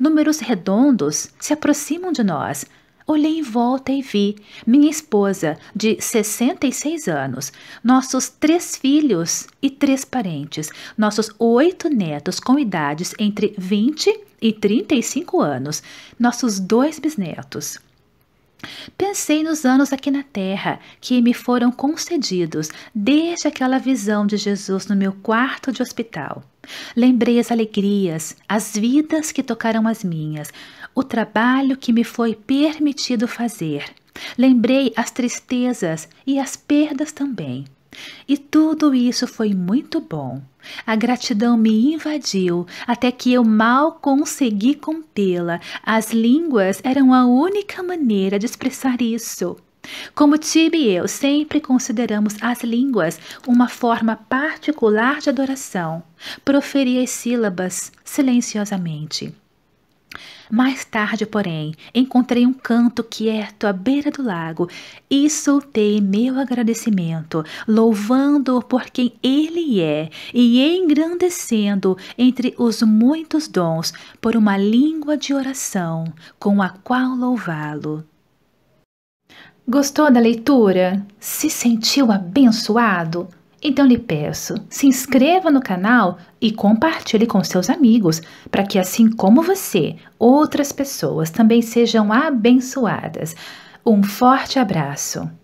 Números redondos se aproximam de nós. Olhei em volta e vi minha esposa, de 66 anos, nossos três filhos e três parentes, nossos oito netos com idades entre 20 e 35 anos, nossos dois bisnetos. Pensei nos anos aqui na terra que me foram concedidos desde aquela visão de Jesus no meu quarto de hospital. Lembrei as alegrias, as vidas que tocaram as minhas, o trabalho que me foi permitido fazer. Lembrei as tristezas e as perdas também. E tudo isso foi muito bom, a gratidão me invadiu até que eu mal consegui contê-la. As línguas eram a única maneira de expressar isso. Como Tibi e eu sempre consideramos as línguas uma forma particular de adoração, proferi as sílabas silenciosamente. Mais tarde, porém, encontrei um canto quieto é à beira do lago e soltei meu agradecimento, louvando-o por quem ele é e engrandecendo entre os muitos dons por uma língua de oração com a qual louvá-lo. Gostou da leitura? Se sentiu abençoado? Então lhe peço, se inscreva no canal e compartilhe com seus amigos, para que assim como você, outras pessoas também sejam abençoadas. Um forte abraço!